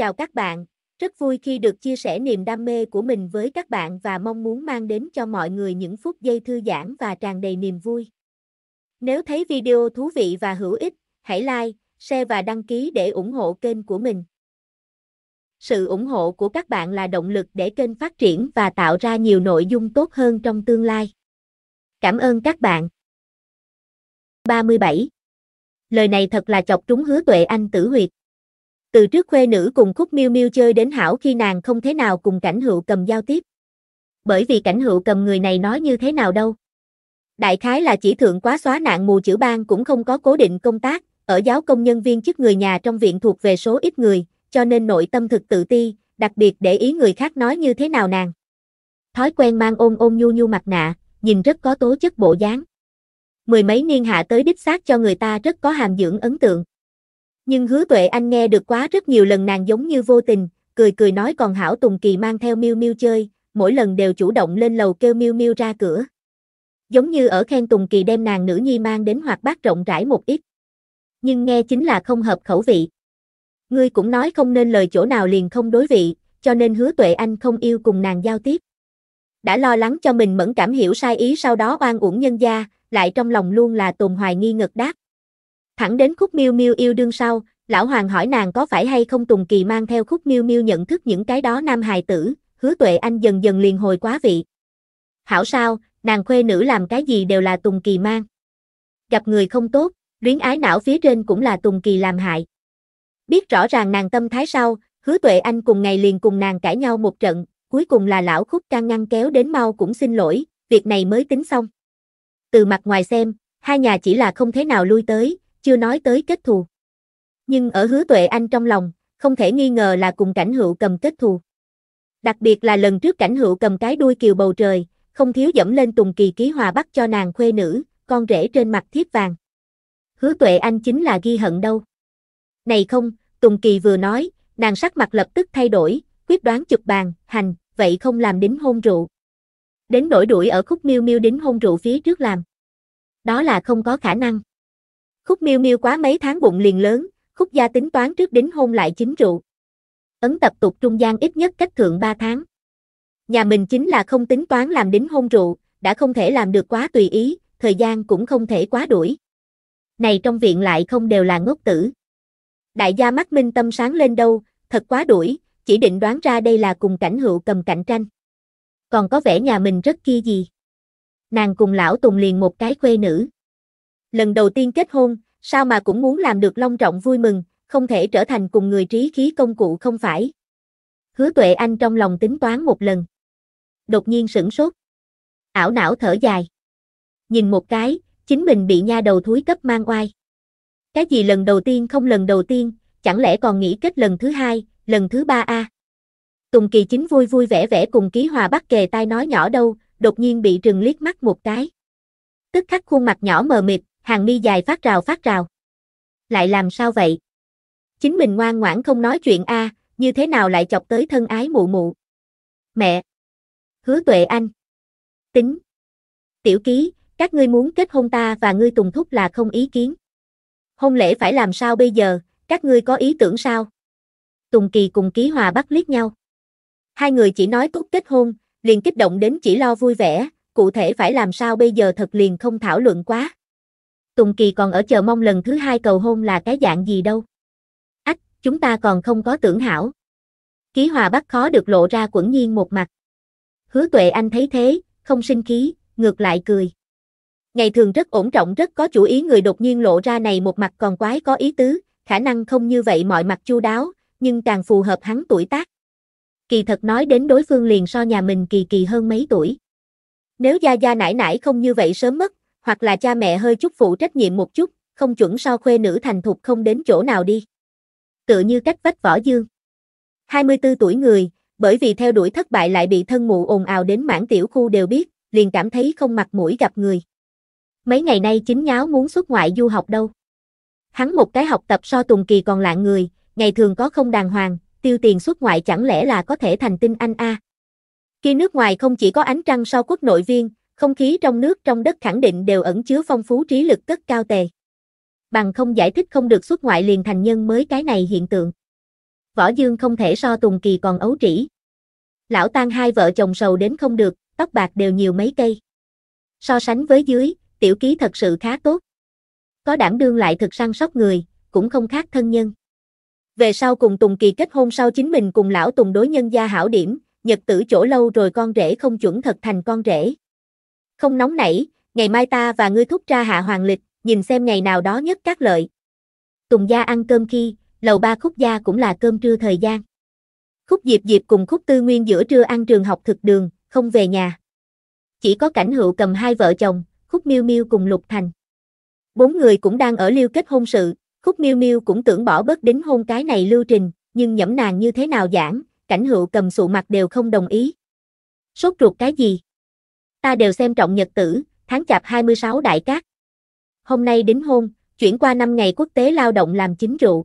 Chào các bạn, rất vui khi được chia sẻ niềm đam mê của mình với các bạn và mong muốn mang đến cho mọi người những phút giây thư giãn và tràn đầy niềm vui. Nếu thấy video thú vị và hữu ích, hãy like, share và đăng ký để ủng hộ kênh của mình. Sự ủng hộ của các bạn là động lực để kênh phát triển và tạo ra nhiều nội dung tốt hơn trong tương lai. Cảm ơn các bạn. 37. Lời này thật là chọc trúng hứa tuệ anh tử huyệt. Từ trước khuê nữ cùng khúc miêu miêu chơi đến hảo khi nàng không thế nào cùng cảnh hữu cầm giao tiếp. Bởi vì cảnh hữu cầm người này nói như thế nào đâu. Đại khái là chỉ thượng quá xóa nạn mù chữ ban cũng không có cố định công tác, ở giáo công nhân viên chức người nhà trong viện thuộc về số ít người, cho nên nội tâm thực tự ti, đặc biệt để ý người khác nói như thế nào nàng. Thói quen mang ôn ôn nhu nhu mặt nạ, nhìn rất có tố chất bộ dáng. Mười mấy niên hạ tới đích xác cho người ta rất có hàm dưỡng ấn tượng. Nhưng hứa tuệ anh nghe được quá rất nhiều lần nàng giống như vô tình, cười cười nói còn hảo Tùng Kỳ mang theo Miu Miu chơi, mỗi lần đều chủ động lên lầu kêu Miu Miu ra cửa. Giống như ở khen Tùng Kỳ đem nàng nữ nhi mang đến hoạt bát rộng rãi một ít. Nhưng nghe chính là không hợp khẩu vị. Ngươi cũng nói không nên lời chỗ nào liền không đối vị, cho nên hứa tuệ anh không yêu cùng nàng giao tiếp. Đã lo lắng cho mình mẫn cảm hiểu sai ý sau đó oan uổng nhân gia, lại trong lòng luôn là tồn hoài nghi ngực đáp. Thẳng đến khúc miêu miêu yêu đương sau, lão hoàng hỏi nàng có phải hay không Tùng Kỳ mang theo khúc miêu miêu nhận thức những cái đó nam hài tử, hứa tuệ anh dần dần liền hồi quá vị. Hảo sao, nàng khuê nữ làm cái gì đều là Tùng Kỳ mang. Gặp người không tốt, luyến ái não phía trên cũng là Tùng Kỳ làm hại. Biết rõ ràng nàng tâm thái sau, hứa tuệ anh cùng ngày liền cùng nàng cãi nhau một trận, cuối cùng là lão khúc can ngăn kéo đến mau cũng xin lỗi, việc này mới tính xong. Từ mặt ngoài xem, hai nhà chỉ là không thế nào lui tới, chưa nói tới kết thù. Nhưng ở hứa tuệ anh trong lòng, không thể nghi ngờ là cùng cảnh hữu cầm kết thù. Đặc biệt là lần trước cảnh hữu cầm cái đuôi kiều bầu trời, không thiếu dẫm lên tùng kỳ ký hòa bắt cho nàng khuê nữ, con rể trên mặt thiếp vàng. Hứa tuệ anh chính là ghi hận đâu. Này không, Tùng Kỳ vừa nói, nàng sắc mặt lập tức thay đổi, quyết đoán chụp bàn, hành, vậy không làm đính hôn rượu. Đến nỗi đuổi ở khúc miêu miêu đính hôn rượu phía trước làm. Đó là không có khả năng. Khúc miêu miêu quá mấy tháng bụng liền lớn, khúc gia tính toán trước đến hôn lại chính rượu. Ấn tập tục trung gian ít nhất cách thượng 3 tháng. Nhà mình chính là không tính toán làm đính hôn rượu, đã không thể làm được quá tùy ý, thời gian cũng không thể quá đuổi. Này trong viện lại không đều là ngốc tử. Đại gia mắt minh tâm sáng lên đâu, thật quá đuổi, chỉ định đoán ra đây là cùng cảnh hữu cầm cạnh tranh. Còn có vẻ nhà mình rất kia gì. Nàng cùng lão Tùng liền một cái khuê nữ lần đầu tiên kết hôn, sao mà cũng muốn làm được long trọng vui mừng, không thể trở thành cùng người trí khí công cụ không phải. Hứa tuệ anh trong lòng tính toán một lần. Đột nhiên sửng sốt. Ảo não thở dài. Nhìn một cái, chính mình bị nha đầu thúi cấp mang oai. Cái gì lần đầu tiên không lần đầu tiên, chẳng lẽ còn nghĩ kết lần thứ hai, lần thứ ba a à? Tùng Kỳ Chính vui vui vẻ vẻ cùng ký hòa bắt kề tai nói nhỏ đâu, đột nhiên bị trừng liếc mắt một cái. Tức khắc khuôn mặt nhỏ mờ mịt, hàng mi dài phát rào phát rào. Lại làm sao vậy? Chính mình ngoan ngoãn không nói chuyện a, như thế nào lại chọc tới thân ái mụ mụ? Mẹ. Hứa Tuệ Anh. Tính. Tiểu ký, các ngươi muốn kết hôn ta và ngươi Tùng Thúc là không ý kiến. Hôn lễ phải làm sao bây giờ, các ngươi có ý tưởng sao? Tùng Kỳ cùng Ký Hòa bắt liếc nhau. Hai người chỉ nói tốt kết hôn, liền kích động đến chỉ lo vui vẻ, cụ thể phải làm sao bây giờ thật liền không thảo luận quá. Tùng Kỳ còn ở chờ mong lần thứ hai cầu hôn là cái dạng gì đâu. Ách, chúng ta còn không có tưởng hảo. Ký hòa bắt khó được lộ ra quẩn nhiên một mặt. Hứa tuệ anh thấy thế, không sinh khí, ngược lại cười. Ngày thường rất ổn trọng rất có chủ ý người đột nhiên lộ ra này một mặt còn quái có ý tứ, khả năng không như vậy mọi mặt chu đáo, nhưng càng phù hợp hắn tuổi tác. Kỳ thật nói đến đối phương liền so nhà mình kỳ kỳ hơn mấy tuổi. Nếu gia gia nải nải không như vậy sớm mất, hoặc là cha mẹ hơi chút phụ trách nhiệm một chút, không chuẩn so khuê nữ thành thục không đến chỗ nào đi. Tựa như cách vách võ dương. 24 tuổi người, bởi vì theo đuổi thất bại lại bị thân mụ ồn ào đến mảng tiểu khu đều biết, liền cảm thấy không mặt mũi gặp người. Mấy ngày nay chính nháo muốn xuất ngoại du học đâu. Hắn một cái học tập so Tùng Kỳ còn lạng người, ngày thường có không đàng hoàng, tiêu tiền xuất ngoại chẳng lẽ là có thể thành tinh anh a. Khi nước ngoài không chỉ có ánh trăng so quốc nội viên, không khí trong nước trong đất khẳng định đều ẩn chứa phong phú trí lực cất cao tề. Bằng không giải thích không được xuất ngoại liền thành nhân mới cái này hiện tượng. Võ Dương không thể so Tùng Kỳ còn ấu trĩ. Lão tan hai vợ chồng sầu đến không được, tóc bạc đều nhiều mấy cây. So sánh với dưới, tiểu ký thật sự khá tốt. Có đảm đương lại thực săn sóc người, cũng không khác thân nhân. Về sau cùng Tùng Kỳ kết hôn sau chính mình cùng lão Tùng đối nhân gia hảo điểm, nhật tử chỗ lâu rồi con rể không chuẩn thật thành con rể. Không nóng nảy, ngày mai ta và ngươi thúc ra hạ hoàng lịch, nhìn xem ngày nào đó nhất các lợi. Tùng gia ăn cơm khi, lầu ba khúc gia cũng là cơm trưa thời gian. Khúc Diệp Diệp cùng Khúc Tư Nguyên giữa trưa ăn trường học thực đường, không về nhà. Chỉ có cảnh hữu cầm hai vợ chồng, Khúc Miêu Miêu cùng Lục Thành. Bốn người cũng đang ở Lưu kết hôn sự, Khúc Miêu Miêu cũng tưởng bỏ bớt đến hôn cái này lưu trình, nhưng nhẫm nàng như thế nào giảng, cảnh hữu cầm sụ mặt đều không đồng ý. Sốt ruột cái gì? ta đều xem trọng nhật tử, tháng chạp 26 đại cát. Hôm nay đính hôn, chuyển qua năm ngày quốc tế lao động làm chính rượu.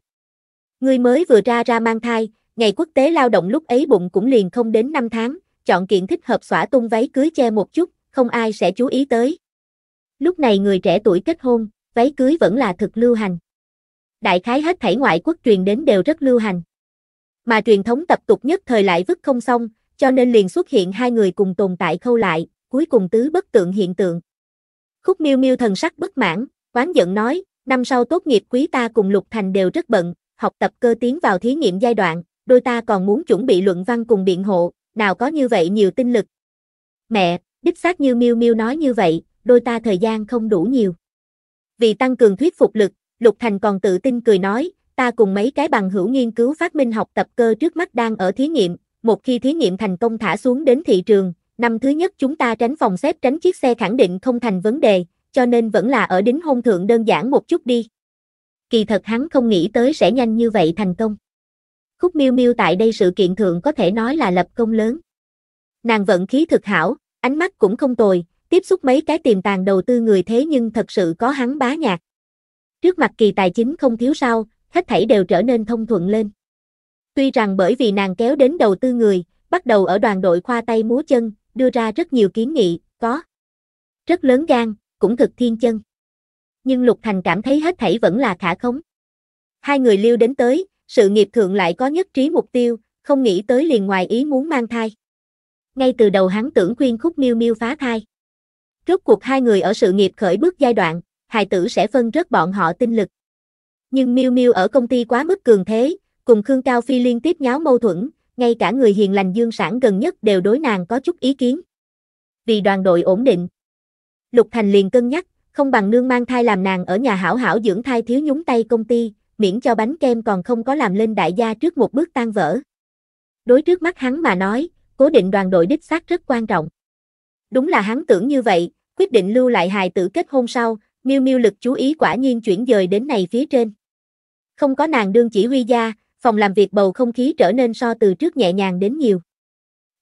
Ngươi mới vừa ra ra mang thai, ngày quốc tế lao động lúc ấy bụng cũng liền không đến 5 tháng, chọn kiện thích hợp xõa tung váy cưới che một chút, không ai sẽ chú ý tới. Lúc này người trẻ tuổi kết hôn, váy cưới vẫn là thực lưu hành. Đại khái hết thảy ngoại quốc truyền đến đều rất lưu hành. Mà truyền thống tập tục nhất thời lại vứt không xong, cho nên liền xuất hiện hai người cùng tồn tại khâu lại, cuối cùng tứ bất tượng hiện tượng. Khúc miêu miêu thần sắc bất mãn, quán giận nói, năm sau tốt nghiệp quý ta cùng Lục Thành đều rất bận, học tập cơ tiến vào thí nghiệm giai đoạn, đôi ta còn muốn chuẩn bị luận văn cùng biện hộ, nào có như vậy nhiều tinh lực. Mẹ, đích xác như miêu miêu nói như vậy, đôi ta thời gian không đủ nhiều. Vì tăng cường thuyết phục lực, Lục Thành còn tự tin cười nói, ta cùng mấy cái bằng hữu nghiên cứu phát minh học tập cơ trước mắt đang ở thí nghiệm, một khi thí nghiệm thành công thả xuống đến thị trường, năm thứ nhất chúng ta tránh phòng xếp tránh chiếc xe khẳng định không thành vấn đề, cho nên vẫn là ở đính hôn thượng đơn giản một chút đi. Kỳ thật hắn không nghĩ tới sẽ nhanh như vậy thành công. Khúc miêu miêu tại đây sự kiện thượng có thể nói là lập công lớn. Nàng vận khí thực hảo, ánh mắt cũng không tồi, tiếp xúc mấy cái tiềm tàng đầu tư người thế nhưng thật sự có hắn bá nhạc. Trước mặt kỳ tài chính không thiếu sao, hết thảy đều trở nên thông thuận lên. Tuy rằng bởi vì nàng kéo đến đầu tư người, bắt đầu ở đoàn đội khoa tay múa chân, đưa ra rất nhiều kiến nghị, có. Rất lớn gan, cũng thực thiên chân. Nhưng Lục Thành cảm thấy hết thảy vẫn là khả khống. Hai người liêu đến tới, sự nghiệp thượng lại có nhất trí mục tiêu, không nghĩ tới liền ngoài ý muốn mang thai. Ngay từ đầu hắn tưởng khuyên khúc miêu miêu phá thai. Rốt cuộc hai người ở sự nghiệp khởi bước giai đoạn, hài tử sẽ phân rất bọn họ tinh lực. Nhưng Miu Miu ở công ty quá mức cường thế, cùng Khương Cao Phi liên tiếp nháo mâu thuẫn, ngay cả người hiền lành dương sản gần nhất đều đối nàng có chút ý kiến. Vì đoàn đội ổn định, Lục Thành liền cân nhắc, không bằng nương mang thai làm nàng ở nhà hảo hảo dưỡng thai thiếu nhúng tay công ty, miễn cho bánh kem còn không có làm lên đại gia trước một bước tan vỡ. Đối trước mắt hắn mà nói, cố định đoàn đội đích xác rất quan trọng. Đúng là hắn tưởng như vậy, quyết định lưu lại hài tử kết hôn sau, miêu miêu lực chú ý quả nhiên chuyển dời đến này phía trên. Không có nàng đương chỉ huy gia, phòng làm việc bầu không khí trở nên so từ trước nhẹ nhàng đến nhiều.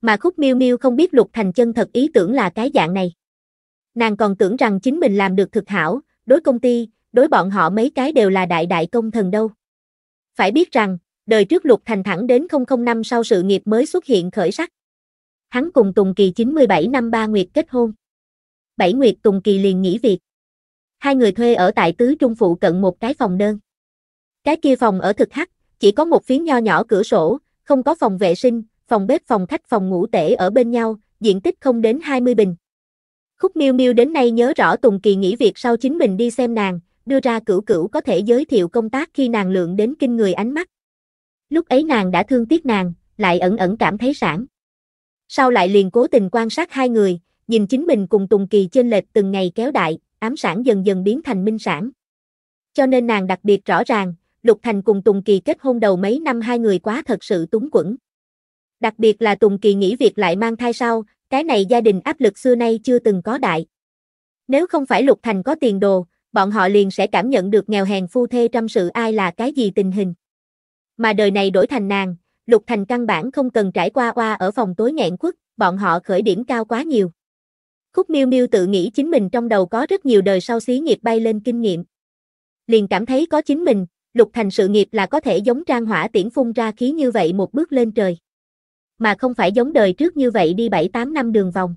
Mà khúc miêu miêu không biết Lục Thành chân thật ý tưởng là cái dạng này. Nàng còn tưởng rằng chính mình làm được thực hảo, đối công ty, đối bọn họ mấy cái đều là đại đại công thần đâu. Phải biết rằng, đời trước Lục Thành thẳng đến 005 sau sự nghiệp mới xuất hiện khởi sắc. Hắn cùng Tùng Kỳ 97 năm ba Nguyệt kết hôn. bảy Nguyệt Tùng Kỳ liền nghỉ việc. Hai người thuê ở tại Tứ Trung Phụ cận một cái phòng đơn. Cái kia phòng ở thực hắc, chỉ có một phiến nho nhỏ cửa sổ, không có phòng vệ sinh, phòng bếp phòng khách phòng ngủ tể ở bên nhau, diện tích không đến 20 bình. Khúc Miêu Miêu đến nay nhớ rõ Tùng Kỳ nghỉ việc sau chính mình đi xem nàng, đưa ra cửu cửu có thể giới thiệu công tác khi nàng lượng đến kinh người ánh mắt. Lúc ấy nàng đã thương tiếc nàng, lại ẩn ẩn cảm thấy sản. Sau lại liền cố tình quan sát hai người, nhìn chính mình cùng Tùng Kỳ trên lệch từng ngày kéo đại, ám sản dần dần biến thành minh sản. Cho nên nàng đặc biệt rõ ràng, Lục Thành cùng Tùng Kỳ kết hôn đầu mấy năm hai người quá thật sự túng quẫn. Đặc biệt là Tùng Kỳ nghỉ việc lại mang thai sau, cái này gia đình áp lực xưa nay chưa từng có đại. Nếu không phải Lục Thành có tiền đồ, bọn họ liền sẽ cảm nhận được nghèo hèn phu thê trăm sự ai là cái gì tình hình. Mà đời này đổi thành nàng, Lục Thành căn bản không cần trải qua qua ở phòng tối nghẹn quất, bọn họ khởi điểm cao quá nhiều. Khúc Miêu Miêu tự nghĩ chính mình trong đầu có rất nhiều đời sau xí nghiệp bay lên kinh nghiệm. Liền cảm thấy có chính mình, Lục Thành sự nghiệp là có thể giống trang hỏa tiễn phun ra khí như vậy một bước lên trời. Mà không phải giống đời trước như vậy đi 7-8 năm đường vòng.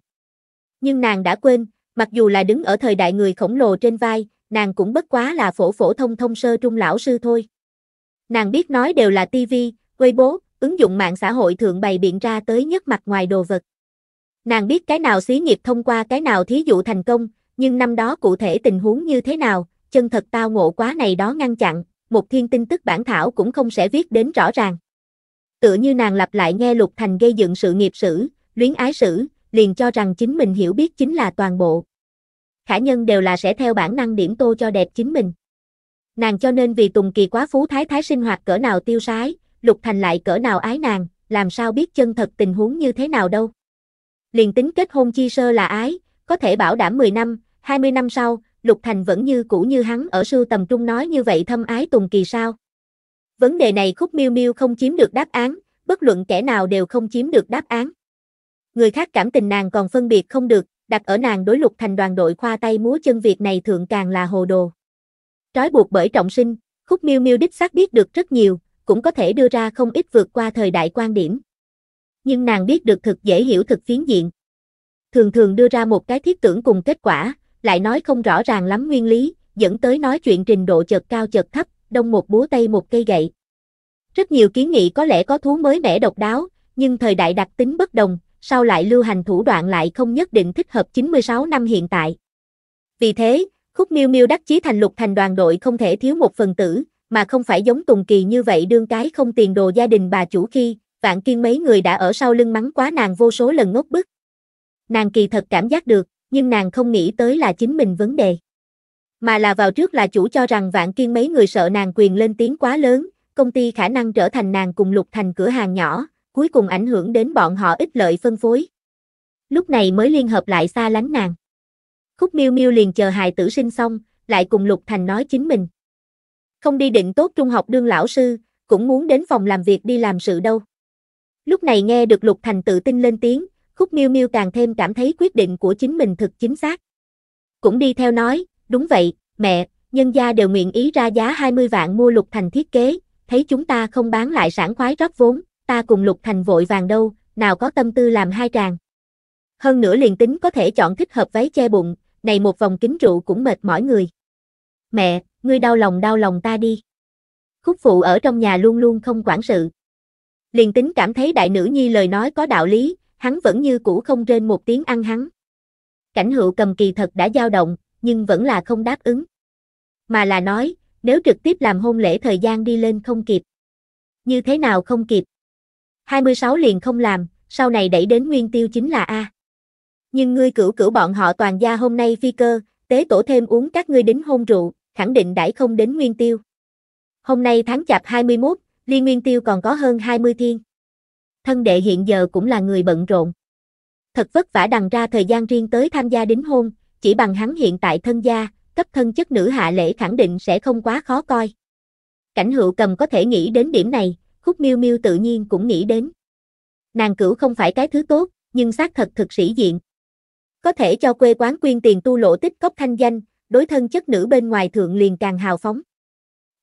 Nhưng nàng đã quên, mặc dù là đứng ở thời đại người khổng lồ trên vai, nàng cũng bất quá là phổ phổ thông thông sơ trung lão sư thôi. Nàng biết nói đều là TV, Weibo, ứng dụng mạng xã hội thượng bày biện ra tới nhất mặt ngoài đồ vật. Nàng biết cái nào xí nghiệp thông qua cái nào thí dụ thành công, nhưng năm đó cụ thể tình huống như thế nào, chân thật tao ngộ quá này đó ngăn chặn, một thiên tin tức bản thảo cũng không sẽ viết đến rõ ràng. Tựa như nàng lặp lại nghe Lục Thành gây dựng sự nghiệp sử, luyến ái sử, liền cho rằng chính mình hiểu biết chính là toàn bộ. Khả nhân đều là sẽ theo bản năng điểm tô cho đẹp chính mình. Nàng cho nên vì Tùng Kỳ quá phú thái thái sinh hoạt cỡ nào tiêu sái, Lục Thành lại cỡ nào ái nàng, làm sao biết chân thật tình huống như thế nào đâu. Liền tính kết hôn chi sơ là ái, có thể bảo đảm 10 năm, 20 năm sau, Lục Thành vẫn như cũ như hắn ở sưu tầm trung nói như vậy thâm ái Tùng Kỳ sao? Vấn đề này Khúc Miêu Miêu không chiếm được đáp án, bất luận kẻ nào đều không chiếm được đáp án. Người khác cảm tình nàng còn phân biệt không được, đặt ở nàng đối Lục Thành đoàn đội khoa tay múa chân việc này thượng càng là hồ đồ. Trói buộc bởi trọng sinh, Khúc Miêu Miêu đích xác biết được rất nhiều, cũng có thể đưa ra không ít vượt qua thời đại quan điểm. Nhưng nàng biết được thực dễ hiểu thực phiến diện. Thường thường đưa ra một cái thiết tưởng cùng kết quả, lại nói không rõ ràng lắm nguyên lý, dẫn tới nói chuyện trình độ chợt cao chợt thấp, đông một búa tây một cây gậy. Rất nhiều kiến nghị có lẽ có thú mới mẻ độc đáo, nhưng thời đại đặc tính bất đồng, sau lại lưu hành thủ đoạn lại không nhất định thích hợp 96 năm hiện tại. Vì thế, khúc miêu miêu đắc chí thành lục thành đoàn đội không thể thiếu một phần tử, mà không phải giống Tùng Kỳ như vậy đương cái không tiền đồ gia đình bà chủ khi, vạn kiên mấy người đã ở sau lưng mắng quá nàng vô số lần ngốc bức. Nàng kỳ thật cảm giác được, nhưng nàng không nghĩ tới là chính mình vấn đề. Mà là vào trước là chủ cho rằng vạn kiên mấy người sợ nàng quyền lên tiếng quá lớn, công ty khả năng trở thành nàng cùng lục thành cửa hàng nhỏ, cuối cùng ảnh hưởng đến bọn họ ít lợi phân phối. Lúc này mới liên hợp lại xa lánh nàng. Khúc miêu miêu liền chờ hài tử sinh xong, lại cùng lục thành nói chính mình. Không đi định tốt trung học đương lão sư, cũng muốn đến phòng làm việc đi làm sự đâu. Lúc này nghe được Lục Thành tự tin lên tiếng, Khúc Miêu Miêu càng thêm cảm thấy quyết định của chính mình thực chính xác. Cũng đi theo nói, đúng vậy, mẹ, nhân gia đều nguyện ý ra giá 20 vạn mua Lục Thành thiết kế, thấy chúng ta không bán lại sản khoái rót vốn, ta cùng Lục Thành vội vàng đâu, nào có tâm tư làm hai tràng. Hơn nữa liền tính có thể chọn thích hợp váy che bụng, này một vòng kính rượu cũng mệt mỏi người. Mẹ, ngươi đau lòng đau lòng ta đi. Khúc phụ ở trong nhà luôn luôn không quản sự. Liền tính cảm thấy đại nữ nhi lời nói có đạo lý, hắn vẫn như cũ không rên một tiếng ăn hắn. Cảnh hữu cầm kỳ thật đã dao động, nhưng vẫn là không đáp ứng. Mà là nói, nếu trực tiếp làm hôn lễ thời gian đi lên không kịp. Như thế nào không kịp? 26 liền không làm, sau này đẩy đến nguyên tiêu chính là A. Nhưng ngươi cửu cửu bọn họ toàn gia hôm nay phi cơ, tế tổ thêm uống các ngươi đính hôn rượu, khẳng định đãi không đến nguyên tiêu. Hôm nay tháng chạp 21, liên nguyên tiêu còn có hơn 20 thiên thân đệ hiện giờ cũng là người bận rộn. Thật vất vả đằng ra thời gian riêng tới tham gia đính hôn, chỉ bằng hắn hiện tại thân gia, cấp thân chất nữ hạ lễ khẳng định sẽ không quá khó coi. Cảnh hữu cầm có thể nghĩ đến điểm này, khúc miêu miêu tự nhiên cũng nghĩ đến. Nàng cửu không phải cái thứ tốt, nhưng xác thật thực sĩ diện. Có thể cho quê quán quyên tiền tu lộ tích cốc thanh danh, đối thân chất nữ bên ngoài thượng liền càng hào phóng.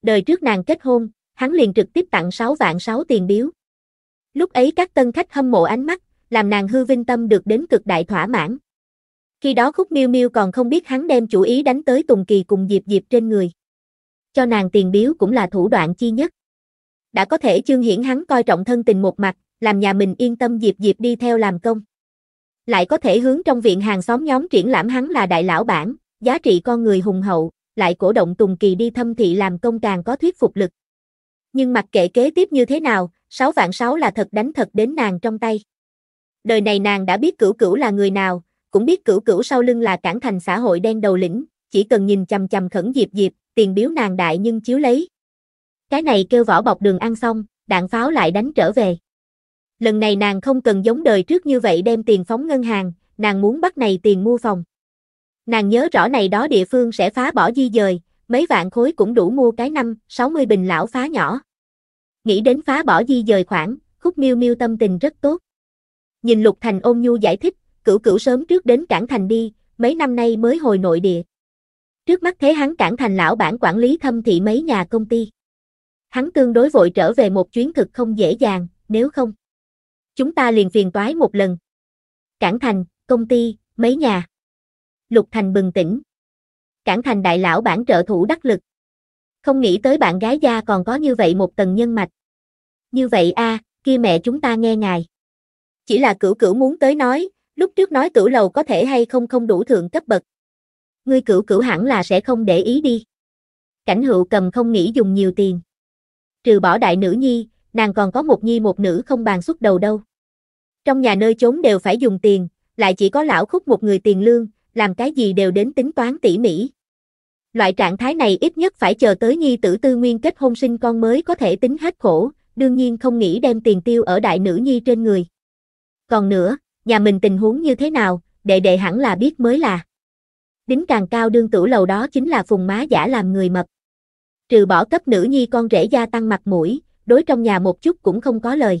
Đời trước nàng kết hôn, hắn liền trực tiếp tặng 6 vạn 6 tiền biếu. Lúc ấy các tân khách hâm mộ ánh mắt, làm nàng hư vinh tâm được đến cực đại thỏa mãn. Khi đó Khúc Miêu Miêu còn không biết hắn đem chủ ý đánh tới Tùng Kỳ cùng Diệp Diệp trên người. Cho nàng tiền biếu cũng là thủ đoạn chi nhất. Đã có thể chương hiển hắn coi trọng thân tình một mặt, làm nhà mình yên tâm Diệp Diệp đi theo làm công. Lại có thể hướng trong viện hàng xóm nhóm triển lãm hắn là đại lão bản, giá trị con người hùng hậu, lại cổ động Tùng Kỳ đi thâm thị làm công càng có thuyết phục lực. Nhưng mặc kệ kế tiếp như thế nào, sáu vạn sáu là thật đánh thật đến nàng trong tay. Đời này nàng đã biết cửu cửu là người nào, cũng biết cửu cửu sau lưng là cản thành xã hội đen đầu lĩnh, chỉ cần nhìn chầm chầm khẩn diệp diệp, tiền biếu nàng đại nhưng chiếu lấy. Cái này kêu vỏ bọc đường ăn xong, đạn pháo lại đánh trở về. Lần này nàng không cần giống đời trước như vậy đem tiền phóng ngân hàng, nàng muốn bắt này tiền mua phòng. Nàng nhớ rõ này đó địa phương sẽ phá bỏ di dời, mấy vạn khối cũng đủ mua cái năm, 60 bình lão phá nhỏ. Nghĩ đến phá bỏ di dời khoản khúc miêu miêu tâm tình rất tốt. Nhìn Lục Thành ôn nhu giải thích, cửu cửu sớm trước đến cảng thành đi, mấy năm nay mới hồi nội địa. Trước mắt thế hắn cảng thành lão bản quản lý thâm thị mấy nhà công ty. Hắn tương đối vội trở về một chuyến thực không dễ dàng, nếu không. Chúng ta liền phiền toái một lần. Cảng thành, công ty, mấy nhà. Lục thành bừng tỉnh. Cảng thành đại lão bản trợ thủ đắc lực không nghĩ tới bạn gái gia còn có như vậy một tầng nhân mạch. Như vậy a, kia mẹ chúng ta nghe ngài. Chỉ là cửu cửu muốn tới nói, lúc trước nói tử lầu có thể hay không không đủ thượng cấp bậc. Ngươi cửu cửu hẳn là sẽ không để ý đi. Cảnh hữu cầm không nghĩ dùng nhiều tiền. Trừ bỏ đại nữ nhi, nàng còn có một nhi một nữ không bàn xuất đầu đâu. Trong nhà nơi chốn đều phải dùng tiền, lại chỉ có lão khúc một người tiền lương, làm cái gì đều đến tính toán tỉ mỉ. Loại trạng thái này ít nhất phải chờ tới nhi tử tư nguyên kết hôn sinh con mới có thể tính hết khổ, đương nhiên không nghĩ đem tiền tiêu ở đại nữ nhi trên người. Còn nữa, nhà mình tình huống như thế nào, đệ đệ hẳn là biết mới là. Đính càng cao đương tử lầu đó chính là phùng má giả làm người mập. Trừ bỏ cấp nữ nhi con rể gia tăng mặt mũi, đối trong nhà một chút cũng không có lời.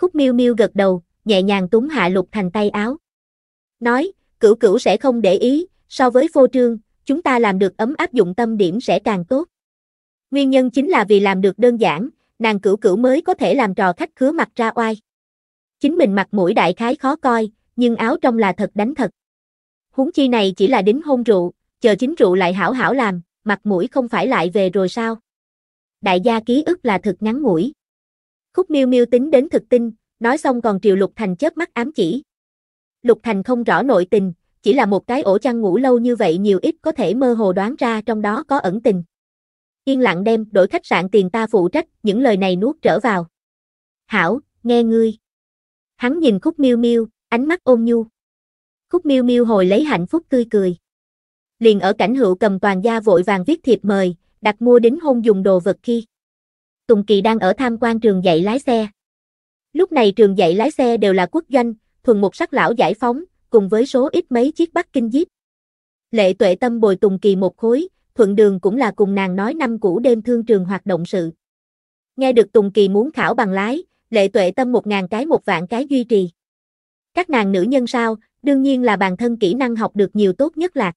Khúc miêu miêu gật đầu, nhẹ nhàng túm hạ lục thành tay áo. Nói, cửu cửu sẽ không để ý, so với phô trương, chúng ta làm được ấm áp dụng tâm điểm sẽ càng tốt. Nguyên nhân chính là vì làm được đơn giản, nàng cửu cửu mới có thể làm trò khách khứa mặt ra oai. Chính mình mặt mũi đại khái khó coi, nhưng áo trong là thật đánh thật. Huống chi này chỉ là đính hôn rượu, chờ chính rượu lại hảo hảo làm, mặt mũi không phải lại về rồi sao? Đại gia ký ức là thật ngắn ngủi. Khúc miêu miêu tính đến thực tinh, nói xong còn triều Lục Thành chớp mắt ám chỉ. Lục Thành không rõ nội tình, chỉ là một cái ổ chăn ngủ lâu như vậy nhiều ít có thể mơ hồ đoán ra trong đó có ẩn tình. Yên lặng đem, đổi khách sạn tiền ta phụ trách, những lời này nuốt trở vào. Hảo, nghe ngươi. Hắn nhìn khúc miêu miêu, ánh mắt ôm nhu. Khúc miêu miêu hồi lấy hạnh phúc tươi cười. Liền ở cảnh hữu cầm toàn gia vội vàng viết thiệp mời, đặt mua đính hôn dùng đồ vật khi. Tùng Kỳ đang ở tham quan trường dạy lái xe. Lúc này trường dạy lái xe đều là quốc doanh, thuần một sắc lão giải phóng, cùng với số ít mấy chiếc Bắc Kinh Jeep. Lệ tuệ tâm bồi Tùng Kỳ một khối, thuận đường cũng là cùng nàng nói năm cũ đêm thương trường hoạt động sự. Nghe được Tùng Kỳ muốn khảo bằng lái, lệ tuệ tâm một ngàn cái một vạn cái duy trì. Các nàng nữ nhân sao, đương nhiên là bản thân kỹ năng học được nhiều tốt nhất là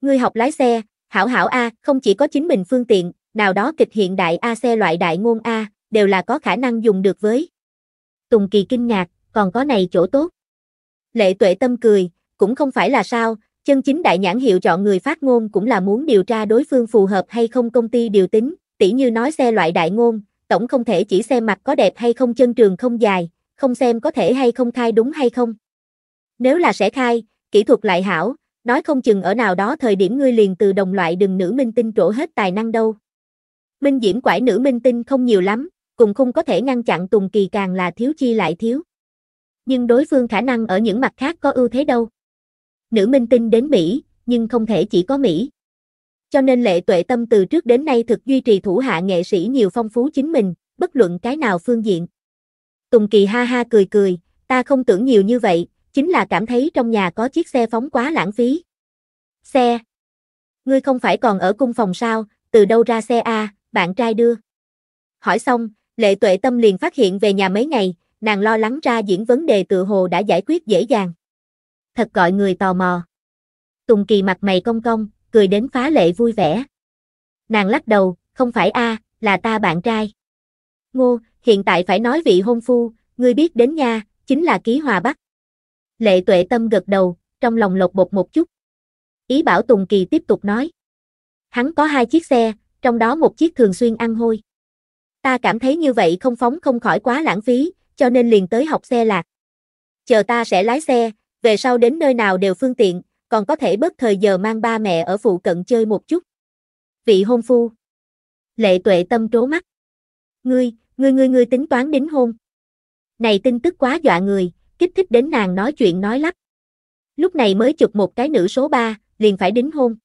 Ngươi học lái xe, hảo hảo A, không chỉ có chính mình phương tiện, nào đó kịch hiện đại A xe loại đại ngôn A, đều là có khả năng dùng được với. Tùng Kỳ kinh ngạc, còn có này chỗ tốt. Lệ tuệ tâm cười, cũng không phải là sao, chân chính đại nhãn hiệu chọn người phát ngôn cũng là muốn điều tra đối phương phù hợp hay không công ty điều tính, tỉ như nói xe loại đại ngôn, tổng không thể chỉ xem mặt có đẹp hay không chân trường không dài, không xem có thể hay không khai đúng hay không. Nếu là sẽ khai, kỹ thuật lại hảo, nói không chừng ở nào đó thời điểm ngươi liền từ đồng loại đừng nữ minh tinh trổ hết tài năng đâu. Minh diễm quải nữ minh tinh không nhiều lắm, cùng không có thể ngăn chặn Tùng Kỳ càng là thiếu chi lại thiếu nhưng đối phương khả năng ở những mặt khác có ưu thế đâu. Nữ minh tinh đến Mỹ, nhưng không thể chỉ có Mỹ. Cho nên lệ tuệ tâm từ trước đến nay thực duy trì thủ hạ nghệ sĩ nhiều phong phú chính mình, bất luận cái nào phương diện. Tùng Kỳ ha ha cười cười, ta không tưởng nhiều như vậy, chính là cảm thấy trong nhà có chiếc xe phóng quá lãng phí. Xe. Ngươi không phải còn ở cung phòng sao, từ đâu ra xe A, bạn trai đưa. Hỏi xong, lệ tuệ tâm liền phát hiện về nhà mấy ngày, nàng lo lắng ra diễn vấn đề tự hồ đã giải quyết dễ dàng. Thật gọi người tò mò. Tùng Kỳ mặt mày cong cong, cười đến phá lệ vui vẻ. Nàng lắc đầu, không phải a, là ta bạn trai. Ngô, hiện tại phải nói vị hôn phu, ngươi biết đến nha, chính là ký hòa bắc. Lệ tuệ tâm gật đầu, trong lòng lột bột một chút. Ý bảo Tùng Kỳ tiếp tục nói. Hắn có hai chiếc xe, trong đó một chiếc thường xuyên ăn hôi. Ta cảm thấy như vậy không phóng không khỏi quá lãng phí, cho nên liền tới học xe lạc. Chờ ta sẽ lái xe, về sau đến nơi nào đều phương tiện, còn có thể bớt thời giờ mang ba mẹ ở phụ cận chơi một chút. Vị hôn phu. Lệ tuệ tâm trố mắt. Ngươi, ngươi ngươi ngươi tính toán đính hôn. Này tin tức quá dọa người, kích thích đến nàng nói chuyện nói lắp. Lúc này mới chụp một cái nữ số 3, liền phải đính hôn.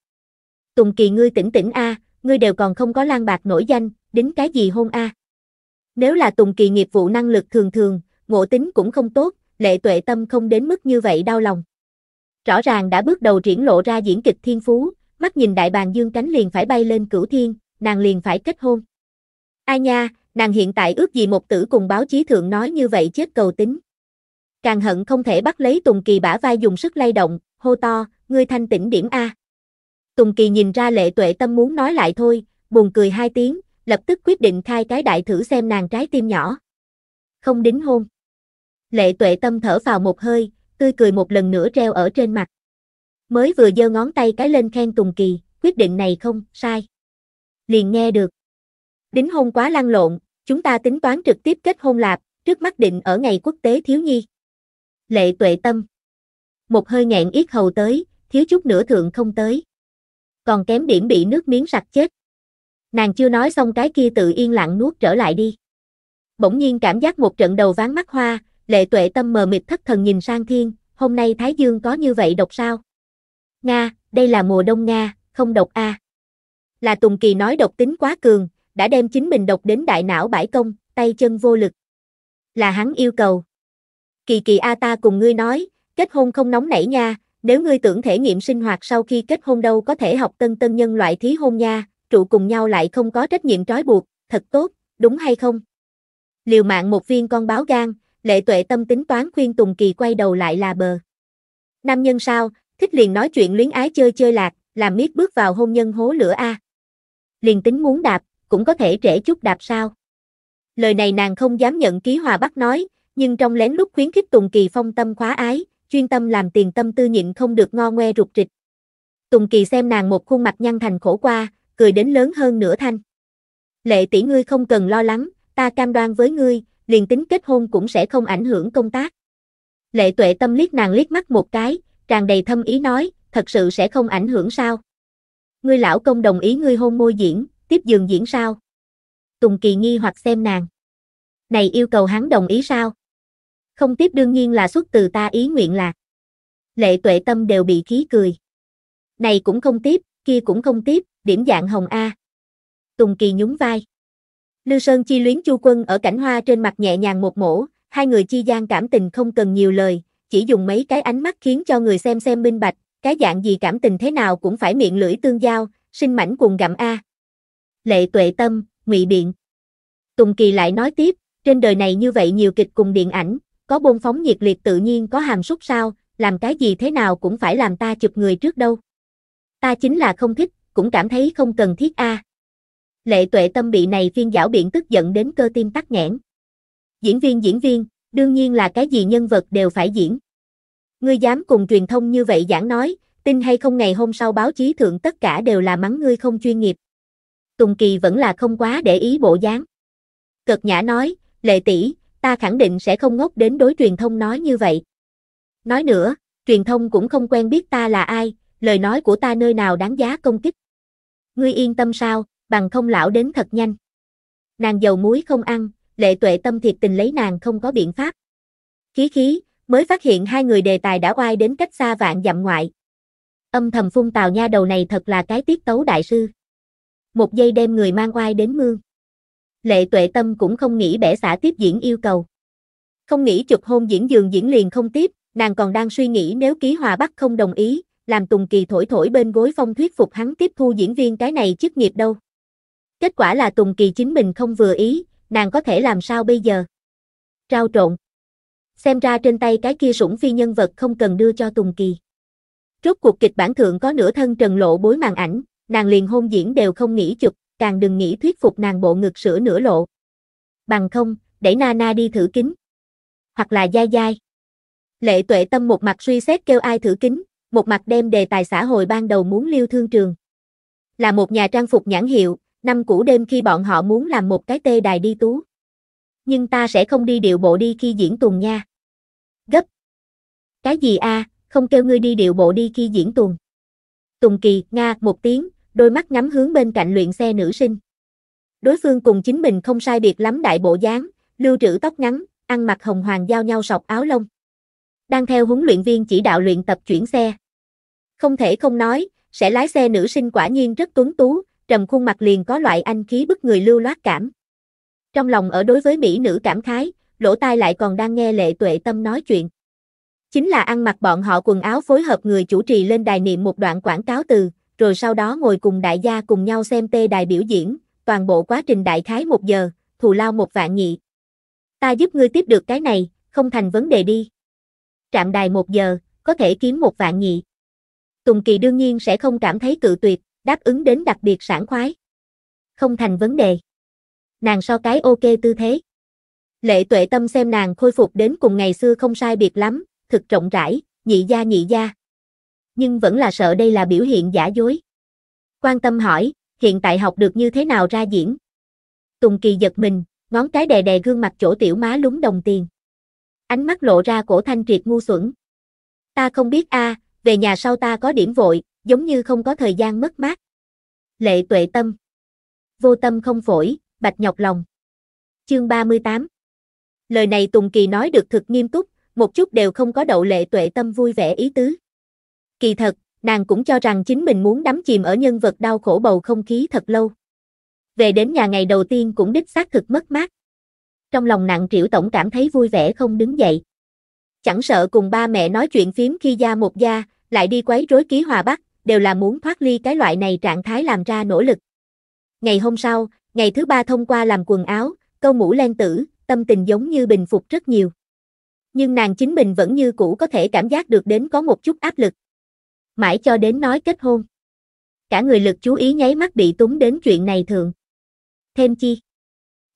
Tùng kỳ ngươi tỉnh tỉnh a, ngươi đều còn không có lan bạc nổi danh, đính cái gì hôn a. Nếu là Tùng Kỳ nghiệp vụ năng lực thường thường, ngộ tính cũng không tốt, lệ tuệ tâm không đến mức như vậy đau lòng. Rõ ràng đã bước đầu triển lộ ra diễn kịch thiên phú, mắt nhìn đại bàng dương cánh liền phải bay lên cửu thiên, nàng liền phải kết hôn. Ai nha, nàng hiện tại ước gì một tử cùng báo chí thượng nói như vậy chết cầu tính. Càng hận không thể bắt lấy Tùng Kỳ bả vai dùng sức lay động, hô to, ngươi thanh tĩnh điểm A. Tùng Kỳ nhìn ra lệ tuệ tâm muốn nói lại thôi, buồn cười hai tiếng, lập tức quyết định khai cái đại thử xem nàng trái tim nhỏ. Không đính hôn. Lệ tuệ tâm thở vào một hơi, tươi cười một lần nữa treo ở trên mặt. Mới vừa giơ ngón tay cái lên khen Tùng Kỳ, quyết định này không, sai. Liền nghe được. Đính hôn quá lăn lộn, chúng ta tính toán trực tiếp kết hôn lạp, trước mắt định ở ngày quốc tế thiếu nhi. Lệ tuệ tâm. Một hơi nghẹn yết hầu tới, thiếu chút nữa thượng không tới. Còn kém điểm bị nước miếng sặc chết. Nàng chưa nói xong cái kia tự yên lặng nuốt trở lại đi. Bỗng nhiên cảm giác một trận đầu ván mắt hoa, lệ tuệ tâm mờ mịt thất thần nhìn sang thiên, hôm nay Thái Dương có như vậy độc sao? Nga, đây là mùa đông Nga, không độc A. Là Tùng Kỳ nói độc tính quá cường, đã đem chính mình độc đến đại não bãi công, tay chân vô lực. Là hắn yêu cầu. Kỳ kỳ A ta cùng ngươi nói, kết hôn không nóng nảy nha, nếu ngươi tưởng thể nghiệm sinh hoạt sau khi kết hôn đâu có thể học tân tân nhân loại thí hôn nha, trụ cùng nhau lại không có trách nhiệm trói buộc, thật tốt, đúng hay không? Liều mạng một viên con báo gan, lệ tuệ tâm tính toán khuyên Tùng Kỳ quay đầu lại là bờ. Nam nhân sao, thích liền nói chuyện luyến ái chơi chơi lạc, làm miết bước vào hôn nhân hố lửa a. Liền tính muốn đạp, cũng có thể trễ chút đạp sao. Lời này nàng không dám nhận ký hòa bắt nói, nhưng trong lén lúc khuyến khích Tùng Kỳ phong tâm khóa ái, chuyên tâm làm tiền tâm tư nhịn không được ngo ngoe rụt rịch. Tùng Kỳ xem nàng một khuôn mặt nhăn thành khổ qua, cười đến lớn hơn nửa thanh. Lệ tỷ ngươi không cần lo lắng, ta cam đoan với ngươi, liền tính kết hôn cũng sẽ không ảnh hưởng công tác. Lệ tuệ tâm liếc nàng liếc mắt một cái, tràn đầy thâm ý nói, thật sự sẽ không ảnh hưởng sao. Ngươi lão công đồng ý ngươi hôn môi diễn, tiếp giường diễn sao. Tùng Kỳ nghi hoặc xem nàng. Này yêu cầu hắn đồng ý sao? Không tiếp đương nhiên là xuất từ ta ý nguyện lạc. Lệ tuệ tâm đều bị khí cười. Này cũng không tiếp, kia cũng không tiếp, điểm dạng hồng A. Tùng Kỳ nhún vai. Lưu Sơn chi luyến chu quân ở cảnh hoa trên mặt nhẹ nhàng một mổ, hai người chi gian cảm tình không cần nhiều lời, chỉ dùng mấy cái ánh mắt khiến cho người xem xem minh bạch, cái dạng gì cảm tình thế nào cũng phải miệng lưỡi tương giao, sinh mảnh cùng gặm A. Lệ tuệ tâm, ngụy biện. Tùng Kỳ lại nói tiếp, trên đời này như vậy nhiều kịch cùng điện ảnh, có bôn phóng nhiệt liệt tự nhiên có hàm xúc sao, làm cái gì thế nào cũng phải làm ta chụp người trước đâu. Ta chính là không thích, cũng cảm thấy không cần thiết a. À. Lệ tuệ tâm bị này phiên giảo biện tức giận đến cơ tim tắc nghẽn. Diễn viên diễn viên, đương nhiên là cái gì nhân vật đều phải diễn. Ngươi dám cùng truyền thông như vậy giảng nói, tin hay không ngày hôm sau báo chí thượng tất cả đều là mắng ngươi không chuyên nghiệp. Tùng Kỳ vẫn là không quá để ý bộ dáng. Cực nhã nói, lệ tỷ, ta khẳng định sẽ không ngốc đến đối truyền thông nói như vậy. Nói nữa, truyền thông cũng không quen biết ta là ai, lời nói của ta nơi nào đáng giá công kích ngươi yên tâm sao, bằng không lão đến thật nhanh. Nàng dầu muối không ăn, lệ tuệ tâm thiệt tình lấy nàng không có biện pháp. Khí khí, mới phát hiện hai người đề tài đã oai đến cách xa vạn dặm ngoại. Âm thầm phun tào nha đầu này thật là cái tiết tấu đại sư. Một giây đem người mang oai đến mương. Lệ tuệ tâm cũng không nghĩ bẻ xả tiếp diễn yêu cầu. Không nghĩ chụp hôn diễn giường diễn liền không tiếp, nàng còn đang suy nghĩ nếu ký hòa bắc không đồng ý, làm Tùng Kỳ thổi thổi bên gối phong thuyết phục hắn tiếp thu diễn viên cái này chức nghiệp đâu. Kết quả là Tùng Kỳ chính mình không vừa ý, nàng có thể làm sao bây giờ? Trao trộn. Xem ra trên tay cái kia sủng phi nhân vật không cần đưa cho Tùng Kỳ. Rốt cuộc kịch bản thượng có nửa thân trần lộ bối màn ảnh, nàng liền hôn diễn đều không nghĩ chụp, càng đừng nghĩ thuyết phục nàng bộ ngực sữa nửa lộ. Bằng không, để Nana đi thử kính. Hoặc là dai dai. Lệ tuệ tâm một mặt suy xét kêu ai thử kính, một mặt đem đề tài xã hội ban đầu muốn lưu thương trường. Là một nhà trang phục nhãn hiệu, năm cũ đêm khi bọn họ muốn làm một cái tê đài đi tú. Nhưng ta sẽ không đi điệu bộ đi khi diễn tuồng nha. Gấp. Cái gì a, không kêu ngươi đi điệu bộ đi khi diễn tuồng. Tùng Kỳ, Nga, một tiếng, đôi mắt ngắm hướng bên cạnh luyện xe nữ sinh. Đối phương cùng chính mình không sai biệt lắm đại bộ dáng, lưu trữ tóc ngắn, ăn mặc hồng hoàng giao nhau sọc áo lông đang theo huấn luyện viên chỉ đạo luyện tập chuyển xe. Không thể không nói, sẽ lái xe nữ sinh quả nhiên rất tuấn tú, trầm khuôn mặt liền có loại anh khí bức người lưu loát cảm. Trong lòng ở đối với mỹ nữ cảm khái, lỗ tai lại còn đang nghe lệ tuệ tâm nói chuyện. Chính là ăn mặc bọn họ quần áo phối hợp người chủ trì lên đài niệm một đoạn quảng cáo từ, rồi sau đó ngồi cùng đại gia cùng nhau xem tê đài biểu diễn, toàn bộ quá trình đại khái một giờ, thù lao một vạn nhị. Ta giúp ngươi tiếp được cái này, không thành vấn đề đi trạm đài một giờ, có thể kiếm một vạn nhị. Tùng Kỳ đương nhiên sẽ không cảm thấy cự tuyệt, đáp ứng đến đặc biệt sảng khoái. Không thành vấn đề. Nàng so cái ok tư thế. Lệ tuệ tâm xem nàng khôi phục đến cùng ngày xưa không sai biệt lắm, thực rộng rãi, nhị gia nhị gia. Nhưng vẫn là sợ đây là biểu hiện giả dối. Quan tâm hỏi, hiện tại học được như thế nào ra diễn? Tùng Kỳ giật mình, ngón cái đè đè gương mặt chỗ tiểu má lúng đồng tiền ánh mắt lộ ra cổ thanh triệt ngu xuẩn. Ta không biết a, về nhà sau ta có điểm vội, giống như không có thời gian mất mát. Lệ tuệ tâm. Vô tâm không phổi, bạch nhọc lòng. Chương 38 Lời này Tùng Kỳ nói được thực nghiêm túc, một chút đều không có đậu lệ tuệ tâm vui vẻ ý tứ. Kỳ thật, nàng cũng cho rằng chính mình muốn đắm chìm ở nhân vật đau khổ bầu không khí thật lâu. Về đến nhà ngày đầu tiên cũng đích xác thực mất mát trong lòng nặng triệu tổng cảm thấy vui vẻ không đứng dậy. Chẳng sợ cùng ba mẹ nói chuyện phím khi gia một gia, lại đi quấy rối ký hòa bắc, đều là muốn thoát ly cái loại này trạng thái làm ra nỗ lực. Ngày hôm sau, ngày thứ ba thông qua làm quần áo, câu mũ len tử, tâm tình giống như bình phục rất nhiều. Nhưng nàng chính mình vẫn như cũ có thể cảm giác được đến có một chút áp lực. Mãi cho đến nói kết hôn. Cả người lực chú ý nháy mắt bị túng đến chuyện này thường. Thêm chi?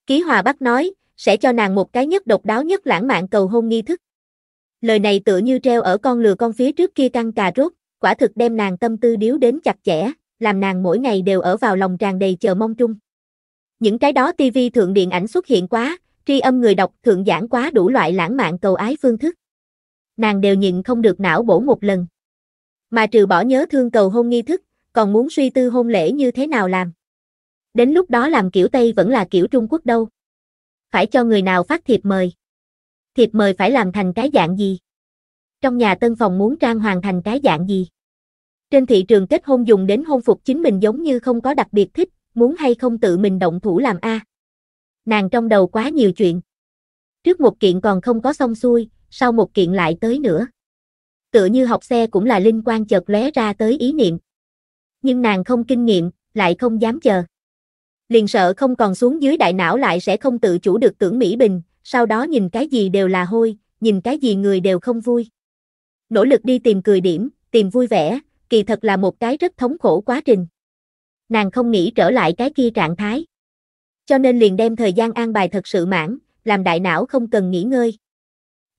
Ký Hòa Bắc nói, sẽ cho nàng một cái nhất độc đáo nhất lãng mạn cầu hôn nghi thức. Lời này tựa như treo ở con lừa con phía trước kia căng cà rốt, quả thực đem nàng tâm tư điếu đến chặt chẽ, làm nàng mỗi ngày đều ở vào lòng tràn đầy chờ mong trung. Những cái đó tivi thượng điện ảnh xuất hiện quá, tri âm người đọc thượng giảng quá đủ loại lãng mạn cầu ái phương thức. Nàng đều nhịn không được não bổ một lần. Mà trừ bỏ nhớ thương cầu hôn nghi thức, còn muốn suy tư hôn lễ như thế nào làm. Đến lúc đó làm kiểu Tây vẫn là kiểu Trung Quốc đâu phải cho người nào phát thiệp mời? Thiệp mời phải làm thành cái dạng gì? Trong nhà tân phòng muốn trang hoàng thành cái dạng gì? Trên thị trường kết hôn dùng đến hôn phục chính mình giống như không có đặc biệt thích, muốn hay không tự mình động thủ làm a. Nàng trong đầu quá nhiều chuyện. Trước một kiện còn không có xong xuôi, sau một kiện lại tới nữa. Tựa như học xe cũng là linh quang chợt lóe ra tới ý niệm. Nhưng nàng không kinh nghiệm, lại không dám chờ liền sợ không còn xuống dưới đại não lại sẽ không tự chủ được tưởng Mỹ Bình, sau đó nhìn cái gì đều là hôi, nhìn cái gì người đều không vui. Nỗ lực đi tìm cười điểm, tìm vui vẻ, kỳ thật là một cái rất thống khổ quá trình. Nàng không nghĩ trở lại cái kia trạng thái. Cho nên liền đem thời gian an bài thật sự mãn, làm đại não không cần nghỉ ngơi.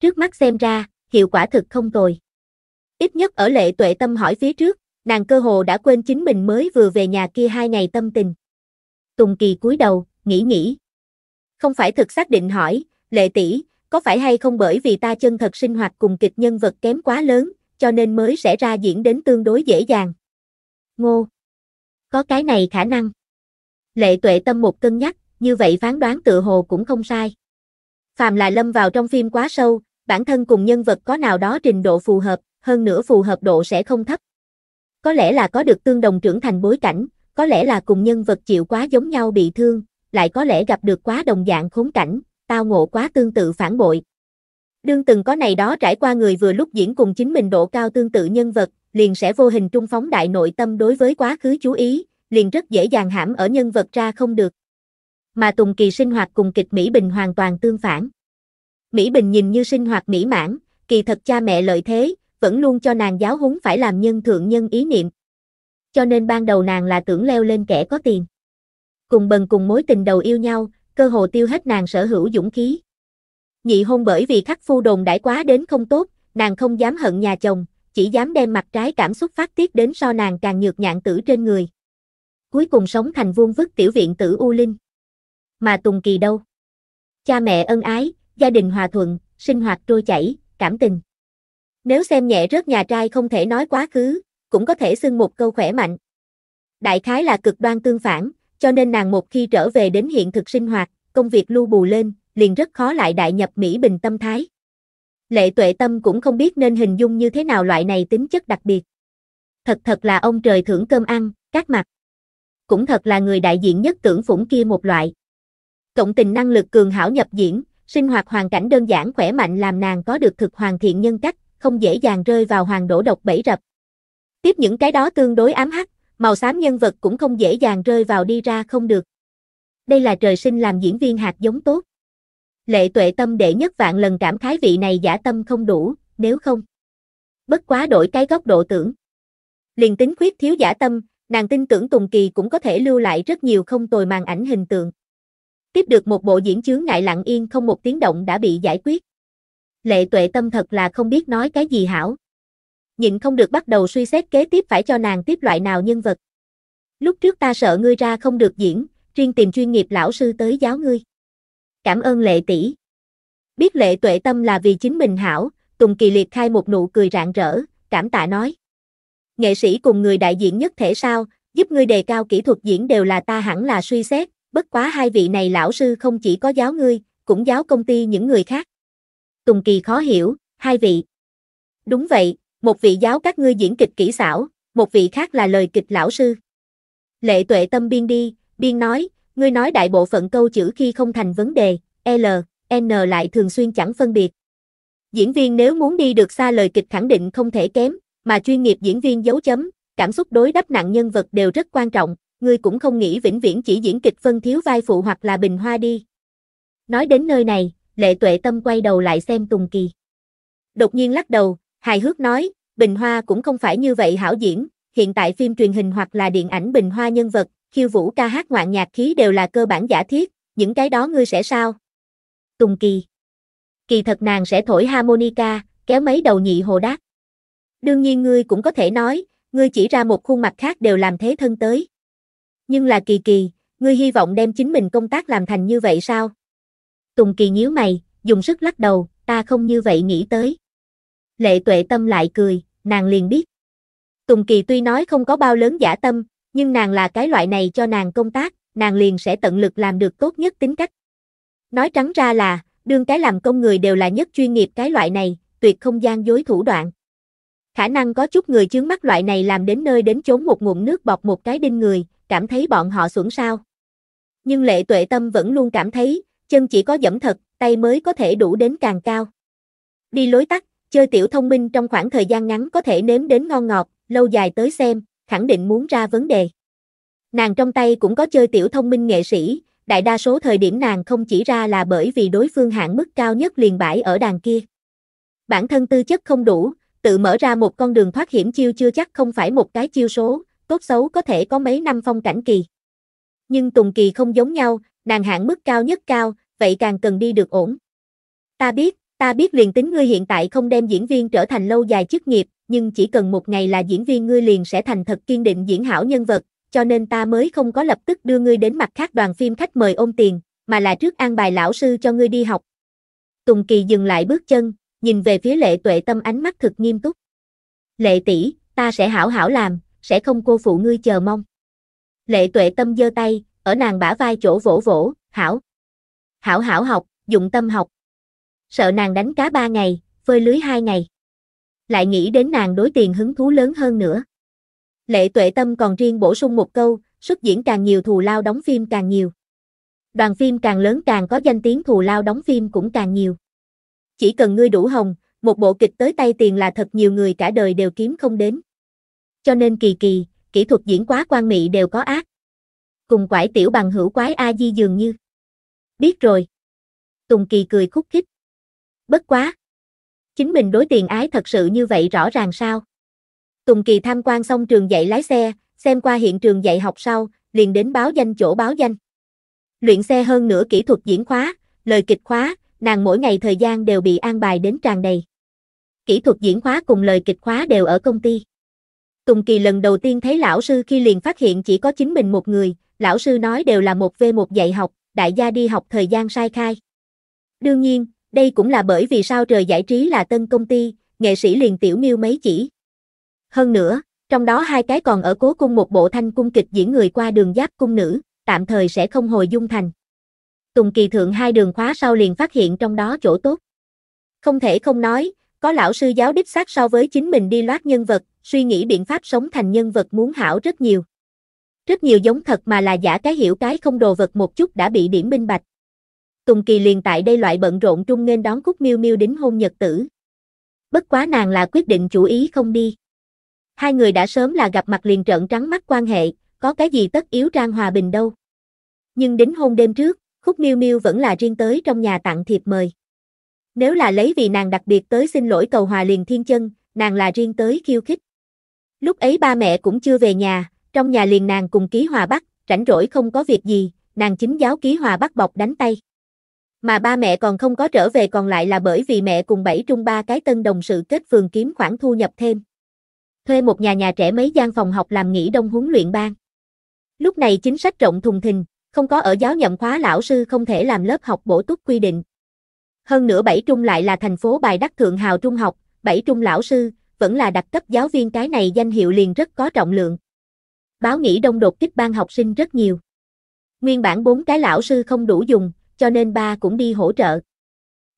Trước mắt xem ra, hiệu quả thực không tồi. Ít nhất ở lệ tuệ tâm hỏi phía trước, nàng cơ hồ đã quên chính mình mới vừa về nhà kia hai ngày tâm tình. Tùng Kỳ cúi đầu, nghĩ nghĩ. Không phải thực xác định hỏi, lệ tỷ, có phải hay không bởi vì ta chân thật sinh hoạt cùng kịch nhân vật kém quá lớn, cho nên mới sẽ ra diễn đến tương đối dễ dàng. Ngô. Có cái này khả năng. Lệ tuệ tâm một cân nhắc, như vậy phán đoán tự hồ cũng không sai. Phàm là lâm vào trong phim quá sâu, bản thân cùng nhân vật có nào đó trình độ phù hợp, hơn nữa phù hợp độ sẽ không thấp. Có lẽ là có được tương đồng trưởng thành bối cảnh, có lẽ là cùng nhân vật chịu quá giống nhau bị thương, lại có lẽ gặp được quá đồng dạng khốn cảnh, tao ngộ quá tương tự phản bội. Đương từng có này đó trải qua người vừa lúc diễn cùng chính mình độ cao tương tự nhân vật, liền sẽ vô hình trung phóng đại nội tâm đối với quá khứ chú ý, liền rất dễ dàng hãm ở nhân vật ra không được. Mà Tùng Kỳ sinh hoạt cùng kịch Mỹ Bình hoàn toàn tương phản. Mỹ Bình nhìn như sinh hoạt mỹ mãn, kỳ thật cha mẹ lợi thế, vẫn luôn cho nàng giáo huấn phải làm nhân thượng nhân ý niệm, cho nên ban đầu nàng là tưởng leo lên kẻ có tiền. Cùng bần cùng mối tình đầu yêu nhau, cơ hồ tiêu hết nàng sở hữu dũng khí. Nhị hôn bởi vì khắc phu đồn đãi quá đến không tốt, nàng không dám hận nhà chồng, chỉ dám đem mặt trái cảm xúc phát tiết đến so nàng càng nhược nhạn tử trên người. Cuối cùng sống thành vuông vức tiểu viện tử U Linh. Mà Tùng Kỳ đâu? Cha mẹ ân ái, gia đình hòa thuận, sinh hoạt trôi chảy, cảm tình. Nếu xem nhẹ rớt nhà trai không thể nói quá khứ, cũng có thể xưng một câu khỏe mạnh. Đại khái là cực đoan tương phản, cho nên nàng một khi trở về đến hiện thực sinh hoạt, công việc lưu bù lên, liền rất khó lại đại nhập Mỹ bình tâm thái. Lệ tuệ tâm cũng không biết nên hình dung như thế nào loại này tính chất đặc biệt. Thật thật là ông trời thưởng cơm ăn, các mặt. Cũng thật là người đại diện nhất tưởng phủng kia một loại. Cộng tình năng lực cường hảo nhập diễn, sinh hoạt hoàn cảnh đơn giản khỏe mạnh làm nàng có được thực hoàn thiện nhân cách, không dễ dàng rơi vào hoàng đổ độc bẫy rập. Tiếp những cái đó tương đối ám hắc, màu xám nhân vật cũng không dễ dàng rơi vào đi ra không được. Đây là trời sinh làm diễn viên hạt giống tốt. Lệ tuệ tâm đệ nhất vạn lần cảm khái vị này giả tâm không đủ, nếu không. Bất quá đổi cái góc độ tưởng. Liền tính khuyết thiếu giả tâm, nàng tin tưởng Tùng Kỳ cũng có thể lưu lại rất nhiều không tồi màn ảnh hình tượng. Tiếp được một bộ diễn chướng ngại lặng yên không một tiếng động đã bị giải quyết. Lệ tuệ tâm thật là không biết nói cái gì hảo nhịn không được bắt đầu suy xét kế tiếp phải cho nàng tiếp loại nào nhân vật. Lúc trước ta sợ ngươi ra không được diễn, riêng tìm chuyên nghiệp lão sư tới giáo ngươi. Cảm ơn lệ tỷ. Biết lệ tuệ tâm là vì chính mình hảo, Tùng Kỳ liệt khai một nụ cười rạng rỡ, cảm tạ nói. Nghệ sĩ cùng người đại diện nhất thể sao, giúp ngươi đề cao kỹ thuật diễn đều là ta hẳn là suy xét, bất quá hai vị này lão sư không chỉ có giáo ngươi, cũng giáo công ty những người khác. Tùng Kỳ khó hiểu, hai vị. Đúng vậy, một vị giáo các ngươi diễn kịch kỹ xảo, một vị khác là lời kịch lão sư. Lệ tuệ tâm biên đi, biên nói, ngươi nói đại bộ phận câu chữ khi không thành vấn đề, L, N lại thường xuyên chẳng phân biệt. Diễn viên nếu muốn đi được xa lời kịch khẳng định không thể kém, mà chuyên nghiệp diễn viên dấu chấm, cảm xúc đối đáp nặng nhân vật đều rất quan trọng, ngươi cũng không nghĩ vĩnh viễn chỉ diễn kịch phân thiếu vai phụ hoặc là bình hoa đi. Nói đến nơi này, lệ tuệ tâm quay đầu lại xem Tùng Kỳ. Đột nhiên lắc đầu, hài hước nói, Bình Hoa cũng không phải như vậy hảo diễn, hiện tại phim truyền hình hoặc là điện ảnh Bình Hoa nhân vật, khiêu vũ ca hát ngoạn nhạc khí đều là cơ bản giả thiết, những cái đó ngươi sẽ sao? Tùng Kỳ Kỳ thật nàng sẽ thổi harmonica, kéo mấy đầu nhị hồ đát. Đương nhiên ngươi cũng có thể nói, ngươi chỉ ra một khuôn mặt khác đều làm thế thân tới. Nhưng là Kỳ Kỳ, ngươi hy vọng đem chính mình công tác làm thành như vậy sao? Tùng Kỳ nhíu mày, dùng sức lắc đầu, ta không như vậy nghĩ tới lệ tuệ tâm lại cười, nàng liền biết. Tùng Kỳ tuy nói không có bao lớn giả tâm, nhưng nàng là cái loại này cho nàng công tác, nàng liền sẽ tận lực làm được tốt nhất tính cách. Nói trắng ra là, đương cái làm công người đều là nhất chuyên nghiệp cái loại này, tuyệt không gian dối thủ đoạn. Khả năng có chút người chướng mắt loại này làm đến nơi đến chốn một ngụm nước bọc một cái đinh người, cảm thấy bọn họ xuẩn sao. Nhưng lệ tuệ tâm vẫn luôn cảm thấy, chân chỉ có dẫm thật, tay mới có thể đủ đến càng cao. Đi lối tắt, Chơi tiểu thông minh trong khoảng thời gian ngắn có thể nếm đến ngon ngọt, lâu dài tới xem, khẳng định muốn ra vấn đề. Nàng trong tay cũng có chơi tiểu thông minh nghệ sĩ, đại đa số thời điểm nàng không chỉ ra là bởi vì đối phương hạng mức cao nhất liền bãi ở đàn kia. Bản thân tư chất không đủ, tự mở ra một con đường thoát hiểm chiêu chưa chắc không phải một cái chiêu số, tốt xấu có thể có mấy năm phong cảnh kỳ. Nhưng Tùng Kỳ không giống nhau, nàng hạng mức cao nhất cao, vậy càng cần đi được ổn. Ta biết, Ta biết liền tính ngươi hiện tại không đem diễn viên trở thành lâu dài chức nghiệp, nhưng chỉ cần một ngày là diễn viên ngươi liền sẽ thành thật kiên định diễn hảo nhân vật, cho nên ta mới không có lập tức đưa ngươi đến mặt khác đoàn phim khách mời ôm tiền, mà là trước an bài lão sư cho ngươi đi học. Tùng Kỳ dừng lại bước chân, nhìn về phía lệ tuệ tâm ánh mắt thật nghiêm túc. Lệ tỷ, ta sẽ hảo hảo làm, sẽ không cô phụ ngươi chờ mong. Lệ tuệ tâm giơ tay, ở nàng bả vai chỗ vỗ vỗ, hảo. Hảo hảo học, dụng tâm học sợ nàng đánh cá ba ngày, phơi lưới hai ngày. Lại nghĩ đến nàng đối tiền hứng thú lớn hơn nữa. Lệ tuệ tâm còn riêng bổ sung một câu, xuất diễn càng nhiều thù lao đóng phim càng nhiều. Đoàn phim càng lớn càng có danh tiếng thù lao đóng phim cũng càng nhiều. Chỉ cần ngươi đủ hồng, một bộ kịch tới tay tiền là thật nhiều người cả đời đều kiếm không đến. Cho nên kỳ kỳ, kỹ thuật diễn quá quan mị đều có ác. Cùng quải tiểu bằng hữu quái A Di dường như. Biết rồi. Tùng Kỳ cười khúc khích bất quá. Chính mình đối tiền ái thật sự như vậy rõ ràng sao? Tùng Kỳ tham quan xong trường dạy lái xe, xem qua hiện trường dạy học sau, liền đến báo danh chỗ báo danh. Luyện xe hơn nửa kỹ thuật diễn khóa, lời kịch khóa, nàng mỗi ngày thời gian đều bị an bài đến tràn đầy. Kỹ thuật diễn khóa cùng lời kịch khóa đều ở công ty. Tùng Kỳ lần đầu tiên thấy lão sư khi liền phát hiện chỉ có chính mình một người, lão sư nói đều là một v một dạy học, đại gia đi học thời gian sai khai. Đương nhiên, đây cũng là bởi vì sao trời giải trí là tân công ty, nghệ sĩ liền tiểu miêu mấy chỉ. Hơn nữa, trong đó hai cái còn ở cố cung một bộ thanh cung kịch diễn người qua đường giáp cung nữ, tạm thời sẽ không hồi dung thành. Tùng kỳ thượng hai đường khóa sau liền phát hiện trong đó chỗ tốt. Không thể không nói, có lão sư giáo đích xác so với chính mình đi loát nhân vật, suy nghĩ biện pháp sống thành nhân vật muốn hảo rất nhiều. Rất nhiều giống thật mà là giả cái hiểu cái không đồ vật một chút đã bị điểm minh bạch. Tùng Kỳ liền tại đây loại bận rộn trung nên đón Cúc Miêu Miêu đến hôn nhật tử. Bất quá nàng là quyết định chủ ý không đi. Hai người đã sớm là gặp mặt liền trợn trắng mắt quan hệ, có cái gì tất yếu trang hòa bình đâu. Nhưng đến hôn đêm trước, Khúc Miêu Miêu vẫn là riêng tới trong nhà tặng thiệp mời. Nếu là lấy vì nàng đặc biệt tới xin lỗi cầu hòa liền thiên chân, nàng là riêng tới khiêu khích. Lúc ấy ba mẹ cũng chưa về nhà, trong nhà liền nàng cùng ký hòa bắc, rảnh rỗi không có việc gì, nàng chính giáo ký hòa bắc bọc đánh tay. Mà ba mẹ còn không có trở về còn lại là bởi vì mẹ cùng bảy trung ba cái tân đồng sự kết phường kiếm khoản thu nhập thêm. Thuê một nhà nhà trẻ mấy gian phòng học làm nghỉ đông huấn luyện ban. Lúc này chính sách rộng thùng thình, không có ở giáo nhậm khóa lão sư không thể làm lớp học bổ túc quy định. Hơn nữa bảy trung lại là thành phố bài đắc thượng hào trung học, bảy trung lão sư, vẫn là đặc cấp giáo viên cái này danh hiệu liền rất có trọng lượng. Báo nghỉ đông đột kích ban học sinh rất nhiều. Nguyên bản bốn cái lão sư không đủ dùng, cho nên ba cũng đi hỗ trợ.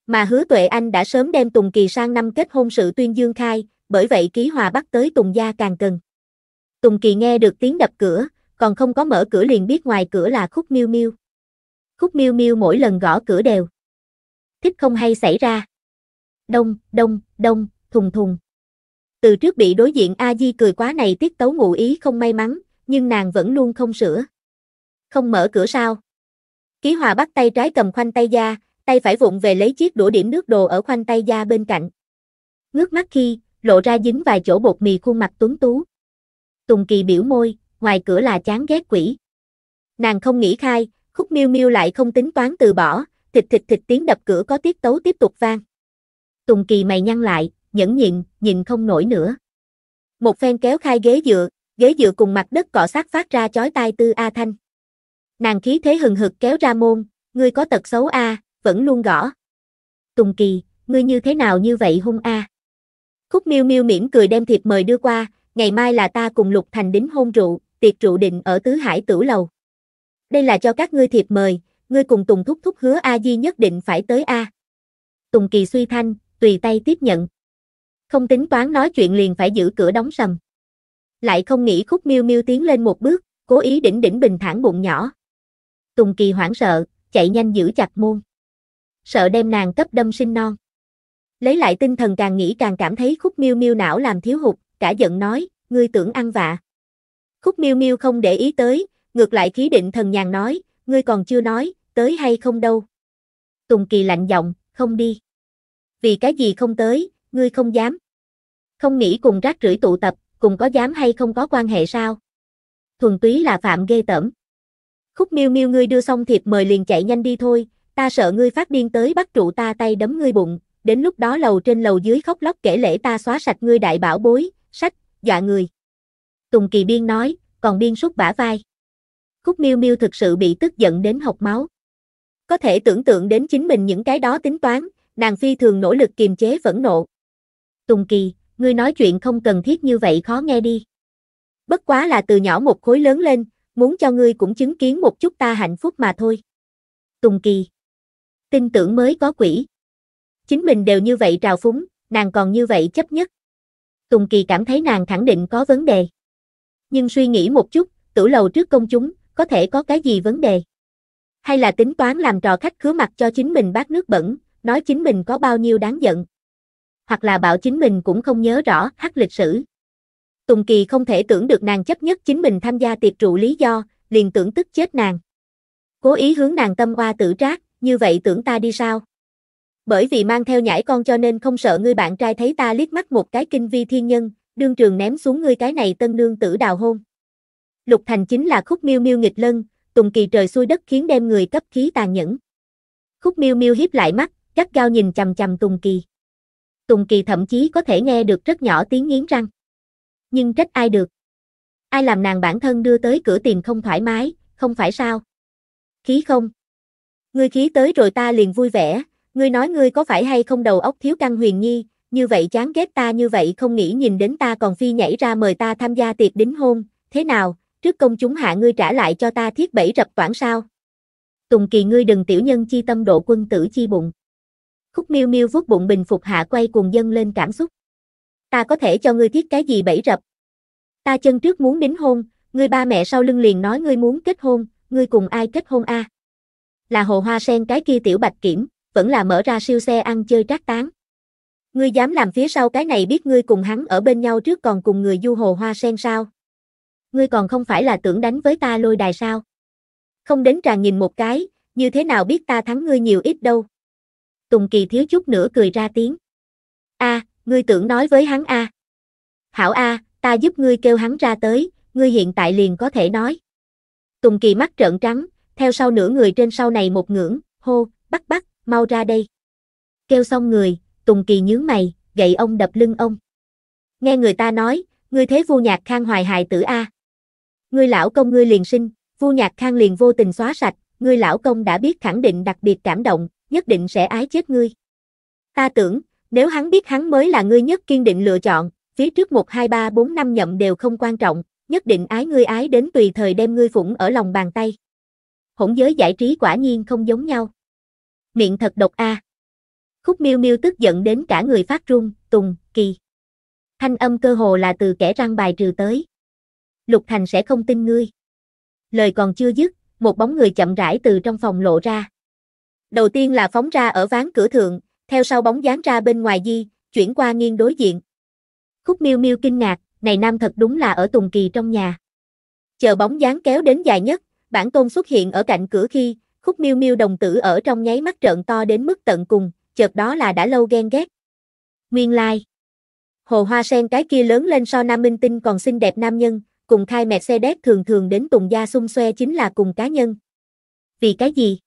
Mà hứa tuệ anh đã sớm đem Tùng Kỳ sang năm kết hôn sự tuyên dương khai, bởi vậy ký hòa bắt tới Tùng gia càng cần. Tùng Kỳ nghe được tiếng đập cửa, còn không có mở cửa liền biết ngoài cửa là khúc miêu miêu. Khúc miêu miêu mỗi lần gõ cửa đều. Thích không hay xảy ra. Đông, đông, đông, thùng thùng. Từ trước bị đối diện A Di cười quá này tiết tấu ngụ ý không may mắn, nhưng nàng vẫn luôn không sửa. Không mở cửa sao? Ký Hòa bắt tay trái cầm khoanh tay da, tay phải vụng về lấy chiếc đũa điểm nước đồ ở khoanh tay da bên cạnh. Ngước mắt khi, lộ ra dính vài chỗ bột mì khuôn mặt tuấn tú. Tùng Kỳ biểu môi, ngoài cửa là chán ghét quỷ. Nàng không nghĩ khai, khúc miêu miêu lại không tính toán từ bỏ, thịt thịt thịt tiếng đập cửa có tiết tấu tiếp tục vang. Tùng Kỳ mày nhăn lại, nhẫn nhịn, nhìn không nổi nữa. Một phen kéo khai ghế dựa, ghế dựa cùng mặt đất cọ sát phát ra chói tai tư A Thanh. Nàng khí thế hừng hực kéo ra môn, ngươi có tật xấu a, vẫn luôn gõ. Tùng Kỳ, ngươi như thế nào như vậy hung a? Khúc Miêu Miêu mỉm cười đem thiệp mời đưa qua, ngày mai là ta cùng Lục Thành đính hôn rượu, tiệc rượu định ở Tứ Hải Tử lầu. Đây là cho các ngươi thiệp mời, ngươi cùng Tùng thúc thúc hứa a di nhất định phải tới a. Tùng Kỳ suy thanh, tùy tay tiếp nhận. Không tính toán nói chuyện liền phải giữ cửa đóng sầm. Lại không nghĩ Khúc Miêu Miêu tiến lên một bước, cố ý đỉnh đỉnh bình thản bụng nhỏ. Tùng Kỳ hoảng sợ, chạy nhanh giữ chặt môn. Sợ đem nàng cấp đâm sinh non. Lấy lại tinh thần càng nghĩ càng cảm thấy khúc miêu miêu não làm thiếu hụt, cả giận nói, ngươi tưởng ăn vạ. Khúc miêu miêu không để ý tới, ngược lại khí định thần nhàn nói, ngươi còn chưa nói, tới hay không đâu. Tùng Kỳ lạnh giọng, không đi. Vì cái gì không tới, ngươi không dám. Không nghĩ cùng rác rưởi tụ tập, cùng có dám hay không có quan hệ sao? Thuần túy là phạm ghê tởm. Khúc miêu miêu ngươi đưa xong thiệp mời liền chạy nhanh đi thôi, ta sợ ngươi phát điên tới bắt trụ ta tay đấm ngươi bụng, đến lúc đó lầu trên lầu dưới khóc lóc kể lễ ta xóa sạch ngươi đại bảo bối, sách, dọa người. Tùng Kỳ Biên nói, còn Biên sút bả vai. Khúc miêu miêu thực sự bị tức giận đến học máu. Có thể tưởng tượng đến chính mình những cái đó tính toán, nàng phi thường nỗ lực kiềm chế phẫn nộ. Tùng Kỳ, ngươi nói chuyện không cần thiết như vậy khó nghe đi. Bất quá là từ nhỏ một khối lớn lên, muốn cho ngươi cũng chứng kiến một chút ta hạnh phúc mà thôi. Tùng Kỳ Tin tưởng mới có quỷ. Chính mình đều như vậy trào phúng, nàng còn như vậy chấp nhất. Tùng Kỳ cảm thấy nàng khẳng định có vấn đề. Nhưng suy nghĩ một chút, tử lầu trước công chúng, có thể có cái gì vấn đề? Hay là tính toán làm trò khách khứa mặt cho chính mình bát nước bẩn, nói chính mình có bao nhiêu đáng giận? Hoặc là bảo chính mình cũng không nhớ rõ hát lịch sử. Tùng Kỳ không thể tưởng được nàng chấp nhất chính mình tham gia tiệc rượu lý do, liền tưởng tức chết nàng. Cố ý hướng nàng tâm qua tử trác, như vậy tưởng ta đi sao? Bởi vì mang theo nhãi con cho nên không sợ ngươi bạn trai thấy ta liếc mắt một cái kinh vi thiên nhân, đương trường ném xuống ngươi cái này tân nương tử đào hôn. Lục Thành chính là khúc miêu miêu nghịch lân, Tùng Kỳ trời xuôi đất khiến đem người cấp khí tàn nhẫn. Khúc miêu miêu hiếp lại mắt, cắt gao nhìn chằm chằm Tùng Kỳ. Tùng Kỳ thậm chí có thể nghe được rất nhỏ tiếng nghiến răng nhưng trách ai được. Ai làm nàng bản thân đưa tới cửa tìm không thoải mái, không phải sao? Khí không? Ngươi khí tới rồi ta liền vui vẻ, ngươi nói ngươi có phải hay không đầu óc thiếu căn huyền nhi, như vậy chán ghét ta như vậy không nghĩ nhìn đến ta còn phi nhảy ra mời ta tham gia tiệc đính hôn, thế nào, trước công chúng hạ ngươi trả lại cho ta thiết bẫy rập toản sao? Tùng kỳ ngươi đừng tiểu nhân chi tâm độ quân tử chi bụng. Khúc miêu miêu vuốt bụng bình phục hạ quay cuồng dân lên cảm xúc ta có thể cho ngươi thiết cái gì bẫy rập. Ta chân trước muốn đính hôn, ngươi ba mẹ sau lưng liền nói ngươi muốn kết hôn, ngươi cùng ai kết hôn a? À? Là hồ hoa sen cái kia tiểu bạch kiểm, vẫn là mở ra siêu xe ăn chơi trác tán. Ngươi dám làm phía sau cái này biết ngươi cùng hắn ở bên nhau trước còn cùng người du hồ hoa sen sao? Ngươi còn không phải là tưởng đánh với ta lôi đài sao? Không đến trà nhìn một cái, như thế nào biết ta thắng ngươi nhiều ít đâu? Tùng Kỳ thiếu chút nữa cười ra tiếng. A, à, ngươi tưởng nói với hắn a? À. Hảo a, ta giúp ngươi kêu hắn ra tới, ngươi hiện tại liền có thể nói. Tùng kỳ mắt trợn trắng, theo sau nửa người trên sau này một ngưỡng, hô, bắt bắt, mau ra đây. Kêu xong người, Tùng kỳ nhướng mày, gậy ông đập lưng ông. Nghe người ta nói, ngươi thế vô nhạc khang hoài hài tử a. À. Ngươi lão công ngươi liền sinh, vô nhạc khang liền vô tình xóa sạch, ngươi lão công đã biết khẳng định đặc biệt cảm động, nhất định sẽ ái chết ngươi. Ta tưởng, nếu hắn biết hắn mới là ngươi nhất kiên định lựa chọn, phía trước 1 2 3 4 5 nhậm đều không quan trọng, nhất định ái ngươi ái đến tùy thời đem ngươi phụng ở lòng bàn tay. Hỗn giới giải trí quả nhiên không giống nhau. Miệng thật độc a. À. Khúc Miêu Miêu tức giận đến cả người phát run, Tùng, Kỳ. Thanh âm cơ hồ là từ kẻ răng bài trừ tới. Lục Thành sẽ không tin ngươi. Lời còn chưa dứt, một bóng người chậm rãi từ trong phòng lộ ra. Đầu tiên là phóng ra ở ván cửa thượng, theo sau bóng dáng ra bên ngoài di, chuyển qua nghiêng đối diện. Khúc miêu miêu kinh ngạc, này nam thật đúng là ở Tùng Kỳ trong nhà. Chờ bóng dáng kéo đến dài nhất, bản tôn xuất hiện ở cạnh cửa khi, khúc miêu miêu đồng tử ở trong nháy mắt trợn to đến mức tận cùng, chợt đó là đã lâu ghen ghét. Nguyên lai. Like. Hồ Hoa Sen cái kia lớn lên so nam minh tinh còn xinh đẹp nam nhân, cùng khai mẹ xe đét thường thường đến Tùng Gia xung xoe chính là cùng cá nhân. Vì cái gì?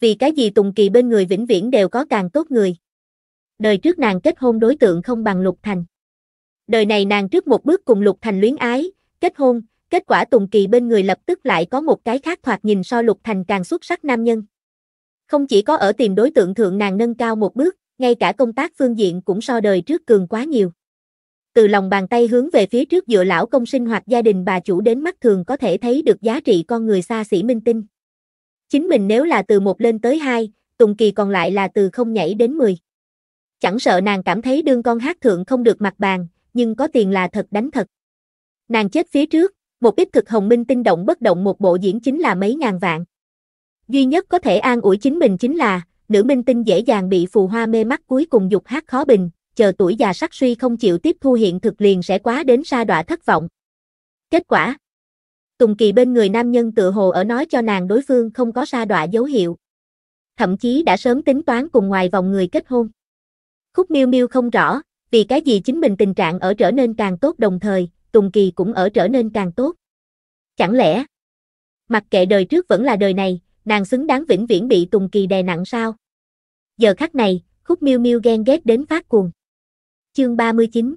vì cái gì Tùng Kỳ bên người vĩnh viễn đều có càng tốt người. Đời trước nàng kết hôn đối tượng không bằng Lục Thành. Đời này nàng trước một bước cùng Lục Thành luyến ái, kết hôn, kết quả Tùng Kỳ bên người lập tức lại có một cái khác thoạt nhìn so Lục Thành càng xuất sắc nam nhân. Không chỉ có ở tìm đối tượng thượng nàng nâng cao một bước, ngay cả công tác phương diện cũng so đời trước cường quá nhiều. Từ lòng bàn tay hướng về phía trước dựa lão công sinh hoạt gia đình bà chủ đến mắt thường có thể thấy được giá trị con người xa xỉ minh tinh. Chính mình nếu là từ một lên tới hai, Tùng Kỳ còn lại là từ không nhảy đến 10. Chẳng sợ nàng cảm thấy đương con hát thượng không được mặt bàn, nhưng có tiền là thật đánh thật. Nàng chết phía trước, một ít thực hồng minh tinh động bất động một bộ diễn chính là mấy ngàn vạn. Duy nhất có thể an ủi chính mình chính là, nữ minh tinh dễ dàng bị phù hoa mê mắt cuối cùng dục hát khó bình, chờ tuổi già sắc suy không chịu tiếp thu hiện thực liền sẽ quá đến sa đọa thất vọng. Kết quả, Tùng Kỳ bên người nam nhân tự hồ ở nói cho nàng đối phương không có xa đọa dấu hiệu. Thậm chí đã sớm tính toán cùng ngoài vòng người kết hôn. Khúc miêu miêu không rõ, vì cái gì chính mình tình trạng ở trở nên càng tốt đồng thời, Tùng Kỳ cũng ở trở nên càng tốt. Chẳng lẽ, mặc kệ đời trước vẫn là đời này, nàng xứng đáng vĩnh viễn bị Tùng Kỳ đè nặng sao? Giờ khắc này, khúc miêu miêu ghen ghét đến phát cuồng. Chương 39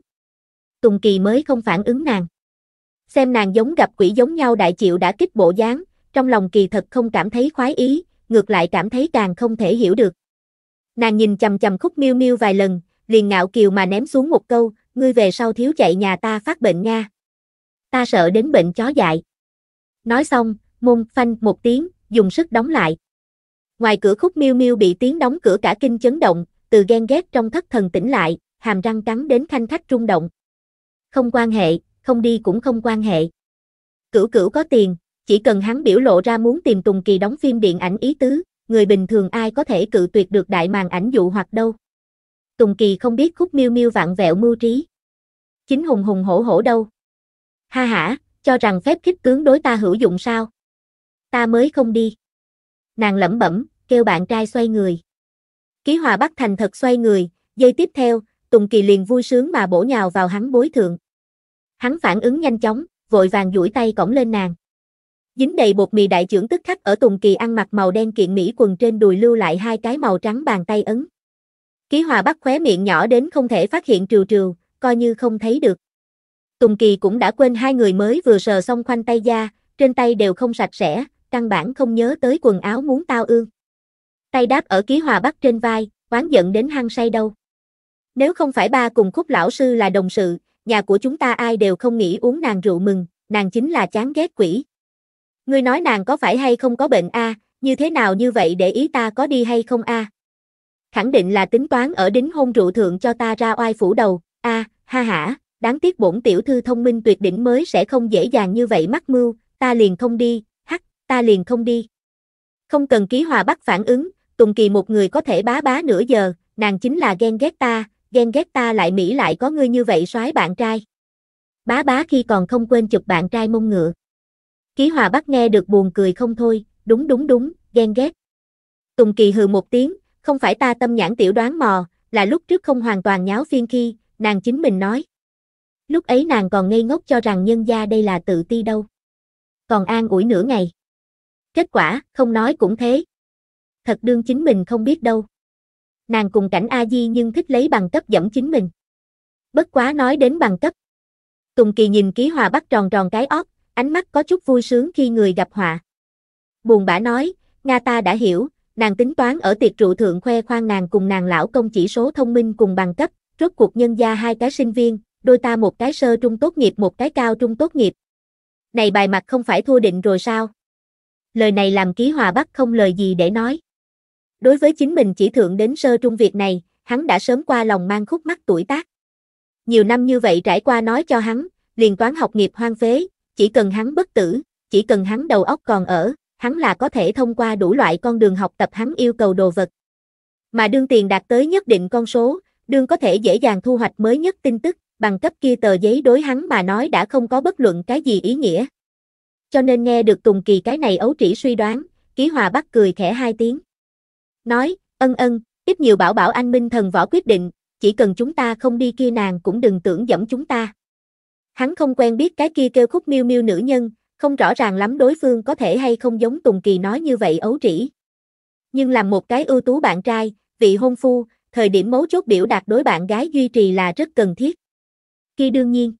Tùng Kỳ mới không phản ứng nàng xem nàng giống gặp quỷ giống nhau đại chịu đã kích bộ dáng, trong lòng kỳ thật không cảm thấy khoái ý, ngược lại cảm thấy càng không thể hiểu được. Nàng nhìn chầm chầm khúc miêu miêu vài lần, liền ngạo kiều mà ném xuống một câu, ngươi về sau thiếu chạy nhà ta phát bệnh nha. Ta sợ đến bệnh chó dại. Nói xong, môn phanh một tiếng, dùng sức đóng lại. Ngoài cửa khúc miêu miêu bị tiếng đóng cửa cả kinh chấn động, từ ghen ghét trong thất thần tỉnh lại, hàm răng cắn đến khanh khách rung động. Không quan hệ, không đi cũng không quan hệ. Cửu cửu có tiền, chỉ cần hắn biểu lộ ra muốn tìm Tùng Kỳ đóng phim điện ảnh ý tứ, người bình thường ai có thể cự tuyệt được đại màn ảnh dụ hoặc đâu. Tùng Kỳ không biết khúc miêu miêu vạn vẹo mưu trí. Chính hùng hùng hổ hổ đâu. Ha hả, cho rằng phép khích tướng đối ta hữu dụng sao. Ta mới không đi. Nàng lẩm bẩm, kêu bạn trai xoay người. Ký hòa Bắc Thành thật xoay người, dây tiếp theo, Tùng Kỳ liền vui sướng mà bổ nhào vào hắn bối thượng. Hắn phản ứng nhanh chóng, vội vàng duỗi tay cõng lên nàng. Dính đầy bột mì đại trưởng tức khắc ở Tùng Kỳ ăn mặc màu đen kiện mỹ quần trên đùi lưu lại hai cái màu trắng bàn tay ấn. Ký Hòa bắt khóe miệng nhỏ đến không thể phát hiện trừ trừ, coi như không thấy được. Tùng Kỳ cũng đã quên hai người mới vừa sờ xong khoanh tay da, trên tay đều không sạch sẽ, căn bản không nhớ tới quần áo muốn tao ương. Tay đáp ở Ký Hòa bắt trên vai, oán giận đến hăng say đâu. Nếu không phải ba cùng khúc lão sư là đồng sự, nhà của chúng ta ai đều không nghĩ uống nàng rượu mừng, nàng chính là chán ghét quỷ. Ngươi nói nàng có phải hay không có bệnh a, như thế nào như vậy để ý ta có đi hay không a? Khẳng định là tính toán ở đính hôn rượu thượng cho ta ra oai phủ đầu, a, à, ha hả, đáng tiếc bổn tiểu thư thông minh tuyệt đỉnh mới sẽ không dễ dàng như vậy mắc mưu, ta liền không đi, hắc, ta liền không đi. Không cần ký hòa bắt phản ứng, Tùng Kỳ một người có thể bá bá nửa giờ, nàng chính là ghen ghét ta, ghen ghét ta lại Mỹ lại có ngươi như vậy soái bạn trai. Bá bá khi còn không quên chụp bạn trai mông ngựa. Ký hòa bắt nghe được buồn cười không thôi, đúng đúng đúng, ghen ghét. Tùng kỳ hừ một tiếng, không phải ta tâm nhãn tiểu đoán mò, là lúc trước không hoàn toàn nháo phiên khi, nàng chính mình nói. Lúc ấy nàng còn ngây ngốc cho rằng nhân gia đây là tự ti đâu. Còn an ủi nửa ngày. Kết quả, không nói cũng thế. Thật đương chính mình không biết đâu nàng cùng cảnh A Di nhưng thích lấy bằng cấp dẫm chính mình. Bất quá nói đến bằng cấp. Tùng Kỳ nhìn ký hòa bắt tròn tròn cái óc ánh mắt có chút vui sướng khi người gặp họa. Buồn bã nói, Nga ta đã hiểu, nàng tính toán ở tiệc rượu thượng khoe khoang nàng cùng nàng lão công chỉ số thông minh cùng bằng cấp, rốt cuộc nhân gia hai cái sinh viên, đôi ta một cái sơ trung tốt nghiệp một cái cao trung tốt nghiệp. Này bài mặt không phải thua định rồi sao? Lời này làm ký hòa bắt không lời gì để nói. Đối với chính mình chỉ thượng đến sơ trung việc này, hắn đã sớm qua lòng mang khúc mắt tuổi tác. Nhiều năm như vậy trải qua nói cho hắn, liền toán học nghiệp hoang phế, chỉ cần hắn bất tử, chỉ cần hắn đầu óc còn ở, hắn là có thể thông qua đủ loại con đường học tập hắn yêu cầu đồ vật. Mà đương tiền đạt tới nhất định con số, đương có thể dễ dàng thu hoạch mới nhất tin tức, bằng cấp kia tờ giấy đối hắn mà nói đã không có bất luận cái gì ý nghĩa. Cho nên nghe được Tùng Kỳ cái này ấu trĩ suy đoán, Ký Hòa bắt cười khẽ hai tiếng nói, ân ân, ít nhiều bảo bảo anh minh thần võ quyết định, chỉ cần chúng ta không đi kia nàng cũng đừng tưởng dẫm chúng ta. Hắn không quen biết cái kia kêu khúc miêu miêu nữ nhân, không rõ ràng lắm đối phương có thể hay không giống Tùng Kỳ nói như vậy ấu trĩ. Nhưng làm một cái ưu tú bạn trai, vị hôn phu, thời điểm mấu chốt biểu đạt đối bạn gái duy trì là rất cần thiết. Khi đương nhiên,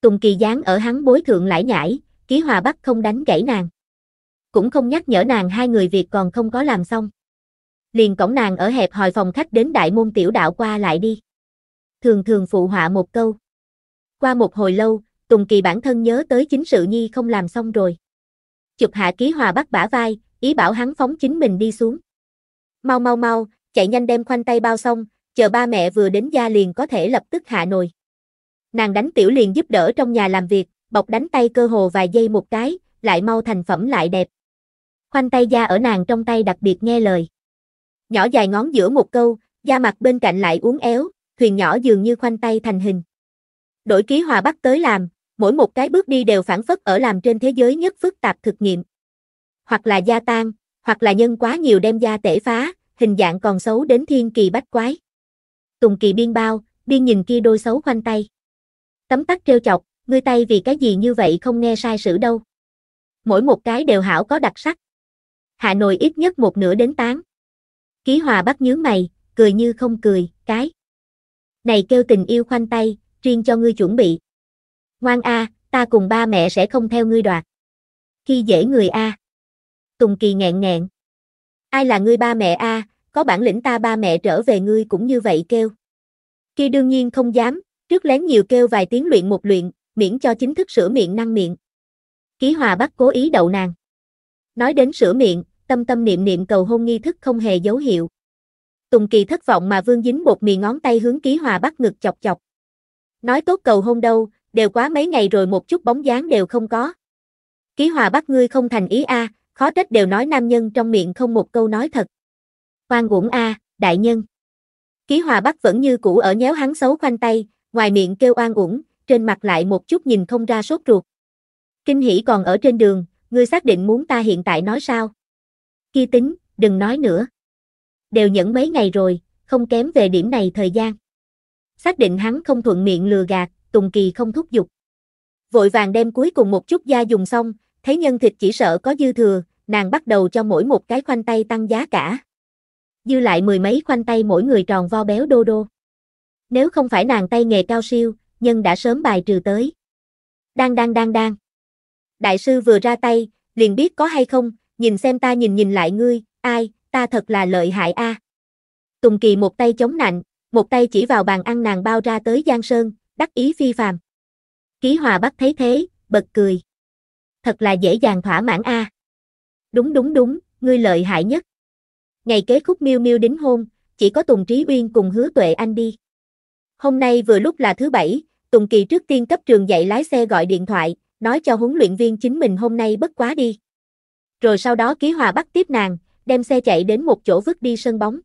Tùng Kỳ dáng ở hắn bối thượng lãi nhãi, ký hòa bắt không đánh gãy nàng. Cũng không nhắc nhở nàng hai người việc còn không có làm xong liền cổng nàng ở hẹp hòi phòng khách đến đại môn tiểu đạo qua lại đi. Thường thường phụ họa một câu. Qua một hồi lâu, Tùng Kỳ bản thân nhớ tới chính sự nhi không làm xong rồi. Chụp hạ ký hòa bắt bả vai, ý bảo hắn phóng chính mình đi xuống. Mau mau mau, chạy nhanh đem khoanh tay bao xong, chờ ba mẹ vừa đến gia liền có thể lập tức hạ nồi. Nàng đánh tiểu liền giúp đỡ trong nhà làm việc, bọc đánh tay cơ hồ vài giây một cái, lại mau thành phẩm lại đẹp. Khoanh tay da ở nàng trong tay đặc biệt nghe lời nhỏ dài ngón giữa một câu, da mặt bên cạnh lại uốn éo, thuyền nhỏ dường như khoanh tay thành hình. Đổi ký hòa bắt tới làm, mỗi một cái bước đi đều phản phất ở làm trên thế giới nhất phức tạp thực nghiệm. Hoặc là gia tan, hoặc là nhân quá nhiều đem da tể phá, hình dạng còn xấu đến thiên kỳ bách quái. Tùng kỳ biên bao, biên nhìn kia đôi xấu khoanh tay. Tấm tắc trêu chọc, ngươi tay vì cái gì như vậy không nghe sai sử đâu. Mỗi một cái đều hảo có đặc sắc. Hà Nội ít nhất một nửa đến tán. Ký hòa bắt nhớ mày, cười như không cười, cái. Này kêu tình yêu khoanh tay, riêng cho ngươi chuẩn bị. Ngoan a, ta cùng ba mẹ sẽ không theo ngươi đoạt. Khi dễ người a. Tùng Kỳ nghẹn nghẹn. Ai là ngươi ba mẹ a, có bản lĩnh ta ba mẹ trở về ngươi cũng như vậy kêu. Khi đương nhiên không dám, trước lén nhiều kêu vài tiếng luyện một luyện, miễn cho chính thức sửa miệng năng miệng. Ký Hòa bắt cố ý đậu nàng. Nói đến sửa miệng, tâm tâm niệm niệm cầu hôn nghi thức không hề dấu hiệu. Tùng Kỳ thất vọng mà vương dính bột mì ngón tay hướng ký hòa bắt ngực chọc chọc. Nói tốt cầu hôn đâu, đều quá mấy ngày rồi một chút bóng dáng đều không có. Ký hòa bắt ngươi không thành ý a, khó trách đều nói nam nhân trong miệng không một câu nói thật. Oan uổng a, đại nhân. Ký hòa bắt vẫn như cũ ở nhéo hắn xấu khoanh tay, ngoài miệng kêu oan uổng, trên mặt lại một chút nhìn không ra sốt ruột. Kinh hỉ còn ở trên đường, ngươi xác định muốn ta hiện tại nói sao? kia tính, đừng nói nữa. Đều nhẫn mấy ngày rồi, không kém về điểm này thời gian. Xác định hắn không thuận miệng lừa gạt, Tùng Kỳ không thúc giục. Vội vàng đem cuối cùng một chút da dùng xong, thấy nhân thịt chỉ sợ có dư thừa, nàng bắt đầu cho mỗi một cái khoanh tay tăng giá cả. Dư lại mười mấy khoanh tay mỗi người tròn vo béo đô đô. Nếu không phải nàng tay nghề cao siêu, nhân đã sớm bài trừ tới. Đang đang đang đang. Đại sư vừa ra tay, liền biết có hay không, nhìn xem ta nhìn nhìn lại ngươi, ai, ta thật là lợi hại a. À. Tùng Kỳ một tay chống nạnh, một tay chỉ vào bàn ăn nàng bao ra tới Giang Sơn, đắc ý phi phàm. Ký Hòa bắt thấy thế, bật cười. Thật là dễ dàng thỏa mãn a. À. Đúng đúng đúng, ngươi lợi hại nhất. Ngày kế khúc miêu miêu đính hôn, chỉ có Tùng Trí Uyên cùng Hứa Tuệ Anh đi. Hôm nay vừa lúc là thứ bảy, Tùng Kỳ trước tiên cấp trường dạy lái xe gọi điện thoại, nói cho huấn luyện viên chính mình hôm nay bất quá đi rồi sau đó ký hòa bắt tiếp nàng, đem xe chạy đến một chỗ vứt đi sân bóng.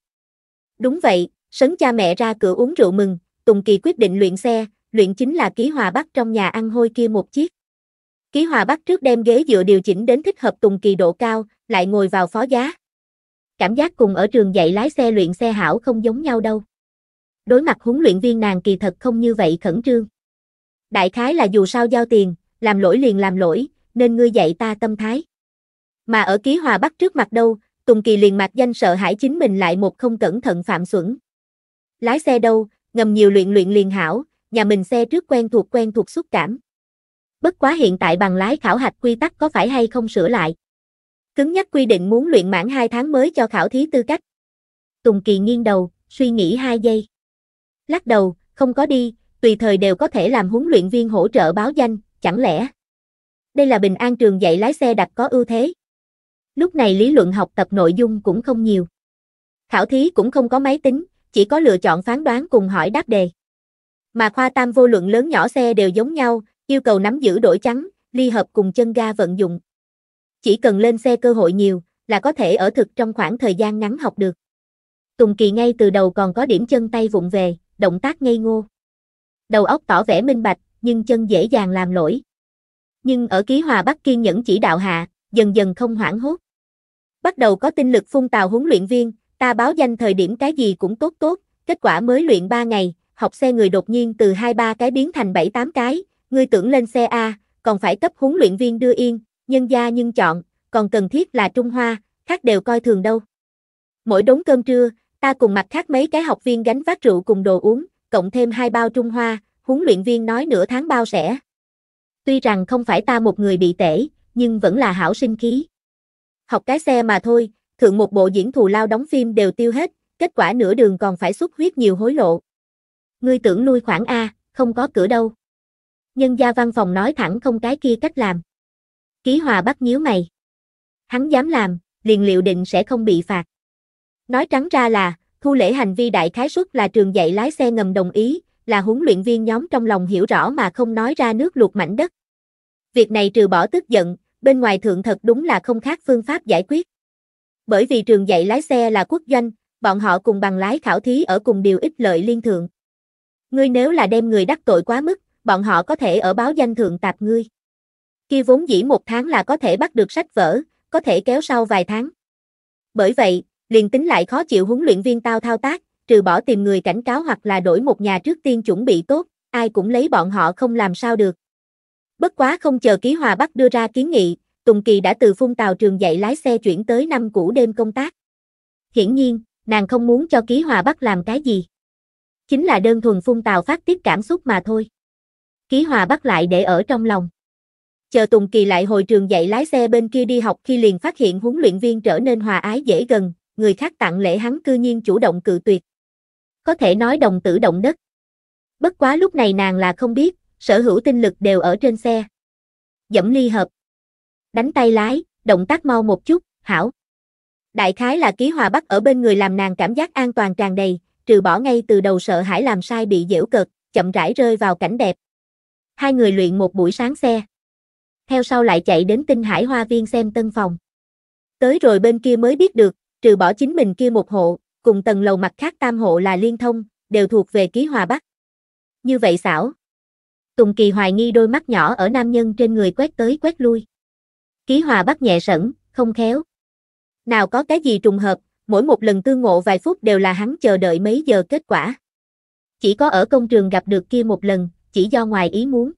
Đúng vậy, sấn cha mẹ ra cửa uống rượu mừng, Tùng Kỳ quyết định luyện xe, luyện chính là ký hòa bắt trong nhà ăn hôi kia một chiếc. Ký hòa bắt trước đem ghế dựa điều chỉnh đến thích hợp Tùng Kỳ độ cao, lại ngồi vào phó giá. Cảm giác cùng ở trường dạy lái xe luyện xe hảo không giống nhau đâu. Đối mặt huấn luyện viên nàng kỳ thật không như vậy khẩn trương. Đại khái là dù sao giao tiền, làm lỗi liền làm lỗi, nên ngươi dạy ta tâm thái. Mà ở ký hòa bắt trước mặt đâu, Tùng Kỳ liền mặt danh sợ hãi chính mình lại một không cẩn thận phạm xuẩn. Lái xe đâu, ngầm nhiều luyện luyện liền hảo, nhà mình xe trước quen thuộc quen thuộc xúc cảm. Bất quá hiện tại bằng lái khảo hạch quy tắc có phải hay không sửa lại. Cứng nhắc quy định muốn luyện mãn 2 tháng mới cho khảo thí tư cách. Tùng Kỳ nghiêng đầu, suy nghĩ 2 giây. Lắc đầu, không có đi, tùy thời đều có thể làm huấn luyện viên hỗ trợ báo danh, chẳng lẽ. Đây là Bình An trường dạy lái xe đặc có ưu thế lúc này lý luận học tập nội dung cũng không nhiều. Khảo thí cũng không có máy tính, chỉ có lựa chọn phán đoán cùng hỏi đáp đề. Mà khoa tam vô luận lớn nhỏ xe đều giống nhau, yêu cầu nắm giữ đổi trắng, ly hợp cùng chân ga vận dụng. Chỉ cần lên xe cơ hội nhiều, là có thể ở thực trong khoảng thời gian ngắn học được. Tùng Kỳ ngay từ đầu còn có điểm chân tay vụng về, động tác ngây ngô. Đầu óc tỏ vẻ minh bạch, nhưng chân dễ dàng làm lỗi. Nhưng ở ký hòa Bắc kiên nhẫn chỉ đạo hạ, dần dần không hoảng hốt bắt đầu có tinh lực phun tào huấn luyện viên, ta báo danh thời điểm cái gì cũng tốt tốt, kết quả mới luyện 3 ngày, học xe người đột nhiên từ 2-3 cái biến thành 7-8 cái, ngươi tưởng lên xe A, còn phải cấp huấn luyện viên đưa yên, nhân gia nhưng chọn, còn cần thiết là Trung Hoa, khác đều coi thường đâu. Mỗi đống cơm trưa, ta cùng mặt khác mấy cái học viên gánh vác rượu cùng đồ uống, cộng thêm hai bao Trung Hoa, huấn luyện viên nói nửa tháng bao sẽ. Tuy rằng không phải ta một người bị tể, nhưng vẫn là hảo sinh khí. Học cái xe mà thôi, thượng một bộ diễn thù lao đóng phim đều tiêu hết, kết quả nửa đường còn phải xuất huyết nhiều hối lộ. Ngươi tưởng nuôi khoảng A, không có cửa đâu. Nhân gia văn phòng nói thẳng không cái kia cách làm. Ký hòa bắt nhíu mày. Hắn dám làm, liền liệu định sẽ không bị phạt. Nói trắng ra là, thu lễ hành vi đại khái suất là trường dạy lái xe ngầm đồng ý, là huấn luyện viên nhóm trong lòng hiểu rõ mà không nói ra nước luộc mảnh đất. Việc này trừ bỏ tức giận, bên ngoài thượng thật đúng là không khác phương pháp giải quyết. Bởi vì trường dạy lái xe là quốc doanh, bọn họ cùng bằng lái khảo thí ở cùng điều ích lợi liên thượng. Ngươi nếu là đem người đắc tội quá mức, bọn họ có thể ở báo danh thượng tạp ngươi. Kia vốn dĩ một tháng là có thể bắt được sách vở, có thể kéo sau vài tháng. Bởi vậy, liền tính lại khó chịu huấn luyện viên tao thao tác, trừ bỏ tìm người cảnh cáo hoặc là đổi một nhà trước tiên chuẩn bị tốt, ai cũng lấy bọn họ không làm sao được. Bất quá không chờ ký hòa Bắc đưa ra kiến nghị, Tùng Kỳ đã từ phun tàu trường dạy lái xe chuyển tới năm cũ đêm công tác. Hiển nhiên, nàng không muốn cho ký hòa Bắc làm cái gì. Chính là đơn thuần phun tàu phát tiết cảm xúc mà thôi. Ký hòa Bắc lại để ở trong lòng. Chờ Tùng Kỳ lại hồi trường dạy lái xe bên kia đi học khi liền phát hiện huấn luyện viên trở nên hòa ái dễ gần, người khác tặng lễ hắn cư nhiên chủ động cự tuyệt. Có thể nói đồng tử động đất. Bất quá lúc này nàng là không biết, sở hữu tinh lực đều ở trên xe. Dẫm ly hợp. Đánh tay lái, động tác mau một chút, hảo. Đại khái là ký hòa bắc ở bên người làm nàng cảm giác an toàn tràn đầy, trừ bỏ ngay từ đầu sợ hãi làm sai bị dễu cực, chậm rãi rơi vào cảnh đẹp. Hai người luyện một buổi sáng xe. Theo sau lại chạy đến tinh hải hoa viên xem tân phòng. Tới rồi bên kia mới biết được, trừ bỏ chính mình kia một hộ, cùng tầng lầu mặt khác tam hộ là liên thông, đều thuộc về ký hòa bắc. Như vậy xảo, Tùng Kỳ hoài nghi đôi mắt nhỏ ở nam nhân trên người quét tới quét lui. Ký hòa bắt nhẹ sẩn, không khéo. Nào có cái gì trùng hợp, mỗi một lần tương ngộ vài phút đều là hắn chờ đợi mấy giờ kết quả. Chỉ có ở công trường gặp được kia một lần, chỉ do ngoài ý muốn.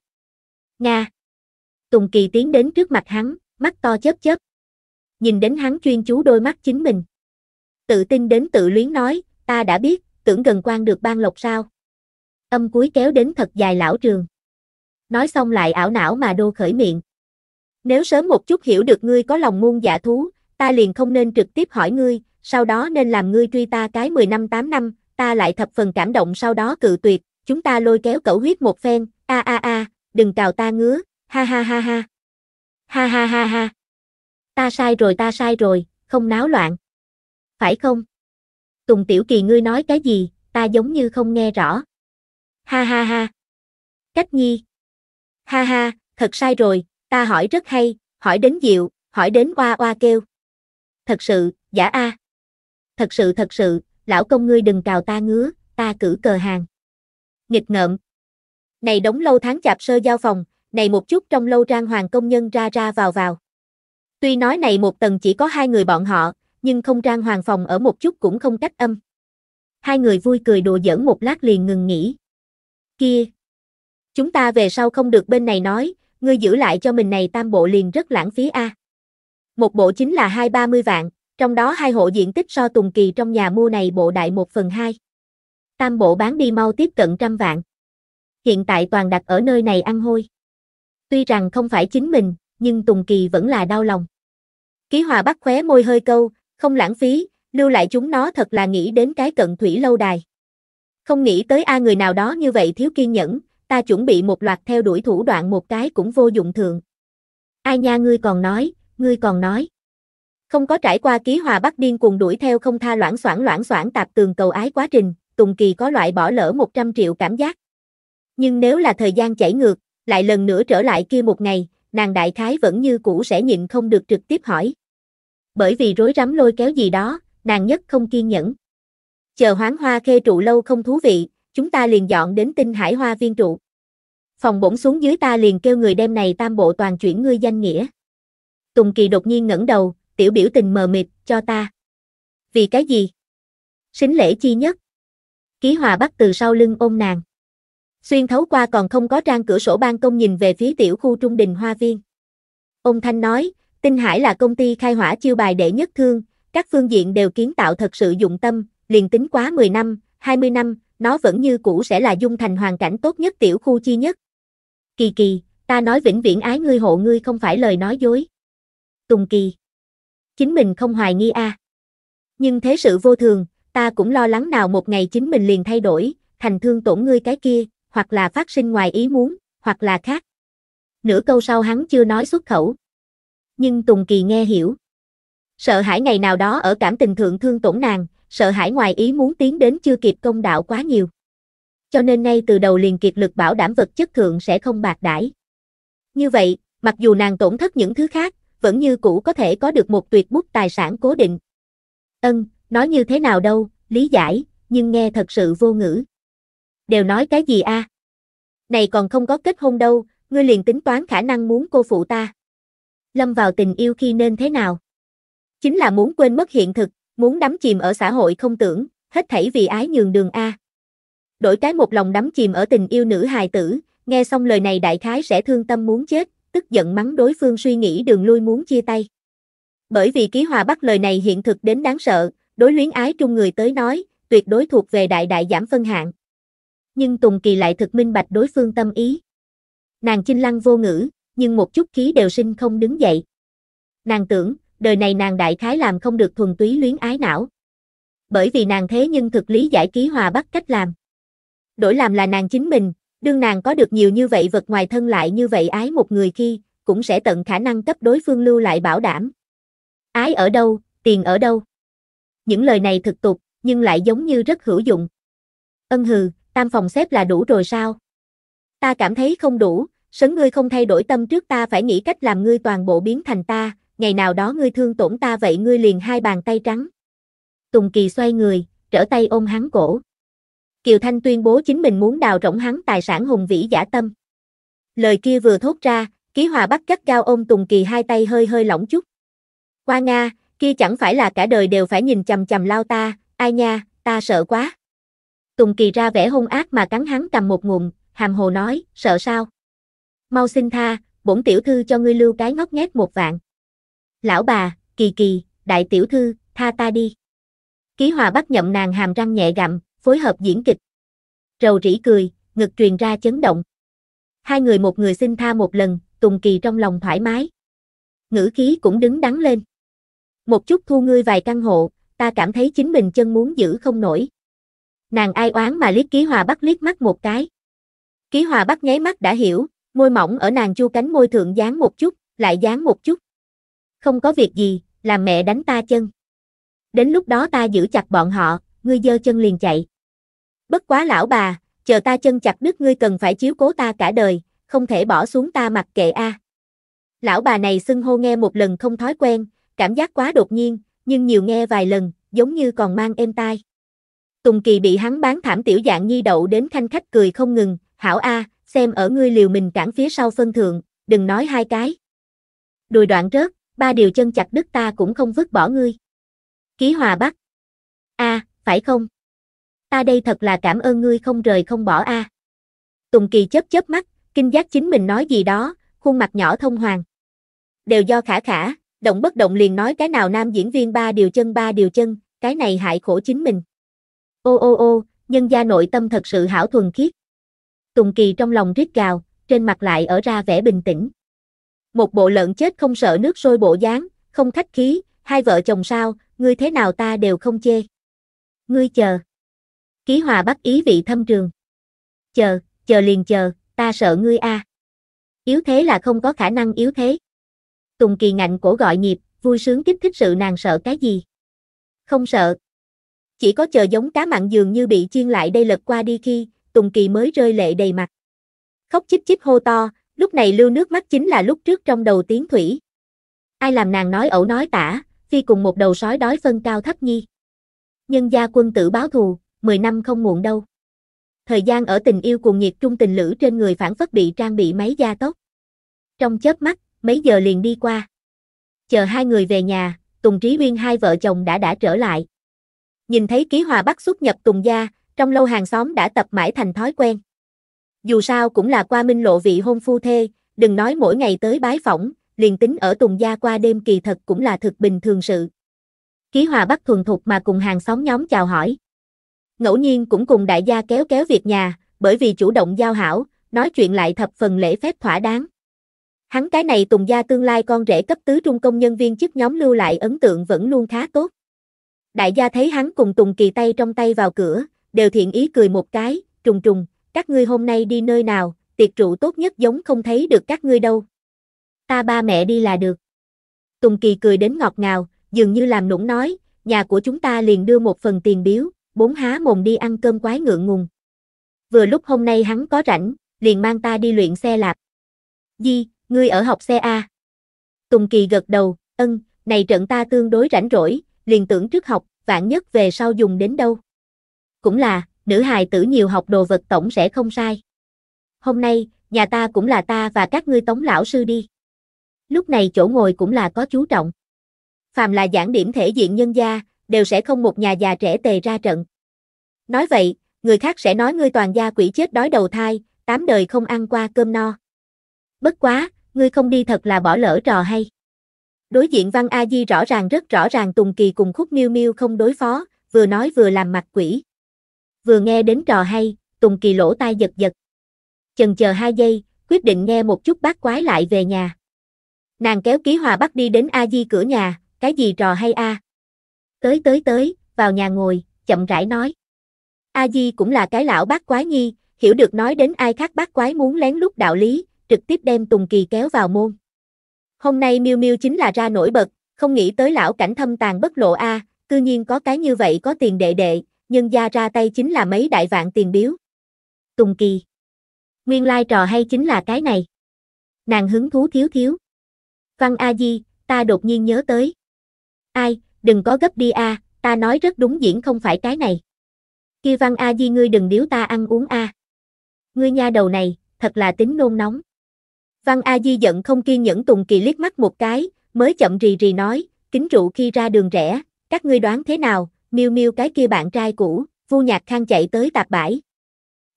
Nga. Tùng Kỳ tiến đến trước mặt hắn, mắt to chớp chớp. Nhìn đến hắn chuyên chú đôi mắt chính mình. Tự tin đến tự luyến nói, ta đã biết, tưởng gần quan được ban lộc sao. Âm cuối kéo đến thật dài lão trường. Nói xong lại ảo não mà đô khởi miệng. Nếu sớm một chút hiểu được ngươi có lòng muôn dạ thú, ta liền không nên trực tiếp hỏi ngươi, sau đó nên làm ngươi truy ta cái 10 năm 8 năm, ta lại thập phần cảm động sau đó cự tuyệt, chúng ta lôi kéo cẩu huyết một phen, a a a, đừng cào ta ngứa, ha ha ha ha. Ha ha ha ha. Ta sai rồi ta sai rồi, không náo loạn. Phải không? Tùng Tiểu Kỳ ngươi nói cái gì, ta giống như không nghe rõ. Ha ha ha. Cách nhi. Ha ha, thật sai rồi, ta hỏi rất hay, hỏi đến diệu, hỏi đến oa oa kêu. Thật sự, giả a. Thật sự thật sự, lão công ngươi đừng cào ta ngứa, ta cử cờ hàng. Nghịch ngợm. Này đóng lâu tháng chạp sơ giao phòng, này một chút trong lâu trang hoàng công nhân ra ra vào vào. Tuy nói này một tầng chỉ có hai người bọn họ, nhưng không trang hoàng phòng ở một chút cũng không cách âm. Hai người vui cười đùa giỡn một lát liền ngừng nghỉ. Kia, Chúng ta về sau không được bên này nói, ngươi giữ lại cho mình này tam bộ liền rất lãng phí a. Một bộ chính là hai ba mươi vạn, trong đó hai hộ diện tích so Tùng Kỳ trong nhà mua này bộ đại một phần hai. Tam bộ bán đi mau tiếp cận trăm vạn. Hiện tại toàn đặt ở nơi này ăn hôi. Tuy rằng không phải chính mình, nhưng Tùng Kỳ vẫn là đau lòng. Ký hòa bắt khóe môi hơi câu, không lãng phí, lưu lại chúng nó thật là nghĩ đến cái cận thủy lâu đài. Không nghĩ tới a người nào đó như vậy thiếu kiên nhẫn, ta chuẩn bị một loạt theo đuổi thủ đoạn một cái cũng vô dụng thường. Ai nha ngươi còn nói, ngươi còn nói. Không có trải qua ký hòa bắc điên cùng đuổi theo không tha loãng soảng loãng soảng tạp tường cầu ái quá trình, Tùng Kỳ có loại bỏ lỡ 100 triệu cảm giác. Nhưng nếu là thời gian chảy ngược, lại lần nữa trở lại kia một ngày, nàng đại khái vẫn như cũ sẽ nhịn không được trực tiếp hỏi. Bởi vì rối rắm lôi kéo gì đó, nàng nhất không kiên nhẫn. Chờ hoáng hoa khê trụ lâu không thú vị, chúng ta liền dọn đến tinh hải hoa viên trụ. Phòng bổn xuống dưới ta liền kêu người đem này tam bộ toàn chuyển ngươi danh nghĩa. Tùng Kỳ đột nhiên ngẩng đầu, tiểu biểu tình mờ mịt, cho ta. Vì cái gì? xính lễ chi nhất. Ký hòa bắt từ sau lưng ôm nàng. Xuyên thấu qua còn không có trang cửa sổ ban công nhìn về phía tiểu khu trung đình hoa viên. Ông Thanh nói, Tinh Hải là công ty khai hỏa chiêu bài đệ nhất thương, các phương diện đều kiến tạo thật sự dụng tâm, liền tính quá 10 năm, 20 năm, nó vẫn như cũ sẽ là dung thành hoàn cảnh tốt nhất tiểu khu chi nhất. Kỳ kỳ, ta nói vĩnh viễn ái ngươi hộ ngươi không phải lời nói dối. Tùng kỳ. Chính mình không hoài nghi a. À. Nhưng thế sự vô thường, ta cũng lo lắng nào một ngày chính mình liền thay đổi, thành thương tổn ngươi cái kia, hoặc là phát sinh ngoài ý muốn, hoặc là khác. Nửa câu sau hắn chưa nói xuất khẩu. Nhưng Tùng Kỳ nghe hiểu. Sợ hãi ngày nào đó ở cảm tình thượng thương tổn nàng, sợ hãi ngoài ý muốn tiến đến chưa kịp công đạo quá nhiều. Cho nên ngay từ đầu liền kiệt lực bảo đảm vật chất thượng sẽ không bạc đãi. Như vậy, mặc dù nàng tổn thất những thứ khác, vẫn như cũ có thể có được một tuyệt bút tài sản cố định. Ân, nói như thế nào đâu, lý giải, nhưng nghe thật sự vô ngữ. Đều nói cái gì a? Này còn không có kết hôn đâu, ngươi liền tính toán khả năng muốn cô phụ ta. Lâm vào tình yêu khi nên thế nào? Chính là muốn quên mất hiện thực, Muốn đắm chìm ở xã hội không tưởng, hết thảy vì ái nhường đường A. Đổi cái một lòng đắm chìm ở tình yêu nữ hài tử, nghe xong lời này đại khái sẽ thương tâm muốn chết, tức giận mắng đối phương suy nghĩ đường lui muốn chia tay. Bởi vì ký hòa bắt lời này hiện thực đến đáng sợ, đối luyến ái trung người tới nói, tuyệt đối thuộc về đại đại giảm phân hạng. Nhưng Tùng Kỳ lại thực minh bạch đối phương tâm ý. Nàng chinh lăng vô ngữ, nhưng một chút khí đều sinh không đứng dậy. Nàng tưởng, đời này nàng đại khái làm không được thuần túy luyến ái não. Bởi vì nàng thế nhưng thực lý giải ký hòa bắt cách làm. Đổi làm là nàng chính mình, đương nàng có được nhiều như vậy vật ngoài thân lại như vậy ái một người khi, cũng sẽ tận khả năng cấp đối phương lưu lại bảo đảm. Ái ở đâu, tiền ở đâu. Những lời này thực tục, nhưng lại giống như rất hữu dụng. Ân hừ, tam phòng xếp là đủ rồi sao? Ta cảm thấy không đủ, sấn ngươi không thay đổi tâm trước ta phải nghĩ cách làm ngươi toàn bộ biến thành ta, ngày nào đó ngươi thương tổn ta vậy ngươi liền hai bàn tay trắng. Tùng Kỳ xoay người, trở tay ôm hắn cổ. Kiều Thanh tuyên bố chính mình muốn đào rỗng hắn tài sản hùng vĩ giả tâm. Lời kia vừa thốt ra, ký hòa bắt gắt cao ôm Tùng Kỳ hai tay hơi hơi lỏng chút. Qua Nga, kia chẳng phải là cả đời đều phải nhìn chầm chầm lao ta, ai nha, ta sợ quá. Tùng Kỳ ra vẻ hung ác mà cắn hắn cầm một ngụm, hàm hồ nói, sợ sao? Mau xin tha, bổn tiểu thư cho ngươi lưu cái ngóc ngét một vạn lão bà, kỳ kỳ, đại tiểu thư, tha ta đi. Ký hòa bắt nhậm nàng hàm răng nhẹ gặm, phối hợp diễn kịch. Rầu rĩ cười, ngực truyền ra chấn động. Hai người một người xin tha một lần, Tùng Kỳ trong lòng thoải mái. Ngữ khí cũng đứng đắn lên. Một chút thu ngươi vài căn hộ, ta cảm thấy chính mình chân muốn giữ không nổi. Nàng ai oán mà liếc ký hòa bắt liếc mắt một cái. Ký hòa bắt nháy mắt đã hiểu, môi mỏng ở nàng chu cánh môi thượng dán một chút, lại dán một chút không có việc gì, làm mẹ đánh ta chân. Đến lúc đó ta giữ chặt bọn họ, ngươi dơ chân liền chạy. Bất quá lão bà, chờ ta chân chặt đứt ngươi cần phải chiếu cố ta cả đời, không thể bỏ xuống ta mặc kệ a. Lão bà này xưng hô nghe một lần không thói quen, cảm giác quá đột nhiên, nhưng nhiều nghe vài lần, giống như còn mang êm tai. Tùng Kỳ bị hắn bán thảm tiểu dạng nhi đậu đến khanh khách cười không ngừng, hảo a, xem ở ngươi liều mình cản phía sau phân thượng, đừng nói hai cái. Đùi đoạn rớt, ba điều chân chặt đứt ta cũng không vứt bỏ ngươi. Ký hòa bắc. a phải không? Ta đây thật là cảm ơn ngươi không rời không bỏ a. Tùng Kỳ chớp chớp mắt, kinh giác chính mình nói gì đó, khuôn mặt nhỏ thông hoàng. Đều do khả khả, động bất động liền nói cái nào nam diễn viên ba điều chân ba điều chân, cái này hại khổ chính mình. Ô ô ô, nhân gia nội tâm thật sự hảo thuần khiết. Tùng Kỳ trong lòng rít gào, trên mặt lại ở ra vẻ bình tĩnh một bộ lợn chết không sợ nước sôi bộ dáng, không khách khí, hai vợ chồng sao, ngươi thế nào ta đều không chê. Ngươi chờ. Ký hòa bắt ý vị thâm trường. Chờ, chờ liền chờ, ta sợ ngươi a. À. Yếu thế là không có khả năng yếu thế. Tùng kỳ ngạnh cổ gọi nhịp, vui sướng kích thích sự nàng sợ cái gì. Không sợ. Chỉ có chờ giống cá mặn dường như bị chiên lại đây lật qua đi khi, Tùng kỳ mới rơi lệ đầy mặt. Khóc chích chích hô to, Lúc này lưu nước mắt chính là lúc trước trong đầu tiếng thủy. Ai làm nàng nói ẩu nói tả, phi cùng một đầu sói đói phân cao thấp nhi. Nhân gia quân tử báo thù, 10 năm không muộn đâu. Thời gian ở tình yêu cùng nhiệt trung tình lữ trên người phản phất bị trang bị máy gia tốc. Trong chớp mắt, mấy giờ liền đi qua. Chờ hai người về nhà, Tùng Trí Uyên hai vợ chồng đã đã trở lại. Nhìn thấy ký hòa bắt xuất nhập Tùng gia, trong lâu hàng xóm đã tập mãi thành thói quen dù sao cũng là qua minh lộ vị hôn phu thê, đừng nói mỗi ngày tới bái phỏng, liền tính ở Tùng Gia qua đêm kỳ thật cũng là thực bình thường sự. Ký Hòa bắt thuần thục mà cùng hàng xóm nhóm chào hỏi. Ngẫu nhiên cũng cùng đại gia kéo kéo việc nhà, bởi vì chủ động giao hảo, nói chuyện lại thập phần lễ phép thỏa đáng. Hắn cái này Tùng Gia tương lai con rể cấp tứ trung công nhân viên chức nhóm lưu lại ấn tượng vẫn luôn khá tốt. Đại gia thấy hắn cùng Tùng Kỳ tay trong tay vào cửa, đều thiện ý cười một cái, trùng trùng, các ngươi hôm nay đi nơi nào, tiệc rượu tốt nhất giống không thấy được các ngươi đâu. Ta ba mẹ đi là được. Tùng Kỳ cười đến ngọt ngào, dường như làm nũng nói, nhà của chúng ta liền đưa một phần tiền biếu, bốn há mồm đi ăn cơm quái ngượng ngùng. Vừa lúc hôm nay hắn có rảnh, liền mang ta đi luyện xe lạp. Di, ngươi ở học xe A. Tùng Kỳ gật đầu, ân, này trận ta tương đối rảnh rỗi, liền tưởng trước học, vạn nhất về sau dùng đến đâu. Cũng là, nữ hài tử nhiều học đồ vật tổng sẽ không sai. Hôm nay, nhà ta cũng là ta và các ngươi tống lão sư đi. Lúc này chỗ ngồi cũng là có chú trọng. Phàm là giảng điểm thể diện nhân gia, đều sẽ không một nhà già trẻ tề ra trận. Nói vậy, người khác sẽ nói ngươi toàn gia quỷ chết đói đầu thai, tám đời không ăn qua cơm no. Bất quá, ngươi không đi thật là bỏ lỡ trò hay. Đối diện Văn A Di rõ ràng rất rõ ràng Tùng Kỳ cùng Khúc Miêu Miêu không đối phó, vừa nói vừa làm mặt quỷ vừa nghe đến trò hay, Tùng Kỳ lỗ tai giật giật. Chần chờ hai giây, quyết định nghe một chút bác quái lại về nhà. Nàng kéo ký hòa bắt đi đến A Di cửa nhà, cái gì trò hay a? Tới tới tới, vào nhà ngồi, chậm rãi nói. A Di cũng là cái lão bác quái nhi, hiểu được nói đến ai khác bác quái muốn lén lút đạo lý, trực tiếp đem Tùng Kỳ kéo vào môn. Hôm nay Miu Miu chính là ra nổi bật, không nghĩ tới lão cảnh thâm tàn bất lộ a, cư nhiên có cái như vậy có tiền đệ đệ, nhân gia ra tay chính là mấy đại vạn tiền biếu. Tùng Kỳ. Nguyên lai trò hay chính là cái này. Nàng hứng thú thiếu thiếu. Văn A Di, ta đột nhiên nhớ tới. Ai, đừng có gấp đi a, à, ta nói rất đúng diễn không phải cái này. Kia Văn A Di ngươi đừng điếu ta ăn uống a. À. Ngươi nha đầu này, thật là tính nôn nóng. Văn A Di giận không kiên nhẫn Tùng Kỳ liếc mắt một cái, mới chậm rì rì nói, kính rượu khi ra đường rẻ, các ngươi đoán thế nào, miêu miêu cái kia bạn trai cũ, Vu Nhạc Khang chạy tới tạp bãi.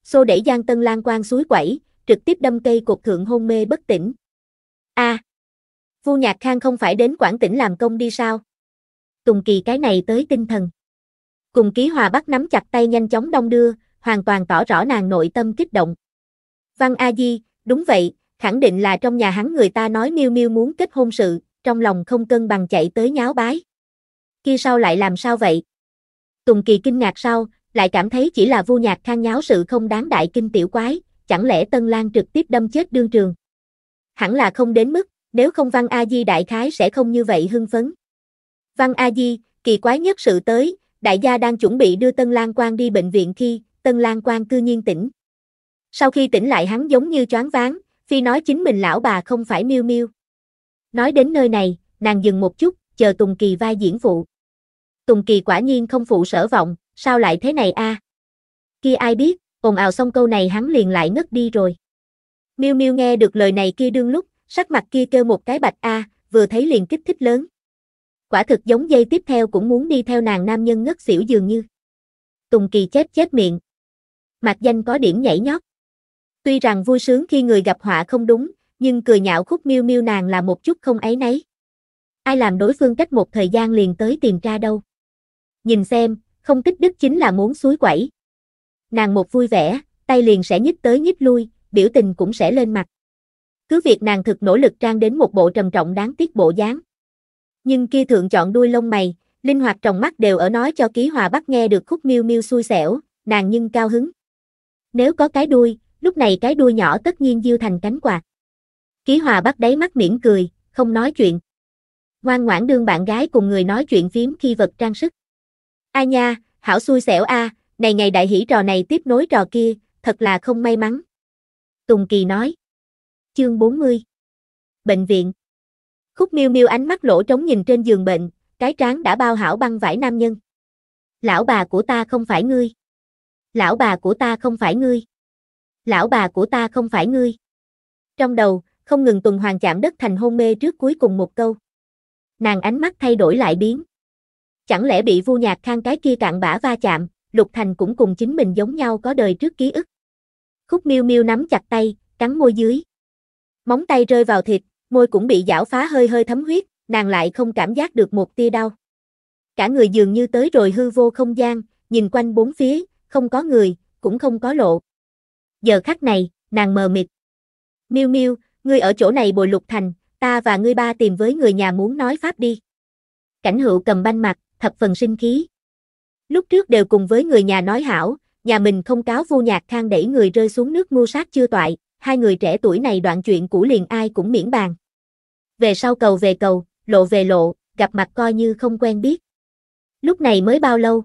Xô đẩy Giang Tân Lan quang suối quẩy, trực tiếp đâm cây cột thượng hôn mê bất tỉnh. A. À, Vu Nhạc Khang không phải đến Quảng Tỉnh làm công đi sao? Tùng Kỳ cái này tới tinh thần. Cùng Ký Hòa bắt nắm chặt tay nhanh chóng đông đưa, hoàn toàn tỏ rõ nàng nội tâm kích động. Văn A Di, đúng vậy, khẳng định là trong nhà hắn người ta nói Miêu Miêu muốn kết hôn sự, trong lòng không cân bằng chạy tới nháo bái. Kia sau lại làm sao vậy? Tùng Kỳ kinh ngạc sau, lại cảm thấy chỉ là vô nhạc khang nháo sự không đáng đại kinh tiểu quái, chẳng lẽ Tân Lan trực tiếp đâm chết đương trường. Hẳn là không đến mức, nếu không Văn A Di đại khái sẽ không như vậy hưng phấn. Văn A Di, kỳ quái nhất sự tới, đại gia đang chuẩn bị đưa Tân Lan Quang đi bệnh viện khi, Tân Lan Quang cư nhiên tỉnh. Sau khi tỉnh lại hắn giống như choáng váng, phi nói chính mình lão bà không phải miêu miêu. Nói đến nơi này, nàng dừng một chút, chờ Tùng Kỳ vai diễn phụ. Tùng Kỳ quả nhiên không phụ sở vọng, sao lại thế này a? À? Kia ai biết, ồn ào xong câu này hắn liền lại ngất đi rồi. Miêu Miêu nghe được lời này kia đương lúc, sắc mặt kia kêu một cái bạch a, vừa thấy liền kích thích lớn. Quả thực giống dây tiếp theo cũng muốn đi theo nàng nam nhân ngất xỉu dường như. Tùng Kỳ chép chép miệng. Mặt danh có điểm nhảy nhót. Tuy rằng vui sướng khi người gặp họa không đúng, nhưng cười nhạo khúc miêu miêu nàng là một chút không ấy nấy. Ai làm đối phương cách một thời gian liền tới tìm ra đâu nhìn xem, không kích đức chính là muốn suối quẩy. Nàng một vui vẻ, tay liền sẽ nhích tới nhích lui, biểu tình cũng sẽ lên mặt. Cứ việc nàng thực nỗ lực trang đến một bộ trầm trọng đáng tiếc bộ dáng. Nhưng kia thượng chọn đuôi lông mày, linh hoạt trong mắt đều ở nói cho ký hòa bắt nghe được khúc miêu miêu xui xẻo, nàng nhưng cao hứng. Nếu có cái đuôi, lúc này cái đuôi nhỏ tất nhiên diêu thành cánh quạt. Ký hòa bắt đáy mắt mỉm cười, không nói chuyện. Ngoan ngoãn đương bạn gái cùng người nói chuyện phím khi vật trang sức. A nha, hảo xui xẻo a, này ngày đại hỷ trò này tiếp nối trò kia, thật là không may mắn. Tùng Kỳ nói. Chương 40 Bệnh viện Khúc miêu miêu ánh mắt lỗ trống nhìn trên giường bệnh, cái trán đã bao hảo băng vải nam nhân. Lão bà của ta không phải ngươi. Lão bà của ta không phải ngươi. Lão bà của ta không phải ngươi. Trong đầu, không ngừng tuần hoàn chạm đất thành hôn mê trước cuối cùng một câu. Nàng ánh mắt thay đổi lại biến. Chẳng lẽ bị Vu Nhạc Khang cái kia cạn bã va chạm, Lục Thành cũng cùng chính mình giống nhau có đời trước ký ức. Khúc Miêu Miêu nắm chặt tay, cắn môi dưới. Móng tay rơi vào thịt, môi cũng bị giảo phá hơi hơi thấm huyết, nàng lại không cảm giác được một tia đau. Cả người dường như tới rồi hư vô không gian, nhìn quanh bốn phía, không có người, cũng không có lộ. Giờ khắc này, nàng mờ mịt. Miêu Miêu, ngươi ở chỗ này bồi Lục Thành, ta và ngươi ba tìm với người nhà muốn nói pháp đi. Cảnh hữu cầm banh mặt, thập phần sinh khí. Lúc trước đều cùng với người nhà nói hảo, nhà mình không cáo vu nhạc khang đẩy người rơi xuống nước mưu sát chưa toại, hai người trẻ tuổi này đoạn chuyện cũ liền ai cũng miễn bàn. Về sau cầu về cầu, lộ về lộ, gặp mặt coi như không quen biết. Lúc này mới bao lâu?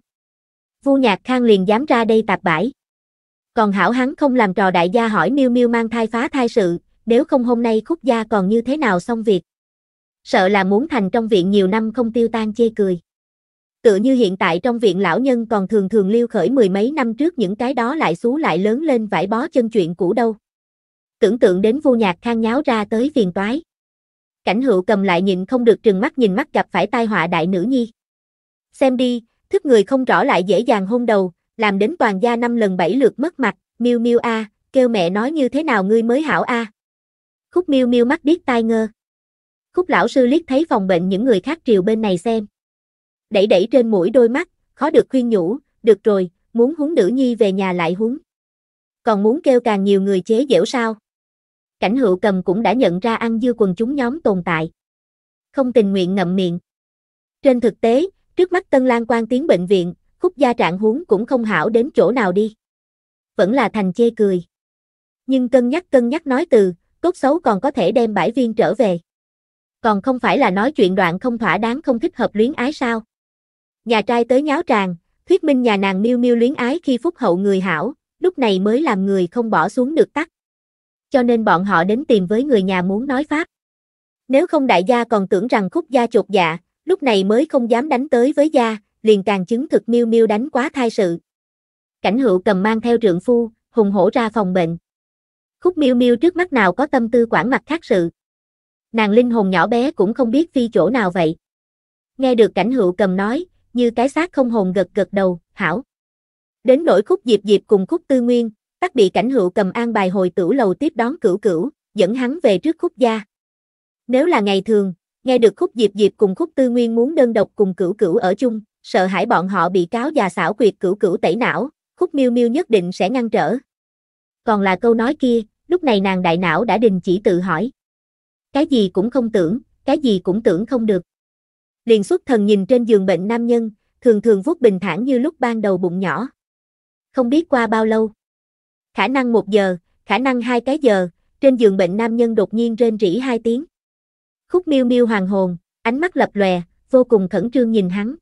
Vu nhạc khang liền dám ra đây tạp bãi. Còn hảo hắn không làm trò đại gia hỏi miêu miêu mang thai phá thai sự, nếu không hôm nay khúc gia còn như thế nào xong việc. Sợ là muốn thành trong viện nhiều năm không tiêu tan chê cười tựa như hiện tại trong viện lão nhân còn thường thường lưu khởi mười mấy năm trước những cái đó lại xú lại lớn lên vải bó chân chuyện cũ đâu. Tưởng tượng đến vô nhạc khang nháo ra tới phiền toái. Cảnh hữu cầm lại nhìn không được trừng mắt nhìn mắt gặp phải tai họa đại nữ nhi. Xem đi, thức người không rõ lại dễ dàng hôn đầu, làm đến toàn gia năm lần bảy lượt mất mặt, miêu miêu a, kêu mẹ nói như thế nào ngươi mới hảo a. À. Khúc miêu miêu mắt điếc tai ngơ. Khúc lão sư liếc thấy phòng bệnh những người khác triều bên này xem đẩy đẩy trên mũi đôi mắt, khó được khuyên nhủ, được rồi, muốn huấn nữ nhi về nhà lại huấn. Còn muốn kêu càng nhiều người chế giễu sao? Cảnh hữu cầm cũng đã nhận ra ăn dư quần chúng nhóm tồn tại. Không tình nguyện ngậm miệng. Trên thực tế, trước mắt Tân Lan quan tiến bệnh viện, khúc gia trạng huống cũng không hảo đến chỗ nào đi. Vẫn là thành chê cười. Nhưng cân nhắc cân nhắc nói từ, cốt xấu còn có thể đem bãi viên trở về. Còn không phải là nói chuyện đoạn không thỏa đáng không thích hợp luyến ái sao? nhà trai tới nháo tràng, thuyết minh nhà nàng miêu miêu luyến ái khi phúc hậu người hảo, lúc này mới làm người không bỏ xuống được tắt. Cho nên bọn họ đến tìm với người nhà muốn nói pháp. Nếu không đại gia còn tưởng rằng khúc gia chột dạ, lúc này mới không dám đánh tới với gia, liền càng chứng thực miêu miêu đánh quá thai sự. Cảnh hữu cầm mang theo trượng phu, hùng hổ ra phòng bệnh. Khúc miêu miêu trước mắt nào có tâm tư quản mặt khác sự. Nàng linh hồn nhỏ bé cũng không biết phi chỗ nào vậy. Nghe được cảnh hữu cầm nói, như cái xác không hồn gật gật đầu, hảo. Đến nỗi khúc Diệp Diệp cùng khúc Tư Nguyên, tắc bị cảnh hữu cầm an bài hồi tửu lầu tiếp đón cửu cửu, dẫn hắn về trước khúc gia. Nếu là ngày thường, nghe được khúc Diệp Diệp cùng khúc Tư Nguyên muốn đơn độc cùng cửu cửu ở chung, sợ hãi bọn họ bị cáo già xảo quyệt cửu cửu tẩy não, khúc miêu miêu nhất định sẽ ngăn trở. Còn là câu nói kia, lúc này nàng đại não đã đình chỉ tự hỏi. Cái gì cũng không tưởng, cái gì cũng tưởng không được. Liền xuất thần nhìn trên giường bệnh nam nhân, thường thường vuốt bình thản như lúc ban đầu bụng nhỏ. Không biết qua bao lâu. Khả năng một giờ, khả năng hai cái giờ, trên giường bệnh nam nhân đột nhiên rên rỉ hai tiếng. Khúc miêu miêu hoàng hồn, ánh mắt lập lòe, vô cùng khẩn trương nhìn hắn.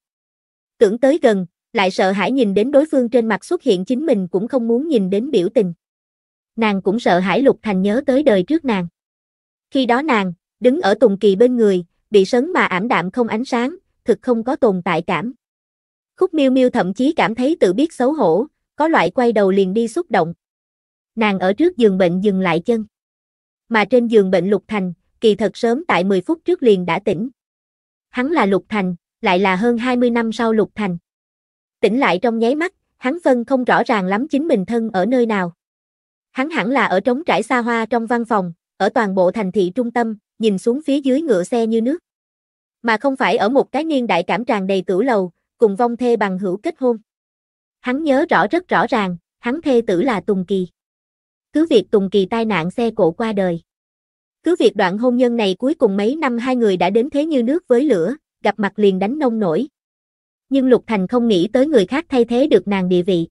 Tưởng tới gần, lại sợ hãi nhìn đến đối phương trên mặt xuất hiện chính mình cũng không muốn nhìn đến biểu tình. Nàng cũng sợ hãi Lục Thành nhớ tới đời trước nàng. Khi đó nàng, đứng ở Tùng Kỳ bên người, bị sấn mà ảm đạm không ánh sáng, thực không có tồn tại cảm. Khúc miêu miêu thậm chí cảm thấy tự biết xấu hổ, có loại quay đầu liền đi xúc động. Nàng ở trước giường bệnh dừng lại chân. Mà trên giường bệnh Lục Thành, kỳ thật sớm tại 10 phút trước liền đã tỉnh. Hắn là Lục Thành, lại là hơn 20 năm sau Lục Thành. Tỉnh lại trong nháy mắt, hắn phân không rõ ràng lắm chính mình thân ở nơi nào. Hắn hẳn là ở trống trải xa hoa trong văn phòng, ở toàn bộ thành thị trung tâm, nhìn xuống phía dưới ngựa xe như nước. Mà không phải ở một cái niên đại cảm tràn đầy tử lầu, cùng vong thê bằng hữu kết hôn. Hắn nhớ rõ rất rõ ràng, hắn thê tử là Tùng Kỳ. Cứ việc Tùng Kỳ tai nạn xe cộ qua đời. Cứ việc đoạn hôn nhân này cuối cùng mấy năm hai người đã đến thế như nước với lửa, gặp mặt liền đánh nông nổi. Nhưng Lục Thành không nghĩ tới người khác thay thế được nàng địa vị.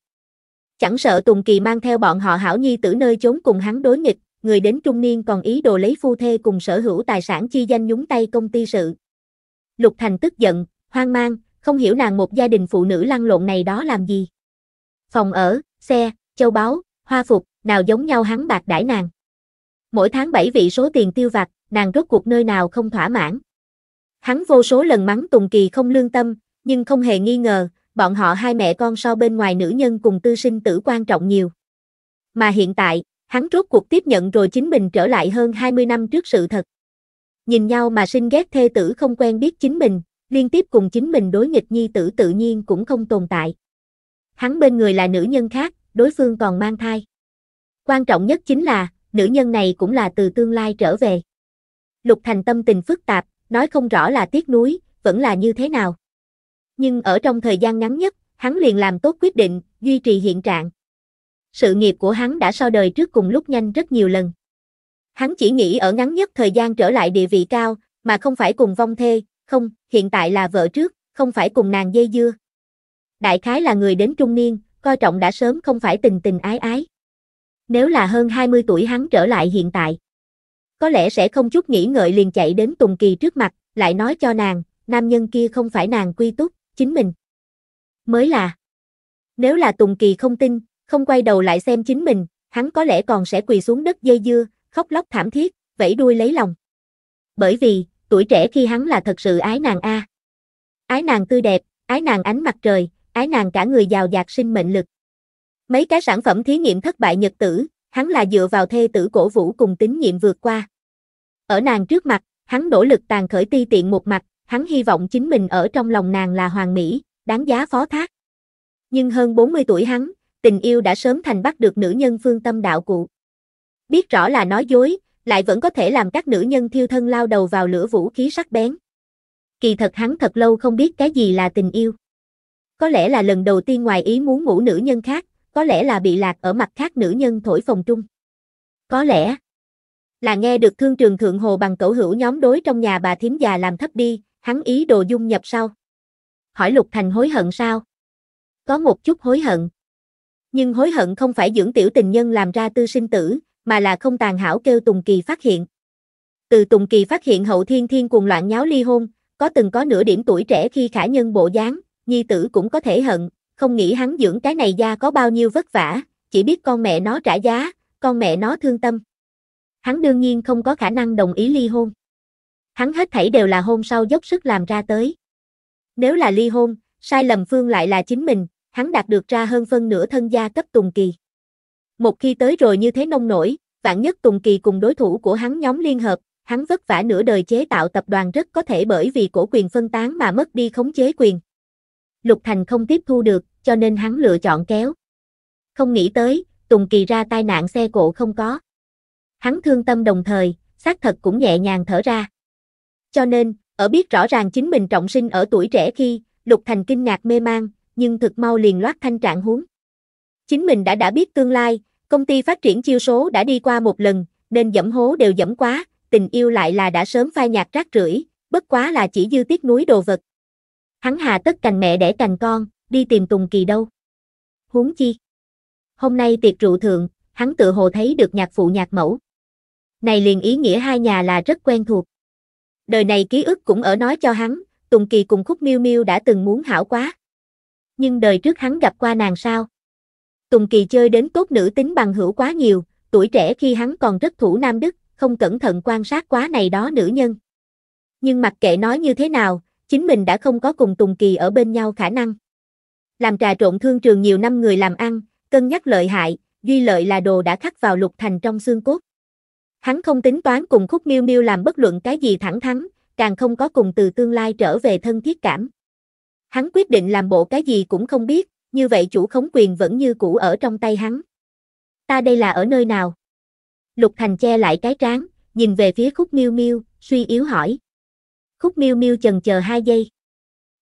Chẳng sợ Tùng Kỳ mang theo bọn họ hảo nhi tử nơi chốn cùng hắn đối nghịch, người đến trung niên còn ý đồ lấy phu thê cùng sở hữu tài sản chi danh nhúng tay công ty sự. Lục Thành tức giận, hoang mang, không hiểu nàng một gia đình phụ nữ lăn lộn này đó làm gì. Phòng ở, xe, châu báu, hoa phục, nào giống nhau hắn bạc đãi nàng. Mỗi tháng bảy vị số tiền tiêu vặt, nàng rốt cuộc nơi nào không thỏa mãn. Hắn vô số lần mắng Tùng Kỳ không lương tâm, nhưng không hề nghi ngờ, bọn họ hai mẹ con so bên ngoài nữ nhân cùng tư sinh tử quan trọng nhiều. Mà hiện tại, hắn rốt cuộc tiếp nhận rồi chính mình trở lại hơn 20 năm trước sự thật. Nhìn nhau mà sinh ghét thê tử không quen biết chính mình, liên tiếp cùng chính mình đối nghịch nhi tử tự nhiên cũng không tồn tại. Hắn bên người là nữ nhân khác, đối phương còn mang thai. Quan trọng nhất chính là, nữ nhân này cũng là từ tương lai trở về. Lục Thành tâm tình phức tạp, nói không rõ là tiếc nuối, vẫn là như thế nào. Nhưng ở trong thời gian ngắn nhất, hắn liền làm tốt quyết định, duy trì hiện trạng. Sự nghiệp của hắn đã so đời trước cùng lúc nhanh rất nhiều lần. Hắn chỉ nghĩ ở ngắn nhất thời gian trở lại địa vị cao, mà không phải cùng vong thê, không, hiện tại là vợ trước, không phải cùng nàng dây dưa. Đại khái là người đến trung niên, coi trọng đã sớm không phải tình tình ái ái. Nếu là hơn 20 tuổi hắn trở lại hiện tại, có lẽ sẽ không chút nghĩ ngợi liền chạy đến Tùng Kỳ trước mặt, lại nói cho nàng, nam nhân kia không phải nàng quy túc, chính mình. Mới là, nếu là Tùng Kỳ không tin, không quay đầu lại xem chính mình, hắn có lẽ còn sẽ quỳ xuống đất dây dưa, khóc lóc thảm thiết, vẫy đuôi lấy lòng. Bởi vì, tuổi trẻ khi hắn là thật sự ái nàng a. Ái nàng tươi đẹp, ái nàng ánh mặt trời, ái nàng cả người giàu dạt sinh mệnh lực. Mấy cái sản phẩm thí nghiệm thất bại nhật tử, hắn là dựa vào thê tử cổ vũ cùng tín nhiệm vượt qua. Ở nàng trước mặt, hắn nỗ lực tàn khởi ti tiện một mặt, hắn hy vọng chính mình ở trong lòng nàng là hoàng mỹ, đáng giá phó thác. Nhưng hơn 40 tuổi hắn, tình yêu đã sớm thành bắt được nữ nhân phương tâm đạo cụ. Biết rõ là nói dối, lại vẫn có thể làm các nữ nhân thiêu thân lao đầu vào lửa vũ khí sắc bén. Kỳ thật hắn thật lâu không biết cái gì là tình yêu. Có lẽ là lần đầu tiên ngoài ý muốn ngủ nữ nhân khác, có lẽ là bị lạc ở mặt khác nữ nhân thổi phòng trung. Có lẽ là nghe được thương trường thượng hồ bằng cẩu hữu nhóm đối trong nhà bà thím già làm thấp đi, hắn ý đồ dung nhập sau. Hỏi Lục Thành hối hận sao? Có một chút hối hận. Nhưng hối hận không phải dưỡng tiểu tình nhân làm ra tư sinh tử, mà là không tàn hảo kêu Tùng Kỳ phát hiện. Từ Tùng Kỳ phát hiện hậu thiên thiên cuồng loạn nháo ly hôn, có từng có nửa điểm tuổi trẻ khi khả nhân bộ dáng, nhi tử cũng có thể hận, không nghĩ hắn dưỡng cái này ra có bao nhiêu vất vả, chỉ biết con mẹ nó trả giá, con mẹ nó thương tâm. Hắn đương nhiên không có khả năng đồng ý ly hôn. Hắn hết thảy đều là hôn sau dốc sức làm ra tới. Nếu là ly hôn, sai lầm phương lại là chính mình, hắn đạt được ra hơn phân nửa thân gia cấp Tùng Kỳ. Một khi tới rồi như thế nông nổi, vạn nhất Tùng Kỳ cùng đối thủ của hắn nhóm liên hợp, hắn vất vả nửa đời chế tạo tập đoàn rất có thể bởi vì cổ quyền phân tán mà mất đi khống chế quyền. Lục Thành không tiếp thu được, cho nên hắn lựa chọn kéo. Không nghĩ tới, Tùng Kỳ ra tai nạn xe cộ không có. Hắn thương tâm đồng thời, xác thật cũng nhẹ nhàng thở ra. Cho nên, ở biết rõ ràng chính mình trọng sinh ở tuổi trẻ khi, Lục Thành kinh ngạc mê mang, nhưng thực mau liền loát thanh trạng huống. Chính mình đã đã biết tương lai, công ty phát triển chiêu số đã đi qua một lần, nên dẫm hố đều dẫm quá, tình yêu lại là đã sớm phai nhạt rác rưởi, bất quá là chỉ dư tiếc núi đồ vật. Hắn hà tất cành mẹ để cành con, đi tìm Tùng Kỳ đâu. Huống chi. Hôm nay tiệc rượu thượng, hắn tự hồ thấy được nhạc phụ nhạc mẫu. Này liền ý nghĩa hai nhà là rất quen thuộc. Đời này ký ức cũng ở nói cho hắn, Tùng Kỳ cùng Khúc Miêu Miêu đã từng muốn hảo quá. Nhưng đời trước hắn gặp qua nàng sao? Tùng Kỳ chơi đến cốt nữ tính bằng hữu quá nhiều, tuổi trẻ khi hắn còn rất thủ nam đức, không cẩn thận quan sát quá này đó nữ nhân. Nhưng mặc kệ nói như thế nào, chính mình đã không có cùng Tùng Kỳ ở bên nhau khả năng. Làm trà trộn thương trường nhiều năm người làm ăn, cân nhắc lợi hại, duy lợi là đồ đã khắc vào lục thành trong xương cốt. Hắn không tính toán cùng khúc miêu miêu làm bất luận cái gì thẳng thắn, càng không có cùng từ tương lai trở về thân thiết cảm. Hắn quyết định làm bộ cái gì cũng không biết, như vậy chủ khống quyền vẫn như cũ ở trong tay hắn. Ta đây là ở nơi nào? Lục Thành che lại cái trán, nhìn về phía Khúc Miêu Miêu, suy yếu hỏi. Khúc Miêu Miêu chần chờ hai giây.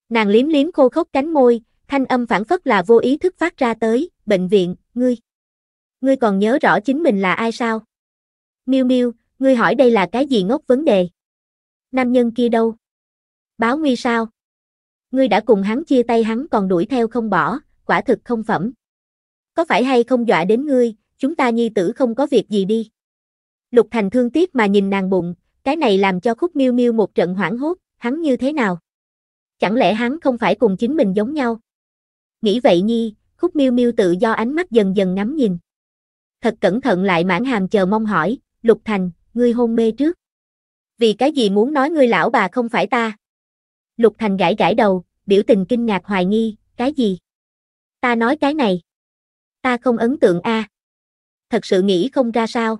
Nàng liếm liếm khô khốc cánh môi, thanh âm phản phất là vô ý thức phát ra tới, "Bệnh viện, ngươi, ngươi còn nhớ rõ chính mình là ai sao?" Miêu Miêu, ngươi hỏi đây là cái gì ngốc vấn đề? Nam nhân kia đâu? Báo nguy sao? Ngươi đã cùng hắn chia tay hắn còn đuổi theo không bỏ, quả thực không phẩm. Có phải hay không dọa đến ngươi, chúng ta nhi tử không có việc gì đi. Lục Thành thương tiếc mà nhìn nàng bụng, cái này làm cho khúc miêu miêu một trận hoảng hốt, hắn như thế nào? Chẳng lẽ hắn không phải cùng chính mình giống nhau? Nghĩ vậy nhi, khúc miêu miêu tự do ánh mắt dần dần ngắm nhìn. Thật cẩn thận lại mãn hàm chờ mong hỏi, Lục Thành, ngươi hôn mê trước. Vì cái gì muốn nói ngươi lão bà không phải ta? Lục Thành gãi gãi đầu, biểu tình kinh ngạc hoài nghi, cái gì? Ta nói cái này. Ta không ấn tượng a. À. Thật sự nghĩ không ra sao.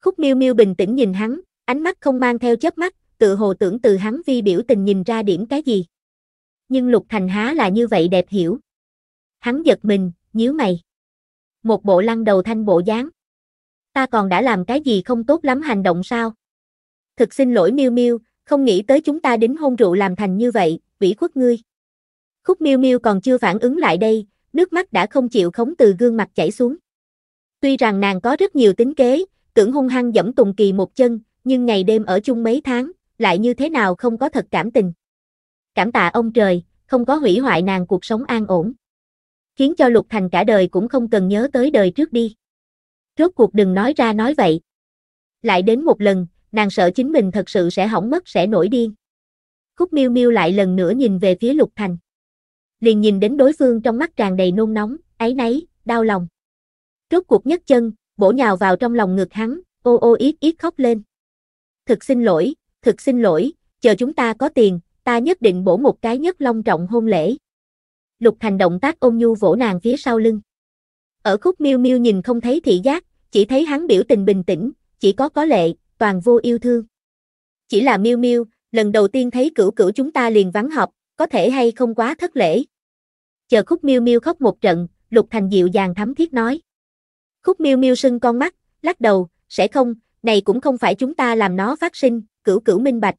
Khúc miêu miêu bình tĩnh nhìn hắn, ánh mắt không mang theo chớp mắt, tự hồ tưởng từ hắn vi biểu tình nhìn ra điểm cái gì. Nhưng Lục Thành há là như vậy đẹp hiểu. Hắn giật mình, nhíu mày. Một bộ lăn đầu thanh bộ dáng. Ta còn đã làm cái gì không tốt lắm hành động sao? Thực xin lỗi Miêu Miêu, không nghĩ tới chúng ta đính hôn rượu làm thành như vậy, vĩ khuất ngươi. Khúc Miêu Miêu còn chưa phản ứng lại đây, nước mắt đã không chịu khống từ gương mặt chảy xuống. Tuy rằng nàng có rất nhiều tính kế, tưởng hung hăng dẫm Tùng Kỳ một chân, nhưng ngày đêm ở chung mấy tháng, lại như thế nào không có thật cảm tình. Cảm tạ ông trời, không có hủy hoại nàng cuộc sống an ổn. Khiến cho Lục Thành cả đời cũng không cần nhớ tới đời trước đi. Rốt cuộc đừng nói ra nói vậy. Lại đến một lần, nàng sợ chính mình thật sự sẽ hỏng mất sẽ nổi điên. Khúc miêu miêu lại lần nữa nhìn về phía Lục Thành liền nhìn đến đối phương trong mắt tràn đầy nôn nóng, áy nấy, đau lòng. Rốt cuộc nhất chân, bổ nhào vào trong lòng ngực hắn, ô ô yết yết khóc lên. Thực xin lỗi, thực xin lỗi, chờ chúng ta có tiền, ta nhất định bổ một cái nhất long trọng hôn lễ. Lục Thành động tác ôm nhu vỗ nàng phía sau lưng. Ở khúc miêu miêu nhìn không thấy thị giác, chỉ thấy hắn biểu tình bình tĩnh, chỉ có có lệ, toàn vô yêu thương. Chỉ là miêu miêu, lần đầu tiên thấy cửu cửu chúng ta liền vắng học, có thể hay không quá thất lễ chờ Khúc Miêu Miêu khóc một trận, Lục Thành dịu dàng thắm thiết nói. Khúc Miêu Miêu sưng con mắt, lắc đầu, sẽ không, này cũng không phải chúng ta làm nó phát sinh, cửu cửu minh bạch.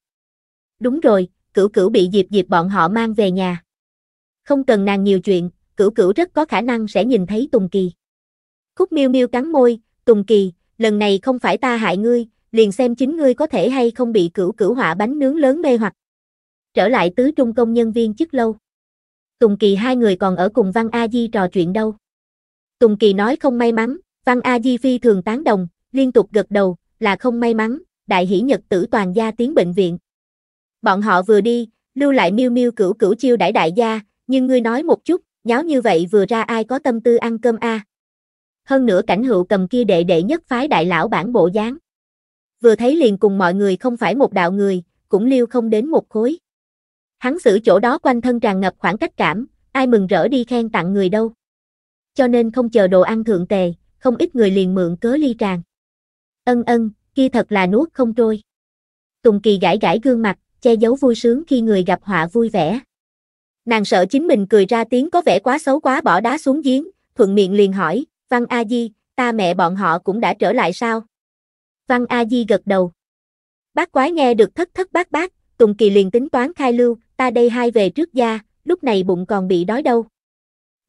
Đúng rồi, cửu cửu bị Diệp Diệp bọn họ mang về nhà. Không cần nàng nhiều chuyện, cửu cửu rất có khả năng sẽ nhìn thấy Tùng Kỳ. Khúc Miêu Miêu cắn môi, Tùng Kỳ, lần này không phải ta hại ngươi, liền xem chính ngươi có thể hay không bị cửu cửu họa bánh nướng lớn mê hoặc. Trở lại tứ trung công nhân viên chức lâu. Tùng Kỳ hai người còn ở cùng Văn A Di trò chuyện đâu. Tùng Kỳ nói không may mắn, Văn A Di phi thường tán đồng, liên tục gật đầu, là không may mắn, đại hỷ nhật tử toàn gia tiến bệnh viện. Bọn họ vừa đi, lưu lại miêu miêu cửu cửu chiêu đãi đại gia, nhưng ngươi nói một chút, nháo như vậy vừa ra ai có tâm tư ăn cơm a? Hơn nữa cảnh hữu cầm kia đệ đệ nhất phái đại lão bản bộ dáng. Vừa thấy liền cùng mọi người không phải một đạo người, cũng lưu không đến một khối. Hắn giữ chỗ đó quanh thân tràn ngập khoảng cách cảm, ai mừng rỡ đi khen tặng người đâu. Cho nên không chờ đồ ăn thượng tề, không ít người liền mượn cớ ly tràn. Ân ân, kia thật là nuốt không trôi. Tùng Kỳ gãi gãi gương mặt, che giấu vui sướng khi người gặp họa vui vẻ. Nàng sợ chính mình cười ra tiếng có vẻ quá xấu quá bỏ đá xuống giếng, thuận miệng liền hỏi, Văn A Di, ta mẹ bọn họ cũng đã trở lại sao? Văn A Di gật đầu. Bác quái nghe được thất thất bác bác, Tùng Kỳ liền tính toán khai lưu, ta đây hai về trước gia, lúc này bụng còn bị đói đâu.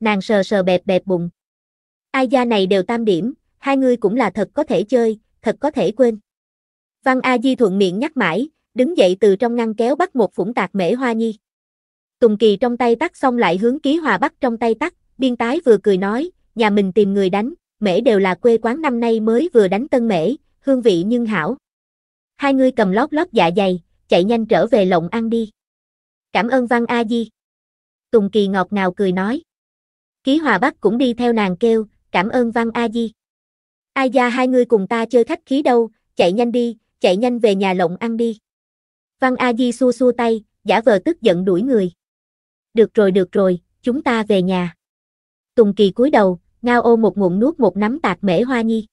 Nàng sờ sờ bẹp bẹp bụng. Ai gia này đều tam điểm, hai ngươi cũng là thật có thể chơi, thật có thể quên. Văn A Di thuận miệng nhắc mãi, đứng dậy từ trong ngăn kéo bắt một phủng tạc mễ hoa nhi. Tùng Kỳ trong tay tắt xong lại hướng ký hòa bắt trong tay tắt, biên tái vừa cười nói, nhà mình tìm người đánh, mễ đều là quê quán năm nay mới vừa đánh tân mễ, hương vị nhưng hảo. Hai ngươi cầm lót lót dạ dày, chạy nhanh trở về lộng ăn đi. Cảm ơn Văn A Di. Tùng Kỳ ngọt ngào cười nói. Ký Hòa Bắc cũng đi theo nàng kêu, cảm ơn Văn A Di. Ai gia hai người cùng ta chơi khách khí đâu, chạy nhanh đi, chạy nhanh về nhà lộng ăn đi. Văn A Di xua xua tay, giả vờ tức giận đuổi người. Được rồi được rồi, chúng ta về nhà. Tùng Kỳ cúi đầu, ngao ô một ngụm nuốt một nắm tạc mễ hoa nhi.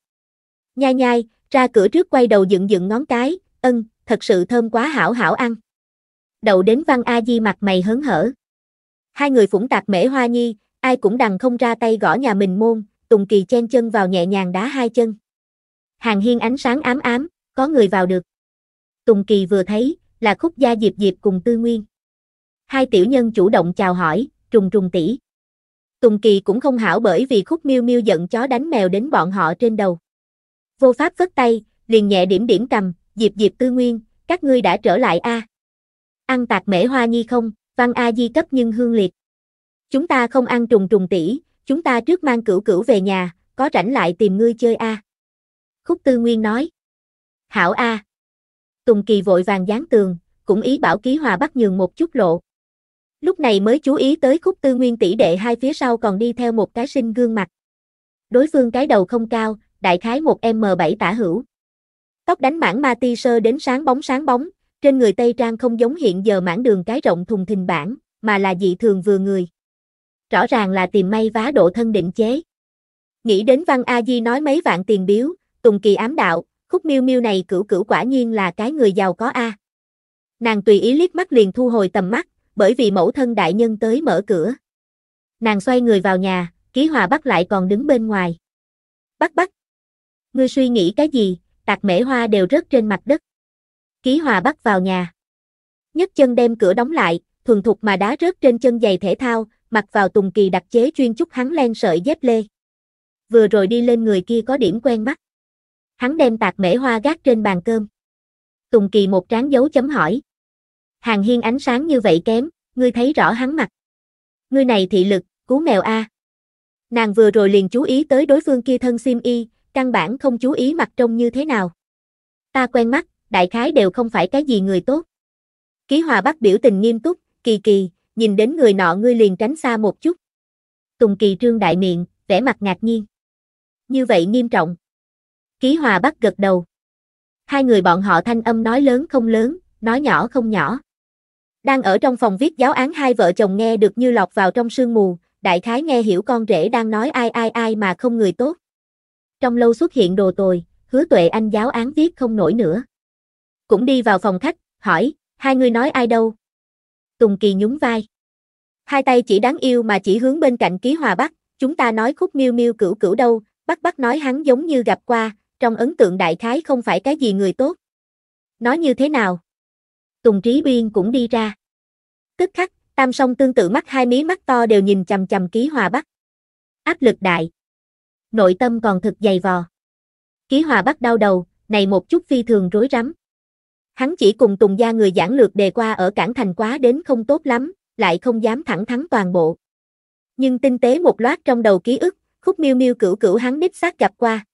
Nhai nhai, ra cửa trước quay đầu dựng dựng ngón cái, ân, thật sự thơm quá hảo hảo ăn đậu đến văn a di mặt mày hớn hở hai người phủng tạc mễ hoa nhi ai cũng đằng không ra tay gõ nhà mình môn tùng kỳ chen chân vào nhẹ nhàng đá hai chân hàng hiên ánh sáng ám ám có người vào được tùng kỳ vừa thấy là khúc gia diệp diệp cùng tư nguyên hai tiểu nhân chủ động chào hỏi trùng trùng tỷ tùng kỳ cũng không hảo bởi vì khúc miêu miêu giận chó đánh mèo đến bọn họ trên đầu vô pháp vất tay liền nhẹ điểm điểm cầm diệp diệp tư nguyên các ngươi đã trở lại a à ăn tạc mễ hoa nhi không, văn A Di cấp nhưng hương liệt. Chúng ta không ăn trùng trùng tỷ, chúng ta trước mang cửu cửu về nhà, có rảnh lại tìm ngươi chơi A. À. Khúc Tư Nguyên nói. Hảo A. À. Tùng Kỳ vội vàng dán tường, cũng ý bảo ký hòa bắt nhường một chút lộ. Lúc này mới chú ý tới Khúc Tư Nguyên tỷ đệ hai phía sau còn đi theo một cái sinh gương mặt. Đối phương cái đầu không cao, đại khái một M7 tả hữu. Tóc đánh mảng ma ti sơ đến sáng bóng sáng bóng, trên người Tây Trang không giống hiện giờ mảng đường cái rộng thùng thình bản, mà là dị thường vừa người. Rõ ràng là tìm may vá độ thân định chế. Nghĩ đến Văn A Di nói mấy vạn tiền biếu, Tùng Kỳ ám đạo, khúc miêu miêu này cửu cửu quả nhiên là cái người giàu có A. Nàng tùy ý liếc mắt liền thu hồi tầm mắt, bởi vì mẫu thân đại nhân tới mở cửa. Nàng xoay người vào nhà, ký hòa bắt lại còn đứng bên ngoài. Bắt bắt. Ngươi suy nghĩ cái gì, tạc mễ hoa đều rớt trên mặt đất. Ký Hòa bắt vào nhà. Nhất chân đem cửa đóng lại, thuần thục mà đá rớt trên chân giày thể thao, mặc vào tùng kỳ đặc chế chuyên chúc hắn len sợi dép lê. Vừa rồi đi lên người kia có điểm quen mắt. Hắn đem tạc mễ hoa gác trên bàn cơm. Tùng kỳ một trán dấu chấm hỏi. Hàng hiên ánh sáng như vậy kém, ngươi thấy rõ hắn mặt. Ngươi này thị lực, cú mèo A. Nàng vừa rồi liền chú ý tới đối phương kia thân sim y, căn bản không chú ý mặt trông như thế nào. Ta quen mắt, đại khái đều không phải cái gì người tốt. Ký Hòa Bắc biểu tình nghiêm túc, kỳ kỳ, nhìn đến người nọ ngươi liền tránh xa một chút. Tùng Kỳ trương đại miệng, vẻ mặt ngạc nhiên. Như vậy nghiêm trọng. Ký Hòa Bắc gật đầu. Hai người bọn họ thanh âm nói lớn không lớn, nói nhỏ không nhỏ. Đang ở trong phòng viết giáo án hai vợ chồng nghe được như lọc vào trong sương mù, đại khái nghe hiểu con rể đang nói ai ai ai mà không người tốt. Trong lâu xuất hiện đồ tồi, hứa tuệ anh giáo án viết không nổi nữa cũng đi vào phòng khách, hỏi, hai người nói ai đâu? Tùng Kỳ nhún vai. Hai tay chỉ đáng yêu mà chỉ hướng bên cạnh ký hòa bắc, chúng ta nói khúc miêu miêu cửu cửu đâu, bắc bắc nói hắn giống như gặp qua, trong ấn tượng đại khái không phải cái gì người tốt. Nói như thế nào? Tùng Trí Biên cũng đi ra. Tức khắc, tam song tương tự mắt hai mí mắt to đều nhìn chầm chầm ký hòa bắc. Áp lực đại. Nội tâm còn thực dày vò. Ký hòa bắc đau đầu, này một chút phi thường rối rắm. Hắn chỉ cùng Tùng Gia người giảng lược đề qua ở cảng thành quá đến không tốt lắm, lại không dám thẳng thắn toàn bộ. Nhưng tinh tế một loát trong đầu ký ức, khúc miêu miêu cửu cửu hắn đích xác gặp qua.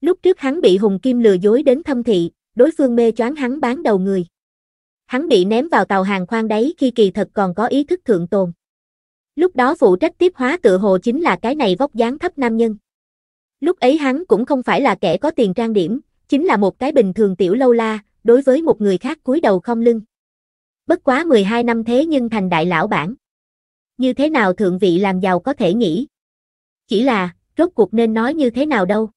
Lúc trước hắn bị Hùng Kim lừa dối đến thâm thị, đối phương mê choáng hắn bán đầu người. Hắn bị ném vào tàu hàng khoang đáy khi kỳ thật còn có ý thức thượng tồn. Lúc đó phụ trách tiếp hóa tự hồ chính là cái này vóc dáng thấp nam nhân. Lúc ấy hắn cũng không phải là kẻ có tiền trang điểm, chính là một cái bình thường tiểu lâu la, đối với một người khác cúi đầu không lưng. Bất quá 12 năm thế nhưng thành đại lão bản. Như thế nào thượng vị làm giàu có thể nghĩ. Chỉ là, rốt cuộc nên nói như thế nào đâu.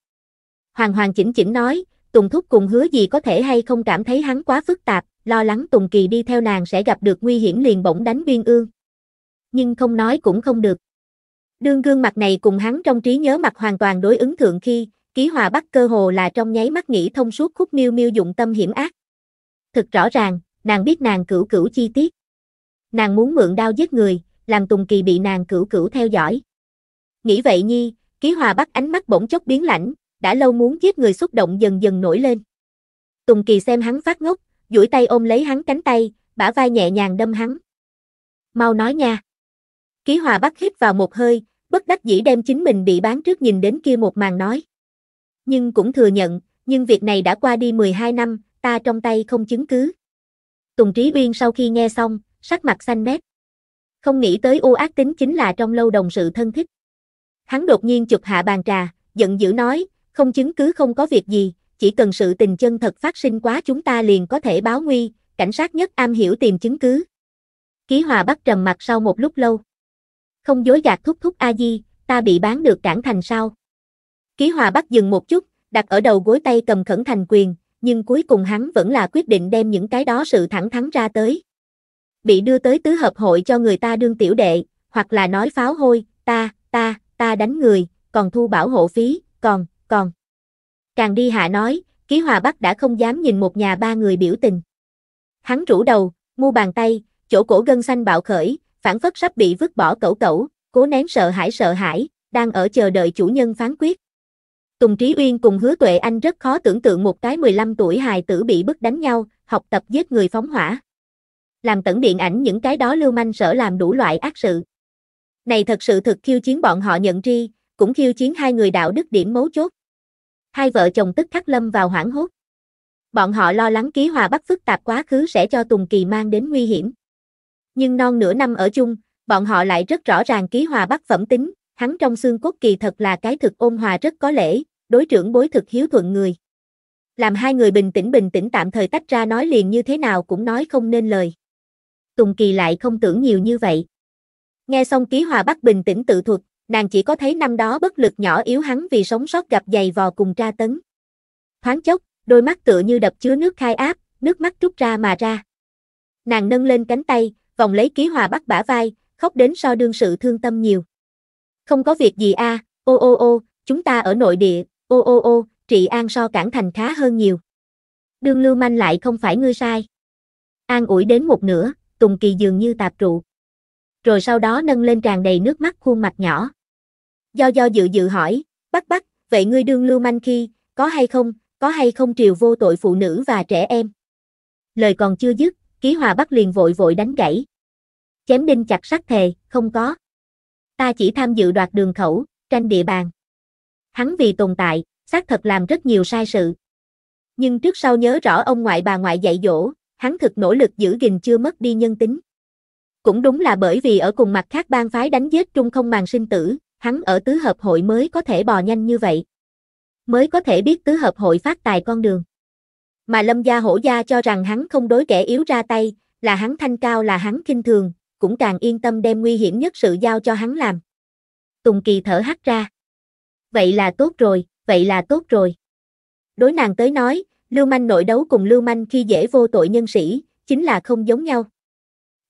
Hoàng Hoàng chỉnh chỉnh nói, Tùng Thúc cùng hứa gì có thể hay không cảm thấy hắn quá phức tạp, lo lắng Tùng Kỳ đi theo nàng sẽ gặp được nguy hiểm liền bỗng đánh biên ương. Nhưng không nói cũng không được. Đương gương mặt này cùng hắn trong trí nhớ mặt hoàn toàn đối ứng thượng khi, ký hòa bắt cơ hồ là trong nháy mắt nghĩ thông suốt khúc miêu miêu dụng tâm hiểm ác thực rõ ràng, nàng biết nàng cửu cửu chi tiết. Nàng muốn mượn đao giết người, làm Tùng Kỳ bị nàng cửu cửu theo dõi. Nghĩ vậy nhi, ký hòa bắt ánh mắt bỗng chốc biến lãnh, đã lâu muốn giết người xúc động dần dần nổi lên. Tùng Kỳ xem hắn phát ngốc, duỗi tay ôm lấy hắn cánh tay, bả vai nhẹ nhàng đâm hắn. Mau nói nha. Ký hòa bắt hít vào một hơi, bất đắc dĩ đem chính mình bị bán trước nhìn đến kia một màn nói. Nhưng cũng thừa nhận, nhưng việc này đã qua đi 12 năm, ta trong tay không chứng cứ. Tùng Trí Uyên sau khi nghe xong, sắc mặt xanh mét. Không nghĩ tới ô ác tính chính là trong lâu đồng sự thân thích. Hắn đột nhiên chụp hạ bàn trà, giận dữ nói, không chứng cứ không có việc gì, chỉ cần sự tình chân thật phát sinh quá chúng ta liền có thể báo nguy, cảnh sát nhất am hiểu tìm chứng cứ. Ký Hòa bắt trầm mặt sau một lúc lâu. Không dối gạt thúc thúc A-di, ta bị bán được cản thành sao? Ký Hòa bắt dừng một chút, đặt ở đầu gối tay cầm khẩn thành quyền, nhưng cuối cùng hắn vẫn là quyết định đem những cái đó sự thẳng thắn ra tới. Bị đưa tới tứ hợp hội cho người ta đương tiểu đệ, hoặc là nói pháo hôi, ta, ta, ta đánh người, còn thu bảo hộ phí, còn, còn. Càng đi hạ nói, ký hòa bắc đã không dám nhìn một nhà ba người biểu tình. Hắn rủ đầu, mu bàn tay, chỗ cổ gân xanh bạo khởi, phản phất sắp bị vứt bỏ cẩu cẩu, cố nén sợ hãi sợ hãi, đang ở chờ đợi chủ nhân phán quyết. Tùng Trí Uyên cùng Hứa Tuệ Anh rất khó tưởng tượng một cái 15 tuổi hài tử bị bức đánh nhau, học tập giết người phóng hỏa. Làm tẩn điện ảnh những cái đó lưu manh sở làm đủ loại ác sự. Này thật sự thực khiêu chiến bọn họ nhận tri, cũng khiêu chiến hai người đạo đức điểm mấu chốt. Hai vợ chồng tức khắc lâm vào hoảng hốt. Bọn họ lo lắng ký hòa bắt phức tạp quá khứ sẽ cho Tùng Kỳ mang đến nguy hiểm. Nhưng non nửa năm ở chung, bọn họ lại rất rõ ràng ký hòa bắt phẩm tính, hắn trong xương cốt kỳ thật là cái thực ôn hòa rất có lễ, đối trưởng bối thực hiếu thuận người. Làm hai người bình tĩnh bình tĩnh tạm thời tách ra nói liền như thế nào cũng nói không nên lời. Tùng Kỳ lại không tưởng nhiều như vậy. Nghe xong ký hòa bắt bình tĩnh tự thuật, nàng chỉ có thấy năm đó bất lực nhỏ yếu hắn vì sống sót gặp dày vò cùng tra tấn. Thoáng chốc, đôi mắt tựa như đập chứa nước khai áp, nước mắt trút ra mà ra. Nàng nâng lên cánh tay, vòng lấy ký hòa bắt bả vai, khóc đến so đương sự thương tâm nhiều. Không có việc gì a, à, ô ô ô, chúng ta ở nội địa, Ô ô ô, trị an so cản thành khá hơn nhiều. Đương lưu manh lại không phải ngươi sai. An ủi đến một nửa, Tùng Kỳ dường như tạp trụ. Rồi sau đó nâng lên tràn đầy nước mắt khuôn mặt nhỏ. Do do dự dự hỏi, bắt bắt, vậy ngươi đương lưu manh khi, có hay không, có hay không triều vô tội phụ nữ và trẻ em? Lời còn chưa dứt, ký hòa bắt liền vội vội đánh gãy. Chém đinh chặt sắt thề, không có. Ta chỉ tham dự đoạt đường khẩu, tranh địa bàn hắn vì tồn tại, xác thật làm rất nhiều sai sự. Nhưng trước sau nhớ rõ ông ngoại bà ngoại dạy dỗ, hắn thực nỗ lực giữ gìn chưa mất đi nhân tính. Cũng đúng là bởi vì ở cùng mặt khác bang phái đánh giết trung không màng sinh tử, hắn ở tứ hợp hội mới có thể bò nhanh như vậy. Mới có thể biết tứ hợp hội phát tài con đường. Mà lâm gia hổ gia cho rằng hắn không đối kẻ yếu ra tay, là hắn thanh cao là hắn kinh thường, cũng càng yên tâm đem nguy hiểm nhất sự giao cho hắn làm. Tùng Kỳ thở hắt ra vậy là tốt rồi, vậy là tốt rồi. Đối nàng tới nói, lưu manh nội đấu cùng lưu manh khi dễ vô tội nhân sĩ, chính là không giống nhau.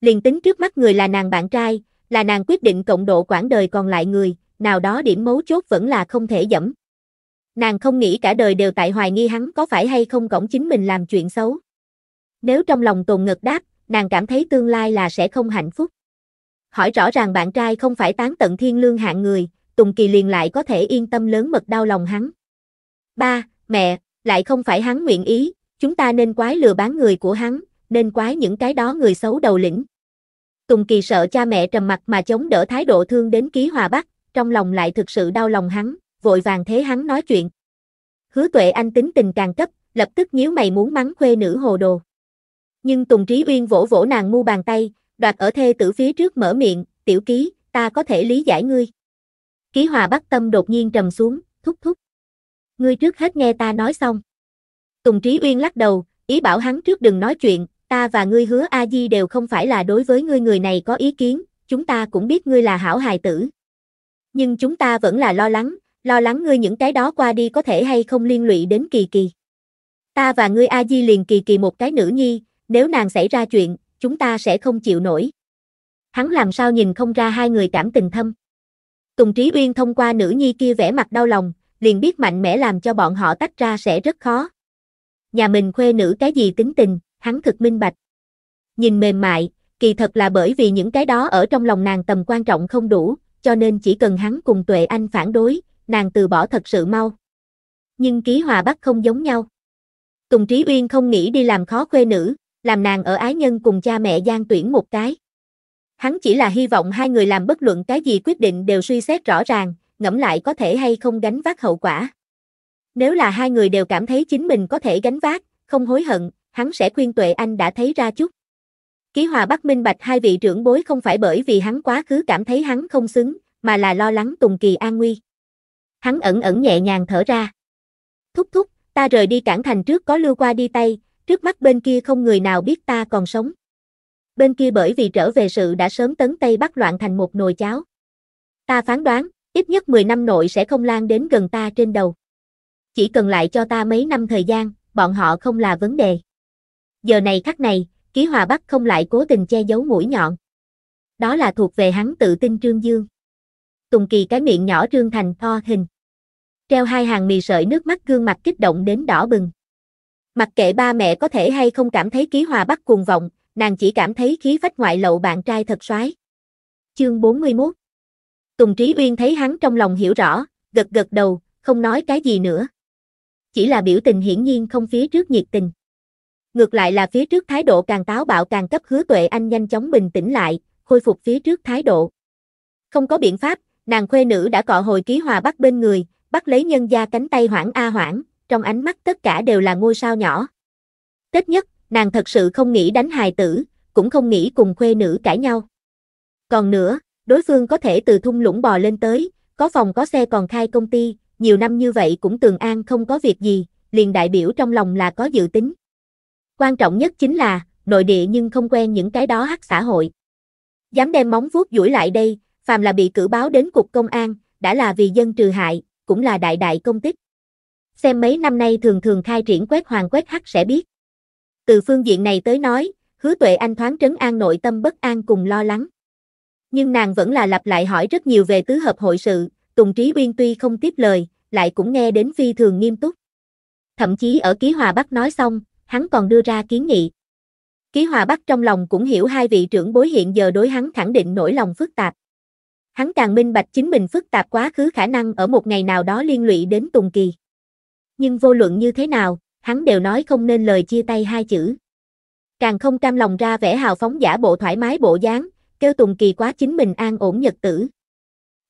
Liền tính trước mắt người là nàng bạn trai, là nàng quyết định cộng độ quãng đời còn lại người, nào đó điểm mấu chốt vẫn là không thể dẫm. Nàng không nghĩ cả đời đều tại hoài nghi hắn có phải hay không cổng chính mình làm chuyện xấu. Nếu trong lòng tồn ngực đáp, nàng cảm thấy tương lai là sẽ không hạnh phúc. Hỏi rõ ràng bạn trai không phải tán tận thiên lương hạng người, Tùng Kỳ liền lại có thể yên tâm lớn mật đau lòng hắn. Ba, mẹ, lại không phải hắn nguyện ý, chúng ta nên quái lừa bán người của hắn, nên quái những cái đó người xấu đầu lĩnh. Tùng Kỳ sợ cha mẹ trầm mặt mà chống đỡ thái độ thương đến ký hòa bắc, trong lòng lại thực sự đau lòng hắn, vội vàng thế hắn nói chuyện. Hứa tuệ anh tính tình càng cấp, lập tức nhíu mày muốn mắng khuê nữ hồ đồ. Nhưng Tùng Trí Uyên vỗ vỗ nàng mu bàn tay, đoạt ở thê tử phía trước mở miệng, tiểu ký, ta có thể lý giải ngươi. Ký hòa bắt tâm đột nhiên trầm xuống, thúc thúc. Ngươi trước hết nghe ta nói xong. Tùng Trí Uyên lắc đầu, ý bảo hắn trước đừng nói chuyện, ta và ngươi hứa A-di đều không phải là đối với ngươi người này có ý kiến, chúng ta cũng biết ngươi là hảo hài tử. Nhưng chúng ta vẫn là lo lắng, lo lắng ngươi những cái đó qua đi có thể hay không liên lụy đến kỳ kỳ. Ta và ngươi A-di liền kỳ kỳ một cái nữ nhi, nếu nàng xảy ra chuyện, chúng ta sẽ không chịu nổi. Hắn làm sao nhìn không ra hai người cảm tình thâm. Tùng Trí Uyên thông qua nữ nhi kia vẻ mặt đau lòng, liền biết mạnh mẽ làm cho bọn họ tách ra sẽ rất khó. Nhà mình khuê nữ cái gì tính tình, hắn thực minh bạch. Nhìn mềm mại, kỳ thật là bởi vì những cái đó ở trong lòng nàng tầm quan trọng không đủ, cho nên chỉ cần hắn cùng Tuệ Anh phản đối, nàng từ bỏ thật sự mau. Nhưng ký hòa bắc không giống nhau. Tùng Trí Uyên không nghĩ đi làm khó khuê nữ, làm nàng ở ái nhân cùng cha mẹ gian tuyển một cái. Hắn chỉ là hy vọng hai người làm bất luận cái gì quyết định đều suy xét rõ ràng, ngẫm lại có thể hay không gánh vác hậu quả. Nếu là hai người đều cảm thấy chính mình có thể gánh vác, không hối hận, hắn sẽ khuyên Tuệ Anh đã thấy ra chút. Ký Hòa Bắc minh bạch hai vị trưởng bối không phải bởi vì hắn quá khứ cảm thấy hắn không xứng, mà là lo lắng Tùng Kỳ an nguy. Hắn ẩn ẩn nhẹ nhàng thở ra. Thúc thúc, ta rời đi cảng thành trước có lưu qua đi tay, trước mắt bên kia không người nào biết ta còn sống bên kia bởi vì trở về sự đã sớm tấn Tây bắt loạn thành một nồi cháo. Ta phán đoán, ít nhất 10 năm nội sẽ không lan đến gần ta trên đầu. Chỉ cần lại cho ta mấy năm thời gian, bọn họ không là vấn đề. Giờ này khắc này, ký hòa bắc không lại cố tình che giấu mũi nhọn. Đó là thuộc về hắn tự tin Trương Dương. Tùng Kỳ cái miệng nhỏ Trương Thành to hình. Treo hai hàng mì sợi nước mắt gương mặt kích động đến đỏ bừng. Mặc kệ ba mẹ có thể hay không cảm thấy ký hòa bắc cuồng vọng, nàng chỉ cảm thấy khí phách ngoại lậu bạn trai thật soái. Chương 41 Tùng Trí Uyên thấy hắn trong lòng hiểu rõ, gật gật đầu, không nói cái gì nữa. Chỉ là biểu tình hiển nhiên không phía trước nhiệt tình. Ngược lại là phía trước thái độ càng táo bạo càng cấp hứa tuệ anh nhanh chóng bình tĩnh lại, khôi phục phía trước thái độ. Không có biện pháp, nàng khuê nữ đã cọ hồi ký hòa bắt bên người, bắt lấy nhân gia cánh tay hoảng a hoảng, trong ánh mắt tất cả đều là ngôi sao nhỏ. Tết nhất, nàng thật sự không nghĩ đánh hài tử, cũng không nghĩ cùng khuê nữ cãi nhau. Còn nữa, đối phương có thể từ thung lũng bò lên tới, có phòng có xe còn khai công ty, nhiều năm như vậy cũng tường an không có việc gì, liền đại biểu trong lòng là có dự tính. Quan trọng nhất chính là, nội địa nhưng không quen những cái đó hắc xã hội. Dám đem móng vuốt duỗi lại đây, phàm là bị cử báo đến cục công an, đã là vì dân trừ hại, cũng là đại đại công tích. Xem mấy năm nay thường thường khai triển quét hoàng quét hắc sẽ biết. Từ phương diện này tới nói, hứa tuệ anh thoáng trấn an nội tâm bất an cùng lo lắng. Nhưng nàng vẫn là lặp lại hỏi rất nhiều về tứ hợp hội sự, Tùng Trí Uyên tuy không tiếp lời, lại cũng nghe đến phi thường nghiêm túc. Thậm chí ở ký hòa bắc nói xong, hắn còn đưa ra kiến nghị. Ký hòa bắc trong lòng cũng hiểu hai vị trưởng bối hiện giờ đối hắn khẳng định nỗi lòng phức tạp. Hắn càng minh bạch chính mình phức tạp quá khứ khả năng ở một ngày nào đó liên lụy đến Tùng Kỳ. Nhưng vô luận như thế nào, hắn đều nói không nên lời chia tay hai chữ. Càng không cam lòng ra vẻ hào phóng giả bộ thoải mái bộ dáng, kêu Tùng Kỳ quá chính mình an ổn nhật tử.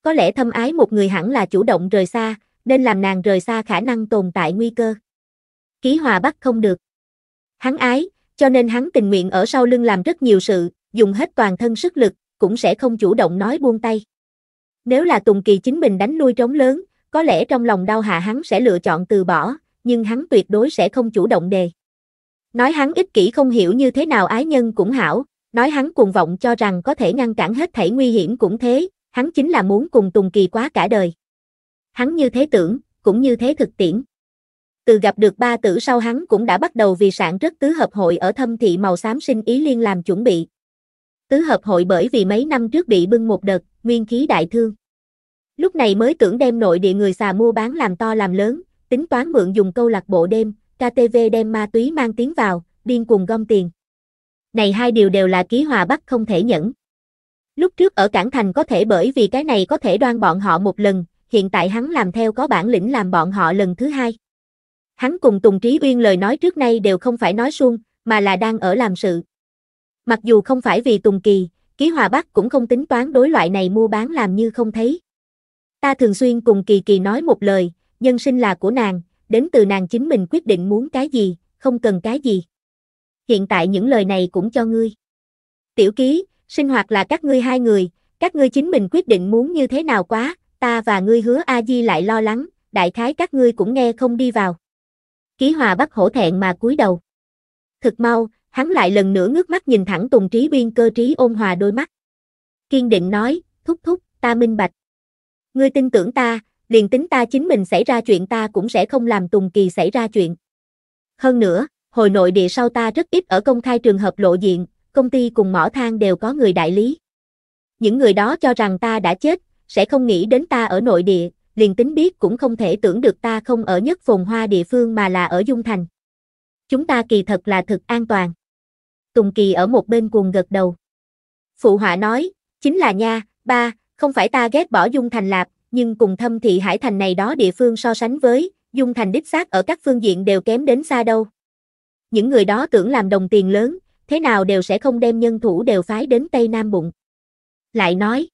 Có lẽ thâm ái một người hẳn là chủ động rời xa, nên làm nàng rời xa khả năng tồn tại nguy cơ. Ký hòa bắt không được. Hắn ái, cho nên hắn tình nguyện ở sau lưng làm rất nhiều sự, dùng hết toàn thân sức lực, cũng sẽ không chủ động nói buông tay. Nếu là Tùng Kỳ chính mình đánh nuôi trống lớn, có lẽ trong lòng đau hạ hắn sẽ lựa chọn từ bỏ, nhưng hắn tuyệt đối sẽ không chủ động đề. Nói hắn ích kỷ không hiểu như thế nào ái nhân cũng hảo, nói hắn cuồng vọng cho rằng có thể ngăn cản hết thảy nguy hiểm cũng thế, hắn chính là muốn cùng Tùng Kỳ quá cả đời. Hắn như thế tưởng, cũng như thế thực tiễn. Từ gặp được ba tử sau hắn cũng đã bắt đầu vì sản rất tứ hợp hội ở thâm thị màu xám sinh ý liên làm chuẩn bị. Tứ hợp hội bởi vì mấy năm trước bị bưng một đợt, nguyên khí đại thương. Lúc này mới tưởng đem nội địa người xà mua bán làm to làm lớn, tính toán mượn dùng câu lạc bộ đêm, KTV đem ma túy mang tiếng vào, điên cuồng gom tiền. Này hai điều đều là ký hòa bắc không thể nhẫn. Lúc trước ở Cảng Thành có thể bởi vì cái này có thể đoan bọn họ một lần, hiện tại hắn làm theo có bản lĩnh làm bọn họ lần thứ hai. Hắn cùng Tùng Trí Uyên lời nói trước nay đều không phải nói suông, mà là đang ở làm sự. Mặc dù không phải vì Tùng Kỳ, Ký Hòa Bắc cũng không tính toán đối loại này mua bán làm như không thấy. Ta thường xuyên cùng Kỳ Kỳ nói một lời, nhân sinh là của nàng, đến từ nàng chính mình quyết định muốn cái gì, không cần cái gì. Hiện tại những lời này cũng cho ngươi. Tiểu ký, sinh hoạt là các ngươi hai người, các ngươi chính mình quyết định muốn như thế nào quá, ta và ngươi hứa A-di lại lo lắng, đại khái các ngươi cũng nghe không đi vào. Ký hòa bắt hổ thẹn mà cúi đầu. Thực mau, hắn lại lần nữa ngước mắt nhìn thẳng Tùng Trí Biên cơ trí ôn hòa đôi mắt. Kiên định nói, thúc thúc, ta minh bạch. Ngươi tin tưởng ta, liền tính ta chính mình xảy ra chuyện ta cũng sẽ không làm Tùng Kỳ xảy ra chuyện. Hơn nữa, hồi nội địa sau ta rất ít ở công khai trường hợp lộ diện, công ty cùng mỏ than đều có người đại lý. Những người đó cho rằng ta đã chết, sẽ không nghĩ đến ta ở nội địa, liền tính biết cũng không thể tưởng được ta không ở nhất phồn hoa địa phương mà là ở Dung Thành. Chúng ta kỳ thật là thực an toàn. Tùng Kỳ ở một bên cuồng gật đầu. Phụ họa nói, chính là nha, ba, không phải ta ghét bỏ Dung Thành Lạp, nhưng cùng thâm thị hải thành này đó địa phương so sánh với, dung thành đích xác ở các phương diện đều kém đến xa đâu. Những người đó tưởng làm đồng tiền lớn, thế nào đều sẽ không đem nhân thủ đều phái đến Tây Nam Bụng. Lại nói,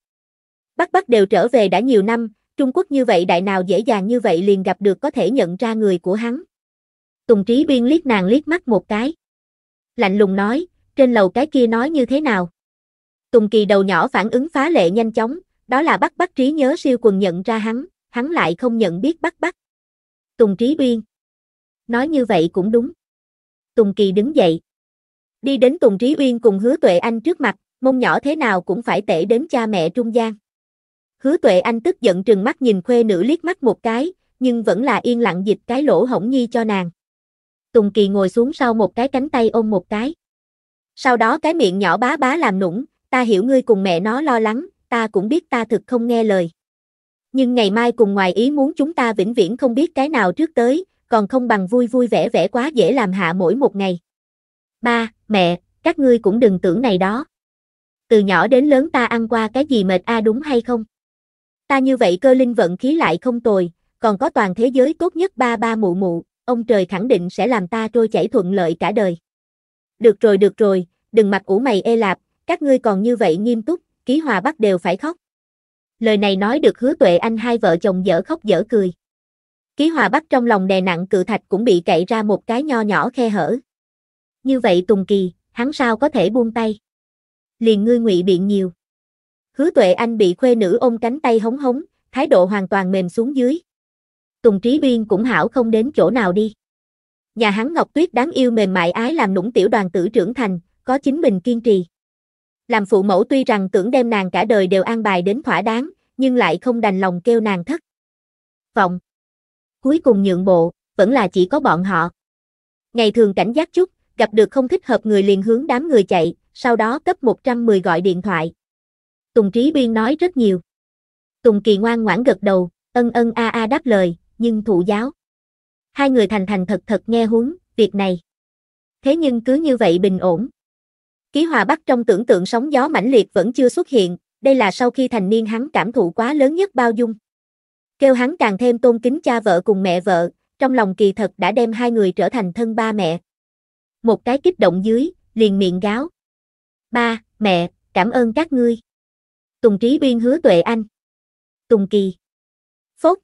Bắc Bắc đều trở về đã nhiều năm, Trung Quốc như vậy đại nào dễ dàng như vậy liền gặp được có thể nhận ra người của hắn. Tùng Trí Biên liếc nàng liếc mắt một cái. Lạnh lùng nói, trên lầu cái kia nói như thế nào? Tùng Kỳ đầu nhỏ phản ứng phá lệ nhanh chóng, đó là Bắc Bắc trí nhớ siêu quần nhận ra hắn, hắn lại không nhận biết Bắc Bắc. Tùng Trí Uyên. Nói như vậy cũng đúng. Tùng Kỳ đứng dậy. Đi đến Tùng Trí Uyên cùng Hứa Tuệ Anh trước mặt, mông nhỏ thế nào cũng phải tể đến cha mẹ trung gian. Hứa Tuệ Anh tức giận trừng mắt nhìn khuê nữ liếc mắt một cái, nhưng vẫn là yên lặng dịch cái lỗ hổng nhi cho nàng. Tùng Kỳ ngồi xuống sau một cái cánh tay ôm một cái. Sau đó cái miệng nhỏ bá bá làm nũng, ta hiểu ngươi cùng mẹ nó lo lắng, ta cũng biết ta thực không nghe lời. Nhưng ngày mai cùng ngoài ý muốn chúng ta vĩnh viễn không biết cái nào trước tới, còn không bằng vui vui vẻ vẻ quá dễ làm hạ mỗi một ngày. Ba, mẹ, các ngươi cũng đừng tưởng này đó. Từ nhỏ đến lớn ta ăn qua cái gì mệt a đúng hay không? Ta như vậy cơ linh vận khí lại không tồi, còn có toàn thế giới tốt nhất ba ba mụ mụ, ông trời khẳng định sẽ làm ta trôi chảy thuận lợi cả đời. Được rồi được rồi, đừng mặc ủ mày e lạp, các ngươi còn như vậy nghiêm túc, Ký Hòa bắt đều phải khóc. Lời này nói được hứa tuệ anh hai vợ chồng dở khóc dở cười. Ký Hòa bắt trong lòng đè nặng cự thạch cũng bị cậy ra một cái nho nhỏ khe hở. Như vậy Tùng Kỳ, hắn sao có thể buông tay? Liền ngươi ngụy biện nhiều. Hứa tuệ anh bị khuê nữ ôm cánh tay hống hống, thái độ hoàn toàn mềm xuống dưới. Tùng Trí Biên cũng hảo không đến chỗ nào đi. Nhà hắn Ngọc Tuyết đáng yêu mềm mại ái làm nũng tiểu đoàn tử trưởng thành, có chính mình kiên trì. Làm phụ mẫu tuy rằng tưởng đem nàng cả đời đều an bài đến thỏa đáng, nhưng lại không đành lòng kêu nàng thất. Vọng. Cuối cùng nhượng bộ, vẫn là chỉ có bọn họ. Ngày thường cảnh giác chút, gặp được không thích hợp người liền hướng đám người chạy, sau đó cấp 110 gọi điện thoại. Tùng Trí Biên nói rất nhiều. Tùng Kỳ ngoan ngoãn gật đầu, ân ân a a đáp lời, nhưng thụ giáo. Hai người thành thành thật thật nghe huống, việc này. Thế nhưng cứ như vậy bình ổn, Ký Hòa Bắc trong tưởng tượng sóng gió mãnh liệt vẫn chưa xuất hiện, đây là sau khi thành niên hắn cảm thụ quá lớn nhất bao dung. Kêu hắn càng thêm tôn kính cha vợ cùng mẹ vợ, trong lòng kỳ thật đã đem hai người trở thành thân ba mẹ. Một cái kích động dưới, liền miệng gáo. Ba, mẹ, cảm ơn các ngươi. Tùng Trí biên hứa tuệ anh. Tùng Kỳ. Phốt.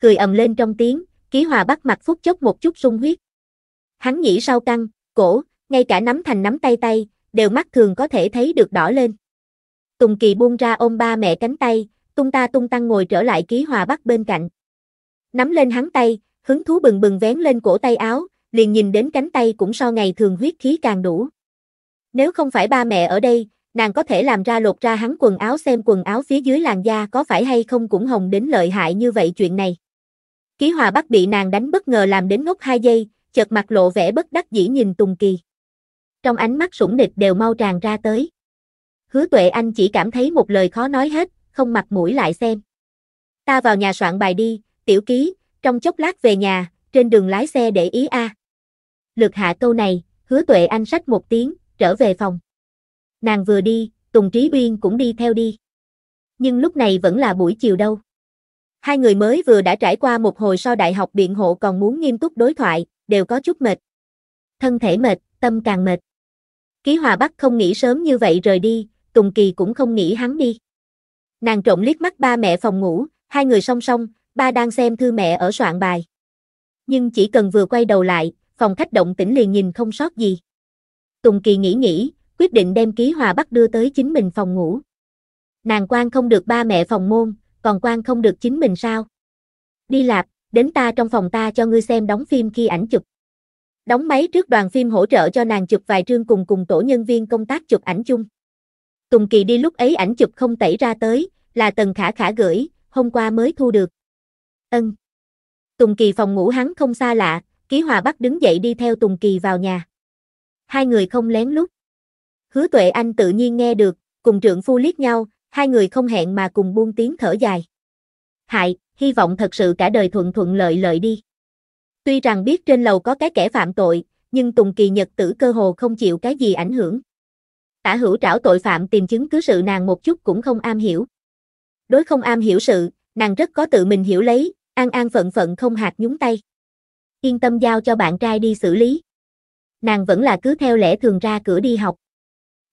Cười ầm lên trong tiếng, ký hòa bắt mặt phút chốc một chút sung huyết. Hắn nhĩ sau căng, cổ, ngay cả nắm thành nắm tay tay, đều mắt thường có thể thấy được đỏ lên. Tùng Kỳ buông ra ôm ba mẹ cánh tay, tung ta tung tăng ngồi trở lại ký hòa bắc bên cạnh. Nắm lên hắn tay, hứng thú bừng bừng vén lên cổ tay áo, liền nhìn đến cánh tay cũng so ngày thường huyết khí càng đủ. Nếu không phải ba mẹ ở đây, nàng có thể làm ra lột ra hắn quần áo xem quần áo phía dưới làn da có phải hay không cũng hồng đến lợi hại như vậy chuyện này. Ký hòa bắc bị nàng đánh bất ngờ làm đến ngốc hai giây, chợt mặt lộ vẻ bất đắc dĩ nhìn Tùng Kỳ trong ánh mắt sủng nịch đều mau tràn ra tới. Hứa tuệ anh chỉ cảm thấy một lời khó nói hết, không mặt mũi lại xem. Ta vào nhà soạn bài đi, tiểu ký, trong chốc lát về nhà, trên đường lái xe để ý a. À. Lực hạ câu này, hứa tuệ anh sách một tiếng, trở về phòng. Nàng vừa đi, Tùng Trí Uyên cũng đi theo đi. Nhưng lúc này vẫn là buổi chiều đâu. Hai người mới vừa đã trải qua một hồi so đại học biện hộ còn muốn nghiêm túc đối thoại, đều có chút mệt. Thân thể mệt, tâm càng mệt. Ký Hòa Bắc không nghĩ sớm như vậy rời đi, Tùng Kỳ cũng không nghĩ hắn đi. Nàng trộm liếc mắt ba mẹ phòng ngủ, hai người song song, ba đang xem thư mẹ ở soạn bài. Nhưng chỉ cần vừa quay đầu lại, phòng khách động tĩnh liền nhìn không sót gì. Tùng Kỳ nghĩ nghĩ, quyết định đem Ký Hòa Bắc đưa tới chính mình phòng ngủ. Nàng quan không được ba mẹ phòng môn, còn quan không được chính mình sao? Đi lạp, đến ta trong phòng ta cho ngươi xem đóng phim khi ảnh chụp. Đóng máy trước đoàn phim hỗ trợ cho nàng chụp vài trương cùng cùng tổ nhân viên công tác chụp ảnh chung. Tùng Kỳ đi lúc ấy ảnh chụp không tẩy ra tới, là Tần Khả Khả gửi, hôm qua mới thu được. Ân. Tùng Kỳ phòng ngủ hắn không xa lạ, Ký Hòa Bắc đứng dậy đi theo Tùng Kỳ vào nhà. Hai người không lén lút. Hứa Tuệ Anh tự nhiên nghe được, cùng trưởng phu liếc nhau, hai người không hẹn mà cùng buông tiếng thở dài. Hại, hy vọng thật sự cả đời thuận thuận lợi lợi đi. Tuy rằng biết trên lầu có cái kẻ phạm tội, nhưng Tùng Kỳ Nhật tử cơ hồ không chịu cái gì ảnh hưởng. Tả hữu trảo tội phạm tìm chứng cứ sự nàng một chút cũng không am hiểu. Đối không am hiểu sự, nàng rất có tự mình hiểu lấy, an an phận phận không hạt nhúng tay. Yên tâm giao cho bạn trai đi xử lý. Nàng vẫn là cứ theo lẽ thường ra cửa đi học.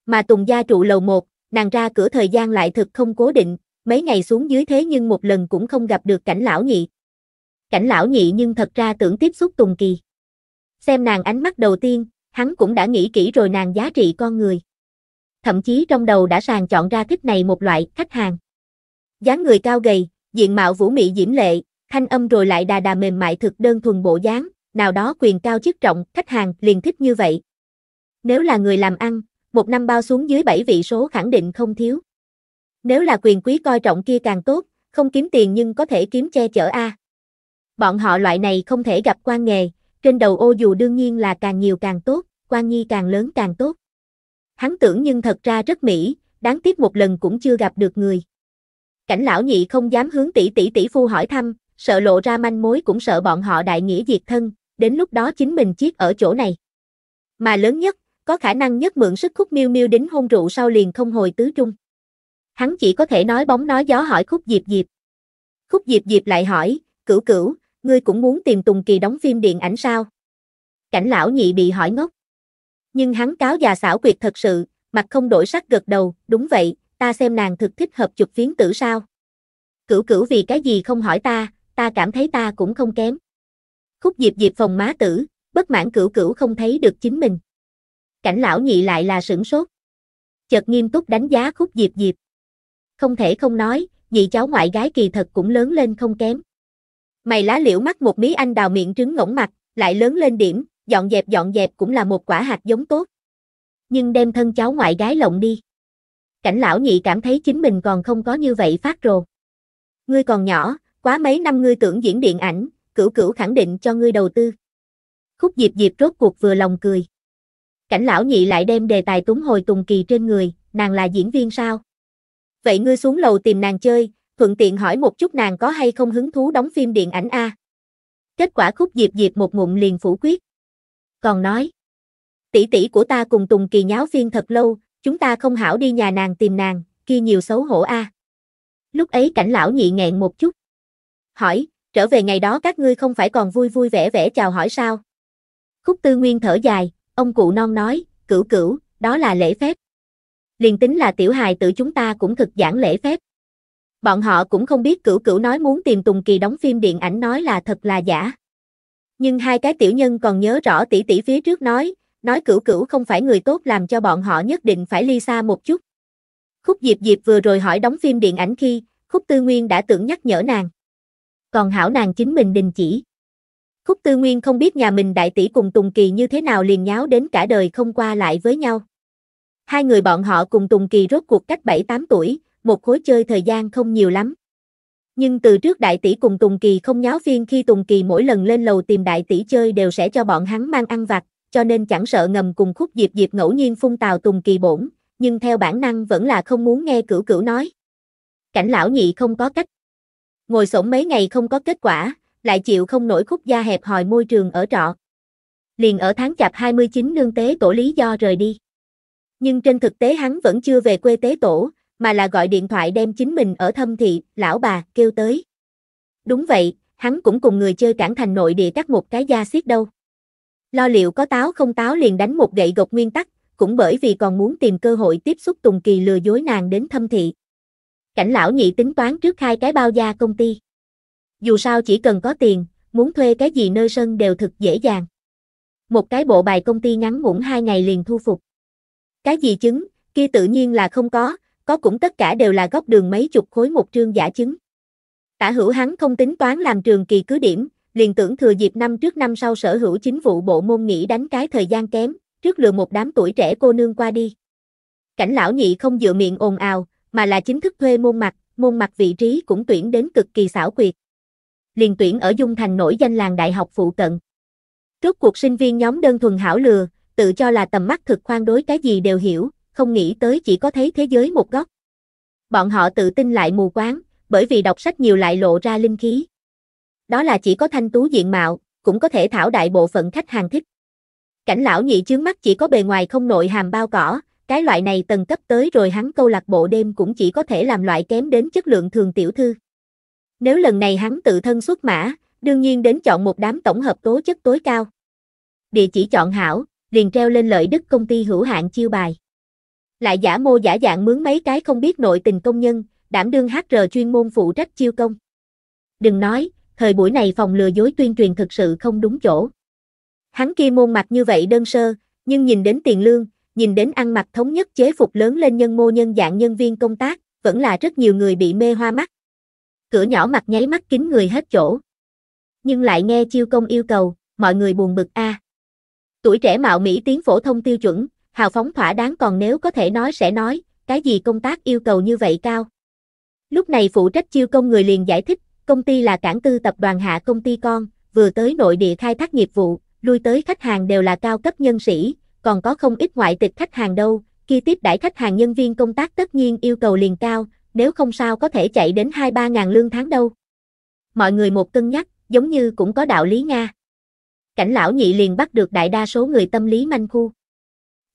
Mà Tùng gia trụ lầu một, nàng ra cửa thời gian lại thực không cố định, mấy ngày xuống dưới thế nhưng một lần cũng không gặp được cảnh lão nhị cảnh lão nhị nhưng thật ra tưởng tiếp xúc Tùng Kỳ. Xem nàng ánh mắt đầu tiên, hắn cũng đã nghĩ kỹ rồi nàng giá trị con người. Thậm chí trong đầu đã sàng chọn ra thích này một loại khách hàng. dáng người cao gầy, diện mạo vũ mị diễm lệ, thanh âm rồi lại đà đà mềm mại thực đơn thuần bộ dáng, nào đó quyền cao chức trọng, khách hàng liền thích như vậy. Nếu là người làm ăn, một năm bao xuống dưới 7 vị số khẳng định không thiếu. Nếu là quyền quý coi trọng kia càng tốt, không kiếm tiền nhưng có thể kiếm che chở a. Bọn họ loại này không thể gặp quan nghề, trên đầu ô dù đương nhiên là càng nhiều càng tốt, quan nghi càng lớn càng tốt. Hắn tưởng nhưng thật ra rất mỹ, đáng tiếc một lần cũng chưa gặp được người. Cảnh lão nhị không dám hướng tỷ tỷ tỷ phu hỏi thăm, sợ lộ ra manh mối cũng sợ bọn họ đại nghĩa diệt thân, đến lúc đó chính mình chiếc ở chỗ này. Mà lớn nhất, có khả năng nhất mượn sức khúc miêu miêu đến hôn rượu sau liền không hồi tứ trung. Hắn chỉ có thể nói bóng nói gió hỏi khúc diệp diệp. Khúc diệp diệp lại hỏi, cửu cửu, ngươi cũng muốn tìm Tùng Kỳ đóng phim điện ảnh sao? Cảnh lão nhị bị hỏi ngốc. Nhưng hắn cáo già xảo quyệt thật sự, mặt không đổi sắc gật đầu, đúng vậy, ta xem nàng thực thích hợp chụp phiến tử sao. Cửu cửu vì cái gì không hỏi ta, ta cảm thấy ta cũng không kém. Khúc Diệp Diệp phòng má tử, bất mãn cửu cửu không thấy được chính mình. Cảnh lão nhị lại là sửng sốt. Chợt nghiêm túc đánh giá Khúc Diệp Diệp. Không thể không nói, nhị cháu ngoại gái kỳ thật cũng lớn lên không kém. Mày lá liễu mắt một mí anh đào miệng trứng ngỗng mặt, lại lớn lên điểm, dọn dẹp dọn dẹp cũng là một quả hạt giống tốt. Nhưng đem thân cháu ngoại gái lộng đi. Cảnh lão nhị cảm thấy chính mình còn không có như vậy phát rồ. Ngươi còn nhỏ, quá mấy năm ngươi tưởng diễn điện ảnh, cửu cửu khẳng định cho ngươi đầu tư. Khúc Diệp Diệp rốt cuộc vừa lòng cười. Cảnh lão nhị lại đem đề tài túng hồi Tùng Kỳ trên người, nàng là diễn viên sao? Vậy ngươi xuống lầu tìm nàng chơi, thuận tiện hỏi một chút nàng có hay không hứng thú đóng phim điện ảnh a. Kết quả khúc Diệp Diệp một ngụm liền phủ quyết. Còn nói, tỷ tỷ của ta cùng Tùng Kỳ nháo phiên thật lâu, chúng ta không hảo đi nhà nàng tìm nàng, kia nhiều xấu hổ a. Lúc ấy cảnh lão nhị nghẹn một chút. Hỏi, trở về ngày đó các ngươi không phải còn vui vui vẻ vẻ chào hỏi sao? Khúc Tư Nguyên thở dài, ông cụ non nói, cửu cửu, đó là lễ phép. Liền tính là tiểu hài tử chúng ta cũng thực giảng lễ phép bọn họ cũng không biết cửu cửu nói muốn tìm Tùng Kỳ đóng phim điện ảnh nói là thật là giả. Nhưng hai cái tiểu nhân còn nhớ rõ tỷ tỷ phía trước nói, nói cửu cửu không phải người tốt làm cho bọn họ nhất định phải ly xa một chút. Khúc Diệp Diệp vừa rồi hỏi đóng phim điện ảnh khi, Khúc Tư Nguyên đã tưởng nhắc nhở nàng. Còn hảo nàng chính mình đình chỉ. Khúc Tư Nguyên không biết nhà mình đại tỷ cùng Tùng Kỳ như thế nào liền nháo đến cả đời không qua lại với nhau. Hai người bọn họ cùng Tùng Kỳ rốt cuộc cách 7-8 tuổi, một khối chơi thời gian không nhiều lắm. Nhưng từ trước đại tỷ cùng Tùng Kỳ không nháo phiên khi Tùng Kỳ mỗi lần lên lầu tìm đại tỷ chơi đều sẽ cho bọn hắn mang ăn vặt, cho nên chẳng sợ ngầm cùng khúc diệp diệp ngẫu nhiên phun tào Tùng Kỳ bổn, nhưng theo bản năng vẫn là không muốn nghe cửu cửu nói. Cảnh lão nhị không có cách. Ngồi sổng mấy ngày không có kết quả, lại chịu không nổi khúc da hẹp hòi môi trường ở trọ. Liền ở tháng chạp 29 nương tế tổ lý do rời đi. Nhưng trên thực tế hắn vẫn chưa về quê tế tổ, mà là gọi điện thoại đem chính mình ở thâm thị, lão bà, kêu tới. Đúng vậy, hắn cũng cùng người chơi cản thành nội địa cắt một cái da xiết đâu. Lo liệu có táo không táo liền đánh một gậy gộc nguyên tắc, cũng bởi vì còn muốn tìm cơ hội tiếp xúc Tùng Kỳ lừa dối nàng đến thâm thị. Cảnh lão nhị tính toán trước khai cái bao gia công ty. Dù sao chỉ cần có tiền, muốn thuê cái gì nơi sân đều thực dễ dàng. Một cái bộ bài công ty ngắn ngủn hai ngày liền thu phục. Cái gì chứng, kia tự nhiên là không có, có cũng tất cả đều là góc đường mấy chục khối một trương giả chứng. Tả hữu hắn không tính toán làm trường kỳ cứ điểm, liền tưởng thừa dịp năm trước năm sau sở hữu chính vụ bộ môn nghỉ đánh cái thời gian kém, trước lừa một đám tuổi trẻ cô nương qua đi. Cảnh lão nhị không dựa miệng ồn ào, mà là chính thức thuê môn mặt, môn mặt vị trí cũng tuyển đến cực kỳ xảo quyệt. Liền tuyển ở Dung Thành nổi danh làng đại học phụ cận. trước cuộc sinh viên nhóm đơn thuần hảo lừa, tự cho là tầm mắt thực khoan đối cái gì đều hiểu, không nghĩ tới chỉ có thấy thế giới một góc. Bọn họ tự tin lại mù quáng, bởi vì đọc sách nhiều lại lộ ra linh khí. Đó là chỉ có thanh tú diện mạo, cũng có thể thảo đại bộ phận khách hàng thích. Cảnh lão nhị chướng mắt chỉ có bề ngoài không nội hàm bao cỏ, cái loại này tầng cấp tới rồi hắn câu lạc bộ đêm cũng chỉ có thể làm loại kém đến chất lượng thường tiểu thư. Nếu lần này hắn tự thân xuất mã, đương nhiên đến chọn một đám tổng hợp tố chất tối cao. Địa chỉ chọn hảo, liền treo lên lợi đức công ty hữu hạn chiêu bài. Lại giả mô giả dạng mướn mấy cái không biết nội tình công nhân, đảm đương HR chuyên môn phụ trách chiêu công. Đừng nói, thời buổi này phòng lừa dối tuyên truyền thực sự không đúng chỗ. Hắn kia môn mặt như vậy đơn sơ, nhưng nhìn đến tiền lương, nhìn đến ăn mặc thống nhất chế phục lớn lên nhân mô nhân dạng nhân viên công tác, vẫn là rất nhiều người bị mê hoa mắt. Cửa nhỏ mặt nháy mắt kín người hết chỗ. Nhưng lại nghe chiêu công yêu cầu, mọi người buồn bực a. À. Tuổi trẻ mạo Mỹ tiếng phổ thông tiêu chuẩn, hào phóng thỏa đáng còn nếu có thể nói sẽ nói, cái gì công tác yêu cầu như vậy cao. Lúc này phụ trách chiêu công người liền giải thích, công ty là cảng tư tập đoàn hạ công ty con, vừa tới nội địa khai thác nghiệp vụ, lui tới khách hàng đều là cao cấp nhân sĩ, còn có không ít ngoại tịch khách hàng đâu, khi tiếp đãi khách hàng nhân viên công tác tất nhiên yêu cầu liền cao, nếu không sao có thể chạy đến 2-3 ngàn lương tháng đâu. Mọi người một cân nhắc, giống như cũng có đạo lý Nga. Cảnh lão nhị liền bắt được đại đa số người tâm lý manh khu.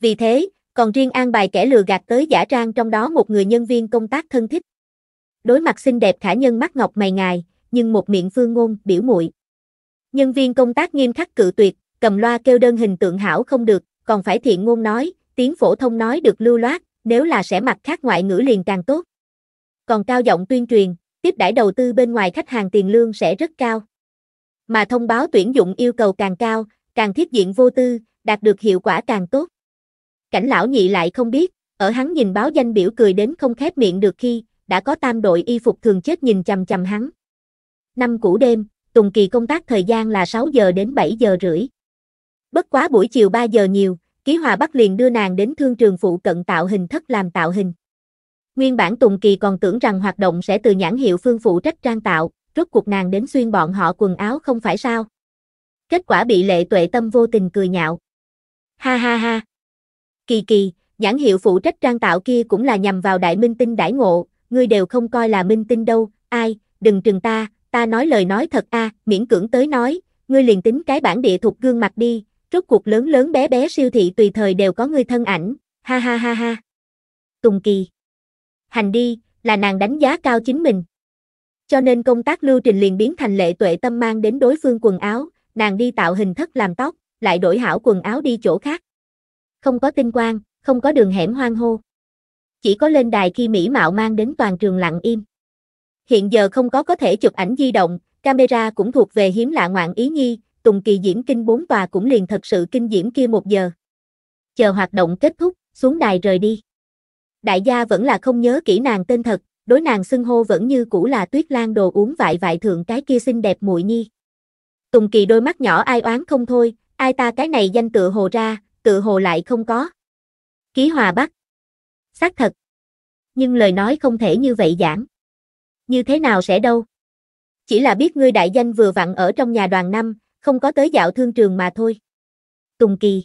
Vì thế, còn riêng an bài kẻ lừa gạt tới giả trang trong đó một người nhân viên công tác thân thích. Đối mặt xinh đẹp khả nhân mắt ngọc mày ngài, nhưng một miệng phương ngôn biểu muội. Nhân viên công tác nghiêm khắc cự tuyệt, cầm loa kêu đơn hình tượng hảo không được, còn phải thiện ngôn nói, tiếng phổ thông nói được lưu loát, nếu là sẽ mặt khác ngoại ngữ liền càng tốt. Còn cao giọng tuyên truyền, tiếp đãi đầu tư bên ngoài khách hàng tiền lương sẽ rất cao. Mà thông báo tuyển dụng yêu cầu càng cao, càng thiết diện vô tư, đạt được hiệu quả càng tốt. Cảnh lão nhị lại không biết, ở hắn nhìn báo danh biểu cười đến không khép miệng được khi, đã có tam đội y phục thường chết nhìn chằm chằm hắn. Năm cũ đêm, Tùng Kỳ công tác thời gian là 6 giờ đến 7 giờ rưỡi. Bất quá buổi chiều 3 giờ nhiều, Ký Hòa Bắc liền đưa nàng đến thương trường phụ cận tạo hình thất làm tạo hình. Nguyên bản Tùng Kỳ còn tưởng rằng hoạt động sẽ từ nhãn hiệu phương phụ trách trang tạo, rốt cuộc nàng đến xuyên bọn họ quần áo không phải sao. Kết quả bị lệ tuệ tâm vô tình cười nhạo. Ha ha ha, Kỳ kỳ, nhãn hiệu phụ trách trang tạo kia cũng là nhằm vào đại minh tinh đãi ngộ, ngươi đều không coi là minh tinh đâu, ai, đừng trừng ta, ta nói lời nói thật a, à, miễn cưỡng tới nói, ngươi liền tính cái bản địa thuộc gương mặt đi, rốt cuộc lớn lớn bé bé siêu thị tùy thời đều có ngươi thân ảnh, ha ha ha ha. Tùng Kỳ Hành đi, là nàng đánh giá cao chính mình. Cho nên công tác lưu trình liền biến thành lệ tuệ tâm mang đến đối phương quần áo, nàng đi tạo hình thức làm tóc, lại đổi hảo quần áo đi chỗ khác không có tinh quang, không có đường hẻm hoang hô. Chỉ có lên đài khi mỹ mạo mang đến toàn trường lặng im. Hiện giờ không có có thể chụp ảnh di động, camera cũng thuộc về hiếm lạ ngoạn ý nhi, Tùng Kỳ diễn kinh bốn tòa cũng liền thật sự kinh diễm kia một giờ. Chờ hoạt động kết thúc, xuống đài rời đi. Đại gia vẫn là không nhớ kỹ nàng tên thật, đối nàng xưng hô vẫn như cũ là tuyết lan đồ uống vại vại thượng cái kia xinh đẹp muội nhi. Tùng Kỳ đôi mắt nhỏ ai oán không thôi, ai ta cái này danh tựa hồ ra, tự hồ lại không có. Ký hòa bắc. Xác thật. Nhưng lời nói không thể như vậy giảng. Như thế nào sẽ đâu? Chỉ là biết ngươi đại danh vừa vặn ở trong nhà đoàn năm, không có tới dạo thương trường mà thôi. Tùng Kỳ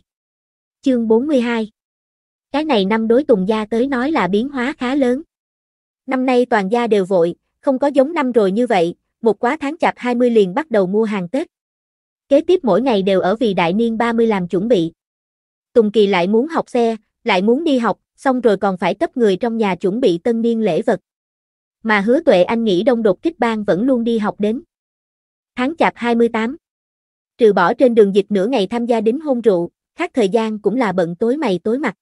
Chương 42 Cái này năm đối Tùng Gia tới nói là biến hóa khá lớn. Năm nay toàn gia đều vội, không có giống năm rồi như vậy, một quá tháng chạp 20 liền bắt đầu mua hàng Tết. Kế tiếp mỗi ngày đều ở vì đại niên 30 làm chuẩn bị. Tùng Kỳ lại muốn học xe, lại muốn đi học, xong rồi còn phải cấp người trong nhà chuẩn bị tân niên lễ vật. Mà hứa tuệ anh nghĩ đông đột kích bang vẫn luôn đi học đến. Tháng chạp 28 Trừ bỏ trên đường dịch nửa ngày tham gia đính hôn rượu, khác thời gian cũng là bận tối mày tối mặt.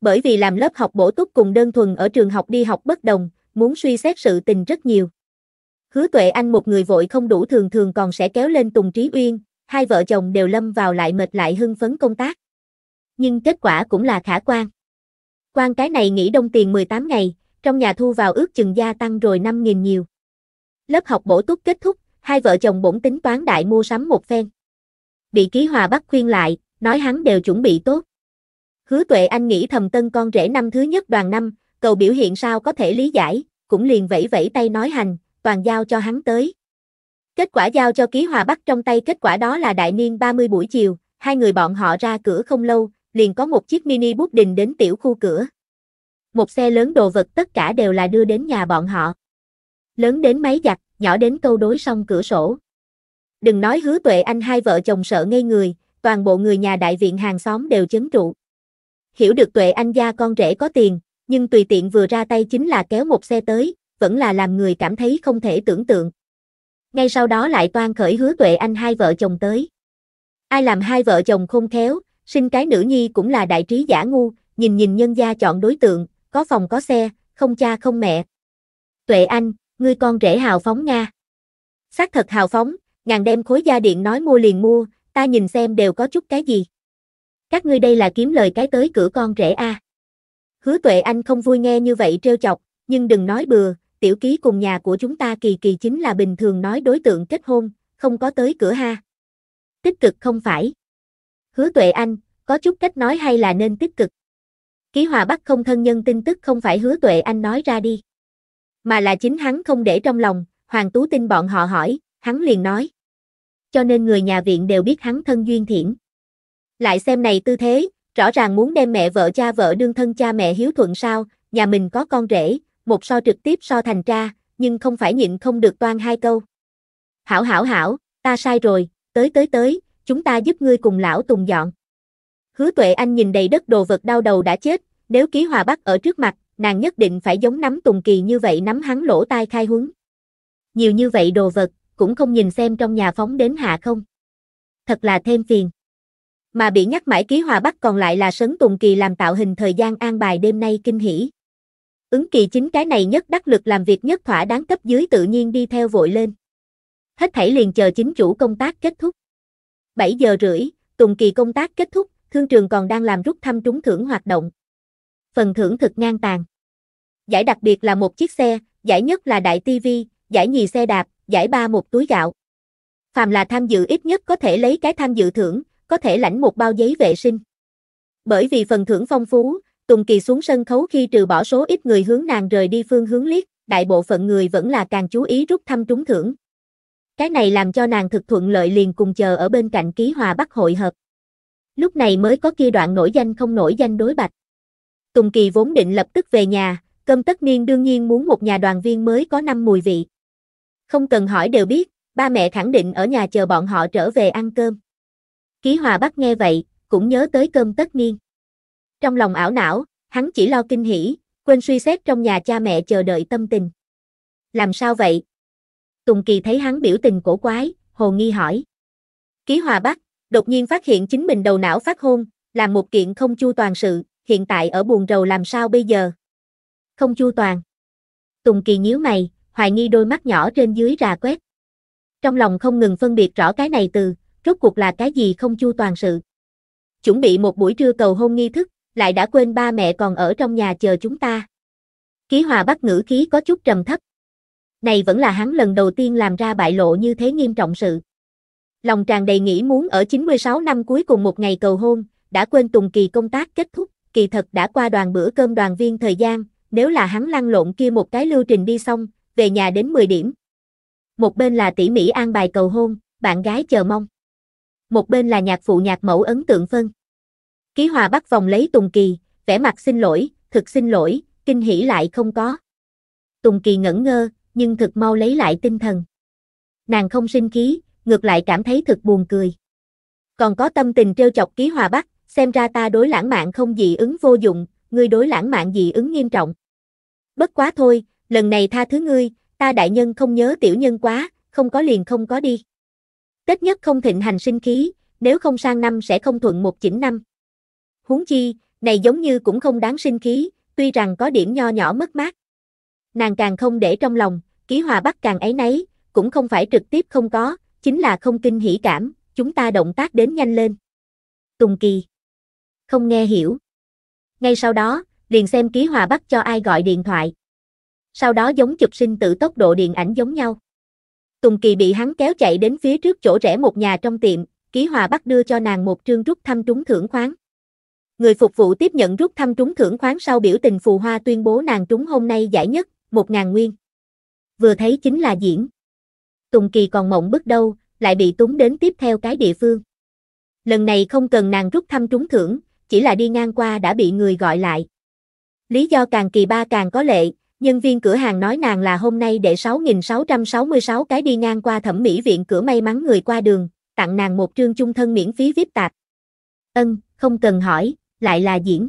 Bởi vì làm lớp học bổ túc cùng đơn thuần ở trường học đi học bất đồng, muốn suy xét sự tình rất nhiều. Hứa tuệ anh một người vội không đủ thường thường còn sẽ kéo lên Tùng Trí Uyên, hai vợ chồng đều lâm vào lại mệt lại hưng phấn công tác nhưng kết quả cũng là khả quan. Quan cái này nghỉ đông tiền 18 ngày, trong nhà thu vào ước chừng gia tăng rồi 5.000 nhiều. Lớp học bổ túc kết thúc, hai vợ chồng bổn tính toán đại mua sắm một phen. Bị ký hòa bắt khuyên lại, nói hắn đều chuẩn bị tốt. Hứa tuệ anh nghĩ thầm tân con rể năm thứ nhất đoàn năm, cầu biểu hiện sao có thể lý giải, cũng liền vẫy vẫy tay nói hành, toàn giao cho hắn tới. Kết quả giao cho ký hòa bắt trong tay kết quả đó là đại niên 30 buổi chiều, hai người bọn họ ra cửa không lâu, liền có một chiếc mini bút đình đến tiểu khu cửa. Một xe lớn đồ vật tất cả đều là đưa đến nhà bọn họ. Lớn đến máy giặt, nhỏ đến câu đối song cửa sổ. Đừng nói hứa tuệ anh hai vợ chồng sợ ngây người, toàn bộ người nhà đại viện hàng xóm đều chấn trụ. Hiểu được tuệ anh gia con rể có tiền, nhưng tùy tiện vừa ra tay chính là kéo một xe tới, vẫn là làm người cảm thấy không thể tưởng tượng. Ngay sau đó lại toan khởi hứa tuệ anh hai vợ chồng tới. Ai làm hai vợ chồng không khéo, sinh cái nữ nhi cũng là đại trí giả ngu, nhìn nhìn nhân gia chọn đối tượng, có phòng có xe, không cha không mẹ. Tuệ Anh, ngươi con rể hào phóng Nga. Xác thật hào phóng, ngàn đem khối gia điện nói mua liền mua, ta nhìn xem đều có chút cái gì. Các ngươi đây là kiếm lời cái tới cửa con rể a. À. Hứa Tuệ Anh không vui nghe như vậy trêu chọc, nhưng đừng nói bừa, tiểu ký cùng nhà của chúng ta kỳ kỳ chính là bình thường nói đối tượng kết hôn, không có tới cửa ha. Tích cực không phải. Hứa Tuệ Anh, có chút cách nói hay là nên tích cực. Ký Hòa Bắc không thân nhân tin tức không phải Hứa Tuệ Anh nói ra đi, mà là chính hắn không để trong lòng, Hoàng Tú tin bọn họ hỏi, hắn liền nói. Cho nên người nhà viện đều biết hắn thân duyên thiển. Lại xem này tư thế, rõ ràng muốn đem mẹ vợ cha vợ đương thân cha mẹ hiếu thuận sao, nhà mình có con rể, một so trực tiếp so thành cha nhưng không phải nhịn không được toan hai câu. Hảo hảo hảo, ta sai rồi, tới tới tới, chúng ta giúp ngươi cùng lão Tùng dọn. Hứa tuệ anh nhìn đầy đất đồ vật đau đầu đã chết, nếu ký hòa bắc ở trước mặt, nàng nhất định phải giống nắm Tùng Kỳ như vậy nắm hắn lỗ tai khai huấn. Nhiều như vậy đồ vật, cũng không nhìn xem trong nhà phóng đến hạ không. Thật là thêm phiền. Mà bị nhắc mãi ký hòa bắc còn lại là sấn Tùng Kỳ làm tạo hình thời gian an bài đêm nay kinh hỉ. Ứng kỳ chính cái này nhất đắc lực làm việc nhất thỏa đáng cấp dưới tự nhiên đi theo vội lên. Hết thảy liền chờ chính chủ công tác kết thúc. 7 giờ rưỡi, Tùng Kỳ công tác kết thúc, thương trường còn đang làm rút thăm trúng thưởng hoạt động. Phần thưởng thực ngang tàn. Giải đặc biệt là một chiếc xe, giải nhất là đại Tivi, giải nhì xe đạp, giải ba một túi gạo. Phàm là tham dự ít nhất có thể lấy cái tham dự thưởng, có thể lãnh một bao giấy vệ sinh. Bởi vì phần thưởng phong phú, Tùng Kỳ xuống sân khấu khi trừ bỏ số ít người hướng nàng rời đi phương hướng liếc, đại bộ phận người vẫn là càng chú ý rút thăm trúng thưởng. Cái này làm cho nàng thực thuận lợi liền cùng chờ ở bên cạnh ký hòa bắt hội hợp. Lúc này mới có kia đoạn nổi danh không nổi danh đối bạch. Tùng Kỳ vốn định lập tức về nhà, cơm tất niên đương nhiên muốn một nhà đoàn viên mới có năm mùi vị. Không cần hỏi đều biết, ba mẹ khẳng định ở nhà chờ bọn họ trở về ăn cơm. Ký Hòa bắt nghe vậy, cũng nhớ tới cơm tất niên. Trong lòng ảo não, hắn chỉ lo kinh hỉ, quên suy xét trong nhà cha mẹ chờ đợi tâm tình. Làm sao vậy, Tùng Kỳ thấy hắn biểu tình cổ quái, hồ nghi hỏi. Ký Hòa Bắc, đột nhiên phát hiện chính mình đầu não phát hôn, làm một kiện không chu toàn sự, hiện tại ở buồn rầu làm sao bây giờ? Không chu toàn. Tùng Kỳ nhíu mày, hoài nghi đôi mắt nhỏ trên dưới rà quét. Trong lòng không ngừng phân biệt rõ cái này từ, rốt cuộc là cái gì không chu toàn sự. Chuẩn bị một buổi trưa cầu hôn nghi thức, lại đã quên ba mẹ còn ở trong nhà chờ chúng ta. Ký Hòa Bắc ngữ khí có chút trầm thấp, này vẫn là hắn lần đầu tiên làm ra bại lộ như thế nghiêm trọng sự. Lòng tràn đầy nghĩ muốn ở 96 năm cuối cùng một ngày cầu hôn, đã quên Tùng Kỳ công tác kết thúc, kỳ thật đã qua đoàn bữa cơm đoàn viên thời gian, nếu là hắn lăn lộn kia một cái lưu trình đi xong, về nhà đến 10 điểm. Một bên là tỉ mỉ an bài cầu hôn, bạn gái chờ mong. Một bên là nhạc phụ nhạc mẫu ấn tượng phân. Ký hòa bắt vòng lấy Tùng Kỳ, vẻ mặt xin lỗi, thực xin lỗi, kinh hỉ lại không có. Tùng Kỳ ngẩn ngơ, nhưng thực mau lấy lại tinh thần. Nàng không sinh khí, ngược lại cảm thấy thực buồn cười. Còn có tâm tình trêu chọc ký hòa bắc, xem ra ta đối lãng mạn không dị ứng vô dụng, ngươi đối lãng mạn dị ứng nghiêm trọng. Bất quá thôi, lần này tha thứ ngươi, ta đại nhân không nhớ tiểu nhân quá, không có liền không có đi. Tết nhất không thịnh hành sinh khí, nếu không sang năm sẽ không thuận một chỉnh năm. Huống chi, này giống như cũng không đáng sinh khí, tuy rằng có điểm nho nhỏ mất mát nàng càng không để trong lòng, ký hòa bắc càng ấy nấy, cũng không phải trực tiếp không có, chính là không kinh hỉ cảm, chúng ta động tác đến nhanh lên. Tùng Kỳ Không nghe hiểu. Ngay sau đó, liền xem ký hòa bắc cho ai gọi điện thoại. Sau đó giống chụp sinh tự tốc độ điện ảnh giống nhau. Tùng Kỳ bị hắn kéo chạy đến phía trước chỗ rẽ một nhà trong tiệm, ký hòa bắc đưa cho nàng một trương rút thăm trúng thưởng khoáng. Người phục vụ tiếp nhận rút thăm trúng thưởng khoáng sau biểu tình phù hoa tuyên bố nàng trúng hôm nay giải nhất, một ngàn nguyên. Vừa thấy chính là diễn. Tùng Kỳ còn mộng bức đâu, lại bị túng đến tiếp theo cái địa phương. Lần này không cần nàng rút thăm trúng thưởng, chỉ là đi ngang qua đã bị người gọi lại. Lý do càng kỳ ba càng có lệ, nhân viên cửa hàng nói nàng là hôm nay để 6.666 cái đi ngang qua thẩm mỹ viện cửa may mắn người qua đường, tặng nàng một trương chung thân miễn phí viết tạp. Ân, không cần hỏi, lại là diễn.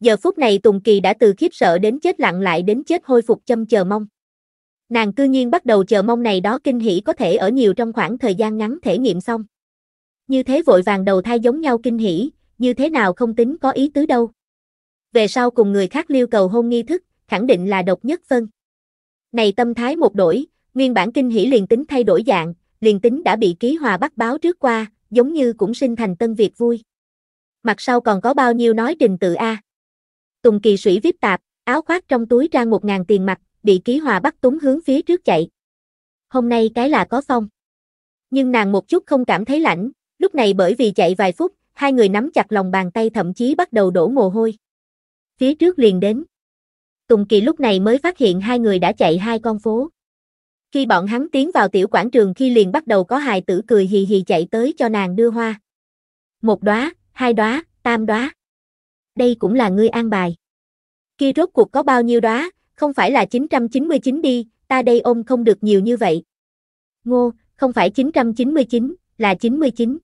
Giờ phút này Tùng Kỳ đã từ khiếp sợ đến chết lặng lại đến chết hôi phục châm chờ mong. Nàng cư nhiên bắt đầu chờ mong này đó kinh hỉ có thể ở nhiều trong khoảng thời gian ngắn thể nghiệm xong. Như thế vội vàng đầu thai giống nhau kinh hỉ, như thế nào không tính có ý tứ đâu. Về sau cùng người khác liêu cầu hôn nghi thức, khẳng định là độc nhất phân. Này tâm thái một đổi, nguyên bản kinh hỉ liền tính thay đổi dạng, liền tính đã bị ký hòa bắt báo trước qua, giống như cũng sinh thành tân việc vui. Mặt sau còn có bao nhiêu nói trình tự A. Tùng kỳ sủy viết tạp, áo khoác trong túi ra một ngàn tiền mặt, bị ký hòa bắt túng hướng phía trước chạy. Hôm nay cái là có phong. Nhưng nàng một chút không cảm thấy lạnh, lúc này bởi vì chạy vài phút, hai người nắm chặt lòng bàn tay thậm chí bắt đầu đổ mồ hôi. Phía trước liền đến. Tùng Kỳ lúc này mới phát hiện hai người đã chạy hai con phố. Khi bọn hắn tiến vào tiểu quảng trường khi liền bắt đầu có hài tử cười hì hì chạy tới cho nàng đưa hoa. Một đóa, hai đóa, tam đóa đây cũng là ngươi an bài. Kia rốt cuộc có bao nhiêu đó, không phải là 999 đi, ta đây ôm không được nhiều như vậy. Ngô, không phải 999, là 99.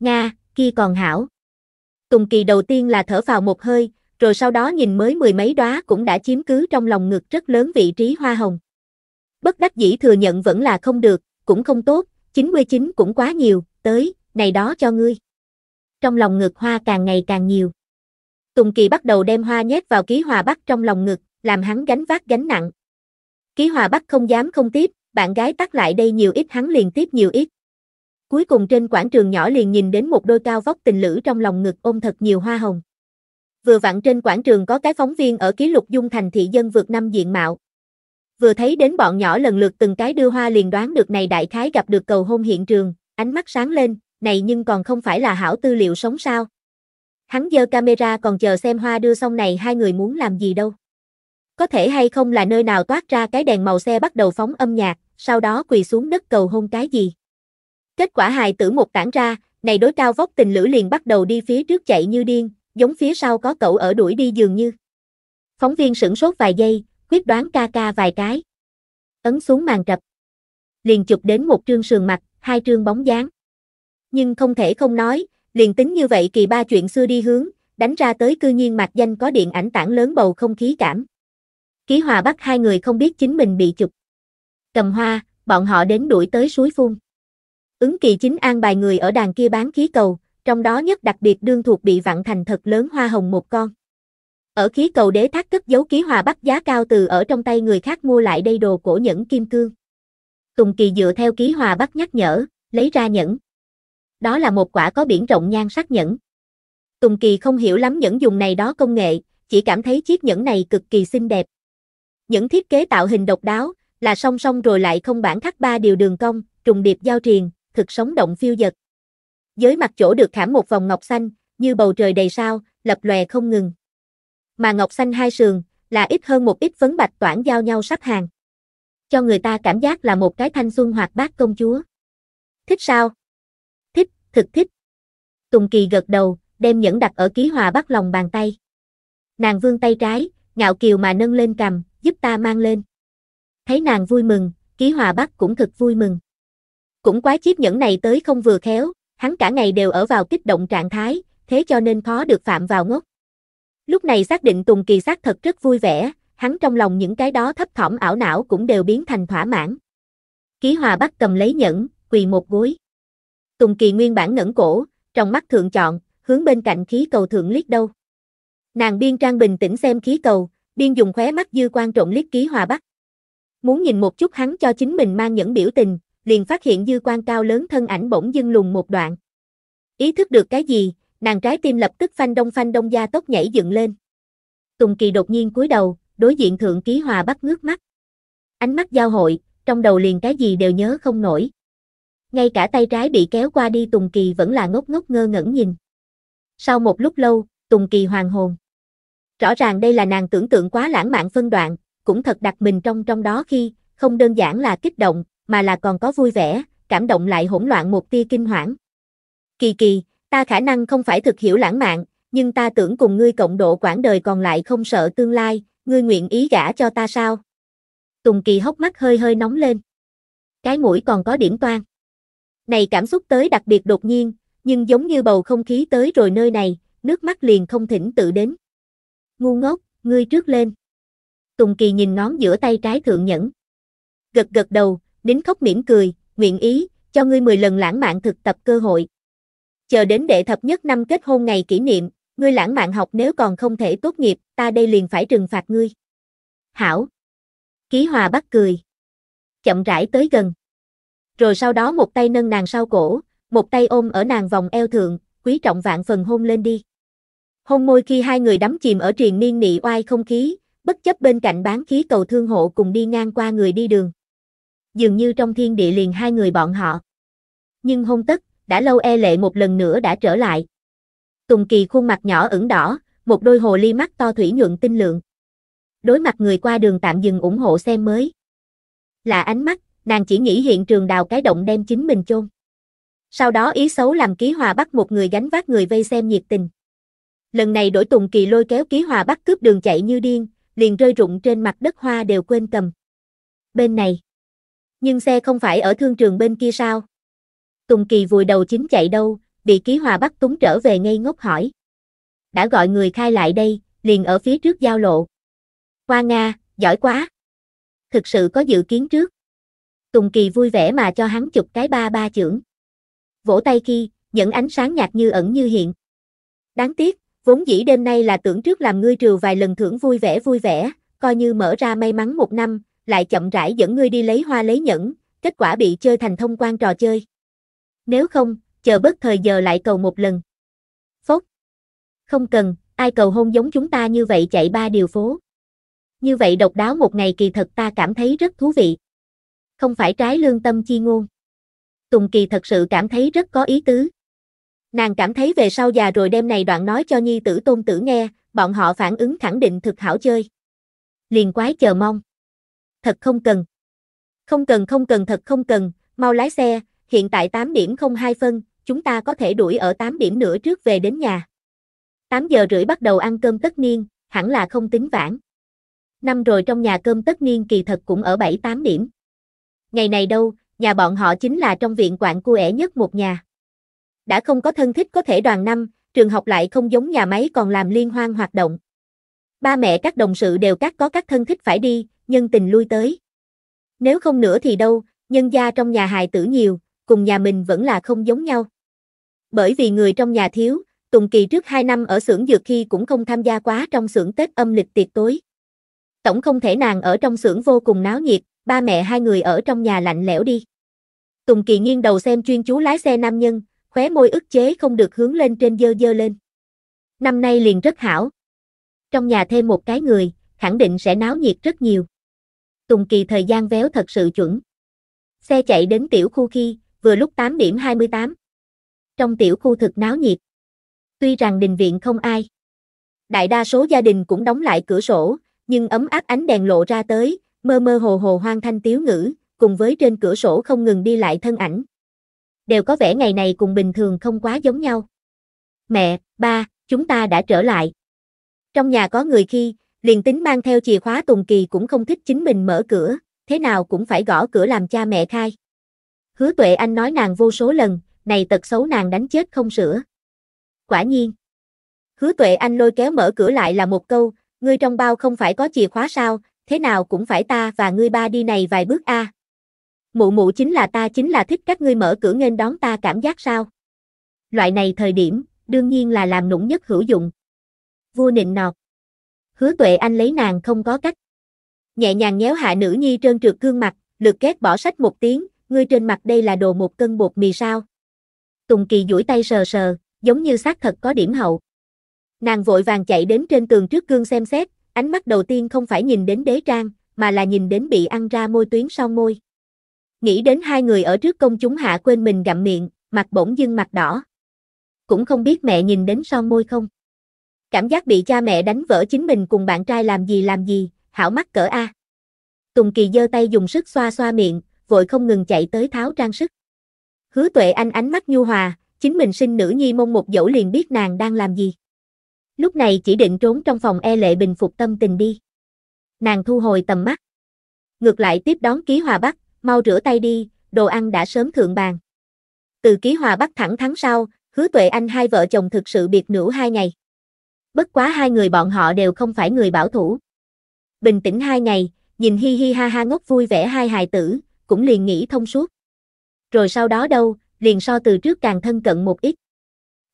Nga, kia còn hảo. Tùng kỳ đầu tiên là thở vào một hơi, rồi sau đó nhìn mới mười mấy đóa cũng đã chiếm cứ trong lòng ngực rất lớn vị trí hoa hồng. Bất đắc dĩ thừa nhận vẫn là không được, cũng không tốt, 99 cũng quá nhiều, tới, này đó cho ngươi. Trong lòng ngực hoa càng ngày càng nhiều. Tùng Kỳ bắt đầu đem hoa nhét vào ký hòa bắc trong lòng ngực, làm hắn gánh vác gánh nặng. Ký hòa bắc không dám không tiếp, bạn gái tắt lại đây nhiều ít hắn liền tiếp nhiều ít. Cuối cùng trên quảng trường nhỏ liền nhìn đến một đôi cao vóc tình lữ trong lòng ngực ôm thật nhiều hoa hồng. Vừa vặn trên quảng trường có cái phóng viên ở ký lục dung thành thị dân vượt năm diện mạo. Vừa thấy đến bọn nhỏ lần lượt từng cái đưa hoa liền đoán được này đại khái gặp được cầu hôn hiện trường, ánh mắt sáng lên, này nhưng còn không phải là hảo tư liệu sống sao. Hắn giơ camera còn chờ xem hoa đưa xong này hai người muốn làm gì đâu. Có thể hay không là nơi nào toát ra cái đèn màu xe bắt đầu phóng âm nhạc, sau đó quỳ xuống đất cầu hôn cái gì. Kết quả hài tử một tảng ra, này đối cao vóc tình lữ liền bắt đầu đi phía trước chạy như điên, giống phía sau có cậu ở đuổi đi dường như. Phóng viên sửng sốt vài giây, quyết đoán ca ca vài cái. Ấn xuống màn trập. Liền chụp đến một trương sườn mặt, hai trương bóng dáng. Nhưng không thể không nói, Liền tính như vậy kỳ ba chuyện xưa đi hướng, đánh ra tới cư nhiên mặt danh có điện ảnh tảng lớn bầu không khí cảm. Ký hòa bắt hai người không biết chính mình bị chụp. Cầm hoa, bọn họ đến đuổi tới suối phun. Ứng kỳ chính an bài người ở đàn kia bán khí cầu, trong đó nhất đặc biệt đương thuộc bị vặn thành thật lớn hoa hồng một con. Ở khí cầu đế thác cất giấu ký hòa bắt giá cao từ ở trong tay người khác mua lại đây đồ cổ nhẫn kim cương. Tùng kỳ dựa theo ký hòa bắt nhắc nhở, lấy ra nhẫn đó là một quả có biển rộng nhan sắc nhẫn. Tùng Kỳ không hiểu lắm nhẫn dùng này đó công nghệ, chỉ cảm thấy chiếc nhẫn này cực kỳ xinh đẹp. Những thiết kế tạo hình độc đáo, là song song rồi lại không bản khắc ba điều đường cong, trùng điệp giao triền, thực sống động phiêu dật. Dưới mặt chỗ được khảm một vòng ngọc xanh, như bầu trời đầy sao, lập lòe không ngừng. Mà ngọc xanh hai sườn, là ít hơn một ít phấn bạch toản giao nhau sắp hàng. Cho người ta cảm giác là một cái thanh xuân hoạt bát công chúa. Thích sao? thực thích. Tùng Kỳ gật đầu, đem nhẫn đặt ở ký hòa bắt lòng bàn tay. Nàng vươn tay trái, ngạo kiều mà nâng lên cầm, giúp ta mang lên. Thấy nàng vui mừng, ký hòa bắt cũng thật vui mừng. Cũng quá chiếc nhẫn này tới không vừa khéo, hắn cả ngày đều ở vào kích động trạng thái, thế cho nên khó được phạm vào ngốc. Lúc này xác định Tùng Kỳ xác thật rất vui vẻ, hắn trong lòng những cái đó thấp thỏm ảo não cũng đều biến thành thỏa mãn. Ký hòa bắt cầm lấy nhẫn, quỳ một gối. Tùng Kỳ nguyên bản ngẩn cổ, trong mắt thượng chọn, hướng bên cạnh khí cầu thượng liếc đâu. Nàng biên trang bình tĩnh xem khí cầu, biên dùng khóe mắt dư quan trộn liếc ký hòa bắc. Muốn nhìn một chút hắn cho chính mình mang những biểu tình, liền phát hiện dư quan cao lớn thân ảnh bỗng dưng lùng một đoạn. Ý thức được cái gì, nàng trái tim lập tức phanh đông phanh đông da tốc nhảy dựng lên. Tùng Kỳ đột nhiên cúi đầu, đối diện thượng ký hòa bắc ngước mắt. Ánh mắt giao hội, trong đầu liền cái gì đều nhớ không nổi ngay cả tay trái bị kéo qua đi Tùng Kỳ vẫn là ngốc ngốc ngơ ngẩn nhìn. Sau một lúc lâu, Tùng Kỳ hoàng hồn. Rõ ràng đây là nàng tưởng tượng quá lãng mạn phân đoạn, cũng thật đặt mình trong trong đó khi, không đơn giản là kích động, mà là còn có vui vẻ, cảm động lại hỗn loạn một tia kinh hoảng. Kỳ kỳ, ta khả năng không phải thực hiểu lãng mạn, nhưng ta tưởng cùng ngươi cộng độ quãng đời còn lại không sợ tương lai, ngươi nguyện ý gả cho ta sao? Tùng Kỳ hốc mắt hơi hơi nóng lên. Cái mũi còn có điểm toan. Này cảm xúc tới đặc biệt đột nhiên, nhưng giống như bầu không khí tới rồi nơi này, nước mắt liền không thỉnh tự đến. Ngu ngốc, ngươi trước lên. Tùng Kỳ nhìn ngón giữa tay trái thượng nhẫn. Gật gật đầu, nín khóc mỉm cười, nguyện ý, cho ngươi 10 lần lãng mạn thực tập cơ hội. Chờ đến đệ thập nhất năm kết hôn ngày kỷ niệm, ngươi lãng mạn học nếu còn không thể tốt nghiệp, ta đây liền phải trừng phạt ngươi. Hảo. Ký Hòa bắt cười. Chậm rãi tới gần rồi sau đó một tay nâng nàng sau cổ, một tay ôm ở nàng vòng eo thượng, quý trọng vạn phần hôn lên đi. Hôn môi khi hai người đắm chìm ở triền niên nị oai không khí, bất chấp bên cạnh bán khí cầu thương hộ cùng đi ngang qua người đi đường. Dường như trong thiên địa liền hai người bọn họ. Nhưng hôn tất, đã lâu e lệ một lần nữa đã trở lại. Tùng Kỳ khuôn mặt nhỏ ửng đỏ, một đôi hồ ly mắt to thủy nhuận tinh lượng. Đối mặt người qua đường tạm dừng ủng hộ xem mới. Là ánh mắt, nàng chỉ nghĩ hiện trường đào cái động đem chính mình chôn. Sau đó ý xấu làm ký hòa bắt một người gánh vác người vây xem nhiệt tình. Lần này đổi Tùng Kỳ lôi kéo ký hòa bắt cướp đường chạy như điên, liền rơi rụng trên mặt đất hoa đều quên cầm. Bên này. Nhưng xe không phải ở thương trường bên kia sao? Tùng Kỳ vùi đầu chính chạy đâu, bị ký hòa bắt túng trở về ngay ngốc hỏi. Đã gọi người khai lại đây, liền ở phía trước giao lộ. Hoa Nga, giỏi quá. Thực sự có dự kiến trước. Tùng Kỳ vui vẻ mà cho hắn chụp cái ba ba chưởng. Vỗ tay kia, những ánh sáng nhạt như ẩn như hiện. Đáng tiếc, vốn dĩ đêm nay là tưởng trước làm ngươi trừ vài lần thưởng vui vẻ vui vẻ, coi như mở ra may mắn một năm, lại chậm rãi dẫn ngươi đi lấy hoa lấy nhẫn, kết quả bị chơi thành thông quan trò chơi. Nếu không, chờ bất thời giờ lại cầu một lần. Phốt. Không cần, ai cầu hôn giống chúng ta như vậy chạy ba điều phố. Như vậy độc đáo một ngày kỳ thật ta cảm thấy rất thú vị không phải trái lương tâm chi ngôn. Tùng Kỳ thật sự cảm thấy rất có ý tứ. Nàng cảm thấy về sau già rồi đêm này đoạn nói cho nhi tử tôn tử nghe, bọn họ phản ứng khẳng định thực hảo chơi. Liền quái chờ mong. Thật không cần. Không cần không cần thật không cần, mau lái xe, hiện tại 8 điểm không hai phân, chúng ta có thể đuổi ở 8 điểm nữa trước về đến nhà. 8 giờ rưỡi bắt đầu ăn cơm tất niên, hẳn là không tính vãn. Năm rồi trong nhà cơm tất niên kỳ thật cũng ở 7-8 điểm ngày này đâu, nhà bọn họ chính là trong viện quản cu ẻ nhất một nhà. Đã không có thân thích có thể đoàn năm, trường học lại không giống nhà máy còn làm liên hoan hoạt động. Ba mẹ các đồng sự đều các có các thân thích phải đi, nhân tình lui tới. Nếu không nữa thì đâu, nhân gia trong nhà hài tử nhiều, cùng nhà mình vẫn là không giống nhau. Bởi vì người trong nhà thiếu, Tùng Kỳ trước 2 năm ở xưởng dược khi cũng không tham gia quá trong xưởng Tết âm lịch tiệc tối. Tổng không thể nàng ở trong xưởng vô cùng náo nhiệt, ba mẹ hai người ở trong nhà lạnh lẽo đi. Tùng Kỳ nghiêng đầu xem chuyên chú lái xe nam nhân, khóe môi ức chế không được hướng lên trên dơ dơ lên. Năm nay liền rất hảo. Trong nhà thêm một cái người, khẳng định sẽ náo nhiệt rất nhiều. Tùng Kỳ thời gian véo thật sự chuẩn. Xe chạy đến tiểu khu khi, vừa lúc 8 điểm 28. Trong tiểu khu thực náo nhiệt. Tuy rằng đình viện không ai. Đại đa số gia đình cũng đóng lại cửa sổ, nhưng ấm áp ánh đèn lộ ra tới, mơ mơ hồ hồ hoang thanh tiếu ngữ, cùng với trên cửa sổ không ngừng đi lại thân ảnh. Đều có vẻ ngày này cùng bình thường không quá giống nhau. Mẹ, ba, chúng ta đã trở lại. Trong nhà có người khi, liền tính mang theo chìa khóa Tùng Kỳ cũng không thích chính mình mở cửa, thế nào cũng phải gõ cửa làm cha mẹ khai. Hứa tuệ anh nói nàng vô số lần, này tật xấu nàng đánh chết không sửa. Quả nhiên. Hứa tuệ anh lôi kéo mở cửa lại là một câu, ngươi trong bao không phải có chìa khóa sao, thế nào cũng phải ta và ngươi ba đi này vài bước a. À. Mụ mụ chính là ta chính là thích các ngươi mở cửa nghênh đón ta cảm giác sao? Loại này thời điểm, đương nhiên là làm nũng nhất hữu dụng. Vua nịnh nọt. Hứa tuệ anh lấy nàng không có cách. Nhẹ nhàng nhéo hạ nữ nhi trơn trượt gương mặt, lượt két bỏ sách một tiếng, ngươi trên mặt đây là đồ một cân bột mì sao. Tùng kỳ duỗi tay sờ sờ, giống như xác thật có điểm hậu. Nàng vội vàng chạy đến trên tường trước gương xem xét, Ánh mắt đầu tiên không phải nhìn đến đế trang, mà là nhìn đến bị ăn ra môi tuyến sau môi. Nghĩ đến hai người ở trước công chúng hạ quên mình gặm miệng, mặt bỗng dưng mặt đỏ. Cũng không biết mẹ nhìn đến son môi không. Cảm giác bị cha mẹ đánh vỡ chính mình cùng bạn trai làm gì làm gì, hảo mắt cỡ A. Tùng Kỳ giơ tay dùng sức xoa xoa miệng, vội không ngừng chạy tới tháo trang sức. Hứa tuệ anh ánh mắt nhu hòa, chính mình sinh nữ nhi mông một dẫu liền biết nàng đang làm gì lúc này chỉ định trốn trong phòng e lệ bình phục tâm tình đi. Nàng thu hồi tầm mắt. Ngược lại tiếp đón ký hòa bắc, mau rửa tay đi, đồ ăn đã sớm thượng bàn. Từ ký hòa bắc thẳng thắng sau, hứa tuệ anh hai vợ chồng thực sự biệt nữ hai ngày. Bất quá hai người bọn họ đều không phải người bảo thủ. Bình tĩnh hai ngày, nhìn hi hi ha ha ngốc vui vẻ hai hài tử, cũng liền nghĩ thông suốt. Rồi sau đó đâu, liền so từ trước càng thân cận một ít.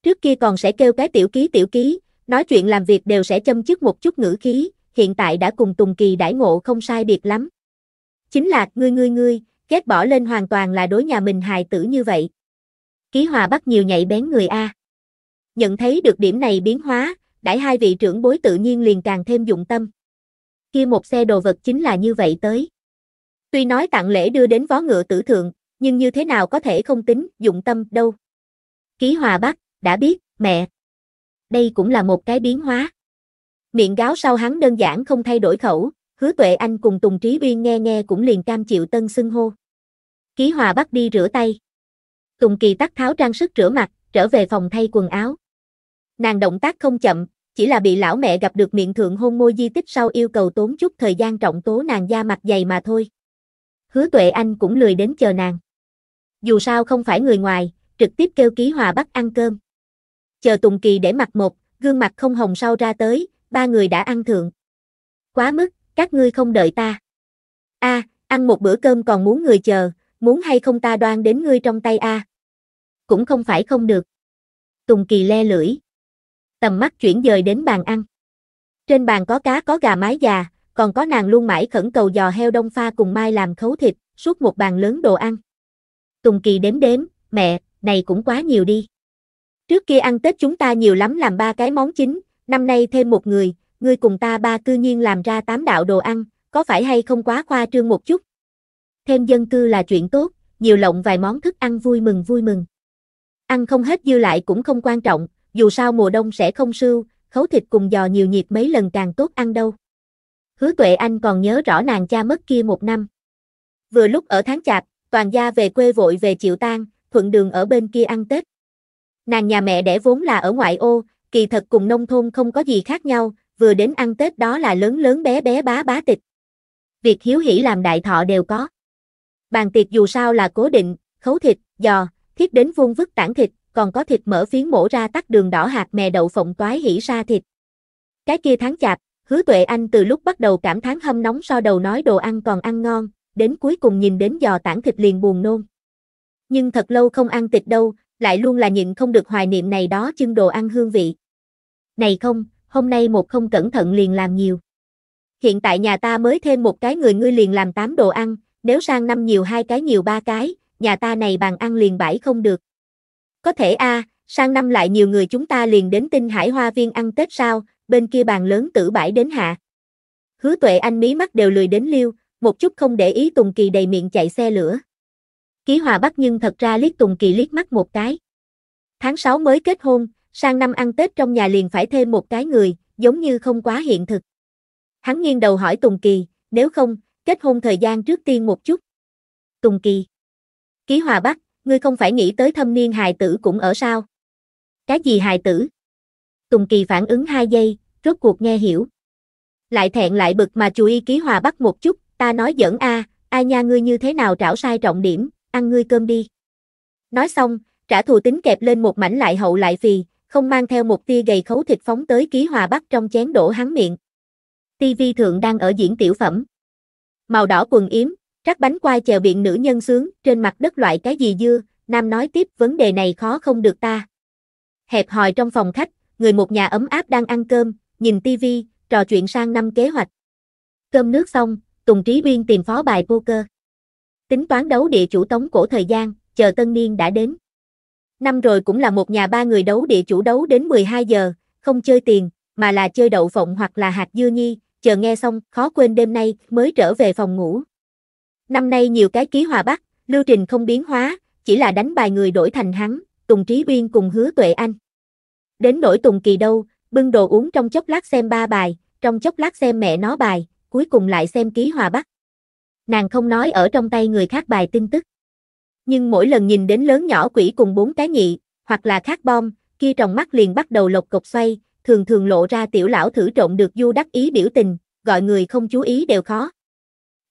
Trước kia còn sẽ kêu cái tiểu ký tiểu ký, nói chuyện làm việc đều sẽ châm chức một chút ngữ khí, hiện tại đã cùng Tùng Kỳ đãi ngộ không sai biệt lắm. Chính là, ngươi ngươi ngươi, ghét bỏ lên hoàn toàn là đối nhà mình hài tử như vậy. Ký hòa bắt nhiều nhảy bén người A. Nhận thấy được điểm này biến hóa, đãi hai vị trưởng bối tự nhiên liền càng thêm dụng tâm. Kia một xe đồ vật chính là như vậy tới. Tuy nói tặng lễ đưa đến vó ngựa tử thượng, nhưng như thế nào có thể không tính, dụng tâm đâu. Ký hòa bắt, đã biết, mẹ đây cũng là một cái biến hóa. Miệng gáo sau hắn đơn giản không thay đổi khẩu, hứa tuệ anh cùng Tùng Trí Uyên nghe nghe cũng liền cam chịu tân xưng hô. Ký Hòa bắt đi rửa tay. Tùng Kỳ tắt tháo trang sức rửa mặt, trở về phòng thay quần áo. Nàng động tác không chậm, chỉ là bị lão mẹ gặp được miệng thượng hôn môi di tích sau yêu cầu tốn chút thời gian trọng tố nàng da mặt dày mà thôi. Hứa tuệ anh cũng lười đến chờ nàng. Dù sao không phải người ngoài, trực tiếp kêu ký hòa bắt ăn cơm chờ Tùng Kỳ để mặt một, gương mặt không hồng sau ra tới, ba người đã ăn thượng. Quá mức, các ngươi không đợi ta. A, à, ăn một bữa cơm còn muốn người chờ, muốn hay không ta đoan đến ngươi trong tay a. À? Cũng không phải không được. Tùng Kỳ le lưỡi. Tầm mắt chuyển dời đến bàn ăn. Trên bàn có cá có gà mái già, còn có nàng luôn mãi khẩn cầu giò heo đông pha cùng mai làm khấu thịt, suốt một bàn lớn đồ ăn. Tùng Kỳ đếm đếm, mẹ, này cũng quá nhiều đi. Trước kia ăn Tết chúng ta nhiều lắm làm ba cái món chính, năm nay thêm một người, ngươi cùng ta ba cư nhiên làm ra tám đạo đồ ăn, có phải hay không quá khoa trương một chút? Thêm dân cư là chuyện tốt, nhiều lộng vài món thức ăn vui mừng vui mừng. Ăn không hết dư lại cũng không quan trọng, dù sao mùa đông sẽ không sưu, khấu thịt cùng giò nhiều nhiệt mấy lần càng tốt ăn đâu. Hứa tuệ anh còn nhớ rõ nàng cha mất kia một năm. Vừa lúc ở tháng chạp, toàn gia về quê vội về chịu tang, thuận đường ở bên kia ăn Tết. Nàng nhà mẹ đẻ vốn là ở ngoại ô, kỳ thật cùng nông thôn không có gì khác nhau, vừa đến ăn Tết đó là lớn lớn bé bé bá bá tịch. Việc hiếu hỉ làm đại thọ đều có. Bàn tiệc dù sao là cố định, khấu thịt, giò, thiết đến vuông vứt tảng thịt, còn có thịt mở phiến mổ ra tắt đường đỏ hạt mè đậu phộng toái hỉ ra thịt. Cái kia tháng chạp, hứa tuệ anh từ lúc bắt đầu cảm thán hâm nóng so đầu nói đồ ăn còn ăn ngon, đến cuối cùng nhìn đến giò tảng thịt liền buồn nôn. Nhưng thật lâu không ăn thịt đâu, lại luôn là nhịn không được hoài niệm này đó chân đồ ăn hương vị. Này không, hôm nay một không cẩn thận liền làm nhiều. Hiện tại nhà ta mới thêm một cái người ngươi liền làm tám đồ ăn, nếu sang năm nhiều hai cái nhiều ba cái, nhà ta này bàn ăn liền bãi không được. Có thể a, sang năm lại nhiều người chúng ta liền đến tinh hải hoa viên ăn Tết sao, bên kia bàn lớn tử bãi đến hạ. Hứa tuệ anh mí mắt đều lười đến liêu, một chút không để ý Tùng Kỳ đầy miệng chạy xe lửa. Ký Hòa Bắc nhưng thật ra liếc Tùng Kỳ liếc mắt một cái. Tháng 6 mới kết hôn, sang năm ăn Tết trong nhà liền phải thêm một cái người, giống như không quá hiện thực. Hắn nghiêng đầu hỏi Tùng Kỳ, nếu không, kết hôn thời gian trước tiên một chút. Tùng Kỳ. Ký Hòa Bắc, ngươi không phải nghĩ tới thâm niên hài tử cũng ở sao? Cái gì hài tử? Tùng Kỳ phản ứng 2 giây, rốt cuộc nghe hiểu. Lại thẹn lại bực mà chú ý Ký Hòa Bắc một chút, ta nói giỡn a, ai nha ngươi như thế nào trảo sai trọng điểm, ăn ngươi cơm đi. Nói xong, trả thù tính kẹp lên một mảnh lại hậu lại phì, không mang theo một tia gầy khấu thịt phóng tới ký hòa bắt trong chén đổ hắn miệng. TV thượng đang ở diễn tiểu phẩm. Màu đỏ quần yếm, rắc bánh quai chèo biện nữ nhân sướng, trên mặt đất loại cái gì dưa, nam nói tiếp vấn đề này khó không được ta. Hẹp hòi trong phòng khách, người một nhà ấm áp đang ăn cơm, nhìn TV, trò chuyện sang năm kế hoạch. Cơm nước xong, Tùng Trí Uyên tìm phó bài poker tính toán đấu địa chủ tống cổ thời gian, chờ tân niên đã đến. Năm rồi cũng là một nhà ba người đấu địa chủ đấu đến 12 giờ, không chơi tiền, mà là chơi đậu phộng hoặc là hạt dưa nhi, chờ nghe xong, khó quên đêm nay, mới trở về phòng ngủ. Năm nay nhiều cái ký hòa bắc, lưu trình không biến hóa, chỉ là đánh bài người đổi thành hắn, Tùng Trí Uyên cùng hứa Tuệ Anh. Đến đổi Tùng Kỳ đâu, bưng đồ uống trong chốc lát xem ba bài, trong chốc lát xem mẹ nó bài, cuối cùng lại xem ký hòa bắc nàng không nói ở trong tay người khác bài tin tức. Nhưng mỗi lần nhìn đến lớn nhỏ quỷ cùng bốn cái nhị, hoặc là khác bom, kia trong mắt liền bắt đầu lột cục xoay, thường thường lộ ra tiểu lão thử trộn được du đắc ý biểu tình, gọi người không chú ý đều khó.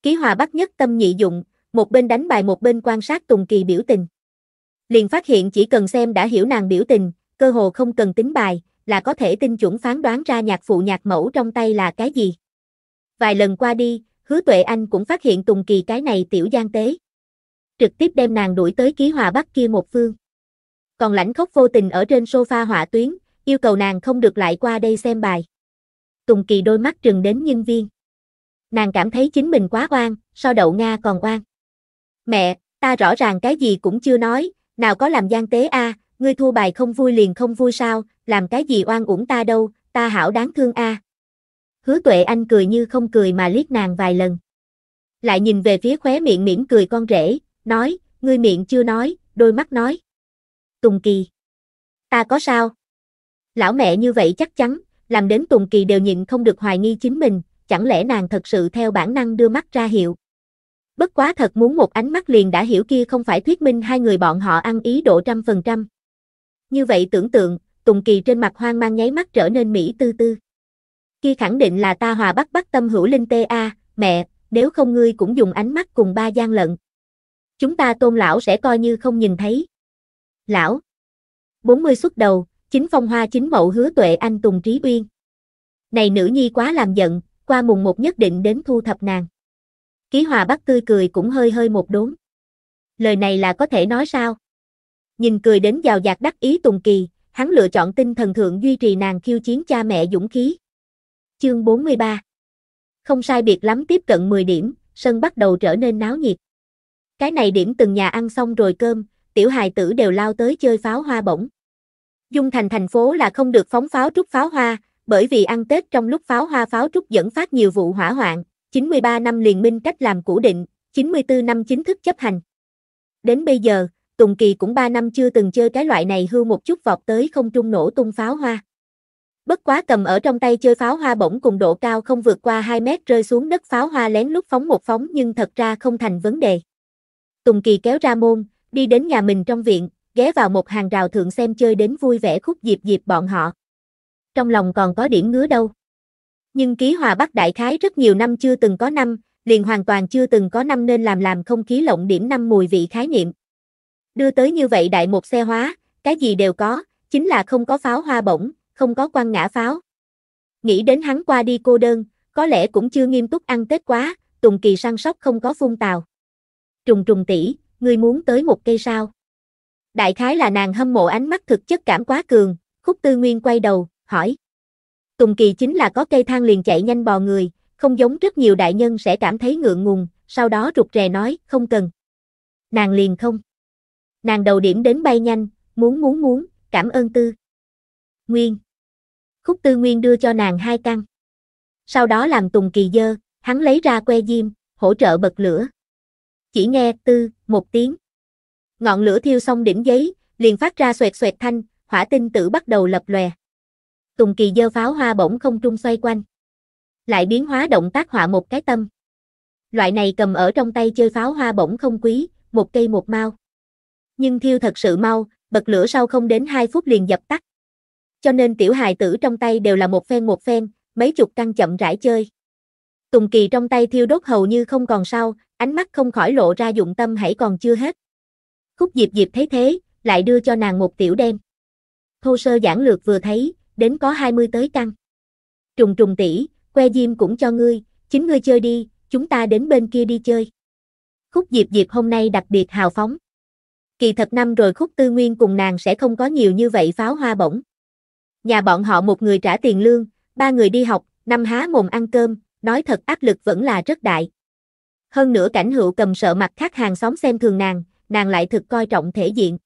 Ký hòa bắt nhất tâm nhị dụng, một bên đánh bài một bên quan sát Tùng Kỳ biểu tình. Liền phát hiện chỉ cần xem đã hiểu nàng biểu tình, cơ hồ không cần tính bài, là có thể tin chuẩn phán đoán ra nhạc phụ nhạc mẫu trong tay là cái gì. Vài lần qua đi, Hứa Tuệ Anh cũng phát hiện Tùng Kỳ cái này tiểu gian tế. Trực tiếp đem nàng đuổi tới ký hòa bắc kia một phương. Còn lãnh khóc vô tình ở trên sofa họa tuyến, yêu cầu nàng không được lại qua đây xem bài. Tùng Kỳ đôi mắt trừng đến nhân viên. Nàng cảm thấy chính mình quá oan, so đậu Nga còn oan. Mẹ, ta rõ ràng cái gì cũng chưa nói, nào có làm gian tế a, à, ngươi thua bài không vui liền không vui sao, làm cái gì oan uổng ta đâu, ta hảo đáng thương a. À hứa tuệ anh cười như không cười mà liếc nàng vài lần. Lại nhìn về phía khóe miệng mỉm cười con rể, nói, ngươi miệng chưa nói, đôi mắt nói. Tùng Kỳ. Ta có sao? Lão mẹ như vậy chắc chắn, làm đến Tùng Kỳ đều nhịn không được hoài nghi chính mình, chẳng lẽ nàng thật sự theo bản năng đưa mắt ra hiệu. Bất quá thật muốn một ánh mắt liền đã hiểu kia không phải thuyết minh hai người bọn họ ăn ý độ trăm phần trăm. Như vậy tưởng tượng, Tùng Kỳ trên mặt hoang mang nháy mắt trở nên mỹ tư tư kia khẳng định là ta hòa bắt bắt tâm hữu linh tê a, mẹ, nếu không ngươi cũng dùng ánh mắt cùng ba gian lận. Chúng ta tôn lão sẽ coi như không nhìn thấy. Lão 40 xuất đầu, chính phong hoa chính mậu hứa tuệ anh Tùng Trí Uyên. Này nữ nhi quá làm giận, qua mùng một nhất định đến thu thập nàng. Ký hòa bắt tươi cười cũng hơi hơi một đốn. Lời này là có thể nói sao? Nhìn cười đến giàu giạc đắc ý Tùng Kỳ, hắn lựa chọn tinh thần thượng duy trì nàng khiêu chiến cha mẹ dũng khí chương 43. Không sai biệt lắm tiếp cận 10 điểm, sân bắt đầu trở nên náo nhiệt. Cái này điểm từng nhà ăn xong rồi cơm, tiểu hài tử đều lao tới chơi pháo hoa bổng. Dung thành thành phố là không được phóng pháo trúc pháo hoa, bởi vì ăn Tết trong lúc pháo hoa pháo trúc dẫn phát nhiều vụ hỏa hoạn, 93 năm liền minh cách làm cũ định, 94 năm chính thức chấp hành. Đến bây giờ, Tùng Kỳ cũng 3 năm chưa từng chơi cái loại này hư một chút vọt tới không trung nổ tung pháo hoa. Bất quá cầm ở trong tay chơi pháo hoa bổng cùng độ cao không vượt qua 2 mét rơi xuống đất pháo hoa lén lút phóng một phóng nhưng thật ra không thành vấn đề. Tùng Kỳ kéo ra môn, đi đến nhà mình trong viện, ghé vào một hàng rào thượng xem chơi đến vui vẻ khúc dịp dịp bọn họ. Trong lòng còn có điểm ngứa đâu. Nhưng ký hòa Bắc đại khái rất nhiều năm chưa từng có năm, liền hoàn toàn chưa từng có năm nên làm làm không khí lộng điểm năm mùi vị khái niệm. Đưa tới như vậy đại một xe hóa, cái gì đều có, chính là không có pháo hoa bổng, không có quan ngã pháo. Nghĩ đến hắn qua đi cô đơn, có lẽ cũng chưa nghiêm túc ăn Tết quá, Tùng Kỳ săn sóc không có phun tào. Trùng trùng tỷ, ngươi muốn tới một cây sao? Đại khái là nàng hâm mộ ánh mắt thực chất cảm quá cường, khúc tư nguyên quay đầu, hỏi. Tùng Kỳ chính là có cây thang liền chạy nhanh bò người, không giống rất nhiều đại nhân sẽ cảm thấy ngượng ngùng, sau đó rụt rè nói, không cần. Nàng liền không. Nàng đầu điểm đến bay nhanh, muốn muốn muốn, cảm ơn tư. Nguyên. Khúc Tư Nguyên đưa cho nàng hai căn. Sau đó làm Tùng Kỳ dơ, hắn lấy ra que diêm, hỗ trợ bật lửa. Chỉ nghe tư, một tiếng. Ngọn lửa thiêu xong đỉnh giấy, liền phát ra xoẹt xoẹt thanh, hỏa tinh tử bắt đầu lập lòe. Tùng Kỳ dơ pháo hoa bỗng không trung xoay quanh. Lại biến hóa động tác họa một cái tâm. Loại này cầm ở trong tay chơi pháo hoa bổng không quý, một cây một mau. Nhưng thiêu thật sự mau, bật lửa sau không đến 2 phút liền dập tắt cho nên tiểu hài tử trong tay đều là một phen một phen, mấy chục căn chậm rãi chơi. Tùng Kỳ trong tay thiêu đốt hầu như không còn sau, ánh mắt không khỏi lộ ra dụng tâm hãy còn chưa hết. Khúc Diệp Diệp thấy thế, lại đưa cho nàng một tiểu đem. Thô sơ giản lược vừa thấy, đến có 20 tới căn. Trùng trùng tỷ, que diêm cũng cho ngươi, chính ngươi chơi đi, chúng ta đến bên kia đi chơi. Khúc Diệp Diệp hôm nay đặc biệt hào phóng. Kỳ thật năm rồi Khúc Tư Nguyên cùng nàng sẽ không có nhiều như vậy pháo hoa bổng. Nhà bọn họ một người trả tiền lương, ba người đi học, năm há mồm ăn cơm, nói thật áp lực vẫn là rất đại. Hơn nữa cảnh hữu cầm sợ mặt khác hàng xóm xem thường nàng, nàng lại thực coi trọng thể diện.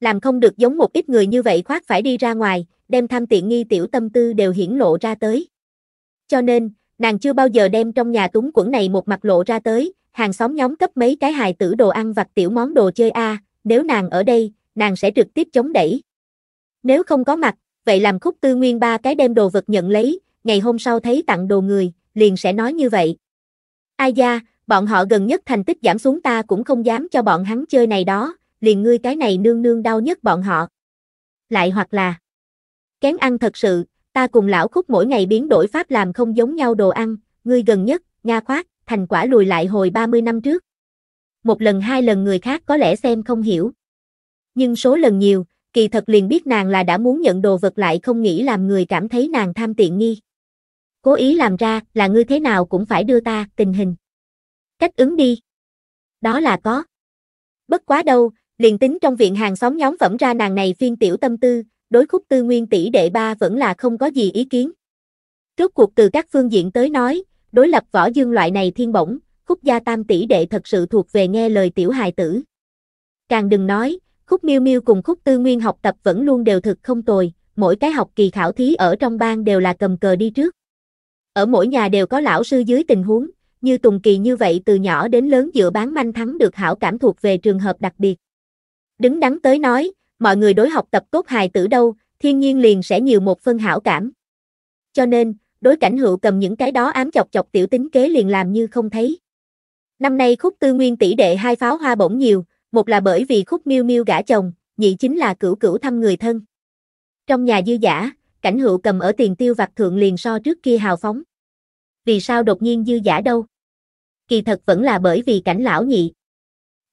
Làm không được giống một ít người như vậy khoác phải đi ra ngoài, đem tham tiện nghi tiểu tâm tư đều hiển lộ ra tới. Cho nên, nàng chưa bao giờ đem trong nhà túng quẩn này một mặt lộ ra tới, hàng xóm nhóm cấp mấy cái hài tử đồ ăn vặt tiểu món đồ chơi a, nếu nàng ở đây, nàng sẽ trực tiếp chống đẩy. Nếu không có mặt, vậy làm khúc tư nguyên ba cái đem đồ vật nhận lấy, ngày hôm sau thấy tặng đồ người, liền sẽ nói như vậy. Ai da, bọn họ gần nhất thành tích giảm xuống ta cũng không dám cho bọn hắn chơi này đó, liền ngươi cái này nương nương đau nhất bọn họ. Lại hoặc là, kén ăn thật sự, ta cùng lão khúc mỗi ngày biến đổi pháp làm không giống nhau đồ ăn, ngươi gần nhất, Nga khoát, thành quả lùi lại hồi 30 năm trước. Một lần hai lần người khác có lẽ xem không hiểu. Nhưng số lần nhiều, kỳ thật liền biết nàng là đã muốn nhận đồ vật lại không nghĩ làm người cảm thấy nàng tham tiện nghi. Cố ý làm ra là ngươi thế nào cũng phải đưa ta tình hình. Cách ứng đi. Đó là có. Bất quá đâu, liền tính trong viện hàng xóm nhóm phẩm ra nàng này phiên tiểu tâm tư, đối khúc tư nguyên tỷ đệ ba vẫn là không có gì ý kiến. Trước cuộc từ các phương diện tới nói, đối lập võ dương loại này thiên bổng, khúc gia tam tỷ đệ thật sự thuộc về nghe lời tiểu hài tử. Càng đừng nói, Khúc Miêu Miêu cùng Khúc Tư Nguyên học tập vẫn luôn đều thực không tồi, mỗi cái học kỳ khảo thí ở trong bang đều là cầm cờ đi trước. Ở mỗi nhà đều có lão sư dưới tình huống, như Tùng Kỳ như vậy từ nhỏ đến lớn dựa bán manh thắng được hảo cảm thuộc về trường hợp đặc biệt. Đứng đắn tới nói, mọi người đối học tập tốt hài tử đâu, thiên nhiên liền sẽ nhiều một phân hảo cảm. Cho nên, đối cảnh hữu cầm những cái đó ám chọc chọc tiểu tính kế liền làm như không thấy. Năm nay khúc tư nguyên tỷ đệ hai pháo hoa bổng nhiều, một là bởi vì khúc miêu miêu gả chồng, nhị chính là cửu cửu thăm người thân. Trong nhà dư giả, cảnh hữu cầm ở tiền tiêu vặt thượng liền so trước kia hào phóng. Vì sao đột nhiên dư giả đâu? Kỳ thật vẫn là bởi vì cảnh lão nhị.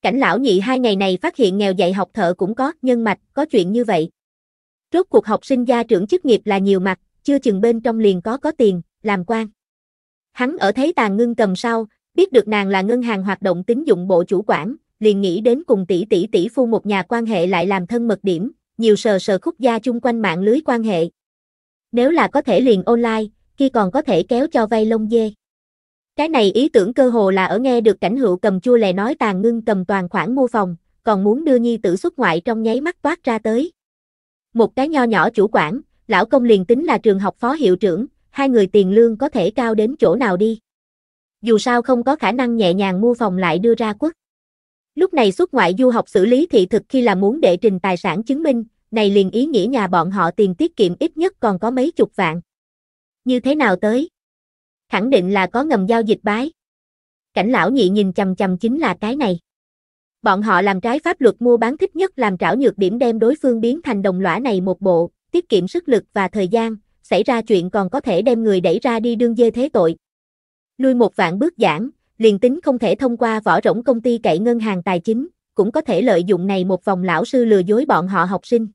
Cảnh lão nhị hai ngày này phát hiện nghèo dạy học thợ cũng có, nhân mạch, có chuyện như vậy. Rốt cuộc học sinh gia trưởng chức nghiệp là nhiều mặt, chưa chừng bên trong liền có có tiền, làm quan. Hắn ở thấy tàn ngưng cầm sau, biết được nàng là ngân hàng hoạt động tín dụng bộ chủ quản, liền nghĩ đến cùng tỷ tỷ tỷ phu một nhà quan hệ lại làm thân mật điểm, nhiều sờ sờ khúc gia chung quanh mạng lưới quan hệ. Nếu là có thể liền online, khi còn có thể kéo cho vay lông dê. Cái này ý tưởng cơ hồ là ở nghe được cảnh hữu cầm chua lè nói tàn ngưng cầm toàn khoản mua phòng, còn muốn đưa nhi tử xuất ngoại trong nháy mắt toát ra tới. Một cái nho nhỏ chủ quản, lão công liền tính là trường học phó hiệu trưởng, hai người tiền lương có thể cao đến chỗ nào đi. Dù sao không có khả năng nhẹ nhàng mua phòng lại đưa ra quốc. Lúc này xuất ngoại du học xử lý thị thực khi là muốn đệ trình tài sản chứng minh, này liền ý nghĩa nhà bọn họ tiền tiết kiệm ít nhất còn có mấy chục vạn. Như thế nào tới? Khẳng định là có ngầm giao dịch bái. Cảnh lão nhị nhìn chầm chầm chính là cái này. Bọn họ làm trái pháp luật mua bán thích nhất làm trảo nhược điểm đem đối phương biến thành đồng lõa này một bộ, tiết kiệm sức lực và thời gian, xảy ra chuyện còn có thể đem người đẩy ra đi đương dê thế tội. Lui một vạn bước giảng, liền tính không thể thông qua võ rỗng công ty cậy ngân hàng tài chính, cũng có thể lợi dụng này một vòng lão sư lừa dối bọn họ học sinh.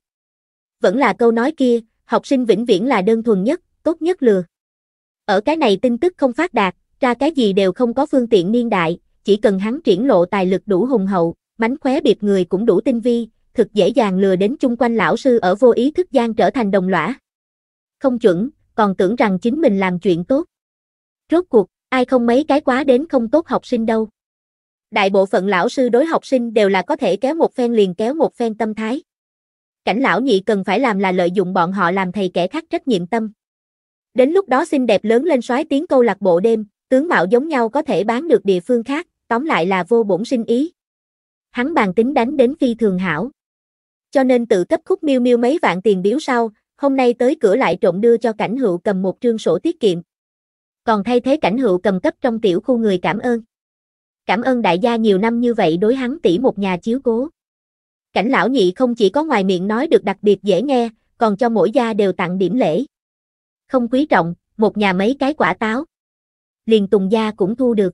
Vẫn là câu nói kia, học sinh vĩnh viễn là đơn thuần nhất, tốt nhất lừa. Ở cái này tin tức không phát đạt, ra cái gì đều không có phương tiện niên đại, chỉ cần hắn triển lộ tài lực đủ hùng hậu, mánh khóe biệt người cũng đủ tinh vi, thực dễ dàng lừa đến chung quanh lão sư ở vô ý thức gian trở thành đồng lõa. Không chuẩn, còn tưởng rằng chính mình làm chuyện tốt. Rốt cuộc, ai không mấy cái quá đến không tốt học sinh đâu. Đại bộ phận lão sư đối học sinh đều là có thể kéo một phen liền kéo một phen tâm thái. Cảnh lão nhị cần phải làm là lợi dụng bọn họ làm thầy kẻ khác trách nhiệm tâm. Đến lúc đó xinh đẹp lớn lên soái tiếng câu lạc bộ đêm, tướng mạo giống nhau có thể bán được địa phương khác, tóm lại là vô bổn sinh ý. Hắn bàn tính đánh đến phi thường hảo. Cho nên tự cấp khúc miêu miêu mấy vạn tiền biếu sau, hôm nay tới cửa lại trộn đưa cho cảnh hữu cầm một trương sổ tiết kiệm, còn thay thế cảnh hữu cầm cấp trong tiểu khu người cảm ơn. Cảm ơn đại gia nhiều năm như vậy đối hắn tỷ một nhà chiếu cố. Cảnh lão nhị không chỉ có ngoài miệng nói được đặc biệt dễ nghe, còn cho mỗi gia đều tặng điểm lễ. Không quý trọng, một nhà mấy cái quả táo. Liền Tùng gia cũng thu được.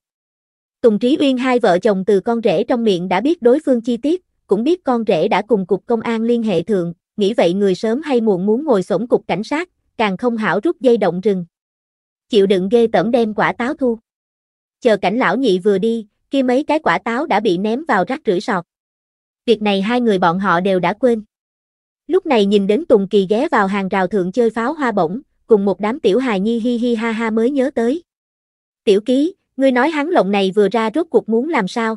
Tùng Trí Uyên hai vợ chồng từ con rể trong miệng đã biết đối phương chi tiết, cũng biết con rể đã cùng cục công an liên hệ thượng, nghĩ vậy người sớm hay muộn muốn ngồi xổm cục cảnh sát, càng không hảo rút dây động rừng chịu đựng ghê tởm đem quả táo thu. Chờ cảnh lão nhị vừa đi, kia mấy cái quả táo đã bị ném vào rác rưởi sọt. Việc này hai người bọn họ đều đã quên. Lúc này nhìn đến Tùng Kỳ ghé vào hàng rào thượng chơi pháo hoa bổng, cùng một đám tiểu hài nhi hi hi ha ha mới nhớ tới. Tiểu ký, ngươi nói hắn lộng này vừa ra rốt cuộc muốn làm sao?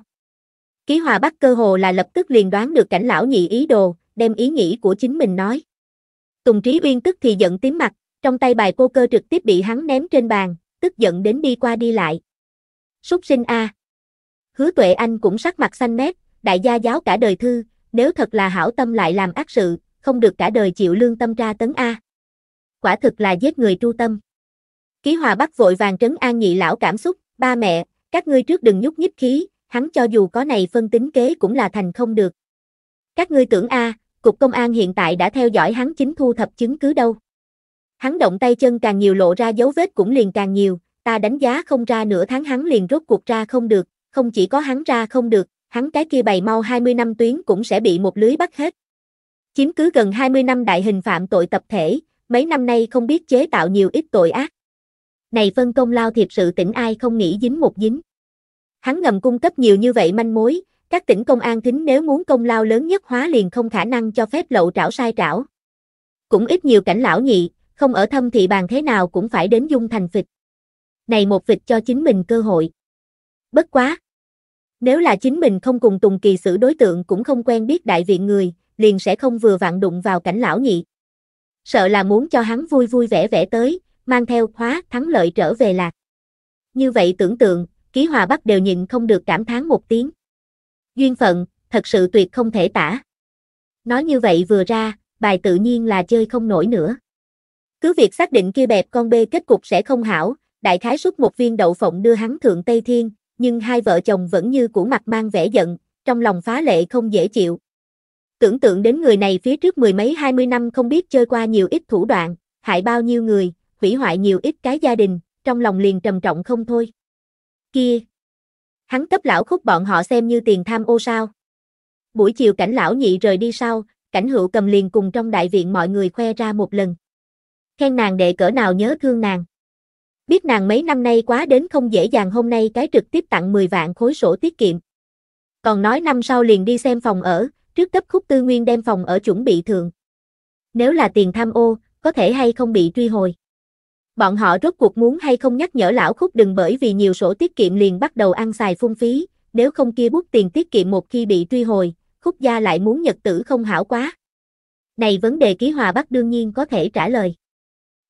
Ký hòa bắt cơ hồ là lập tức liền đoán được cảnh lão nhị ý đồ, đem ý nghĩ của chính mình nói. Tùng Trí Uyên tức thì giận tím mặt, trong tay bài poker trực tiếp bị hắn ném trên bàn, tức giận đến đi qua đi lại. Súc sinh a. Hứa Tuệ Anh cũng sắc mặt xanh mét, đại gia giáo cả đời thư, nếu thật là hảo tâm lại làm ác sự, không được cả đời chịu lương tâm tra tấn a. Quả thực là giết người tru tâm. Ký Hòa bắt vội vàng trấn an nhị lão cảm xúc, ba mẹ, các ngươi trước đừng nhúc nhích khí, hắn cho dù có này phân tính kế cũng là thành không được. Các ngươi tưởng a, cục công an hiện tại đã theo dõi hắn chính thu thập chứng cứ đâu. Hắn động tay chân càng nhiều lộ ra dấu vết cũng liền càng nhiều, ta đánh giá không ra nửa tháng hắn liền rốt cuộc ra không được, không chỉ có hắn ra không được, hắn cái kia bày mau 20 năm tuyến cũng sẽ bị một lưới bắt hết. Chiếm cứ gần 20 năm đại hình phạm tội tập thể, mấy năm nay không biết chế tạo nhiều ít tội ác. Này phân công lao thiệp sự tỉnh ai không nghĩ dính một dính. Hắn ngầm cung cấp nhiều như vậy manh mối, các tỉnh công an thính nếu muốn công lao lớn nhất hóa liền không khả năng cho phép lậu trảo sai trảo. Cũng ít nhiều cảnh lão nhị, không ở thâm thị bàn thế nào cũng phải đến dung thành phịch Này một phịch cho chính mình cơ hội. Bất quá. Nếu là chính mình không cùng Tùng Kỳ xử đối tượng cũng không quen biết đại viện người, liền sẽ không vừa vặn đụng vào cảnh lão nhị. Sợ là muốn cho hắn vui vui vẻ vẻ tới, mang theo khóa thắng lợi trở về lạc. Như vậy tưởng tượng, ký hòa bắc đều nhịn không được cảm thán một tiếng. Duyên phận, thật sự tuyệt không thể tả. Nói như vậy vừa ra, bài tự nhiên là chơi không nổi nữa. Cứ việc xác định kia bẹp con bê kết cục sẽ không hảo, đại khái suất một viên đậu phộng đưa hắn thượng Tây Thiên, nhưng hai vợ chồng vẫn như cũ mặt mang vẻ giận, trong lòng phá lệ không dễ chịu. Tưởng tượng đến người này phía trước mười mấy hai mươi năm không biết chơi qua nhiều ít thủ đoạn, hại bao nhiêu người, hủy hoại nhiều ít cái gia đình, trong lòng liền trầm trọng không thôi. Kia! Hắn cấp lão khúc bọn họ xem như tiền tham ô sao. Buổi chiều cảnh lão nhị rời đi sau, cảnh hữu cầm liền cùng trong đại viện mọi người khoe ra một lần khen nàng đệ cỡ nào nhớ thương nàng. Biết nàng mấy năm nay quá đến không dễ dàng hôm nay cái trực tiếp tặng 10 vạn khối sổ tiết kiệm. Còn nói năm sau liền đi xem phòng ở, trước cấp khúc tư nguyên đem phòng ở chuẩn bị thường. Nếu là tiền tham ô, có thể hay không bị truy hồi. Bọn họ rốt cuộc muốn hay không nhắc nhở lão khúc đừng bởi vì nhiều sổ tiết kiệm liền bắt đầu ăn xài phung phí, nếu không kia bút tiền tiết kiệm một khi bị truy hồi, khúc gia lại muốn nhật tử không hảo quá. Này vấn đề ký hòa bắc đương nhiên có thể trả lời.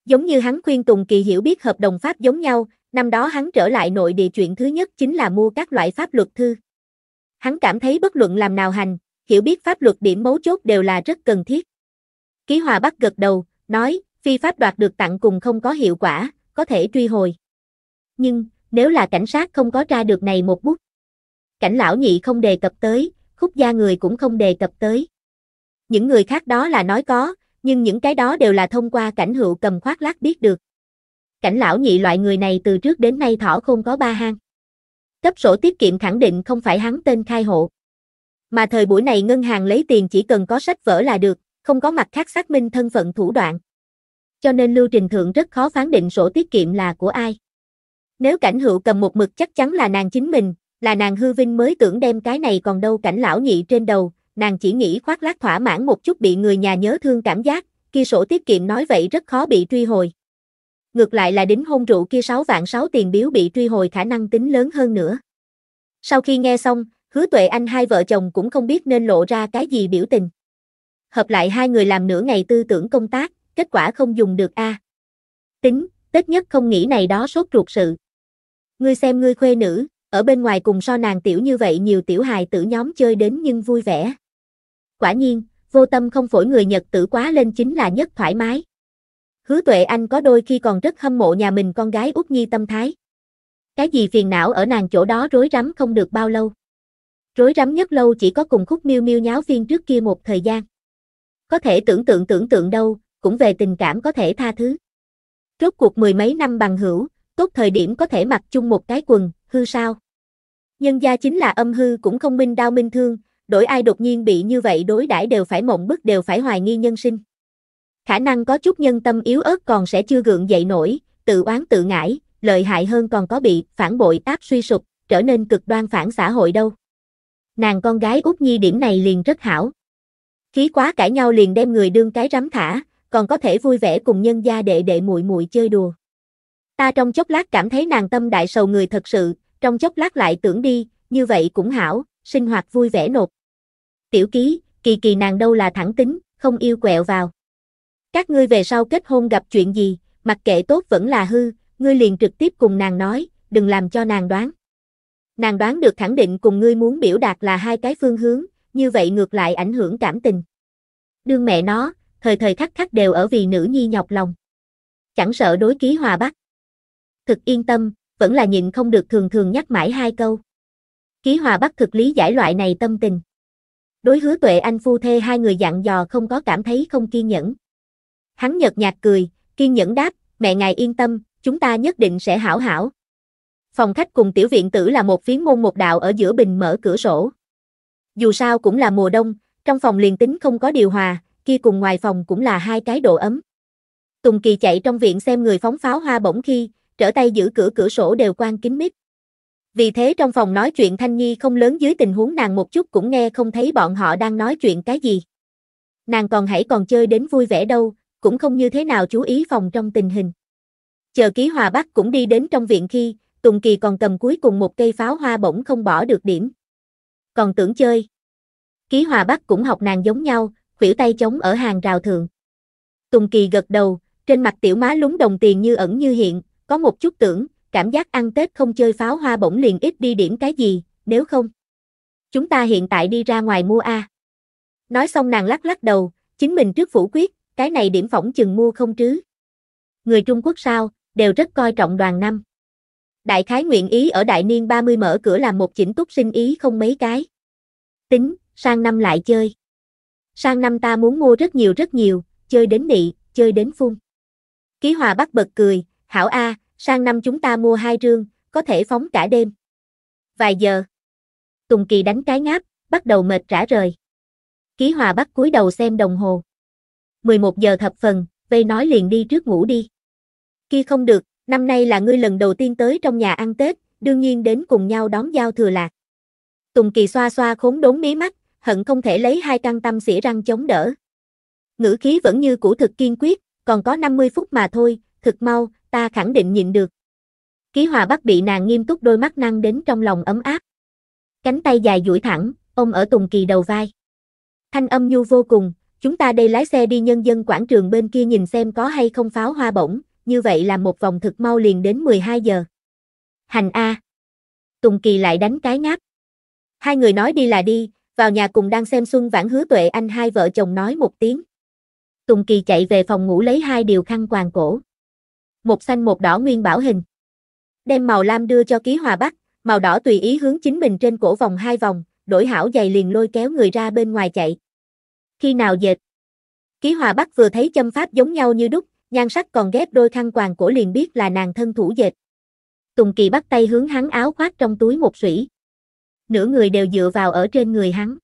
Giống như hắn khuyên Tùng Kỳ hiểu biết hợp đồng pháp giống nhau, năm đó hắn trở lại nội địa chuyện thứ nhất chính là mua các loại pháp luật thư. Hắn cảm thấy bất luận làm nào hành, hiểu biết pháp luật điểm mấu chốt đều là rất cần thiết. Ký Hòa bắt gật đầu, nói, phi pháp đoạt được tặng cùng không có hiệu quả, có thể truy hồi. Nhưng, nếu là cảnh sát không có tra được này một bút. Cảnh lão nhị không đề cập tới, khúc gia người cũng không đề cập tới. Những người khác đó là nói có, nhưng những cái đó đều là thông qua cảnh hữu cầm khoác lác biết được. Cảnh lão nhị loại người này từ trước đến nay thỏ không có ba hang. Cấp sổ tiết kiệm khẳng định không phải hắn tên khai hộ. Mà thời buổi này ngân hàng lấy tiền chỉ cần có sách vở là được, không có mặt khác xác minh thân phận thủ đoạn. Cho nên lưu trình thượng rất khó phán định sổ tiết kiệm là của ai. Nếu cảnh hữu cầm một mực chắc chắn là nàng chính mình, là nàng hư vinh mới tưởng đem cái này còn đâu cảnh lão nhị trên đầu, nàng chỉ nghĩ khoác lác thỏa mãn một chút bị người nhà nhớ thương cảm giác, kia sổ tiết kiệm nói vậy rất khó bị truy hồi. Ngược lại là đính hôn rượu kia 6 vạn 6 tiền biếu bị truy hồi khả năng tính lớn hơn nữa. Sau khi nghe xong, hứa tuệ anh hai vợ chồng cũng không biết nên lộ ra cái gì biểu tình. Hợp lại hai người làm nửa ngày tư tưởng công tác, kết quả không dùng được a. À. Tính, tết nhất không nghĩ này đó sốt ruột sự. Ngươi xem ngươi khuê nữ, ở bên ngoài cùng so nàng tiểu như vậy nhiều tiểu hài tử nhóm chơi đến nhưng vui vẻ quả nhiên, vô tâm không phổi người Nhật tử quá lên chính là nhất thoải mái. Hứa tuệ anh có đôi khi còn rất hâm mộ nhà mình con gái út nhi tâm thái. Cái gì phiền não ở nàng chỗ đó rối rắm không được bao lâu. Rối rắm nhất lâu chỉ có cùng khúc miêu miêu nháo phiên trước kia một thời gian. Có thể tưởng tượng tưởng tượng đâu, cũng về tình cảm có thể tha thứ. Rốt cuộc mười mấy năm bằng hữu, tốt thời điểm có thể mặc chung một cái quần, hư sao? Nhân gia chính là âm hư cũng không minh đau minh thương, đổi ai đột nhiên bị như vậy đối đãi đều phải mộng bức đều phải hoài nghi nhân sinh. Khả năng có chút nhân tâm yếu ớt còn sẽ chưa gượng dậy nổi, tự oán tự ngãi, lợi hại hơn còn có bị phản bội áp suy sụp, trở nên cực đoan phản xã hội đâu. Nàng con gái út Nhi điểm này liền rất hảo. Khí quá cãi nhau liền đem người đương cái rắm thả, còn có thể vui vẻ cùng nhân gia đệ đệ muội muội chơi đùa. Ta trong chốc lát cảm thấy nàng tâm đại sầu người thật sự, trong chốc lát lại tưởng đi, như vậy cũng hảo, sinh hoạt vui vẻ nột tiểu ký, kỳ kỳ nàng đâu là thẳng tính, không yêu quẹo vào. Các ngươi về sau kết hôn gặp chuyện gì, mặc kệ tốt vẫn là hư, ngươi liền trực tiếp cùng nàng nói, đừng làm cho nàng đoán. Nàng đoán được khẳng định cùng ngươi muốn biểu đạt là hai cái phương hướng, như vậy ngược lại ảnh hưởng cảm tình. Đương mẹ nó, thời thời khắc khắc đều ở vì nữ nhi nhọc lòng. Chẳng sợ đối ký hòa bắc. Thực yên tâm, vẫn là nhịn không được thường thường nhắc mãi hai câu. Ký hòa bắc thực lý giải loại này tâm tình đối hứa tuệ anh phu thê hai người dặn dò không có cảm thấy không kiên nhẫn. Hắn nhợt nhạt cười, kiên nhẫn đáp, mẹ ngài yên tâm, chúng ta nhất định sẽ hảo hảo. Phòng khách cùng tiểu viện tử là một phiến môn một đạo ở giữa bình mở cửa sổ. Dù sao cũng là mùa đông, trong phòng liền tính không có điều hòa, kia cùng ngoài phòng cũng là hai cái độ ấm. Tùng Kỳ chạy trong viện xem người phóng pháo hoa bỗng khi, trở tay giữ cửa cửa sổ đều quan kín mít. Vì thế trong phòng nói chuyện Thanh Nhi không lớn dưới tình huống nàng một chút cũng nghe không thấy bọn họ đang nói chuyện cái gì. Nàng còn hãy còn chơi đến vui vẻ đâu, cũng không như thế nào chú ý phòng trong tình hình. Chờ ký hòa bắc cũng đi đến trong viện khi, Tùng Kỳ còn cầm cuối cùng một cây pháo hoa bổng không bỏ được điểm. Còn tưởng chơi. Ký hòa bắc cũng học nàng giống nhau, khuỷu tay chống ở hàng rào thượng. Tùng Kỳ gật đầu, trên mặt tiểu má lúng đồng tiền như ẩn như hiện, có một chút tưởng, cảm giác ăn Tết không chơi pháo hoa bỗng liền ít đi điểm cái gì, nếu không. Chúng ta hiện tại đi ra ngoài mua a. Nói xong nàng lắc lắc đầu, chính mình trước phủ quyết, cái này điểm phỏng chừng mua không chứ. Người Trung Quốc sao, đều rất coi trọng đoàn năm. Đại khái nguyện ý ở đại niên 30 mở cửa làm một chỉnh túc sinh ý không mấy cái. Tính, sang năm lại chơi. Sang năm ta muốn mua rất nhiều rất nhiều, chơi đến nị, chơi đến phun. Ký Hòa bắt bật cười, hảo a, sang năm chúng ta mua hai rương, có thể phóng cả đêm. Vài giờ. Tùng Kỳ đánh cái ngáp, bắt đầu mệt rã rời. Ký Hòa bắt cúi đầu xem đồng hồ. 11 giờ thập phần, Vê nói liền đi trước ngủ đi. Kia không được, năm nay là ngươi lần đầu tiên tới trong nhà ăn Tết, đương nhiên đến cùng nhau đón giao thừa lạc. Tùng Kỳ xoa xoa khốn đốn mí mắt, hận không thể lấy hai căn tâm xỉa răng chống đỡ. Ngữ khí vẫn như cũ thực kiên quyết, còn có 50 phút mà thôi, thực mau, ta khẳng định nhịn được. Ký hòa bắc bị nàng nghiêm túc đôi mắt năng đến trong lòng ấm áp. Cánh tay dài duỗi thẳng, ôm ở Tùng Kỳ đầu vai. Thanh âm nhu vô cùng, chúng ta đây lái xe đi nhân dân quảng trường bên kia nhìn xem có hay không pháo hoa bổng, như vậy là một vòng thực mau liền đến 12 giờ. Hành A. Tùng Kỳ lại đánh cái ngáp. Hai người nói đi là đi, vào nhà cùng đang xem Xuân Vãn hứa tuệ anh hai vợ chồng nói một tiếng. Tùng Kỳ chạy về phòng ngủ lấy hai điều khăn quàng cổ một xanh một đỏ nguyên bảo hình. Đem màu lam đưa cho ký hòa bắc, màu đỏ tùy ý hướng chính mình trên cổ vòng hai vòng, đổi hảo giày liền lôi kéo người ra bên ngoài chạy. Khi nào dệt? Ký hòa bắc vừa thấy châm pháp giống nhau như đúc, nhan sắc còn ghép đôi khăn quàng cổ liền biết là nàng thân thủ dệt. Tùng kỳ bắt tay hướng hắn áo khoác trong túi một sủy. Nửa người đều dựa vào ở trên người hắn.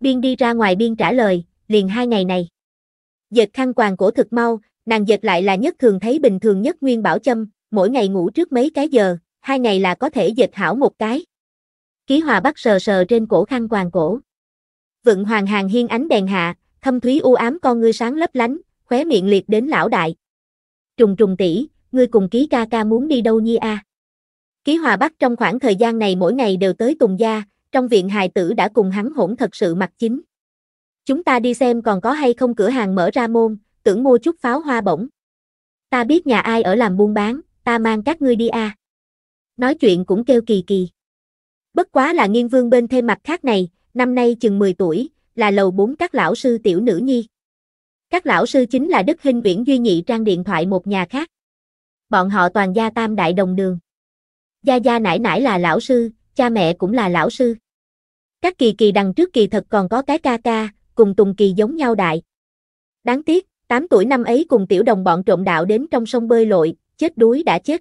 Biên đi ra ngoài biên trả lời, liền hai ngày này. Dệt khăn quàng cổ thực mau, Nàng dệt lại là nhất thường thấy bình thường nhất nguyên bảo châm, mỗi ngày ngủ trước mấy cái giờ, hai ngày là có thể dệt hảo một cái. Ký hòa bắt sờ sờ trên cổ khăn quàng cổ. Vựng hoàng hàng hiên ánh đèn hạ, thâm thúy u ám con ngươi sáng lấp lánh, khóe miệng liệt đến lão đại. Trùng trùng tỷ, ngươi cùng ký ca ca muốn đi đâu nhi a? Ký hòa bắt trong khoảng thời gian này mỗi ngày đều tới Tùng Gia, trong viện hài tử đã cùng hắn hỗn thật sự mặt chính. Chúng ta đi xem còn có hay không cửa hàng mở ra môn, tưởng mua chút pháo hoa bổng. Ta biết nhà ai ở làm buôn bán, ta mang các ngươi đi a. Nói chuyện cũng kêu kỳ kỳ. Bất quá là nghiên vương bên thêm mặt khác này, năm nay chừng 10 tuổi, là lầu bốn các lão sư tiểu nữ nhi. Các lão sư chính là Đức Hinh Viễn Duy Nhị trang điện thoại một nhà khác. Bọn họ toàn gia tam đại đồng đường. Gia gia nãi nãi là lão sư, cha mẹ cũng là lão sư. Các kỳ kỳ đằng trước kỳ thật còn có cái ca ca, cùng Tùng Kỳ giống nhau đại. Đáng tiếc, 8 tuổi năm ấy cùng tiểu đồng bọn trộm đạo đến trong sông bơi lội, chết đuối đã chết.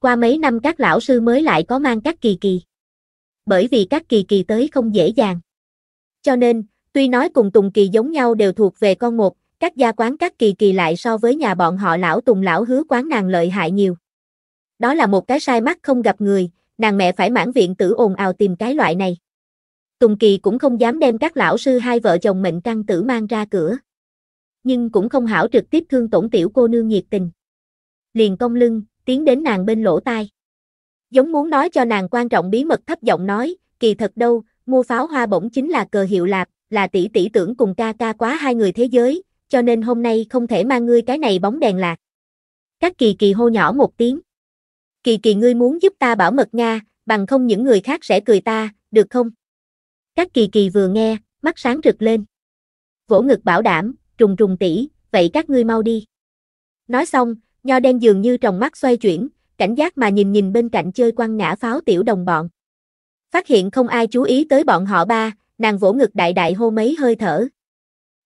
Qua mấy năm các lão sư mới lại có mang các kỳ kỳ. Bởi vì các kỳ kỳ tới không dễ dàng. Cho nên, tuy nói cùng Tùng Kỳ giống nhau đều thuộc về con một, các gia quán các kỳ kỳ lại so với nhà bọn họ lão Tùng lão hứa quán nàng lợi hại nhiều. Đó là một cái sai mắt không gặp người, nàng mẹ phải mãn viện tử ồn ào tìm cái loại này. Tùng Kỳ cũng không dám đem các lão sư hai vợ chồng mệnh căng tử mang ra cửa nhưng cũng không hảo trực tiếp thương tổn tiểu cô nương nhiệt tình. Liền cong lưng, tiến đến nàng bên lỗ tai. Giống muốn nói cho nàng quan trọng bí mật thấp giọng nói, kỳ thật đâu, mua pháo hoa bổng chính là cờ hiệu lạp, là tỷ tỷ tưởng cùng ca ca quá hai người thế giới, cho nên hôm nay không thể mang ngươi cái này bóng đèn lạc. Các kỳ kỳ hô nhỏ một tiếng. Kỳ kỳ ngươi muốn giúp ta bảo mật Nga, bằng không những người khác sẽ cười ta, được không? Các kỳ kỳ vừa nghe, mắt sáng rực lên. Vỗ ngực bảo đảm, trùng trùng tỷ, vậy các ngươi mau đi. Nói xong, nho đen dường như tròng mắt xoay chuyển, cảnh giác mà nhìn nhìn bên cạnh chơi quăng ngã pháo tiểu đồng bọn. Phát hiện không ai chú ý tới bọn họ ba, nàng vỗ ngực đại đại hô mấy hơi thở.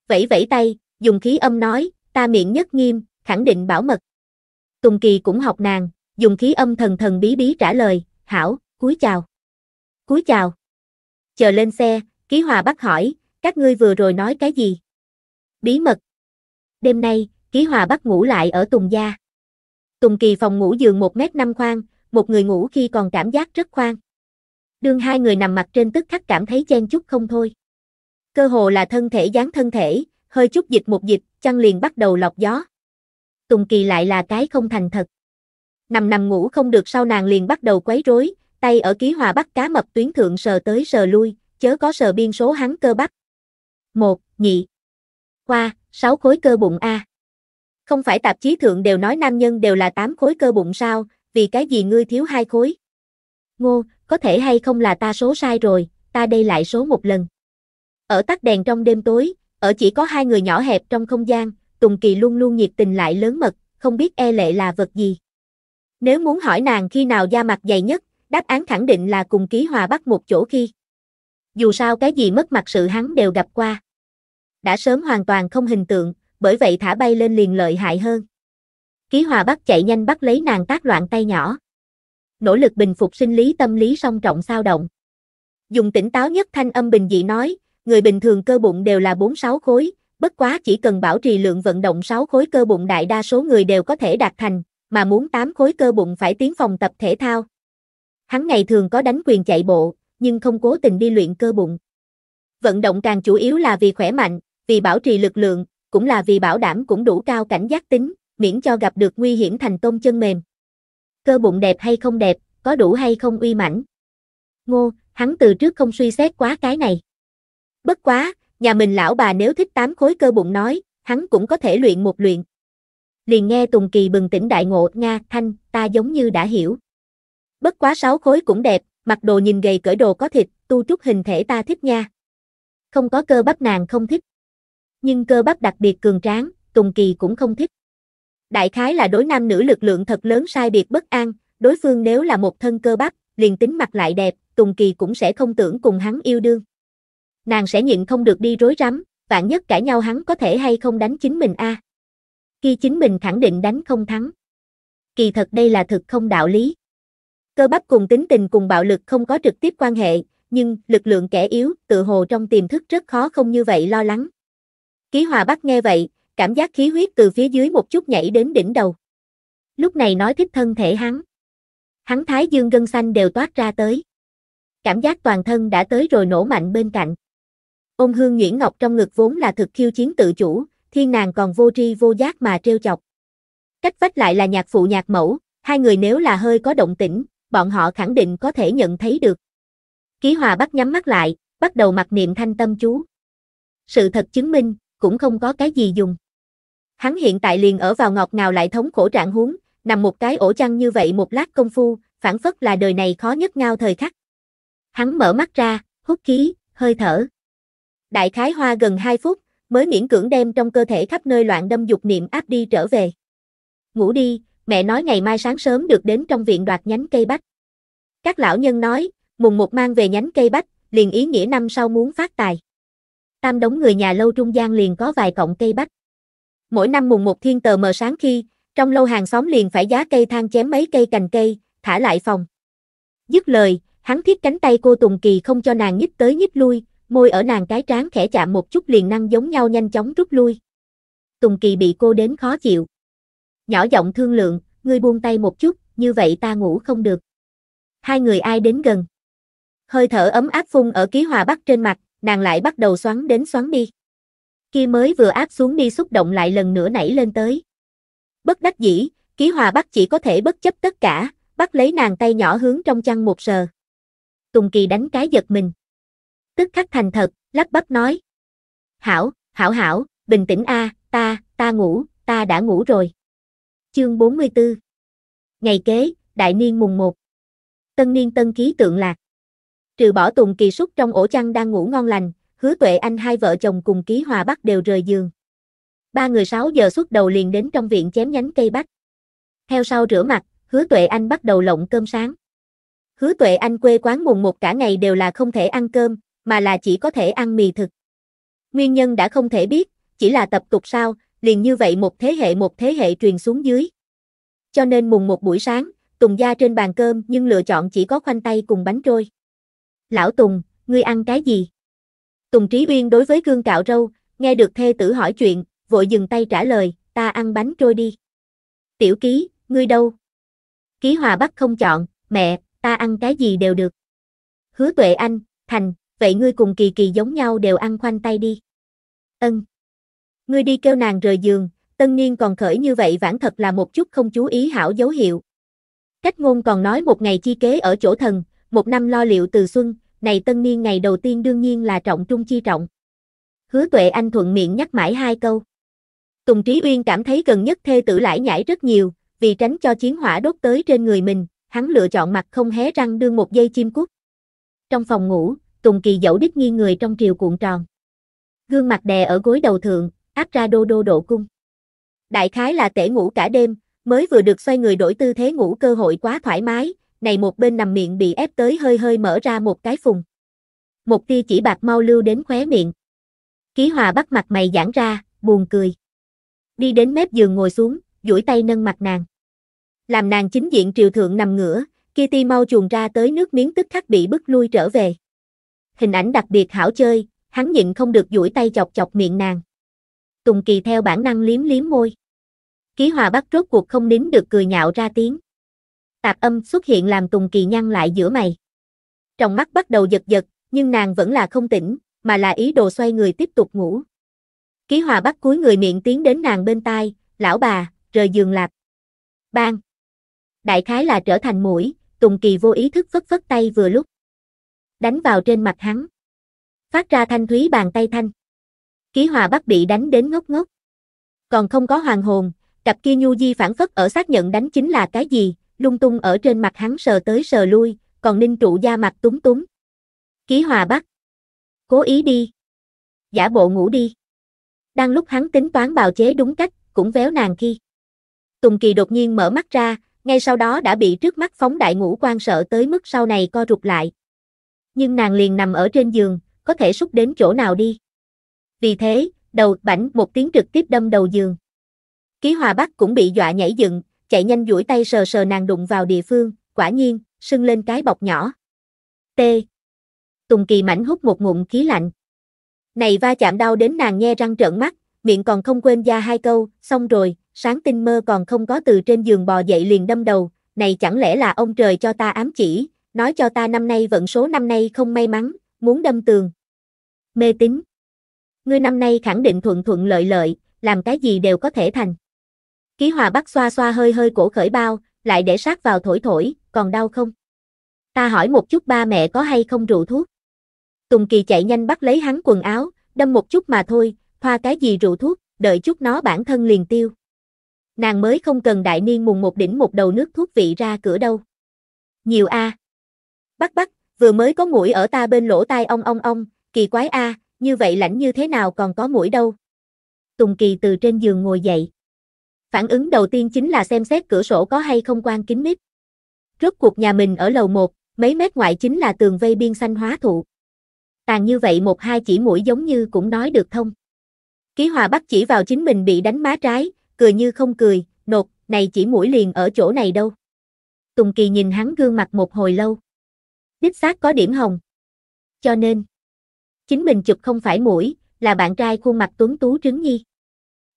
Vẫy vẫy tay, dùng khí âm nói, ta miệng nhất nghiêm, khẳng định bảo mật. Tùng Kỳ cũng học nàng, dùng khí âm thần thần bí bí trả lời, hảo, cúi chào. Cúi chào. Chờ lên xe, ký hòa bắt hỏi, các ngươi vừa rồi nói cái gì? bí mật. Đêm nay, Ký Hòa bắt ngủ lại ở Tùng Gia. Tùng Kỳ phòng ngủ giường 1m5 khoang một người ngủ khi còn cảm giác rất khoang Đương hai người nằm mặt trên tức khắc cảm thấy chen chút không thôi. Cơ hồ là thân thể dán thân thể, hơi chút dịch một dịch, chăn liền bắt đầu lọc gió. Tùng Kỳ lại là cái không thành thật. Nằm nằm ngủ không được sau nàng liền bắt đầu quấy rối, tay ở ký hòa bắt cá mập tuyến thượng sờ tới sờ lui, chớ có sờ biên số hắn cơ bắp. Một, nhị. Hoa, 6 khối cơ bụng A. Không phải tạp chí thượng đều nói nam nhân đều là 8 khối cơ bụng sao, vì cái gì ngươi thiếu hai khối? Ngô, có thể hay không là ta số sai rồi, ta đây lại số một lần. Ở tắt đèn trong đêm tối, ở chỉ có hai người nhỏ hẹp trong không gian, Tùng Kỳ luôn luôn nhiệt tình lại lớn mật, không biết e lệ là vật gì. Nếu muốn hỏi nàng khi nào da mặt dày nhất, đáp án khẳng định là cùng ký hòa bắt một chỗ khi. Dù sao cái gì mất mặt sự hắn đều gặp qua đã sớm hoàn toàn không hình tượng, bởi vậy thả bay lên liền lợi hại hơn. Ký Hòa Bắc chạy nhanh bắt lấy nàng tác loạn tay nhỏ. Nỗ lực bình phục sinh lý tâm lý song trọng sao động. Dùng tỉnh táo nhất thanh âm bình dị nói, người bình thường cơ bụng đều là 4-6 khối, bất quá chỉ cần bảo trì lượng vận động 6 khối cơ bụng đại đa số người đều có thể đạt thành, mà muốn 8 khối cơ bụng phải tiến phòng tập thể thao. Hắn ngày thường có đánh quyền chạy bộ, nhưng không cố tình đi luyện cơ bụng. Vận động càng chủ yếu là vì khỏe mạnh, vì bảo trì lực lượng, cũng là vì bảo đảm cũng đủ cao cảnh giác tính, miễn cho gặp được nguy hiểm thành công chân mềm. Cơ bụng đẹp hay không đẹp, có đủ hay không uy mãnh. Ngô, hắn từ trước không suy xét quá cái này. Bất quá, nhà mình lão bà nếu thích tám khối cơ bụng nói, hắn cũng có thể luyện một luyện. Liền nghe Tùng Kỳ bừng tỉnh đại ngộ, Nga, Thanh, ta giống như đã hiểu. Bất quá sáu khối cũng đẹp, mặc đồ nhìn gầy cởi đồ có thịt, tu trúc hình thể ta thích nha. Không có cơ bắp nàng không thích nhưng cơ bắp đặc biệt cường tráng, Tùng Kỳ cũng không thích. Đại khái là đối nam nữ lực lượng thật lớn sai biệt bất an, đối phương nếu là một thân cơ bắp, liền tính mặt lại đẹp, Tùng Kỳ cũng sẽ không tưởng cùng hắn yêu đương. Nàng sẽ nhịn không được đi rối rắm, vạn nhất cãi nhau hắn có thể hay không đánh chính mình a. À. Khi chính mình khẳng định đánh không thắng. Kỳ thật đây là thực không đạo lý. Cơ bắp cùng tính tình cùng bạo lực không có trực tiếp quan hệ, nhưng lực lượng kẻ yếu tự hồ trong tiềm thức rất khó không như vậy lo lắng. Ký Hòa Bắc nghe vậy, cảm giác khí huyết từ phía dưới một chút nhảy đến đỉnh đầu. Lúc này nói thích thân thể hắn. Hắn thái dương gân xanh đều toát ra tới. Cảm giác toàn thân đã tới rồi nổ mạnh bên cạnh. Ôn hương Nguyễn Ngọc trong ngực vốn là thực khiêu chiến tự chủ, thiên nàng còn vô tri vô giác mà trêu chọc. Cách vách lại là nhạc phụ nhạc mẫu, hai người nếu là hơi có động tĩnh, bọn họ khẳng định có thể nhận thấy được. Ký Hòa Bắc nhắm mắt lại, bắt đầu mặc niệm thanh tâm chú. Sự thật chứng minh, cũng không có cái gì dùng. Hắn hiện tại liền ở vào ngọt ngào lại thống khổ trạng huống, nằm một cái ổ chăn như vậy một lát công phu, phản phất là đời này khó nhất ngao thời khắc. Hắn mở mắt ra, hút khí, hơi thở. Đại khái hoa gần 2 phút, mới miễn cưỡng đem trong cơ thể khắp nơi loạn đâm dục niệm áp đi trở về. Ngủ đi, mẹ nói ngày mai sáng sớm được đến trong viện đoạt nhánh cây bách. Các lão nhân nói, mùng một mang về nhánh cây bách, liền ý nghĩa năm sau muốn phát tài tam đống người nhà lâu trung gian liền có vài cọng cây bách. Mỗi năm mùng một thiên tờ mờ sáng khi, trong lâu hàng xóm liền phải giá cây thang chém mấy cây cành cây, thả lại phòng. Dứt lời, hắn thiết cánh tay cô Tùng Kỳ không cho nàng nhích tới nhích lui, môi ở nàng cái trán khẽ chạm một chút liền năng giống nhau nhanh chóng rút lui. Tùng Kỳ bị cô đến khó chịu. Nhỏ giọng thương lượng, ngươi buông tay một chút, như vậy ta ngủ không được. Hai người ai đến gần. Hơi thở ấm áp phun ở ký hòa bắc trên mặt, nàng lại bắt đầu xoắn đến xoắn đi. Kia mới vừa áp xuống đi xúc động lại lần nữa nảy lên tới. Bất đắc dĩ, ký hòa bắt chỉ có thể bất chấp tất cả, bắt lấy nàng tay nhỏ hướng trong chăn một sờ. Tùng Kỳ đánh cái giật mình. Tức khắc thành thật, lắp bắp nói. Hảo, hảo hảo, bình tĩnh a, ta, ta ngủ, ta đã ngủ rồi. Chương 44 Ngày kế, đại niên mùng 1 Tân niên tân ký tượng lạc Trừ bỏ Tùng Kỳ Súc trong ổ chăn đang ngủ ngon lành, hứa tuệ anh hai vợ chồng cùng ký hòa bắc đều rời giường. Ba người 6 giờ xuất đầu liền đến trong viện chém nhánh cây bách. Theo sau rửa mặt, hứa tuệ anh bắt đầu lộng cơm sáng. Hứa tuệ anh quê quán mùng một cả ngày đều là không thể ăn cơm, mà là chỉ có thể ăn mì thực. Nguyên nhân đã không thể biết, chỉ là tập tục sao, liền như vậy một thế hệ một thế hệ truyền xuống dưới. Cho nên mùng một buổi sáng, Tùng gia trên bàn cơm nhưng lựa chọn chỉ có khoanh tay cùng bánh trôi. Lão Tùng, ngươi ăn cái gì? Tùng Trí Uyên đối với gương cạo râu, nghe được thê tử hỏi chuyện, vội dừng tay trả lời, ta ăn bánh trôi đi. Tiểu ký, ngươi đâu? Ký Hòa Bắc không chọn, mẹ, ta ăn cái gì đều được. Hứa tuệ anh, thành, vậy ngươi cùng kỳ kỳ giống nhau đều ăn khoanh tay đi. Ân. Ngươi đi kêu nàng rời giường, tân niên còn khởi như vậy vãn thật là một chút không chú ý hảo dấu hiệu. Cách ngôn còn nói một ngày chi kế ở chỗ thần, một năm lo liệu từ xuân, này tân niên ngày đầu tiên đương nhiên là trọng trung chi trọng. Hứa tuệ anh thuận miệng nhắc mãi hai câu. Tùng Trí Uyên cảm thấy gần nhất thê tử lãi nhảy rất nhiều, vì tránh cho chiến hỏa đốt tới trên người mình, hắn lựa chọn mặt không hé răng đương một dây chim cút. Trong phòng ngủ, Tùng Kỳ dẫu đích nghi người trong triều cuộn tròn. Gương mặt đè ở gối đầu thượng, áp ra đô đô độ cung. Đại khái là tể ngủ cả đêm, mới vừa được xoay người đổi tư thế ngủ cơ hội quá thoải mái, này một bên nằm miệng bị ép tới hơi hơi mở ra một cái phùng. Một tia chỉ bạc mau lưu đến khóe miệng. Ký hòa bắt mặt mày giãn ra, buồn cười. Đi đến mép giường ngồi xuống, duỗi tay nâng mặt nàng. Làm nàng chính diện triều thượng nằm ngửa, kia Kitty mau chuồn ra tới nước miếng tức khắc bị bức lui trở về. Hình ảnh đặc biệt hảo chơi, hắn nhịn không được duỗi tay chọc chọc miệng nàng. Tùng Kỳ theo bản năng liếm liếm môi. Ký Hòa bắt rốt cuộc không nín được cười nhạo ra tiếng tạp âm xuất hiện làm Tùng Kỳ nhăn lại giữa mày. Trong mắt bắt đầu giật giật, nhưng nàng vẫn là không tỉnh, mà là ý đồ xoay người tiếp tục ngủ. Ký hòa bắt cúi người miệng tiến đến nàng bên tai, lão bà, rời giường lạp. Bang! Đại khái là trở thành mũi, Tùng Kỳ vô ý thức vất vất tay vừa lúc. Đánh vào trên mặt hắn. Phát ra thanh thúy bàn tay thanh. Ký hòa bắt bị đánh đến ngốc ngốc. Còn không có hoàng hồn, cặp kia nhu di phản phất ở xác nhận đánh chính là cái gì, lung tung ở trên mặt hắn sờ tới sờ lui, còn ninh trụ da mặt túng túng. Ký hòa bắt. Cố ý đi. Giả bộ ngủ đi. Đang lúc hắn tính toán bào chế đúng cách, cũng véo nàng khi. Tùng Kỳ đột nhiên mở mắt ra, ngay sau đó đã bị trước mắt phóng đại ngũ quan sợ tới mức sau này co rụt lại. Nhưng nàng liền nằm ở trên giường, có thể xúc đến chỗ nào đi. Vì thế, đầu bảnh một tiếng trực tiếp đâm đầu giường. Ký Hòa Bắc cũng bị dọa nhảy dựng, chạy nhanh duỗi tay sờ sờ nàng đụng vào địa phương, quả nhiên, sưng lên cái bọc nhỏ. T. Tùng Kỳ mảnh hút một ngụm khí lạnh. Này va chạm đau đến nàng nghe răng trợn mắt, miệng còn không quên ra hai câu, xong rồi, sáng tinh mơ còn không có từ trên giường bò dậy liền đâm đầu, này chẳng lẽ là ông trời cho ta ám chỉ, nói cho ta năm nay vận số năm nay không may mắn, muốn đâm tường. Mê tín. Ngươi năm nay khẳng định thuận thuận lợi lợi, làm cái gì đều có thể thành. Ký hòa bắt xoa xoa hơi hơi cổ khởi bao, lại để sát vào thổi thổi, còn đau không? Ta hỏi một chút ba mẹ có hay không rượu thuốc? Tùng Kỳ chạy nhanh bắt lấy hắn quần áo, đâm một chút mà thôi, thoa cái gì rượu thuốc, đợi chút nó bản thân liền tiêu. Nàng mới không cần đại niên mùng một đỉnh một đầu nước thuốc vị ra cửa đâu. Nhiều a. À. Bắt bắt, vừa mới có mũi ở ta bên lỗ tai ong ong ong, kỳ quái a, như vậy lạnh như thế nào còn có mũi đâu. Tùng Kỳ từ trên giường ngồi dậy phản ứng đầu tiên chính là xem xét cửa sổ có hay không quan kín mít. Rốt cuộc nhà mình ở lầu 1, mấy mét ngoại chính là tường vây biên xanh hóa thụ. Tàn như vậy một hai chỉ mũi giống như cũng nói được thông. Ký hòa bắt chỉ vào chính mình bị đánh má trái, cười như không cười, nột, này chỉ mũi liền ở chỗ này đâu. Tùng Kỳ nhìn hắn gương mặt một hồi lâu. Đích xác có điểm hồng. Cho nên, chính mình chụp không phải mũi, là bạn trai khuôn mặt tuấn tú trứng nhi.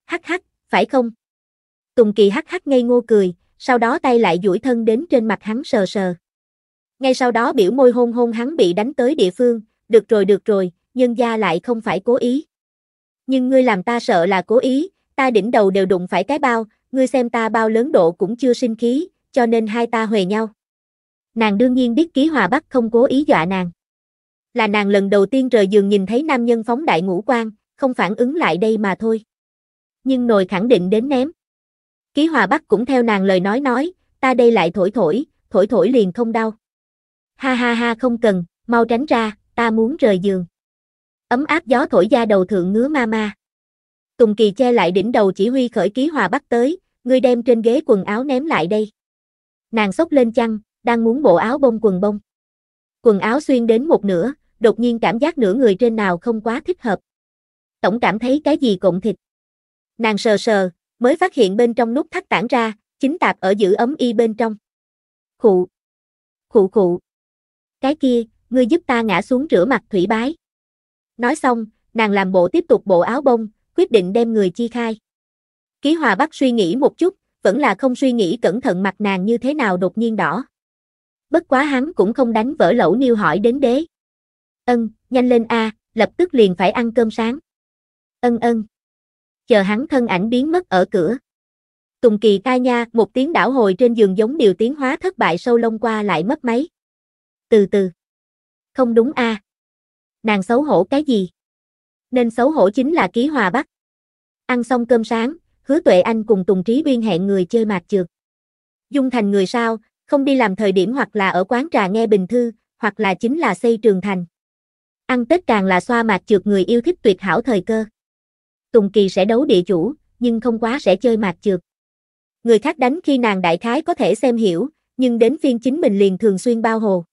Hắc hắc, phải không, Tùng Kỳ hắc hắc ngây ngô cười, sau đó tay lại duỗi thân đến trên mặt hắn sờ sờ. Ngay sau đó biểu môi hôn hôn hắn bị đánh tới địa phương, được rồi được rồi, nhân gia lại không phải cố ý. Nhưng ngươi làm ta sợ là cố ý, ta đỉnh đầu đều đụng phải cái bao, ngươi xem ta bao lớn độ cũng chưa sinh khí, cho nên hai ta huề nhau. Nàng đương nhiên biết ký hòa bắc không cố ý dọa nàng. Là nàng lần đầu tiên rời giường nhìn thấy nam nhân phóng đại ngũ quan, không phản ứng lại đây mà thôi. Nhưng nồi khẳng định đến ném. Ký Hòa Bắc cũng theo nàng lời nói nói, ta đây lại thổi thổi, thổi thổi liền không đau. Ha ha ha không cần, mau tránh ra, ta muốn rời giường. Ấm áp gió thổi da đầu thượng ngứa ma ma. Tùng Kỳ che lại đỉnh đầu chỉ huy khởi Ký Hòa Bắc tới, ngươi đem trên ghế quần áo ném lại đây. Nàng sốc lên chăn, đang muốn bộ áo bông quần bông. Quần áo xuyên đến một nửa, đột nhiên cảm giác nửa người trên nào không quá thích hợp. Tổng cảm thấy cái gì cộn thịt. Nàng sờ sờ, mới phát hiện bên trong nút thắt tản ra, chính tạp ở giữ ấm y bên trong. Khụ. Khụ khụ. Cái kia, ngươi giúp ta ngã xuống rửa mặt thủy bái. Nói xong, nàng làm bộ tiếp tục bộ áo bông, quyết định đem người chi khai. Ký Hòa Bắc suy nghĩ một chút, vẫn là không suy nghĩ cẩn thận mặt nàng như thế nào đột nhiên đỏ. Bất quá hắn cũng không đánh vỡ lẩu niêu hỏi đến đế. Ân, nhanh lên a, lập tức liền phải ăn cơm sáng. Ân ân chờ hắn thân ảnh biến mất ở cửa. Tùng kỳ ca nha, một tiếng đảo hồi trên giường giống điều tiếng hóa thất bại sâu lông qua lại mất máy. Từ từ. Không đúng a Nàng xấu hổ cái gì? Nên xấu hổ chính là ký hòa bắc. Ăn xong cơm sáng, hứa tuệ anh cùng Tùng Trí Biên hẹn người chơi mạc trượt. Dung thành người sao, không đi làm thời điểm hoặc là ở quán trà nghe bình thư, hoặc là chính là xây trường thành. Ăn Tết càng là xoa mạc trượt người yêu thích tuyệt hảo thời cơ. Tùng Kỳ sẽ đấu địa chủ, nhưng không quá sẽ chơi mạt chược. Người khác đánh khi nàng đại khái có thể xem hiểu, nhưng đến phiên chính mình liền thường xuyên bao hồ.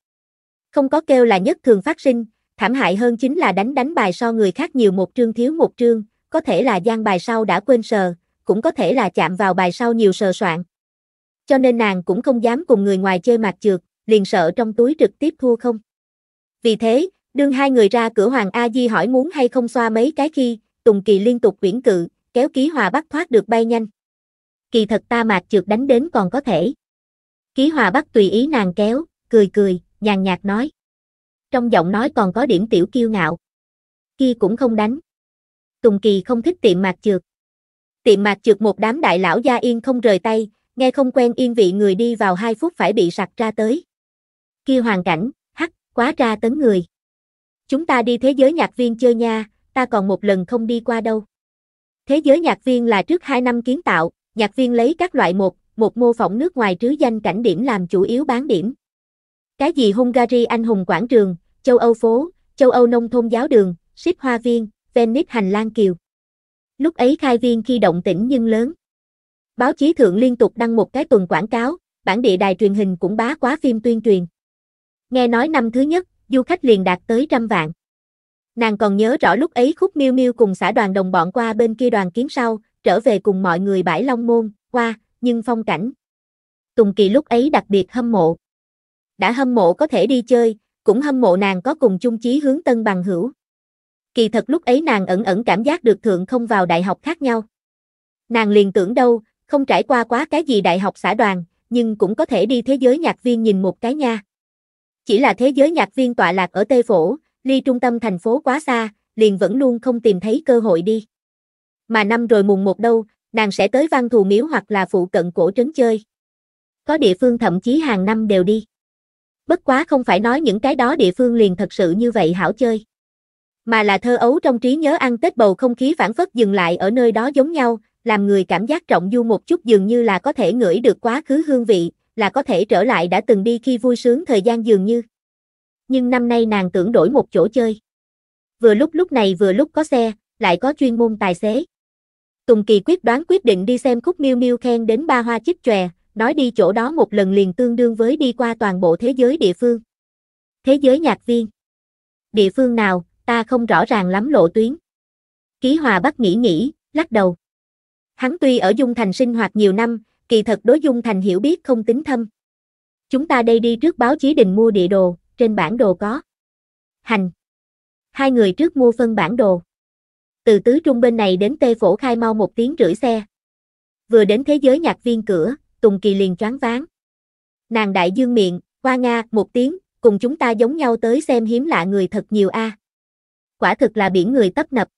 Không có kêu là nhất thường phát sinh, thảm hại hơn chính là đánh đánh bài so người khác nhiều một trương thiếu một trương, có thể là gian bài sau đã quên sờ, cũng có thể là chạm vào bài sau nhiều sờ soạn. Cho nên nàng cũng không dám cùng người ngoài chơi mạt chược, liền sợ trong túi trực tiếp thua không. Vì thế, đương hai người ra cửa Hoàng A Di hỏi muốn hay không xoa mấy cái khi, Tùng Kỳ liên tục quyển cự, kéo ký hòa bắt thoát được bay nhanh. Kỳ thật ta mạc trượt đánh đến còn có thể. Ký hòa bắt tùy ý nàng kéo, cười cười, nhàn nhạt nói. Trong giọng nói còn có điểm tiểu kiêu ngạo. Kia cũng không đánh. Tùng Kỳ không thích tiệm mạc trượt. Tiệm mạc trượt một đám đại lão gia yên không rời tay, nghe không quen yên vị người đi vào hai phút phải bị sặc ra tới. Kia hoàn cảnh, hắc, quá ra tấn người. Chúng ta đi thế giới nhạc viên chơi nha, ta còn một lần không đi qua đâu. Thế giới nhạc viên là trước 2 năm kiến tạo, nhạc viên lấy các loại một, một mô phỏng nước ngoài trứ danh cảnh điểm làm chủ yếu bán điểm. Cái gì Hungary anh hùng quảng trường, châu Âu phố, châu Âu nông thôn giáo đường, ship hoa viên, Venice hành lang kiều. Lúc ấy khai viên khi động tĩnh nhưng lớn. Báo chí thượng liên tục đăng một cái tuần quảng cáo, bản địa đài truyền hình cũng bá quá phim tuyên truyền. Nghe nói năm thứ nhất, du khách liền đạt tới trăm vạn. Nàng còn nhớ rõ lúc ấy khúc miêu miêu cùng xã đoàn đồng bọn qua bên kia đoàn kiến sau, trở về cùng mọi người bãi long môn, qua, nhưng phong cảnh. Tùng Kỳ lúc ấy đặc biệt hâm mộ. Đã hâm mộ có thể đi chơi, cũng hâm mộ nàng có cùng chung chí hướng tân bằng hữu. Kỳ thật lúc ấy nàng ẩn ẩn cảm giác được thượng không vào đại học khác nhau. Nàng liền tưởng đâu, không trải qua quá cái gì đại học xã đoàn, nhưng cũng có thể đi thế giới nhạc viên nhìn một cái nha. Chỉ là thế giới nhạc viên tọa lạc ở Tây Phổ, ly trung tâm thành phố quá xa, liền vẫn luôn không tìm thấy cơ hội đi. Mà năm rồi mùng một đâu, nàng sẽ tới văn thù miếu hoặc là phụ cận cổ trấn chơi. Có địa phương thậm chí hàng năm đều đi. Bất quá không phải nói những cái đó địa phương liền thật sự như vậy hảo chơi. Mà là thơ ấu trong trí nhớ ăn Tết bầu không khí phản phất dừng lại ở nơi đó giống nhau, làm người cảm giác trọng du một chút dường như là có thể ngửi được quá khứ hương vị, là có thể trở lại đã từng đi khi vui sướng thời gian dường như nhưng năm nay nàng tưởng đổi một chỗ chơi. Vừa lúc lúc này vừa lúc có xe, lại có chuyên môn tài xế. Tùng Kỳ quyết đoán quyết định đi xem khúc miêu miêu khen đến ba hoa chích chòe, nói đi chỗ đó một lần liền tương đương với đi qua toàn bộ thế giới địa phương. Thế giới nhạc viên. Địa phương nào, ta không rõ ràng lắm lộ tuyến. Ký Hòa Bắc nghĩ nghĩ, lắc đầu. Hắn tuy ở Dung Thành sinh hoạt nhiều năm, kỳ thật đối Dung Thành hiểu biết không tính thâm. Chúng ta đây đi trước báo chí định mua địa đồ, trên bản đồ có. Hành. Hai người trước mua phân bản đồ. Từ tứ trung bên này đến tê phổ khai mau một tiếng rưỡi xe. Vừa đến thế giới nhạc viên cửa, Tùng Kỳ liền choáng váng. Nàng đại dương miệng, qua nga, một tiếng, cùng chúng ta giống nhau tới xem hiếm lạ người thật nhiều a. À. Quả thực là biển người tấp nập.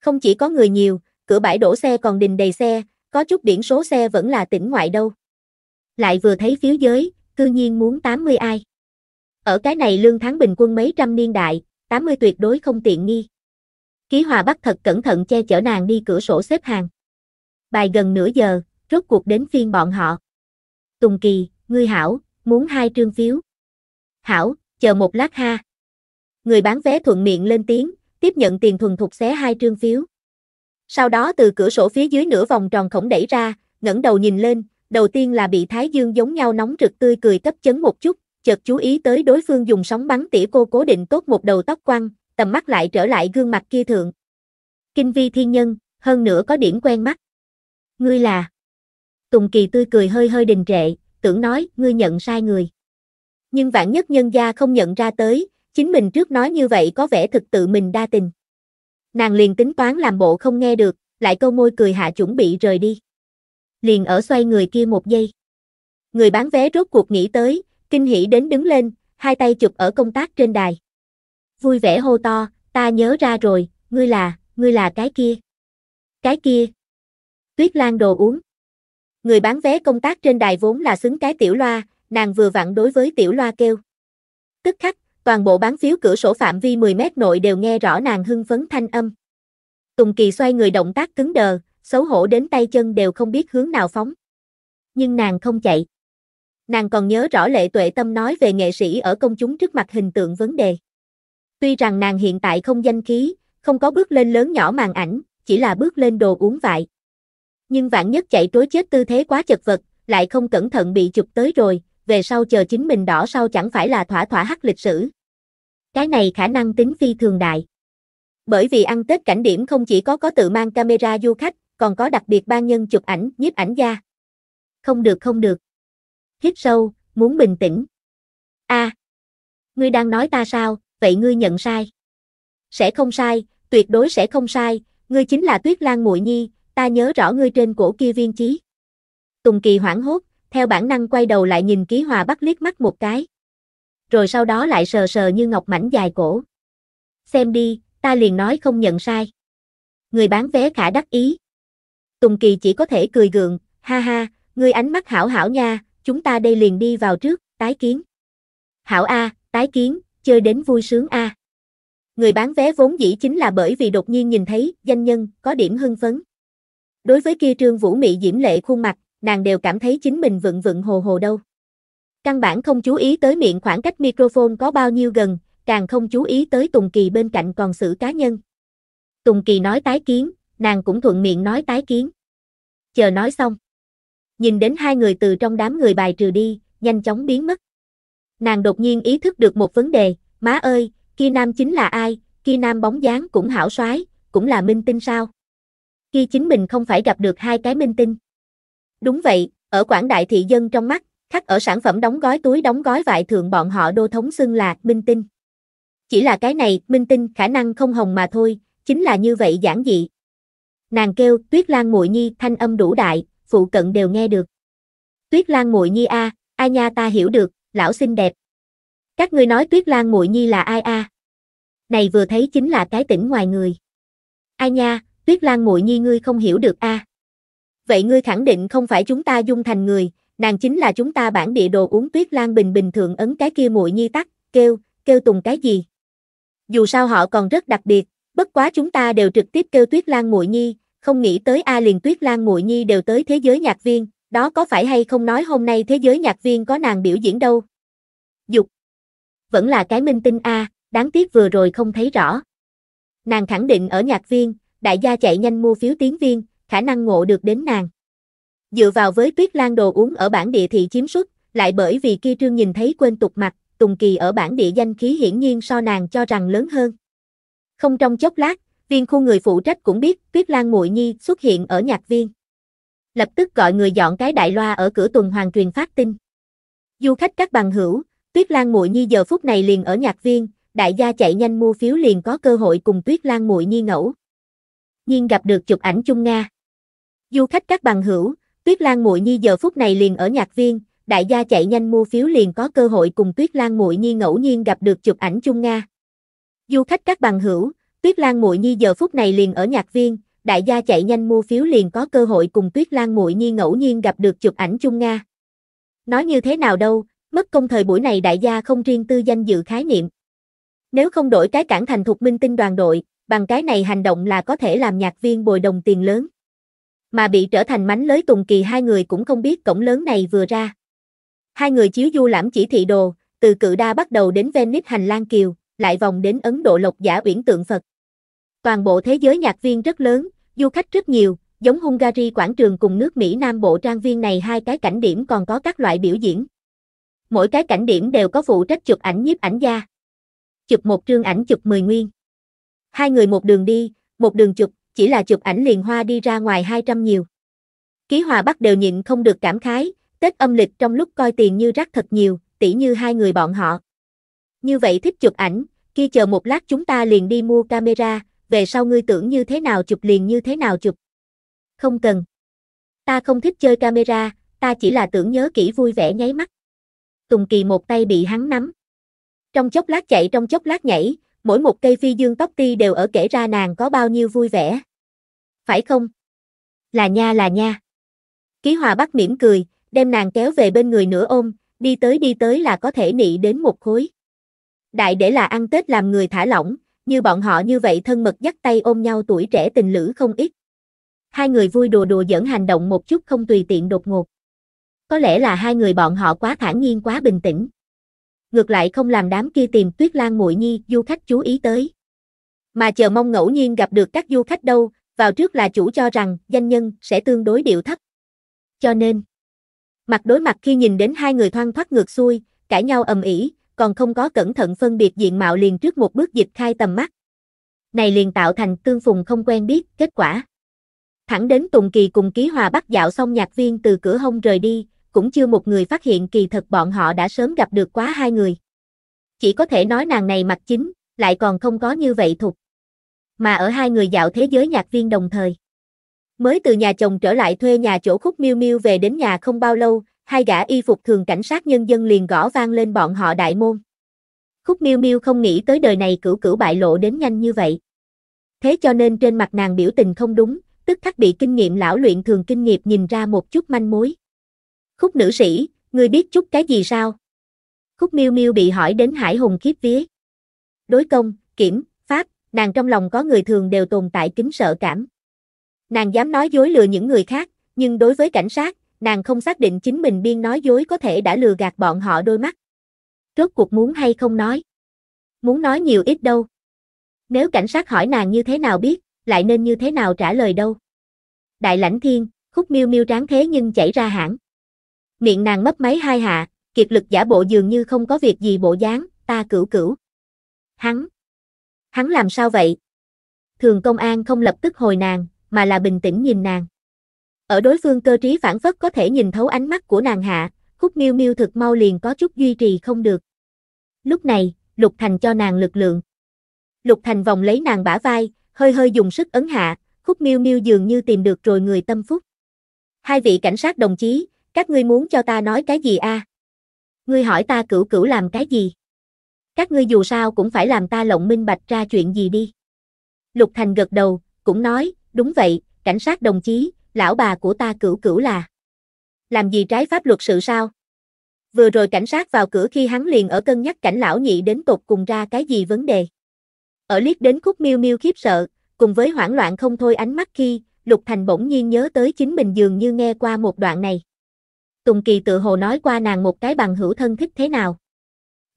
Không chỉ có người nhiều, cửa bãi đổ xe còn đình đầy xe, có chút biển số xe vẫn là tỉnh ngoại đâu. Lại vừa thấy phiếu giới, cư nhiên muốn 80 ai. Ở cái này lương tháng bình quân mấy trăm niên đại, 80 tuyệt đối không tiện nghi. Ký Hòa Bắc thật cẩn thận che chở nàng đi cửa sổ xếp hàng. Bài gần nửa giờ, rốt cuộc đến phiên bọn họ. Tùng Kỳ, ngươi hảo, muốn hai trương phiếu. Hảo, chờ một lát ha. Người bán vé thuận miệng lên tiếng, tiếp nhận tiền thuần thục xé hai trương phiếu. Sau đó từ cửa sổ phía dưới nửa vòng tròn khổng đẩy ra, ngẩng đầu nhìn lên, đầu tiên là bị Thái Dương giống nhau nóng rực tươi cười cấp chấn một chút, chợt chú ý tới đối phương dùng sóng bắn tỉa cô cố định tốt một đầu tóc quăng, tầm mắt lại trở lại gương mặt kia thượng. Kinh vi thiên nhân, hơn nữa có điểm quen mắt. Ngươi là... Tùng Kỳ tươi cười hơi hơi đình trệ, tưởng nói, ngươi nhận sai người. Nhưng vạn nhất nhân gia không nhận ra tới, chính mình trước nói như vậy có vẻ thực tự mình đa tình. Nàng liền tính toán làm bộ không nghe được, lại câu môi cười hạ chuẩn bị rời đi. Liền ở xoay người kia một giây. Người bán vé rốt cuộc nghĩ tới, kinh hỉ đến đứng lên, hai tay chụp ở công tác trên đài. Vui vẻ hô to, ta nhớ ra rồi, ngươi là, ngươi là cái kia. Cái kia. Tuyết Lan đồ uống. Người bán vé công tác trên đài vốn là xứng cái tiểu loa, nàng vừa vặn đối với tiểu loa kêu. Tức khắc, toàn bộ bán phiếu cửa sổ phạm vi 10 mét nội đều nghe rõ nàng hưng phấn thanh âm. Tùng Kỳ xoay người động tác cứng đờ, xấu hổ đến tay chân đều không biết hướng nào phóng. Nhưng nàng không chạy. Nàng còn nhớ rõ lệ tuệ tâm nói về nghệ sĩ ở công chúng trước mặt hình tượng vấn đề. Tuy rằng nàng hiện tại không danh khí, không có bước lên lớn nhỏ màn ảnh, chỉ là bước lên đồ uống vại. Nhưng vạn nhất chạy trối chết tư thế quá chật vật, lại không cẩn thận bị chụp tới rồi, về sau chờ chính mình đỏ sau chẳng phải là thỏa thỏa hắc lịch sử. Cái này khả năng tính phi thường đại. Bởi vì ăn Tết cảnh điểm không chỉ có có tự mang camera du khách, còn có đặc biệt ban nhân chụp ảnh, nhiếp ảnh gia. Không được không được hít sâu, muốn bình tĩnh. A, ngươi đang nói ta sao, vậy ngươi nhận sai. Sẽ không sai, tuyệt đối sẽ không sai, ngươi chính là Tuyết Lan Muội Nhi, ta nhớ rõ ngươi trên cổ kia viên chí. Tùng Kỳ hoảng hốt, theo bản năng quay đầu lại nhìn Ký Hòa bắt liếc mắt một cái. Rồi sau đó lại sờ sờ như ngọc mảnh dài cổ. Xem đi, ta liền nói không nhận sai. Người bán vé khả đắc ý. Tùng Kỳ chỉ có thể cười gượng, ha ha, ngươi ánh mắt hảo hảo nha, chúng ta đây liền đi vào trước, tái kiến. Hảo A, tái kiến, chơi đến vui sướng A. Người bán vé vốn dĩ chính là bởi vì đột nhiên nhìn thấy danh nhân có điểm hưng phấn. Đối với kia trương vũ mị diễm lệ khuôn mặt, nàng đều cảm thấy chính mình vựng vựng hồ hồ đâu. Căn bản không chú ý tới miệng khoảng cách microphone có bao nhiêu gần, càng không chú ý tới Tùng Kỳ bên cạnh còn xử cá nhân. Tùng Kỳ nói tái kiến, nàng cũng thuận miệng nói tái kiến. Chờ nói xong nhìn đến hai người từ trong đám người bài trừ đi, nhanh chóng biến mất. Nàng đột nhiên ý thức được một vấn đề, má ơi, kia nam chính là ai, kia nam bóng dáng cũng hảo soái, cũng là minh tinh sao? Khi chính mình không phải gặp được hai cái minh tinh. Đúng vậy, ở quảng đại thị dân trong mắt, khắc ở sản phẩm đóng gói túi đóng gói vải thường bọn họ đô thống xưng là minh tinh. Chỉ là cái này, minh tinh khả năng không hồng mà thôi, chính là như vậy giản dị. Nàng kêu, Tuyết Lan muội nhi thanh âm đủ đại, phụ cận đều nghe được. Tuyết Lan muội nhi a, à, a nha ta hiểu được, lão xinh đẹp. Các ngươi nói Tuyết Lan muội nhi là ai a? Này vừa thấy chính là cái tỉnh ngoài người. A nha, Tuyết Lan muội nhi ngươi không hiểu được a. Vậy ngươi khẳng định không phải chúng ta dung thành người, nàng chính là chúng ta bản địa đồ uống Tuyết Lan bình bình thường ấn cái kia muội nhi tắt, kêu, kêu tùng cái gì? Dù sao họ còn rất đặc biệt, bất quá chúng ta đều trực tiếp kêu Tuyết Lan muội nhi, không nghĩ tới A liền tuyết lan muội nhi đều tới thế giới nhạc viên, đó có phải hay không nói hôm nay thế giới nhạc viên có nàng biểu diễn đâu. Dục. Vẫn là cái minh tinh A, đáng tiếc vừa rồi không thấy rõ. Nàng khẳng định ở nhạc viên, đại gia chạy nhanh mua phiếu tiến viên, khả năng ngộ được đến nàng. Dựa vào với tuyết lan đồ uống ở bản địa thị chiếm suất, lại bởi vì kia trương nhìn thấy quên tục mặt, Tùng Kỳ ở bản địa danh khí hiển nhiên so nàng cho rằng lớn hơn. Không trong chốc lát, viên khu người phụ trách cũng biết Tuyết Lan Muội Nhi xuất hiện ở nhạc viên. Lập tức gọi người dọn cái đại loa ở cửa tuần hoàn truyền phát tin. Du khách các bằng hữu, Tuyết Lan Muội Nhi giờ phút này liền ở nhạc viên, đại gia chạy nhanh mua phiếu liền có cơ hội cùng Tuyết Lan Muội Nhi ngẫu. Nhiên gặp được chụp ảnh chung Nga. Du khách các bằng hữu, Tuyết Lan Muội Nhi giờ phút này liền ở nhạc viên, đại gia chạy nhanh mua phiếu liền có cơ hội cùng Tuyết Lan Muội Nhi ngẫu nhiên gặp được chụp ảnh chung Nga. Du khách các bằng hữu, Tuyết Lan Muội Nhi giờ phút này liền ở nhạc viên, đại gia chạy nhanh mua phiếu liền có cơ hội cùng Tuyết Lan Muội Nhi ngẫu nhiên gặp được chụp ảnh chung Nga. Nói như thế nào đâu, mất công thời buổi này đại gia không riêng tư danh dự khái niệm. Nếu không đổi cái cản thành thuộc minh tinh đoàn đội, bằng cái này hành động là có thể làm nhạc viên bồi đồng tiền lớn. Mà bị trở thành mánh lới tùng kỳ hai người cũng không biết cổng lớn này vừa ra. Hai người chiếu du lãm chỉ thị đồ, từ cự đa bắt đầu đến Venice hành lang kiều, lại vòng đến Ấn Độ lộc giả uyển tượng Phật. Toàn bộ thế giới nhạc viên rất lớn, du khách rất nhiều, giống Hungary quảng trường cùng nước Mỹ Nam Bộ trang viên này hai cái cảnh điểm còn có các loại biểu diễn. Mỗi cái cảnh điểm đều có phụ trách chụp ảnh nhiếp ảnh gia. Chụp một trương ảnh chụp 10 nguyên. Hai người một đường đi, một đường chụp, chỉ là chụp ảnh liền hoa đi ra ngoài 200 nhiều. Ký Hòa bắt đều nhịn không được cảm khái, Tết âm lịch trong lúc coi tiền như rác thật nhiều, tỉ như hai người bọn họ. Như vậy thích chụp ảnh, kia chờ một lát chúng ta liền đi mua camera, về sau ngươi tưởng như thế nào chụp liền như thế nào chụp. Không cần. Ta không thích chơi camera, ta chỉ là tưởng nhớ kỹ vui vẻ nháy mắt. Tùng Kỳ một tay bị hắn nắm. Trong chốc lát chạy trong chốc lát nhảy, mỗi một cây phi dương tóc ti đều ở kể ra nàng có bao nhiêu vui vẻ. Phải không? Là nha là nha. Ký Hòa bắt mỉm cười, đem nàng kéo về bên người nửa ôm, đi tới đi tới là có thể nị đến một khối. Đại để là ăn Tết làm người thả lỏng, như bọn họ như vậy thân mật dắt tay ôm nhau tuổi trẻ tình lữ không ít. Hai người vui đùa đùa dẫn hành động một chút không tùy tiện đột ngột. Có lẽ là hai người bọn họ quá thản nhiên quá bình tĩnh. Ngược lại không làm đám kia tìm Tuyết Lan muội nhi du khách chú ý tới. Mà chờ mong ngẫu nhiên gặp được các du khách đâu, vào trước là chủ cho rằng danh nhân sẽ tương đối điệu thấp. Cho nên, mặt đối mặt khi nhìn đến hai người thoang thoát ngược xuôi, cãi nhau ầm ĩ, còn không có cẩn thận phân biệt diện mạo liền trước một bước dịch khai tầm mắt. Này liền tạo thành tương phùng không quen biết, kết quả. Thẳng đến Tùng Kỳ cùng ký hòa bắt dạo xong nhạc viên từ cửa hông rời đi, cũng chưa một người phát hiện kỳ thật bọn họ đã sớm gặp được quá hai người. Chỉ có thể nói nàng này mặt chính, lại còn không có như vậy thục. Mà ở hai người dạo thế giới nhạc viên đồng thời. Mới từ nhà chồng trở lại thuê nhà chỗ khúc miêu miêu về đến nhà không bao lâu, hai gã y phục thường cảnh sát nhân dân liền gõ vang lên bọn họ đại môn. Khúc miêu miêu không nghĩ tới đời này cửu cửu bại lộ đến nhanh như vậy. Thế cho nên trên mặt nàng biểu tình không đúng, tức khắc bị kinh nghiệm lão luyện thường kinh nghiệp nhìn ra một chút manh mối. Khúc nữ sĩ, ngươi biết chút cái gì sao? Khúc miêu miêu bị hỏi đến hải hùng khiếp vía. Đối công, kiểm, pháp, nàng trong lòng có người thường đều tồn tại kính sợ cảm. Nàng dám nói dối lừa những người khác, nhưng đối với cảnh sát, nàng không xác định chính mình biên nói dối có thể đã lừa gạt bọn họ đôi mắt. Rốt cuộc muốn hay không nói? Muốn nói nhiều ít đâu? Nếu cảnh sát hỏi nàng như thế nào biết, lại nên như thế nào trả lời đâu? Đại lãnh thiên, khúc miêu miêu tráng thế nhưng chảy ra hãng. Miệng nàng mấp máy hai hạ, kiệt lực giả bộ dường như không có việc gì bộ dáng, ta cửu cửu. Hắn. Hắn làm sao vậy? Thường công an không lập tức hồi nàng, mà là bình tĩnh nhìn nàng. Ở đối phương cơ trí phản phất có thể nhìn thấu ánh mắt của nàng hạ, khúc miêu miêu thực mau liền có chút duy trì không được. Lúc này, Lục Thành cho nàng lực lượng. Lục Thành vòng lấy nàng bả vai, hơi hơi dùng sức ấn hạ, khúc miêu miêu dường như tìm được rồi người tâm phúc. Hai vị cảnh sát đồng chí, các ngươi muốn cho ta nói cái gì a? Ngươi hỏi ta cửu cửu làm cái gì? Các ngươi dù sao cũng phải làm ta lộng minh bạch ra chuyện gì đi. Lục Thành gật đầu, cũng nói, đúng vậy, cảnh sát đồng chí, lão bà của ta cửu cửu là. Làm gì trái pháp luật sự sao? Vừa rồi cảnh sát vào cửa khi hắn liền ở cân nhắc cảnh lão nhị đến tột cùng ra cái gì vấn đề. Ở liếc đến khúc miêu miêu khiếp sợ, cùng với hoảng loạn không thôi ánh mắt khi, Lục Thành bỗng nhiên nhớ tới chính mình dường như nghe qua một đoạn này. Tùng Kỳ tự hồ nói qua nàng một cái bằng hữu thân thích thế nào.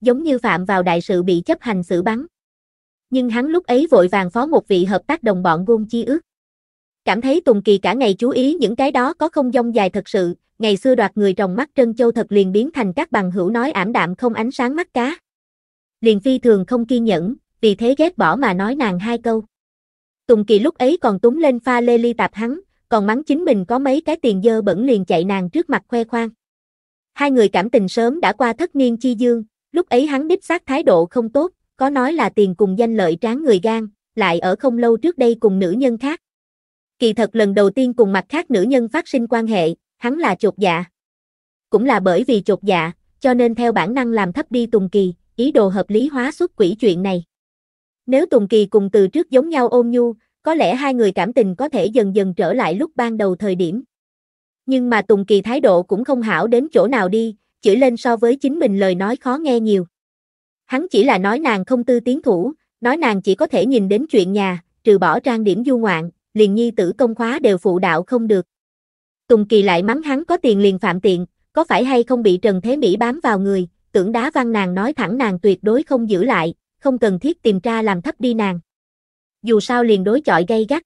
Giống như phạm vào đại sự bị chấp hành xử bắn. Nhưng hắn lúc ấy vội vàng phó một vị hợp tác đồng bọn Guông Chi ước cảm thấy Tùng Kỳ cả ngày chú ý những cái đó có không dông dài thật sự, ngày xưa đoạt người trồng mắt trân châu thật liền biến thành các bằng hữu nói ảm đạm không ánh sáng mắt cá. Liền phi thường không kiên nhẫn, vì thế ghét bỏ mà nói nàng hai câu. Tùng Kỳ lúc ấy còn túng lên pha lê ly tạp hắn, còn mắng chính mình có mấy cái tiền dơ bẩn liền chạy nàng trước mặt khoe khoang. Hai người cảm tình sớm đã qua thất niên chi dương, lúc ấy hắn đích xác thái độ không tốt, có nói là tiền cùng danh lợi tráng người gan, lại ở không lâu trước đây cùng nữ nhân khác, Kỳ thật lần đầu tiên cùng mặt khác nữ nhân phát sinh quan hệ, hắn là chột dạ. Cũng là bởi vì chột dạ, cho nên theo bản năng làm thấp đi Tùng Kỳ, ý đồ hợp lý hóa xuất quỷ chuyện này. Nếu Tùng Kỳ cùng từ trước giống nhau ôm nhu, có lẽ hai người cảm tình có thể dần dần trở lại lúc ban đầu thời điểm. Nhưng mà Tùng Kỳ thái độ cũng không hảo đến chỗ nào đi, chửi lên so với chính mình lời nói khó nghe nhiều. Hắn chỉ là nói nàng không tư tiến thủ, nói nàng chỉ có thể nhìn đến chuyện nhà, trừ bỏ trang điểm du ngoạn, liền nhi tử công khóa đều phụ đạo không được. Tùng Kỳ lại mắng hắn có tiền liền phạm tiện, có phải hay không bị Trần Thế Mỹ bám vào người, tưởng đá văn nàng nói thẳng nàng tuyệt đối không giữ lại, không cần thiết tìm tra làm thấp đi nàng. Dù sao liền đối chọi gây gắt.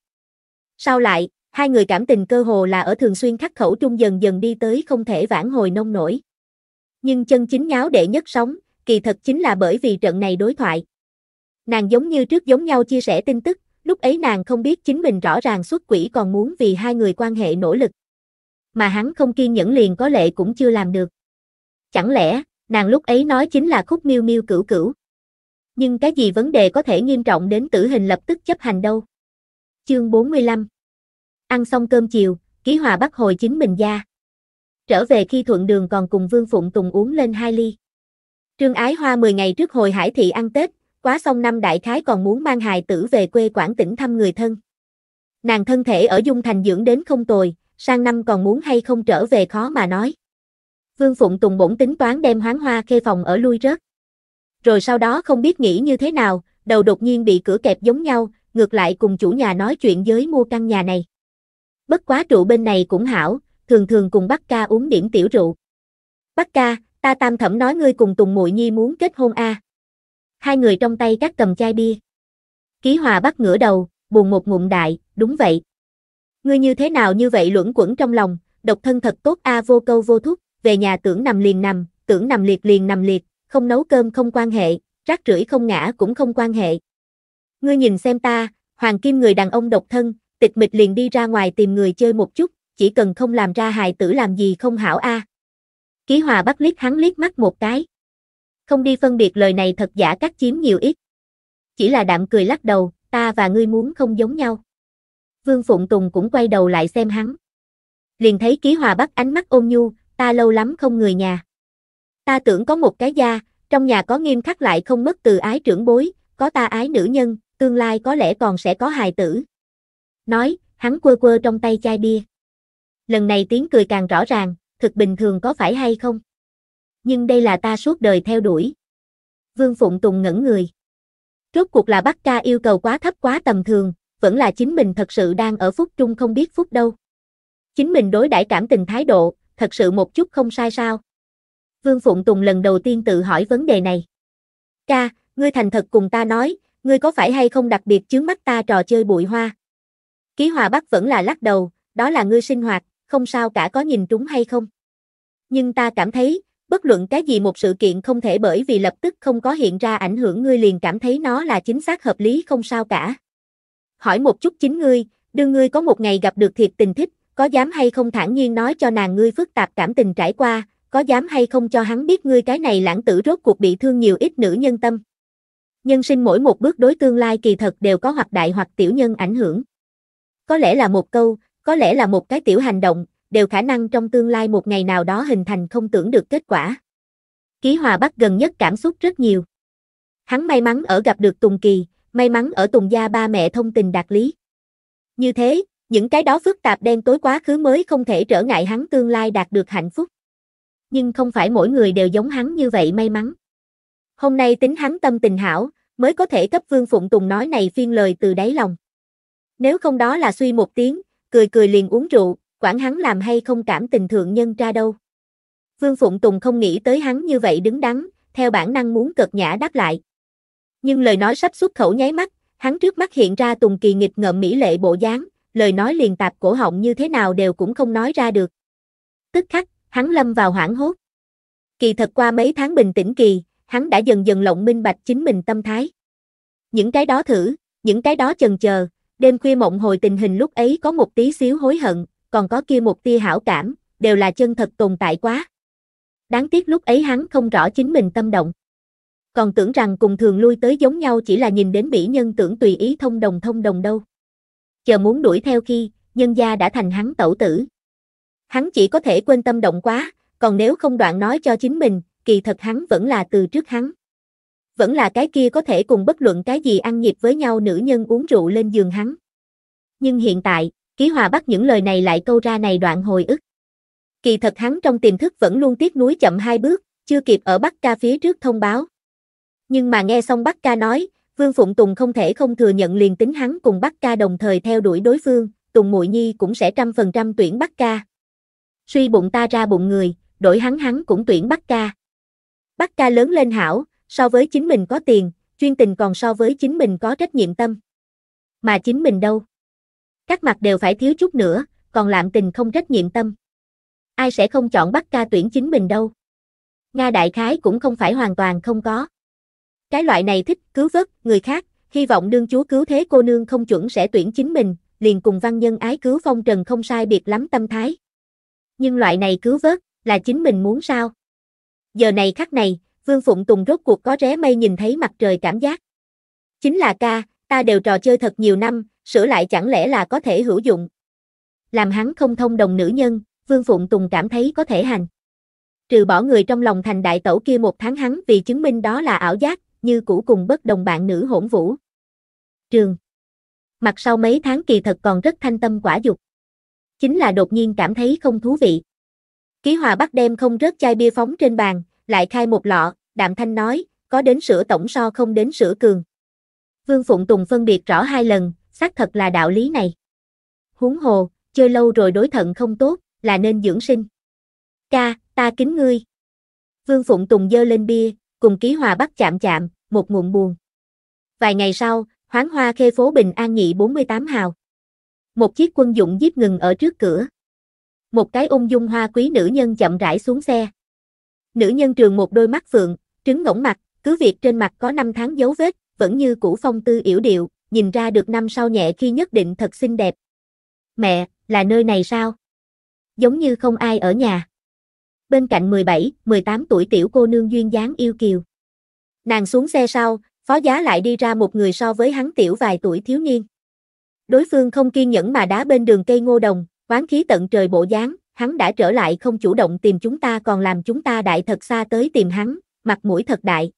Sau lại, hai người cảm tình cơ hồ là ở thường xuyên khắc khẩu trung dần dần đi tới không thể vãn hồi nông nổi. Nhưng chân chính nháo đệ nhất sống, kỳ thật chính là bởi vì trận này đối thoại. Nàng giống như trước giống nhau chia sẻ tin tức, Lúc ấy nàng không biết chính mình rõ ràng xuất quỷ còn muốn vì hai người quan hệ nỗ lực. Mà hắn không kiên nhẫn liền có lệ cũng chưa làm được. Chẳng lẽ, nàng lúc ấy nói chính là khúc miêu miêu cửu cửu. Nhưng cái gì vấn đề có thể nghiêm trọng đến tử hình lập tức chấp hành đâu. Chương 45 Ăn xong cơm chiều, ký hòa bắt hồi chính mình ra Trở về khi thuận đường còn cùng Vương Phụng Tùng uống lên hai ly. Trương Ái Hoa 10 ngày trước hồi Hải Thị ăn Tết, quá xong năm đại khái còn muốn mang hài tử về quê Quảng tỉnh thăm người thân. Nàng thân thể ở Dung Thành dưỡng đến không tồi, sang năm còn muốn hay không trở về khó mà nói. Vương Phụng Tùng bổn tính toán đem hoáng hoa khê phòng ở lui rớt. Rồi sau đó không biết nghĩ như thế nào, đầu đột nhiên bị cửa kẹp giống nhau, ngược lại cùng chủ nhà nói chuyện giới mua căn nhà này. Bất quá rượu bên này cũng hảo, thường thường cùng Bắc ca uống điểm tiểu rượu. Bắc ca, ta tam thẩm nói ngươi cùng Tùng Muội Nhi muốn kết hôn a. À hai người trong tay các cầm chai bia. Ký hòa bắt ngửa đầu, buồn một ngụm đại, đúng vậy. Ngươi như thế nào như vậy luẩn quẩn trong lòng, độc thân thật tốt a vô câu vô thúc, về nhà tưởng nằm liền nằm, tưởng nằm liệt liền nằm liệt, không nấu cơm không quan hệ, rác rưởi không ngã cũng không quan hệ. Ngươi nhìn xem ta, hoàng kim người đàn ông độc thân, tịch mịch liền đi ra ngoài tìm người chơi một chút, chỉ cần không làm ra hài tử làm gì không hảo a. Ký Hòa bắt liếc hắn liếc mắt một cái. Không đi phân biệt lời này thật giả cắt chiếm nhiều ít. Chỉ là đạm cười lắc đầu, ta và ngươi muốn không giống nhau. Vương Phụng Tùng cũng quay đầu lại xem hắn. Liền thấy ký hòa bắt ánh mắt ôm nhu, ta lâu lắm không người nhà. Ta tưởng có một cái gia, trong nhà có nghiêm khắc lại không mất từ ái trưởng bối, có ta ái nữ nhân, tương lai có lẽ còn sẽ có hài tử. Nói, hắn quơ quơ trong tay chai bia. Lần này tiếng cười càng rõ ràng, thực bình thường có phải hay không? nhưng đây là ta suốt đời theo đuổi. Vương Phụng Tùng ngẩn người. Rốt cuộc là Bắc ca yêu cầu quá thấp quá tầm thường, vẫn là chính mình thật sự đang ở phút trung không biết phút đâu. Chính mình đối đãi cảm tình thái độ, thật sự một chút không sai sao. Vương Phụng Tùng lần đầu tiên tự hỏi vấn đề này. Ca, ngươi thành thật cùng ta nói, ngươi có phải hay không đặc biệt chướng mắt ta trò chơi bụi hoa? Ký Hòa Bắc vẫn là lắc đầu, đó là ngươi sinh hoạt, không sao cả có nhìn trúng hay không. Nhưng ta cảm thấy, bất luận cái gì một sự kiện không thể bởi vì lập tức không có hiện ra ảnh hưởng ngươi liền cảm thấy nó là chính xác hợp lý không sao cả. Hỏi một chút chính ngươi, đương ngươi có một ngày gặp được thiệt tình thích, có dám hay không thản nhiên nói cho nàng ngươi phức tạp cảm tình trải qua, có dám hay không cho hắn biết ngươi cái này lãng tử rốt cuộc bị thương nhiều ít nữ nhân tâm. Nhân sinh mỗi một bước đối tương lai kỳ thật đều có hoặc đại hoặc tiểu nhân ảnh hưởng. Có lẽ là một câu, có lẽ là một cái tiểu hành động, đều khả năng trong tương lai một ngày nào đó hình thành không tưởng được kết quả. Ký Hòa Bắc gần nhất cảm xúc rất nhiều. Hắn may mắn ở gặp được Tùng Kỳ, may mắn ở Tùng gia ba mẹ thông tình đạt lý. Như thế, những cái đó phức tạp đen tối quá khứ mới không thể trở ngại hắn tương lai đạt được hạnh phúc. Nhưng không phải mỗi người đều giống hắn như vậy may mắn. Hôm nay tính hắn tâm tình hảo, mới có thể cấp Vương Phụng Tùng nói này phiên lời từ đáy lòng. Nếu không đó là suy một tiếng, cười cười liền uống rượu, quản hắn làm hay không cảm tình thượng nhân ra đâu. Vương Phụng Tùng không nghĩ tới hắn như vậy đứng đắn, theo bản năng muốn cực nhã đáp lại. Nhưng lời nói sắp xuất khẩu nháy mắt, hắn trước mắt hiện ra Tùng Kỳ nghịch ngợm mỹ lệ bộ dáng, lời nói liền tạp cổ họng như thế nào đều cũng không nói ra được. Tức khắc, hắn lâm vào hoảng hốt. Kỳ thật qua mấy tháng bình tĩnh kỳ, hắn đã dần dần lộng minh bạch chính mình tâm thái. Những cái đó thử, những cái đó chần chờ, đêm khuya mộng hồi tình hình lúc ấy có một tí xíu hối hận, còn có kia một tia hảo cảm, đều là chân thật tồn tại quá. Đáng tiếc lúc ấy hắn không rõ chính mình tâm động. Còn tưởng rằng cùng thường lui tới giống nhau chỉ là nhìn đến bỉ nhân tưởng tùy ý thông đồng thông đồng đâu. Chờ muốn đuổi theo khi, nhân gia đã thành hắn tẩu tử. Hắn chỉ có thể quên tâm động quá, còn nếu không đoạn nói cho chính mình, kỳ thật hắn vẫn là từ trước hắn. Vẫn là cái kia có thể cùng bất luận cái gì ăn nhịp với nhau nữ nhân uống rượu lên giường hắn. Nhưng hiện tại, Ký Hòa bắt những lời này lại câu ra này đoạn hồi ức. Kỳ thật hắn trong tiềm thức vẫn luôn tiếc núi chậm hai bước, chưa kịp ở Bắc Ca phía trước thông báo. Nhưng mà nghe xong Bắc Ca nói, Vương Phụng Tùng không thể không thừa nhận liền tính hắn cùng Bắc Ca đồng thời theo đuổi đối phương, Tùng Muội Nhi cũng sẽ trăm phần trăm tuyển Bắc Ca. Suy bụng ta ra bụng người, đổi hắn hắn cũng tuyển Bắc Ca. Bắc Ca lớn lên hảo, so với chính mình có tiền, chuyên tình còn so với chính mình có trách nhiệm tâm. Mà chính mình đâu? Các mặt đều phải thiếu chút nữa, còn lạm tình không trách nhiệm tâm. Ai sẽ không chọn bắt ca tuyển chính mình đâu. Nga đại khái cũng không phải hoàn toàn không có. Cái loại này thích cứu vớt người khác, hy vọng đương chúa cứu thế cô nương không chuẩn sẽ tuyển chính mình, liền cùng văn nhân ái cứu phong trần không sai biệt lắm tâm thái. Nhưng loại này cứu vớt, là chính mình muốn sao? Giờ này khắc này, Vương Phụng Tùng rốt cuộc có ré mây nhìn thấy mặt trời cảm giác. Chính là ca, ta đều trò chơi thật nhiều năm, sửa lại chẳng lẽ là có thể hữu dụng. Làm hắn không thông đồng nữ nhân, Vương Phụng Tùng cảm thấy có thể hành. Trừ bỏ người trong lòng thành đại tẩu kia một tháng hắn vì chứng minh đó là ảo giác, như cũ cùng bất đồng bạn nữ hỗn vũ. Trường Mặt sau mấy tháng kỳ thật còn rất thanh tâm quả dục. Chính là đột nhiên cảm thấy không thú vị. Ký hòa bắt đem không rớt chai bia phóng trên bàn, lại khai một lọ, đạm thanh nói, có đến sữa tổng so không đến sữa cường. Vương Phụng Tùng phân biệt rõ hai lần, xác thật là đạo lý này. Huống hồ, chơi lâu rồi đối thận không tốt, là nên dưỡng sinh. Ca, ta kính ngươi. Vương Phụng Tùng dơ lên bia, cùng ký hòa bắt chạm chạm, một ngụm buồn. Vài ngày sau, hoáng hoa khê phố Bình An Nghị 48 hào. Một chiếc quân dụng díp ngừng ở trước cửa. Một cái ung dung hoa quý nữ nhân chậm rãi xuống xe. Nữ nhân trường một đôi mắt phượng, trứng ngỗng mặt, cứ việc trên mặt có năm tháng dấu vết, vẫn như cũ phong tư yểu điệu, nhìn ra được năm sau nhẹ khi nhất định thật xinh đẹp. Mẹ, là nơi này sao? Giống như không ai ở nhà. Bên cạnh 17, 18 tuổi tiểu cô nương duyên dáng yêu kiều. Nàng xuống xe sau, phó giá lại đi ra một người so với hắn tiểu vài tuổi thiếu niên. Đối phương không kiên nhẫn mà đá bên đường cây ngô đồng, quán khí tận trời bộ dáng, hắn đã trở lại không chủ động tìm chúng ta còn làm chúng ta đại thật xa tới tìm hắn, mặt mũi thật đại.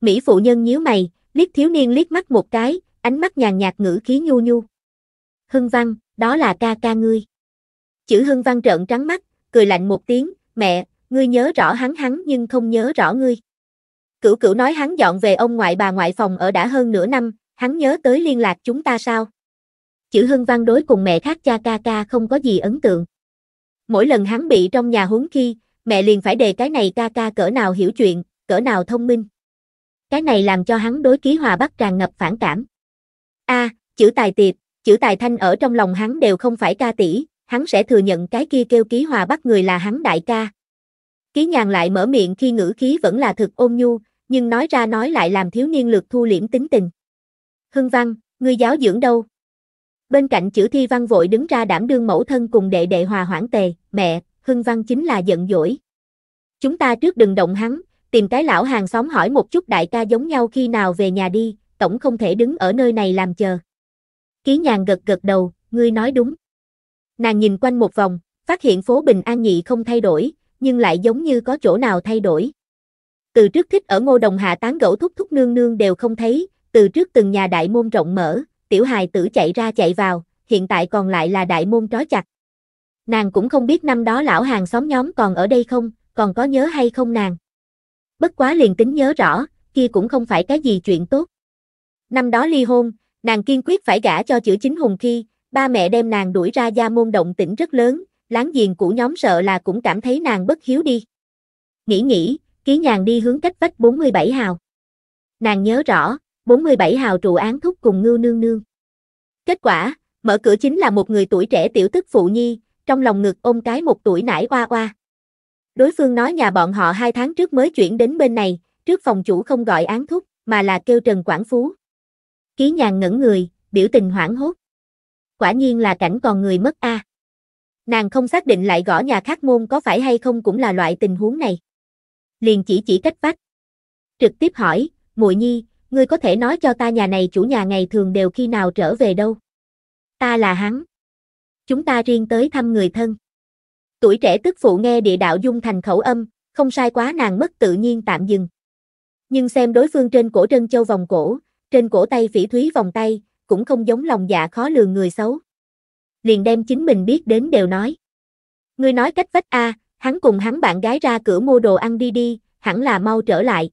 Mỹ phụ nhân nhíu mày, liếc thiếu niên liếc mắt một cái, ánh mắt nhàn nhạt ngữ khí nhu nhu. Hưng Văn, đó là ca ca ngươi. Chữ Hưng Văn trợn trắng mắt, cười lạnh một tiếng, mẹ, ngươi nhớ rõ hắn hắn nhưng không nhớ rõ ngươi. Cửu cửu nói hắn dọn về ông ngoại bà ngoại phòng ở đã hơn nửa năm, hắn nhớ tới liên lạc chúng ta sao? Chữ Hưng Văn đối cùng mẹ khác cha ca ca không có gì ấn tượng. Mỗi lần hắn bị trong nhà huống khi, mẹ liền phải đề cái này ca ca cỡ nào hiểu chuyện, cỡ nào thông minh. Cái này làm cho hắn đối ký hòa bắc tràn ngập phản cảm a à, chữ tài tiệp, chữ tài thanh ở trong lòng hắn đều không phải ca tỷ, hắn sẽ thừa nhận cái kia kêu ký hòa bắt người là hắn đại ca. Ký nhàn lại mở miệng khi ngữ khí vẫn là thực ôn nhu, nhưng nói ra nói lại làm thiếu niên lược thu liễm tính tình. Hưng văn, ngươi giáo dưỡng đâu? Bên cạnh chữ thi văn vội đứng ra đảm đương mẫu thân cùng đệ đệ hòa hoãn tề, mẹ, hưng văn chính là giận dỗi. Chúng ta trước đừng động hắn, tìm cái lão hàng xóm hỏi một chút đại ca giống nhau khi nào về nhà đi, tổng không thể đứng ở nơi này làm chờ. Ký nhàn gật gật đầu, ngươi nói đúng. Nàng nhìn quanh một vòng, phát hiện phố Bình An Nhị không thay đổi, nhưng lại giống như có chỗ nào thay đổi. Từ trước thích ở ngô đồng hạ tán gẫu thúc thúc nương nương đều không thấy, từ trước từng nhà đại môn rộng mở, tiểu hài tử chạy ra chạy vào, hiện tại còn lại là đại môn trói chặt. Nàng cũng không biết năm đó lão hàng xóm nhóm còn ở đây không, còn có nhớ hay không nàng. Bất quá liền tính nhớ rõ, kia cũng không phải cái gì chuyện tốt. Năm đó ly hôn, nàng kiên quyết phải gả cho chữ chính hùng khi, ba mẹ đem nàng đuổi ra gia môn động tỉnh rất lớn, láng giềng của nhóm sợ là cũng cảm thấy nàng bất hiếu đi. Nghĩ nghĩ, ký nhàn đi hướng cách vách 47 hào. Nàng nhớ rõ, 47 hào trụ án thúc cùng ngưu nương nương. Kết quả, mở cửa chính là một người tuổi trẻ tiểu tức phụ nhi, trong lòng ngực ôm cái một tuổi nải oa oa. Đối phương nói nhà bọn họ hai tháng trước mới chuyển đến bên này, trước phòng chủ không gọi án thúc, mà là kêu Trần Quảng Phú. Ký nhàn ngẩn người, biểu tình hoảng hốt. Quả nhiên là cảnh còn người mất a. À. Nàng không xác định lại gõ nhà khác môn có phải hay không cũng là loại tình huống này. Liền chỉ chỉ cách vách. Trực tiếp hỏi, muội nhi, ngươi có thể nói cho ta nhà này chủ nhà ngày thường đều khi nào trở về đâu? Ta là hắn. Chúng ta riêng tới thăm người thân. Tuổi trẻ tức phụ nghe địa đạo dung thành khẩu âm, không sai quá nàng mất tự nhiên tạm dừng. Nhưng xem đối phương trên cổ trân châu vòng cổ, trên cổ tay phỉ thúy vòng tay, cũng không giống lòng dạ khó lường người xấu. Liền đem chính mình biết đến đều nói. Ngươi nói cách vách A, hắn cùng hắn bạn gái ra cửa mua đồ ăn đi đi, hẳn là mau trở lại.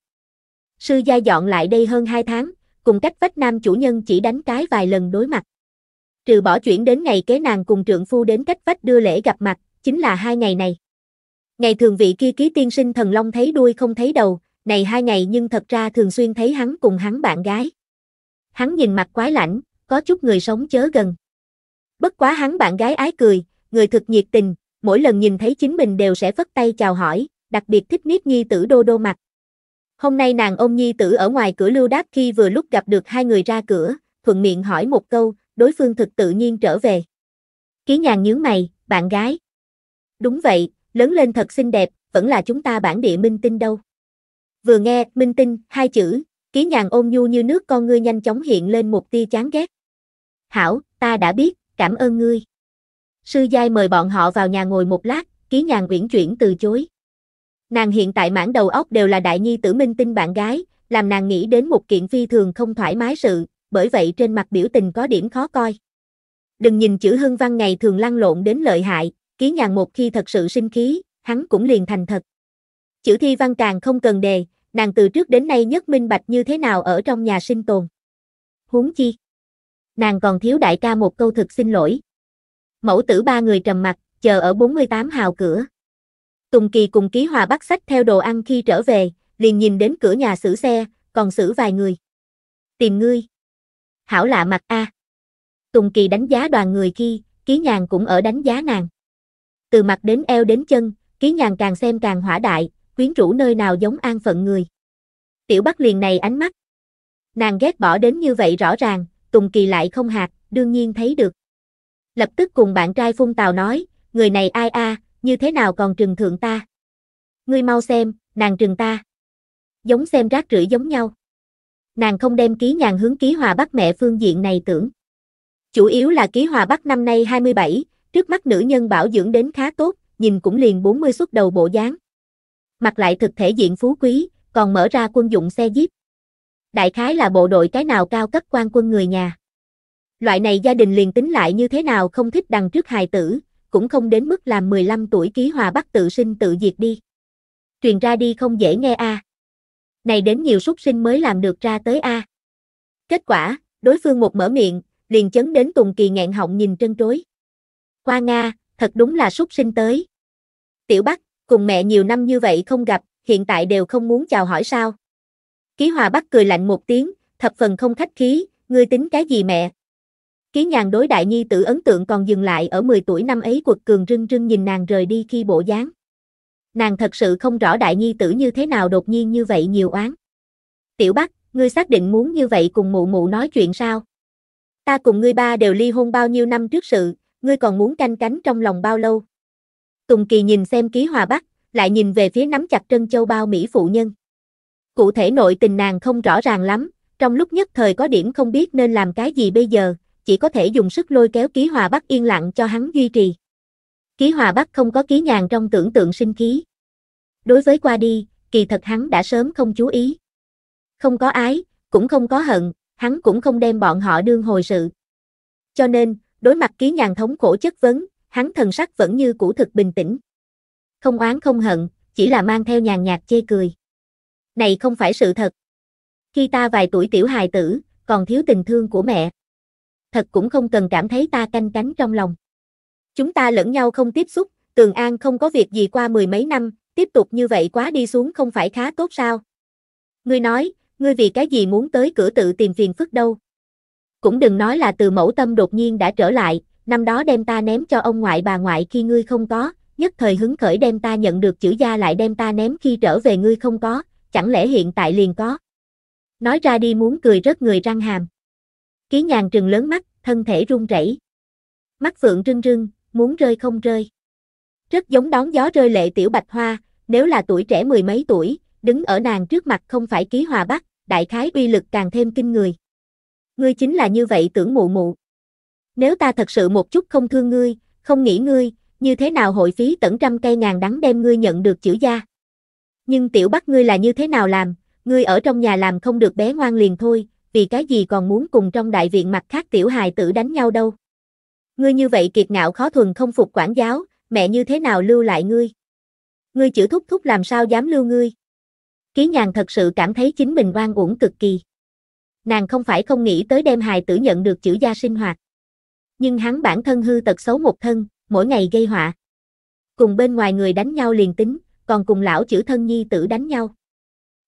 Sư gia dọn lại đây hơn 2 tháng, cùng cách vách nam chủ nhân chỉ đánh cái vài lần đối mặt. Trừ bỏ chuyển đến ngày kế nàng cùng trượng phu đến cách vách đưa lễ gặp mặt, chính là hai ngày này. Ngày thường vị kia ký tiên sinh thần long thấy đuôi không thấy đầu, này hai ngày nhưng thật ra thường xuyên thấy hắn cùng hắn bạn gái hắn nhìn mặt quái lạnh, có chút người sống chớ gần. Bất quá hắn bạn gái ái cười, người thực nhiệt tình, mỗi lần nhìn thấy chính mình đều sẽ phất tay chào hỏi, đặc biệt thích nít nhi tử đô đô mặt. Hôm nay nàng ôm nhi tử ở ngoài cửa lưu đáp khi vừa lúc gặp được hai người ra cửa, thuận miệng hỏi một câu, đối phương thực tự nhiên trở về. Ký nhàn nhướng mày, bạn gái. Đúng vậy, lớn lên thật xinh đẹp, vẫn là chúng ta bản địa minh tinh đâu. Vừa nghe, minh tinh, hai chữ, Ký nhàn ôn nhu như nước con ngươi nhanh chóng hiện lên một tia chán ghét. Hảo, ta đã biết, cảm ơn ngươi. Sư Giai mời bọn họ vào nhà ngồi một lát, ký nhàn uyển chuyển từ chối. Nàng hiện tại mãn đầu óc đều là đại nhi tử minh tinh bạn gái, làm nàng nghĩ đến một kiện phi thường không thoải mái sự, bởi vậy trên mặt biểu tình có điểm khó coi. Đừng nhìn chữ hưng văn ngày thường lăn lộn đến lợi hại, ký nhàn một khi thật sự sinh khí, hắn cũng liền thành thật. Chữ thi văn càng không cần đề, nàng từ trước đến nay nhất minh bạch như thế nào ở trong nhà sinh tồn. Huống chi, nàng còn thiếu đại ca một câu thực xin lỗi. Mẫu tử ba người trầm mặt, chờ ở 48 hào cửa. Tùng Kỳ cùng ký hòa bắt sách theo đồ ăn khi trở về, liền nhìn đến cửa nhà xử xe, còn xử vài người. Tìm ngươi. Hảo lạ mặt a. Tùng Kỳ đánh giá đoàn người kia, ký nhàn cũng ở đánh giá nàng. Từ mặt đến eo đến chân, ký nhàn càng xem càng hỏa đại, quyến rũ nơi nào giống an phận người. Tiểu Bắc liền này ánh mắt. Nàng ghét bỏ đến như vậy rõ ràng, Tùng Kỳ lại không hạt, đương nhiên thấy được. Lập tức cùng bạn trai phun tào nói, người này ai a, như thế nào còn trừng thượng ta. Ngươi mau xem, nàng trừng ta. Giống xem rác rưởi giống nhau. Nàng không đem ký nhàn hướng ký hòa bắt mẹ phương diện này tưởng. Chủ yếu là ký hòa bắt năm nay 27, trước mắt nữ nhân bảo dưỡng đến khá tốt, nhìn cũng liền 40 xuất đầu bộ dáng mặc lại thực thể diện phú quý, còn mở ra quân dụng xe jeep. Đại khái là bộ đội cái nào cao cấp quan quân người nhà. Loại này gia đình liền tính lại như thế nào không thích đằng trước hài tử, cũng không đến mức làm 15 tuổi ký hòa bắt tự sinh tự diệt đi. Truyền ra đi không dễ nghe a. Này đến nhiều súc sinh mới làm được ra tới a. Kết quả, đối phương một mở miệng, liền chấn đến Tùng Kỳ nghẹn họng nhìn trân trối. qua Nga, thật đúng là súc sinh tới. Tiểu Bắc, cùng mẹ nhiều năm như vậy không gặp, hiện tại đều không muốn chào hỏi sao. Ký Hòa Bắc cười lạnh một tiếng, thập phần không khách khí, ngươi tính cái gì mẹ? Ký nhàn đối đại nhi tử ấn tượng còn dừng lại ở 10 tuổi năm ấy quật cường rưng rưng nhìn nàng rời đi khi bộ dáng. Nàng thật sự không rõ đại nhi tử như thế nào đột nhiên như vậy nhiều oán. Tiểu Bắc, ngươi xác định muốn như vậy cùng mụ mụ nói chuyện sao? Ta cùng ngươi ba đều ly hôn bao nhiêu năm trước sự, ngươi còn muốn canh cánh trong lòng bao lâu? Tùng Kỳ nhìn xem ký hòa bắc, lại nhìn về phía nắm chặt trân châu bao Mỹ phụ nhân. Cụ thể nội tình nàng không rõ ràng lắm, trong lúc nhất thời có điểm không biết nên làm cái gì bây giờ, chỉ có thể dùng sức lôi kéo ký hòa bắc yên lặng cho hắn duy trì. Ký hòa bắc không có ký nhàn trong tưởng tượng sinh khí. Đối với qua đi, kỳ thật hắn đã sớm không chú ý. Không có ái, cũng không có hận, hắn cũng không đem bọn họ đương hồi sự. Cho nên, đối mặt ký nhàn thống khổ chất vấn, hắn thần sắc vẫn như cũ thực bình tĩnh. Không oán không hận, chỉ là mang theo nhàn nhạt chê cười. Này không phải sự thật. Khi ta vài tuổi tiểu hài tử, còn thiếu tình thương của mẹ. Thật cũng không cần cảm thấy ta canh cánh trong lòng. Chúng ta lẫn nhau không tiếp xúc, Tường An không có việc gì qua mười mấy năm, tiếp tục như vậy quá đi xuống không phải khá tốt sao? Ngươi nói, ngươi vì cái gì muốn tới cửa tự tìm phiền phức đâu? Cũng đừng nói là từ mẫu tâm đột nhiên đã trở lại, năm đó đem ta ném cho ông ngoại bà ngoại khi ngươi không có, nhất thời hứng khởi đem ta nhận được chữ gia lại đem ta ném khi trở về ngươi không có, chẳng lẽ hiện tại liền có. Nói ra đi muốn cười rất người răng hàm. Ký nhàn trừng lớn mắt, thân thể run rẩy. Mắt phượng rưng rưng, muốn rơi không rơi. Rất giống đón gió rơi lệ tiểu bạch hoa, nếu là tuổi trẻ mười mấy tuổi, đứng ở nàng trước mặt không phải ký hòa bắc, đại khái uy lực càng thêm kinh người. Ngươi chính là như vậy tưởng mụ mụ nếu ta thật sự một chút không thương ngươi, không nghĩ ngươi, như thế nào hội phí tẩn trăm cây ngàn đắng đem ngươi nhận được chữ gia. Nhưng tiểu bắt ngươi là như thế nào làm, ngươi ở trong nhà làm không được bé ngoan liền thôi, vì cái gì còn muốn cùng trong đại viện mặt khác tiểu hài tử đánh nhau đâu. Ngươi như vậy kiệt ngạo khó thuần không phục quản giáo, mẹ như thế nào lưu lại ngươi. Ngươi chữ thúc thúc làm sao dám lưu ngươi. Ký nhàn thật sự cảm thấy chính mình oan uổng cực kỳ. Nàng không phải không nghĩ tới đem hài tử nhận được chữ gia sinh hoạt nhưng hắn bản thân hư tật xấu một thân, mỗi ngày gây họa. Cùng bên ngoài người đánh nhau liền tính, còn cùng lão chữ thân nhi tử đánh nhau.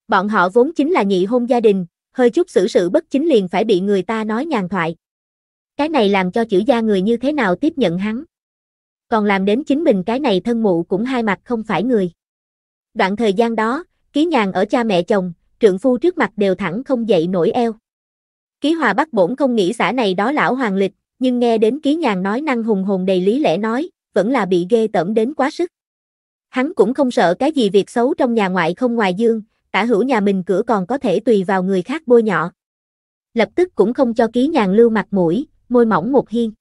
Bọn họ vốn chính là nhị hôn gia đình, hơi chút xử sự bất chính liền phải bị người ta nói nhàn thoại. Cái này làm cho chữ gia người như thế nào tiếp nhận hắn. Còn làm đến chính mình cái này thân mụ cũng hai mặt không phải người. Đoạn thời gian đó, ký nhàn ở cha mẹ chồng, trượng phu trước mặt đều thẳng không dậy nổi eo. Ký hòa bắt bổn không nghĩ xã này đó lão hoàng lịch, nhưng nghe đến ký nhàn nói năng hùng hồn đầy lý lẽ nói, vẫn là bị ghê tởm đến quá sức. Hắn cũng không sợ cái gì việc xấu trong nhà ngoại không ngoài dương, tả hữu nhà mình cửa còn có thể tùy vào người khác bôi nhọ. Lập tức cũng không cho ký nhàn lưu mặt mũi, môi mỏng một hiên.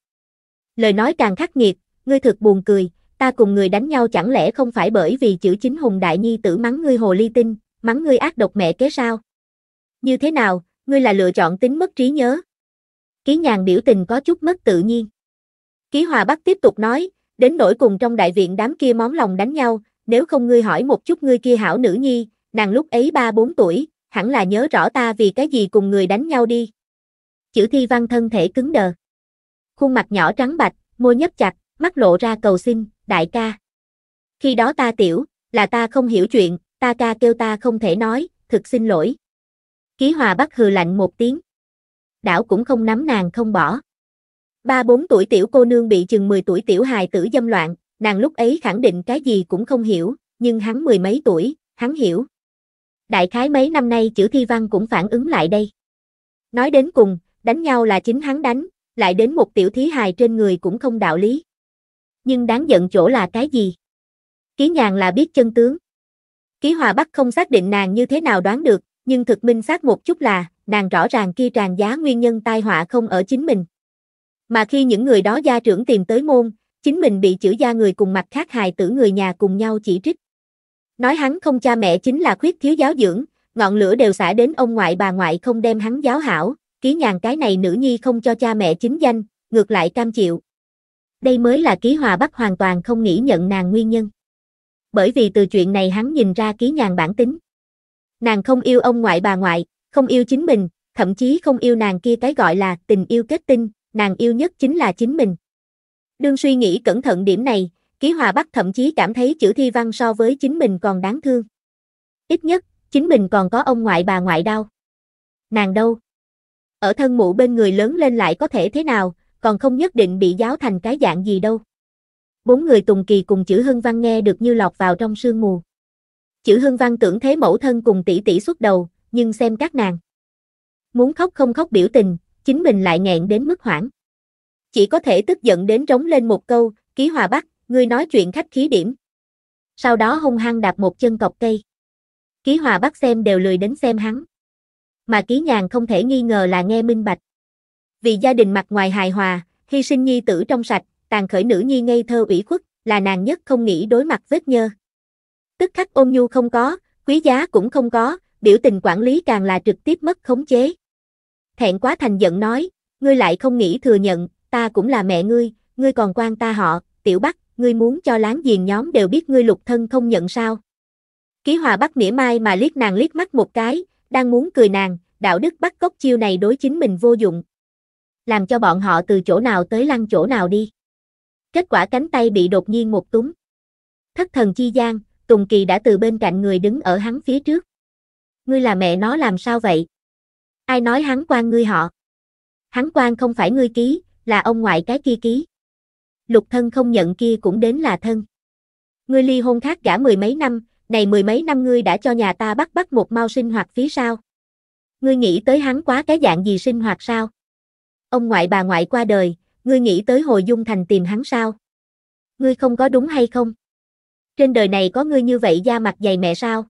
Lời nói càng khắc nghiệt, ngươi thực buồn cười, ta cùng người đánh nhau chẳng lẽ không phải bởi vì chữ chính hùng đại nhi tử mắng ngươi hồ ly tinh, mắng ngươi ác độc mẹ kế sao? Như thế nào, ngươi là lựa chọn tính mất trí nhớ, Ký nhàn biểu tình có chút mất tự nhiên. Ký hòa bắc tiếp tục nói, đến nỗi cùng trong đại viện đám kia món lòng đánh nhau, nếu không ngươi hỏi một chút ngươi kia hảo nữ nhi, nàng lúc ấy ba bốn tuổi, hẳn là nhớ rõ ta vì cái gì cùng người đánh nhau đi. Chữ thi văn thân thể cứng đờ. Khuôn mặt nhỏ trắng bạch, môi nhấp chặt, mắt lộ ra cầu xin, đại ca. Khi đó ta tiểu, là ta không hiểu chuyện, ta ca kêu ta không thể nói, thực xin lỗi. Ký hòa bắc hừ lạnh một tiếng đảo cũng không nắm nàng không bỏ. Ba bốn tuổi tiểu cô nương bị chừng 10 tuổi tiểu hài tử dâm loạn, nàng lúc ấy khẳng định cái gì cũng không hiểu, nhưng hắn mười mấy tuổi, hắn hiểu. Đại khái mấy năm nay chữ thi văn cũng phản ứng lại đây. Nói đến cùng, đánh nhau là chính hắn đánh, lại đến một tiểu thí hài trên người cũng không đạo lý. Nhưng đáng giận chỗ là cái gì? Ký nhàn là biết chân tướng. Ký hòa bắc không xác định nàng như thế nào đoán được, nhưng thực minh xác một chút là, nàng rõ ràng kia tràn giá nguyên nhân tai họa không ở chính mình. Mà khi những người đó gia trưởng tìm tới môn, chính mình bị chữ gia người cùng mặt khác hài tử người nhà cùng nhau chỉ trích. Nói hắn không cha mẹ chính là khuyết thiếu giáo dưỡng, ngọn lửa đều xả đến ông ngoại bà ngoại không đem hắn giáo hảo, ký nhàn cái này nữ nhi không cho cha mẹ chính danh, ngược lại cam chịu. Đây mới là ký hòa bắc hoàn toàn không nghĩ nhận nàng nguyên nhân. Bởi vì từ chuyện này hắn nhìn ra ký nhàn bản tính. Nàng không yêu ông ngoại bà ngoại, không yêu chính mình, thậm chí không yêu nàng kia cái gọi là tình yêu kết tinh, nàng yêu nhất chính là chính mình. Đương suy nghĩ cẩn thận điểm này, Ký Hòa Bắc thậm chí cảm thấy chữ thi văn so với chính mình còn đáng thương. Ít nhất, chính mình còn có ông ngoại bà ngoại đau. Nàng đâu? Ở thân mụ bên người lớn lên lại có thể thế nào, còn không nhất định bị giáo thành cái dạng gì đâu. Bốn người Tùng Kỳ cùng chữ Hưng Văn nghe được như lọt vào trong sương mù. Chữ Hưng Văn tưởng thế mẫu thân cùng tỷ tỷ xuất đầu, nhưng xem các nàng. Muốn khóc không khóc biểu tình, chính mình lại nghẹn đến mức hoảng. Chỉ có thể tức giận đến trống lên một câu, ký hòa bắc, ngươi nói chuyện khách khí điểm. Sau đó hung hăng đạp một chân cọc cây. Ký hòa bắc xem đều lười đến xem hắn. Mà ký nhàn không thể nghi ngờ là nghe minh bạch. Vì gia đình mặt ngoài hài hòa, hy sinh nhi tử trong sạch, tàn khởi nữ nhi ngây thơ ủy khuất, là nàng nhất không nghĩ đối mặt vết nhơ. Tức khắc ôm nhu không có, quý giá cũng không có, biểu tình quản lý càng là trực tiếp mất khống chế. Thẹn quá thành giận nói, ngươi lại không nghĩ thừa nhận, ta cũng là mẹ ngươi, ngươi còn quan ta họ, tiểu bắc, ngươi muốn cho láng giềng nhóm đều biết ngươi lục thân không nhận sao. Ký hòa bắt mỉa mai mà liếc nàng liếc mắt một cái, đang muốn cười nàng, đạo đức bắt cóc chiêu này đối chính mình vô dụng. Làm cho bọn họ từ chỗ nào tới lăn chỗ nào đi. Kết quả cánh tay bị đột nhiên một túng. Thất thần chi gian, Tùng Kỳ đã từ bên cạnh người đứng ở hắn phía trước ngươi là mẹ nó làm sao vậy? Ai nói hắn quan ngươi họ? Hắn quan không phải ngươi ký, là ông ngoại cái kia ký. Lục thân không nhận kia cũng đến là thân. Ngươi ly hôn khác cả mười mấy năm, này mười mấy năm ngươi đã cho nhà ta bắt bắt một mau sinh hoạt phí sao? Ngươi nghĩ tới hắn quá cái dạng gì sinh hoạt sao? Ông ngoại bà ngoại qua đời, ngươi nghĩ tới hồi dung thành tìm hắn sao? Ngươi không có đúng hay không? Trên đời này có ngươi như vậy da mặt dày mẹ sao?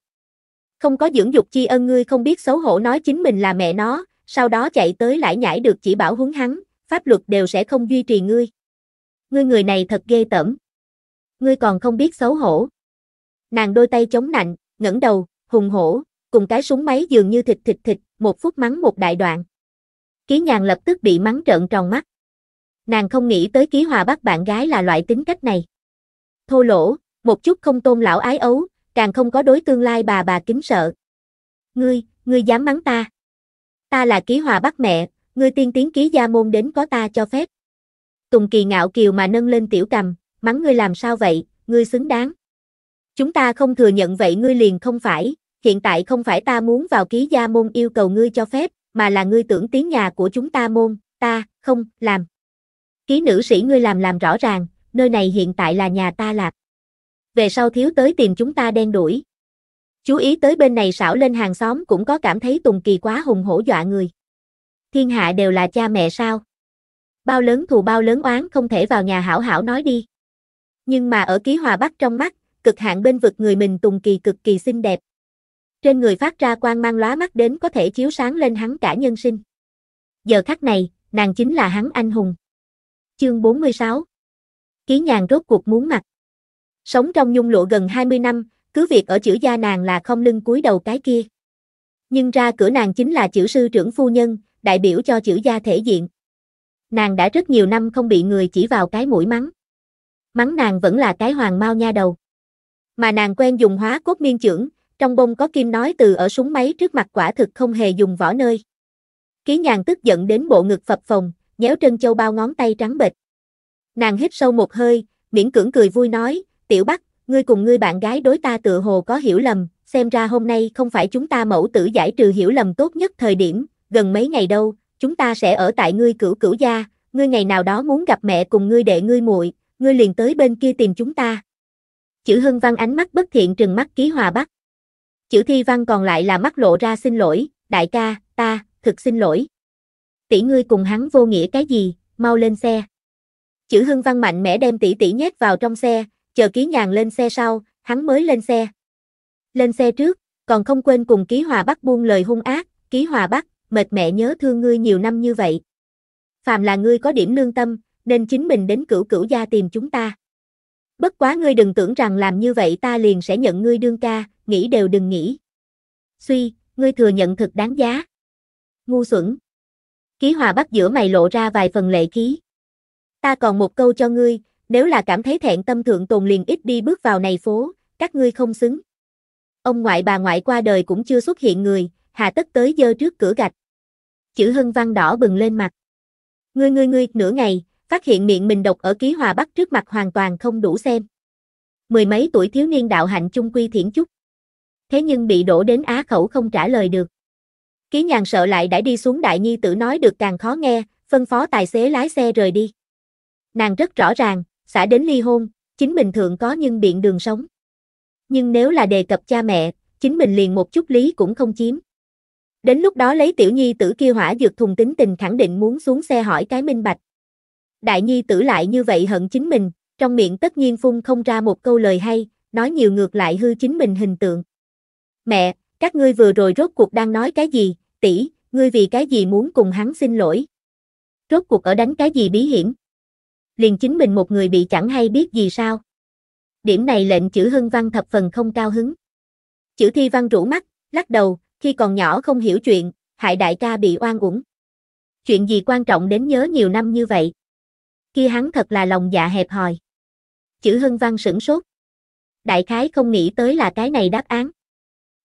Không có dưỡng dục chi ân ngươi không biết xấu hổ nói chính mình là mẹ nó, sau đó chạy tới lại nhảy được chỉ bảo huấn hắn, pháp luật đều sẽ không duy trì ngươi. Ngươi người này thật ghê tởm. Ngươi còn không biết xấu hổ. Nàng đôi tay chống nạnh, ngẩng đầu, hùng hổ, cùng cái súng máy dường như thịt thịt thịt, một phút mắng một đại đoạn. Ký nhàn lập tức bị mắng trợn tròn mắt. Nàng không nghĩ tới ký hòa bắt bạn gái là loại tính cách này. Thô lỗ, một chút không tôn lão ái ấu, càng không có đối tương lai bà bà kính sợ. Ngươi, ngươi dám mắng ta. Ta là ký hòa bắt mẹ, ngươi tiên tiến ký gia môn đến có ta cho phép. Tùng kỳ ngạo kiều mà nâng lên tiểu cầm, mắng ngươi làm sao vậy, ngươi xứng đáng. Chúng ta không thừa nhận vậy ngươi liền không phải, hiện tại không phải ta muốn vào ký gia môn yêu cầu ngươi cho phép, mà là ngươi tưởng tiếng nhà của chúng ta môn, ta, không, làm. Ký nữ sĩ ngươi làm làm rõ ràng, nơi này hiện tại là nhà ta lạc về sau thiếu tới tìm chúng ta đen đuổi. Chú ý tới bên này xảo lên hàng xóm cũng có cảm thấy Tùng Kỳ quá hùng hổ dọa người. Thiên hạ đều là cha mẹ sao? Bao lớn thù bao lớn oán không thể vào nhà hảo hảo nói đi. Nhưng mà ở ký hòa bắc trong mắt, cực hạn bên vực người mình Tùng Kỳ cực kỳ xinh đẹp. Trên người phát ra quang mang lóa mắt đến có thể chiếu sáng lên hắn cả nhân sinh. Giờ khắc này, nàng chính là hắn anh hùng. Chương 46 Ký nhàn rốt cuộc muốn mặt. Sống trong nhung lụa gần 20 năm, cứ việc ở chữ gia nàng là không lưng cúi đầu cái kia. Nhưng ra cửa nàng chính là chữ sư trưởng phu nhân, đại biểu cho chữ gia thể diện. Nàng đã rất nhiều năm không bị người chỉ vào cái mũi mắng. Mắng nàng vẫn là cái hoàng mau nha đầu. Mà nàng quen dùng hóa cốt miên trưởng, trong bông có kim nói từ ở súng máy trước mặt quả thực không hề dùng vỏ nơi. Ký nhàn tức giận đến bộ ngực phập phồng, nhéo trân châu bao ngón tay trắng bệch. Nàng hít sâu một hơi, miễn cưỡng cười vui nói, Tiểu Bắc, ngươi cùng ngươi bạn gái đối ta tựa hồ có hiểu lầm, xem ra hôm nay không phải chúng ta mẫu tử giải trừ hiểu lầm tốt nhất thời điểm, gần mấy ngày đâu, chúng ta sẽ ở tại ngươi cửu cửu gia, ngươi ngày nào đó muốn gặp mẹ cùng ngươi đệ ngươi muội, ngươi liền tới bên kia tìm chúng ta. Chữ Hân Văn ánh mắt bất thiện trừng mắt ký hòa bắc. Chữ Thi Văn còn lại là mắt lộ ra xin lỗi, đại ca, ta, thực xin lỗi. Tỷ ngươi cùng hắn vô nghĩa cái gì, mau lên xe. Chữ Hưng Văn mạnh mẽ đem tỷ tỷ nhét vào trong xe, chờ ký nhàn lên xe sau, hắn mới lên xe. Lên xe trước, còn không quên cùng ký hòa bắc buông lời hung ác, ký hòa bắc, mệt mẹ nhớ thương ngươi nhiều năm như vậy. Phàm là ngươi có điểm lương tâm, nên chính mình đến cửu cửu gia tìm chúng ta. Bất quá ngươi đừng tưởng rằng làm như vậy ta liền sẽ nhận ngươi đương ca, nghĩ đều đừng nghĩ. Suy, ngươi thừa nhận thực đáng giá. Ngu xuẩn. Ký hòa bắt giữa mày lộ ra vài phần lệ khí. Ta còn một câu cho ngươi, nếu là cảm thấy thẹn tâm thượng tồn liền ít đi bước vào này phố, các ngươi không xứng. Ông ngoại bà ngoại qua đời cũng chưa xuất hiện người, hà tất tới dơ trước cửa gạch. Chữ hân văn đỏ bừng lên mặt. Ngươi ngươi ngươi nửa ngày, phát hiện miệng mình độc ở ký hòa bắc trước mặt hoàn toàn không đủ xem. Mười mấy tuổi thiếu niên đạo hạnh chung quy thiển chút. Thế nhưng bị đổ đến á khẩu không trả lời được. Ký nhàn sợ lại đã đi xuống đại nhi tử nói được càng khó nghe, phân phó tài xế lái xe rời đi. Nàng rất rõ ràng, xã đến ly hôn, chính mình thượng có nhưng biện đường sống. Nhưng nếu là đề cập cha mẹ, chính mình liền một chút lý cũng không chiếm. Đến lúc đó lấy tiểu nhi tử kia hỏa dược thùng tính tình khẳng định muốn xuống xe hỏi cái minh bạch. Đại nhi tử lại như vậy hận chính mình, trong miệng tất nhiên phun không ra một câu lời hay, nói nhiều ngược lại hư chính mình hình tượng. Mẹ, các ngươi vừa rồi rốt cuộc đang nói cái gì, tỷ, ngươi vì cái gì muốn cùng hắn xin lỗi? Rốt cuộc ở đánh cái gì bí hiểm? liền chính mình một người bị chẳng hay biết gì sao. Điểm này lệnh chữ hưng văn thập phần không cao hứng. Chữ thi văn rũ mắt, lắc đầu, khi còn nhỏ không hiểu chuyện, hại đại ca bị oan uổng. Chuyện gì quan trọng đến nhớ nhiều năm như vậy? khi hắn thật là lòng dạ hẹp hòi. Chữ hưng văn sửng sốt. Đại khái không nghĩ tới là cái này đáp án.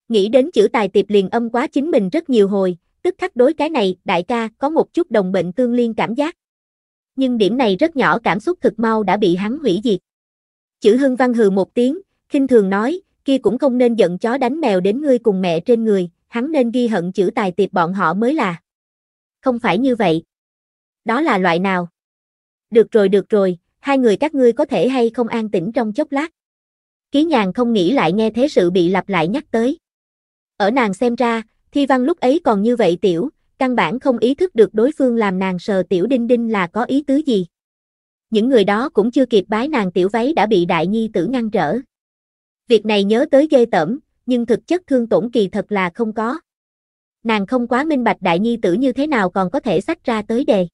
Nghĩ đến chữ tài tiệp liền âm quá chính mình rất nhiều hồi, tức khắc đối cái này, đại ca, có một chút đồng bệnh tương liên cảm giác nhưng điểm này rất nhỏ cảm xúc thực mau đã bị hắn hủy diệt. Chữ Hưng Văn hừ một tiếng, khinh thường nói, kia cũng không nên giận chó đánh mèo đến ngươi cùng mẹ trên người, hắn nên ghi hận chữ tài tiệp bọn họ mới là. Không phải như vậy. Đó là loại nào? Được rồi được rồi, hai người các ngươi có thể hay không an tĩnh trong chốc lát. Ký nhàn không nghĩ lại nghe thế sự bị lặp lại nhắc tới. Ở nàng xem ra, thi văn lúc ấy còn như vậy tiểu, căn bản không ý thức được đối phương làm nàng sờ tiểu đinh đinh là có ý tứ gì. Những người đó cũng chưa kịp bái nàng tiểu váy đã bị đại nhi tử ngăn trở. Việc này nhớ tới ghê tởm, nhưng thực chất thương tổn kỳ thật là không có. Nàng không quá minh bạch đại nhi tử như thế nào còn có thể sách ra tới đề.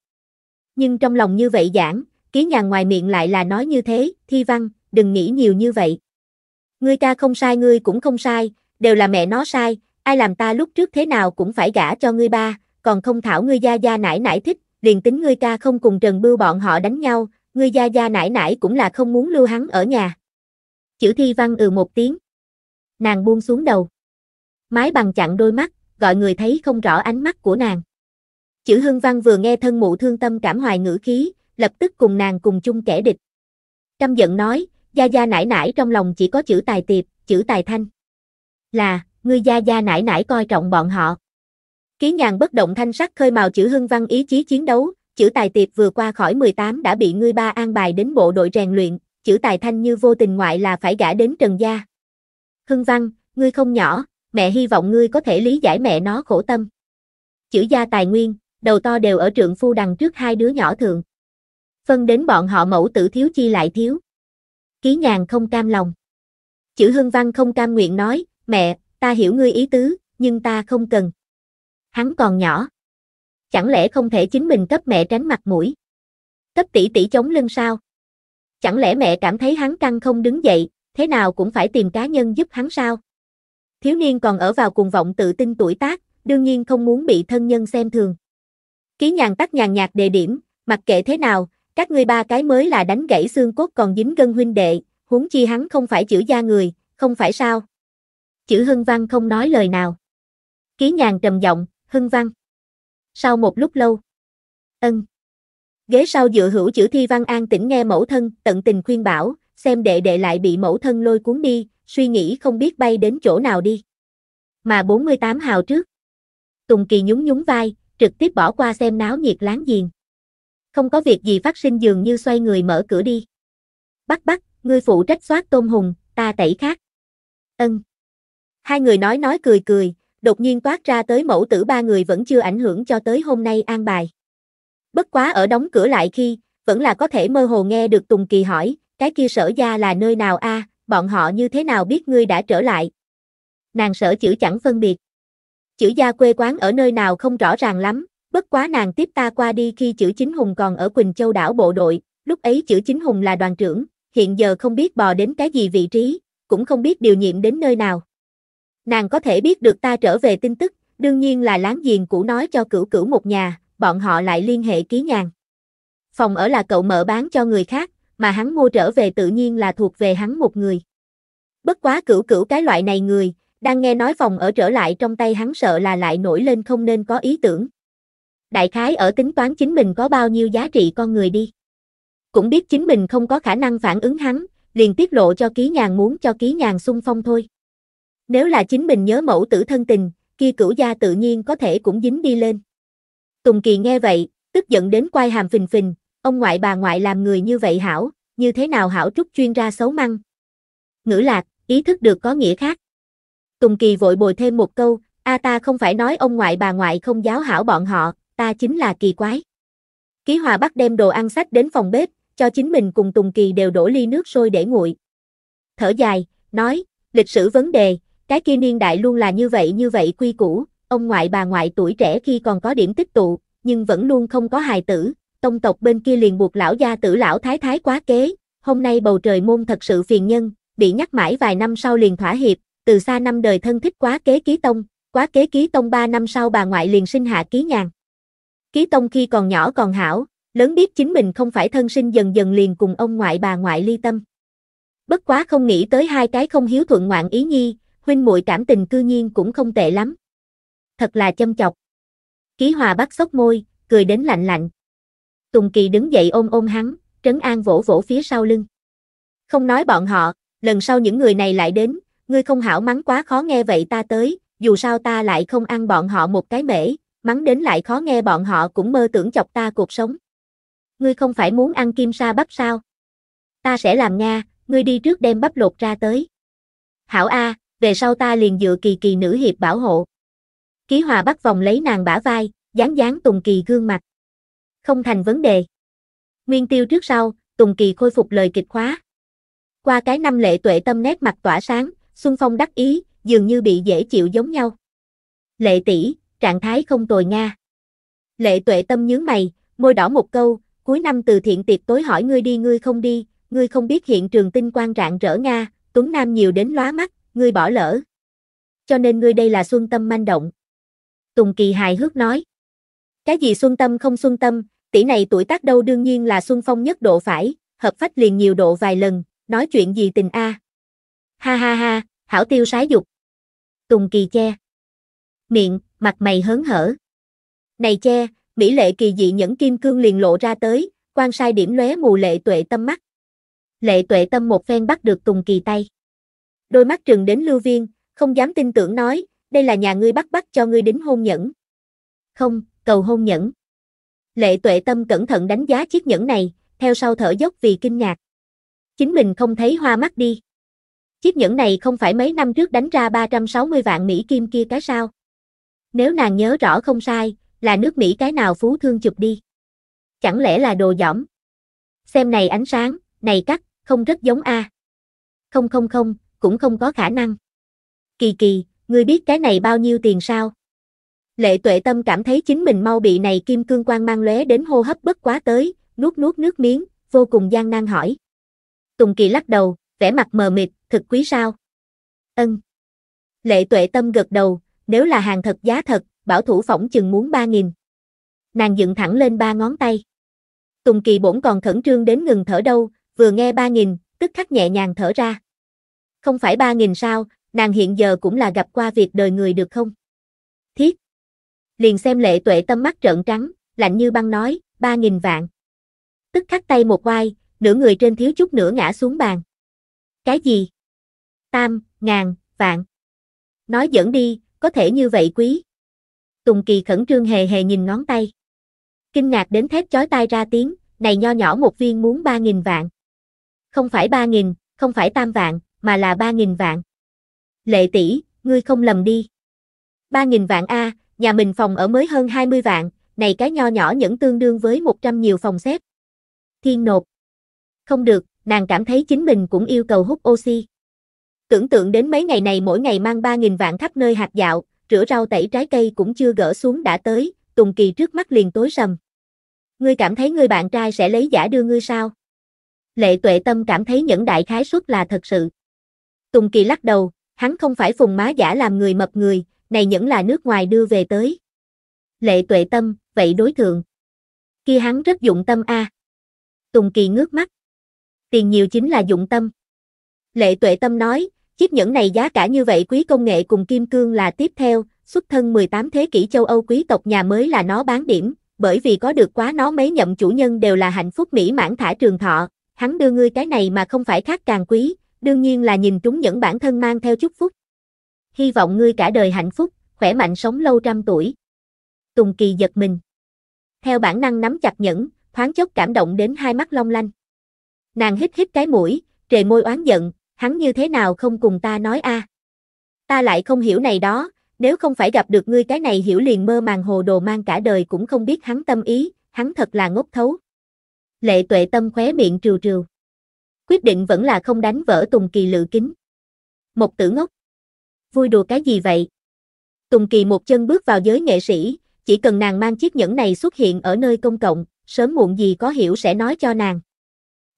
Nhưng trong lòng như vậy giảng, ký nhà ngoài miệng lại là nói như thế, thi văn, đừng nghĩ nhiều như vậy. Ngươi ca không sai ngươi cũng không sai, đều là mẹ nó sai, ai làm ta lúc trước thế nào cũng phải gả cho ngươi ba, còn không thảo ngươi gia gia nãi nãi thích, liền tính ngươi ca không cùng Trần Bưu bọn họ đánh nhau, ngươi gia gia nãi nãi cũng là không muốn lưu hắn ở nhà. Chữ thi văn ừ một tiếng. Nàng buông xuống đầu. Mái bằng chặn đôi mắt, gọi người thấy không rõ ánh mắt của nàng. Chữ hưng văn vừa nghe thân mụ thương tâm cảm hoài ngữ khí, lập tức cùng nàng cùng chung kẻ địch. Căm giận nói, gia gia nãi nãi trong lòng chỉ có chữ tài tiệp, chữ tài thanh. Là, ngươi gia gia nãi nãi coi trọng bọn họ. Ký nhàn bất động thanh sắc khơi màu chữ hưng văn ý chí chiến đấu, chữ tài tiệp vừa qua khỏi 18 đã bị ngươi ba an bài đến bộ đội rèn luyện, chữ tài thanh như vô tình ngoại là phải gả đến trần gia. Hưng văn, ngươi không nhỏ, mẹ hy vọng ngươi có thể lý giải mẹ nó khổ tâm. Chữ gia tài nguyên, đầu to đều ở trượng phu đằng trước hai đứa nhỏ thường. Phân đến bọn họ mẫu tử thiếu chi lại thiếu. Ký nhàn không cam lòng. Chữ hưng văn không cam nguyện nói, mẹ, ta hiểu ngươi ý tứ, nhưng ta không cần. Hắn còn nhỏ. Chẳng lẽ không thể chính mình cấp mẹ tránh mặt mũi? Cấp tỷ tỷ chống lưng sao? Chẳng lẽ mẹ cảm thấy hắn căng không đứng dậy, thế nào cũng phải tìm cá nhân giúp hắn sao? Thiếu niên còn ở vào cuồng vọng tự tin tuổi tác, đương nhiên không muốn bị thân nhân xem thường. Ký nhàn tắt nhàn nhạt đề điểm, mặc kệ thế nào, các ngươi ba cái mới là đánh gãy xương cốt còn dính gân huynh đệ, huống chi hắn không phải chữ gia người, không phải sao? Chữ Hưng Văn không nói lời nào. Ký nhàn trầm giọng, Hưng Văn. Sau một lúc lâu. Ân. Ghế sau dựa hữu chữ Thi Văn An tỉnh nghe mẫu thân, tận tình khuyên bảo, xem đệ đệ lại bị mẫu thân lôi cuốn đi, suy nghĩ không biết bay đến chỗ nào đi. Mà 48 hào trước. Tùng Kỳ nhún nhún vai, trực tiếp bỏ qua xem náo nhiệt láng giềng. Không có việc gì phát sinh dường như xoay người mở cửa đi. Bắt bắt, ngươi phụ trách soát tôm hùng, ta tẩy khác. Ân. Hai người nói nói cười cười, đột nhiên toát ra tới mẫu tử ba người vẫn chưa ảnh hưởng cho tới hôm nay an bài. Bất quá ở đóng cửa lại khi, vẫn là có thể mơ hồ nghe được Tùng Kỳ hỏi, cái kia sở gia là nơi nào a bọn họ như thế nào biết ngươi đã trở lại. Nàng sở chữ chẳng phân biệt. Chữ gia quê quán ở nơi nào không rõ ràng lắm, bất quá nàng tiếp ta qua đi khi chữ chính hùng còn ở Quỳnh Châu đảo bộ đội, lúc ấy chữ chính hùng là đoàn trưởng, hiện giờ không biết bò đến cái gì vị trí, cũng không biết điều nhiệm đến nơi nào. Nàng có thể biết được ta trở về tin tức, đương nhiên là láng giềng cũ nói cho cửu cửu một nhà, bọn họ lại liên hệ ký nhàn. Phòng ở là cậu mở bán cho người khác, mà hắn mua trở về tự nhiên là thuộc về hắn một người. Bất quá cửu cửu cái loại này người, đang nghe nói phòng ở trở lại trong tay hắn sợ là lại nổi lên không nên có ý tưởng. Đại khái ở tính toán chính mình có bao nhiêu giá trị con người đi. Cũng biết chính mình không có khả năng phản ứng hắn, liền tiết lộ cho ký nhàn muốn cho ký nhàn xung phong thôi. Nếu là chính mình nhớ mẫu tử thân tình, kia cửu gia tự nhiên có thể cũng dính đi lên. Tùng Kỳ nghe vậy, tức giận đến quay hàm phình phình, ông ngoại bà ngoại làm người như vậy hảo, như thế nào hảo trúc chuyên ra xấu măng. Ngữ lạc, ý thức được có nghĩa khác. Tùng Kỳ vội bồi thêm một câu, a ta không phải nói ông ngoại bà ngoại không giáo hảo bọn họ, ta chính là kỳ quái. Ký Hòa bắt đem đồ ăn sách đến phòng bếp, cho chính mình cùng Tùng Kỳ đều đổ ly nước sôi để nguội. Thở dài, nói, lịch sử vấn đề, cái kia niên đại luôn là như vậy như vậy quy củ, ông ngoại bà ngoại tuổi trẻ khi còn có điểm tích tụ, nhưng vẫn luôn không có hài tử, tông tộc bên kia liền buộc lão gia tử lão thái thái quá kế, hôm nay bầu trời môn thật sự phiền nhân, bị nhắc mãi vài năm sau liền thỏa hiệp, từ xa năm đời thân thích quá kế ký tông, quá kế ký tông 3 năm sau bà ngoại liền sinh hạ ký nhàn. Ký tông khi còn nhỏ còn hảo, lớn biết chính mình không phải thân sinh dần dần liền cùng ông ngoại bà ngoại ly tâm. Bất quá không nghĩ tới hai cái không hiếu thuận ngoạn ý nhi, huynh muội cảm tình cư nhiên cũng không tệ lắm. Thật là châm chọc. Ký hòa bắt sốc môi, cười đến lạnh lạnh. Tùng Kỳ đứng dậy ôm ôm hắn, trấn an vỗ vỗ phía sau lưng. Không nói bọn họ, lần sau những người này lại đến, ngươi không hảo mắng quá khó nghe vậy ta tới, dù sao ta lại không ăn bọn họ một cái mễ, mắng đến lại khó nghe bọn họ cũng mơ tưởng chọc ta cuộc sống. Ngươi không phải muốn ăn kim sa bắp sao? Ta sẽ làm nha, ngươi đi trước đem bắp lột ra tới. Hảo A, về sau ta liền dựa kỳ kỳ nữ hiệp bảo hộ. Ký hòa bắt vòng lấy nàng bả vai, dán dán Tùng Kỳ gương mặt. Không thành vấn đề. Nguyên tiêu trước sau, Tùng Kỳ khôi phục lời kịch khóa. Qua cái năm lệ tuệ tâm nét mặt tỏa sáng, Xuân Phong đắc ý, dường như bị dễ chịu giống nhau. Lệ tỷ, trạng thái không tồi nga. Lệ tuệ tâm nhướng mày, môi đỏ một câu, cuối năm từ thiện tiệc tối hỏi ngươi đi ngươi không đi, ngươi không biết hiện trường tinh quang rạng rỡ nga, Tuấn Nam nhiều đến lóa mắt, ngươi bỏ lỡ. Cho nên ngươi đây là xuân tâm manh động. Tùng Kỳ hài hước nói. Cái gì xuân tâm không xuân tâm, tỷ này tuổi tác đâu đương nhiên là xuân phong nhất độ phải, hợp phách liền nhiều độ vài lần, nói chuyện gì tình a. Ha ha ha, hảo tiêu sái dục. Tùng Kỳ che. Miệng, mặt mày hớn hở. Này che, mỹ lệ kỳ dị nhẫn kim cương liền lộ ra tới, quan sai điểm lóe mù lệ tuệ tâm mắt. Lệ tuệ tâm một phen bắt được Tùng Kỳ tay đôi mắt trừng đến Lưu Viên, không dám tin tưởng nói, đây là nhà ngươi bắt bắt cho ngươi đính hôn nhẫn. Không, cầu hôn nhẫn. Lệ tuệ tâm cẩn thận đánh giá chiếc nhẫn này, theo sau thở dốc vì kinh ngạc. Chính mình không thấy hoa mắt đi. Chiếc nhẫn này không phải mấy năm trước đánh ra 360 vạn Mỹ kim kia cái sao. Nếu nàng nhớ rõ không sai, là nước Mỹ cái nào phú thương chụp đi. Chẳng lẽ là đồ giỏm Xem này ánh sáng, này cắt, không rất giống a. Không không không, cũng không có khả năng. Kỳ kỳ, ngươi biết cái này bao nhiêu tiền sao? Lệ tuệ tâm cảm thấy chính mình mau bị này kim cương quang mang lóe đến hô hấp bất quá tới, nuốt nuốt nước miếng, vô cùng gian nan hỏi. Tùng kỳ lắc đầu, vẻ mặt mờ mịt, thực quý sao? Ân. Lệ tuệ tâm gật đầu, nếu là hàng thật giá thật, bảo thủ phỏng chừng muốn ba nghìn Nàng dựng thẳng lên ba ngón tay. Tùng kỳ bổn còn khẩn trương đến ngừng thở đâu, vừa nghe ba nghìn tức khắc nhẹ nhàng thở ra. Không phải ba nghìn sao, nàng hiện giờ cũng là gặp qua việc đời người được không? Thiết. Liền xem lệ tuệ tâm mắt trợn trắng, lạnh như băng nói, ba nghìn vạn. Tức khắc tay một vai, nửa người trên thiếu chút nữa ngã xuống bàn. Cái gì? Tam, ngàn, vạn. Nói dẫn đi, có thể như vậy quý. Tùng Kỳ khẩn trương hề hề nhìn ngón tay. Kinh ngạc đến thét chói tai ra tiếng, này nho nhỏ một viên muốn ba nghìn vạn. Không phải ba nghìn không phải tam vạn, mà là 3.000 vạn. Lệ tỷ, ngươi không lầm đi. 3.000 vạn A, nhà mình phòng ở mới hơn 20 vạn, này cái nho nhỏ những tương đương với 100 nhiều phòng xếp. Thiên nộp. Không được, nàng cảm thấy chính mình cũng yêu cầu hút oxy. Tưởng tượng đến mấy ngày này mỗi ngày mang 3.000 vạn khắp nơi hạt dạo, rửa rau tẩy trái cây cũng chưa gỡ xuống đã tới, Tùng Kỳ trước mắt liền tối sầm. Ngươi cảm thấy người bạn trai sẽ lấy giả đưa ngươi sao? Lệ tuệ tâm cảm thấy những đại khái suất là thật sự. Tùng Kỳ lắc đầu, hắn không phải phùng má giả làm người mập người, này những là nước ngoài đưa về tới. Lệ tuệ tâm, vậy đối thượng. Kia hắn rất dụng tâm a. À. Tùng Kỳ ngước mắt. Tiền nhiều chính là dụng tâm. Lệ tuệ tâm nói, chiếc nhẫn này giá cả như vậy quý công nghệ cùng kim cương là tiếp theo, xuất thân 18 thế kỷ châu Âu quý tộc nhà mới là nó bán điểm, bởi vì có được quá nó mấy nhậm chủ nhân đều là hạnh phúc mỹ mãn thả trường thọ, hắn đưa ngươi cái này mà không phải khác càng quý, đương nhiên là nhìn trúng những bản thân mang theo chúc phúc. Hy vọng ngươi cả đời hạnh phúc, khỏe mạnh sống lâu trăm tuổi. Tùng Kỳ giật mình. Theo bản năng nắm chặt nhẫn, thoáng chốc cảm động đến hai mắt long lanh. Nàng hít hít cái mũi, trề môi oán giận, hắn như thế nào không cùng ta nói a? Ta lại không hiểu này đó, nếu không phải gặp được ngươi cái này hiểu liền mơ màng hồ đồ mang cả đời cũng không biết hắn tâm ý, hắn thật là ngốc thấu. Lệ tuệ tâm khóe miệng trừ trừ quyết định vẫn là không đánh vỡ Tùng Kỳ lự kính. Một tử ngốc. Vui đùa cái gì vậy? Tùng Kỳ một chân bước vào giới nghệ sĩ, chỉ cần nàng mang chiếc nhẫn này xuất hiện ở nơi công cộng, sớm muộn gì có hiểu sẽ nói cho nàng.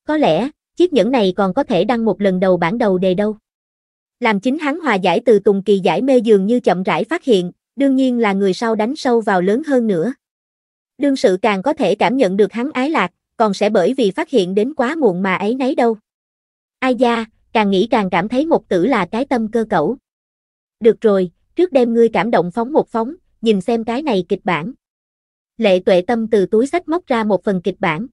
Có lẽ, chiếc nhẫn này còn có thể đăng một lần đầu bản đầu đề đâu. Làm chính hắn hòa giải từ Tùng Kỳ giải mê dường như chậm rãi phát hiện, đương nhiên là người sau đánh sâu vào lớn hơn nữa. Đương sự càng có thể cảm nhận được hắn ái lạc, còn sẽ bởi vì phát hiện đến quá muộn mà ấy nấy đâu. Ai da, càng nghĩ càng cảm thấy một tử là cái tâm cơ cẩu. Được rồi, trước đem ngươi cảm động phóng một phóng, nhìn xem cái này kịch bản. Lệ tuệ tâm từ túi sách móc ra một phần kịch bản.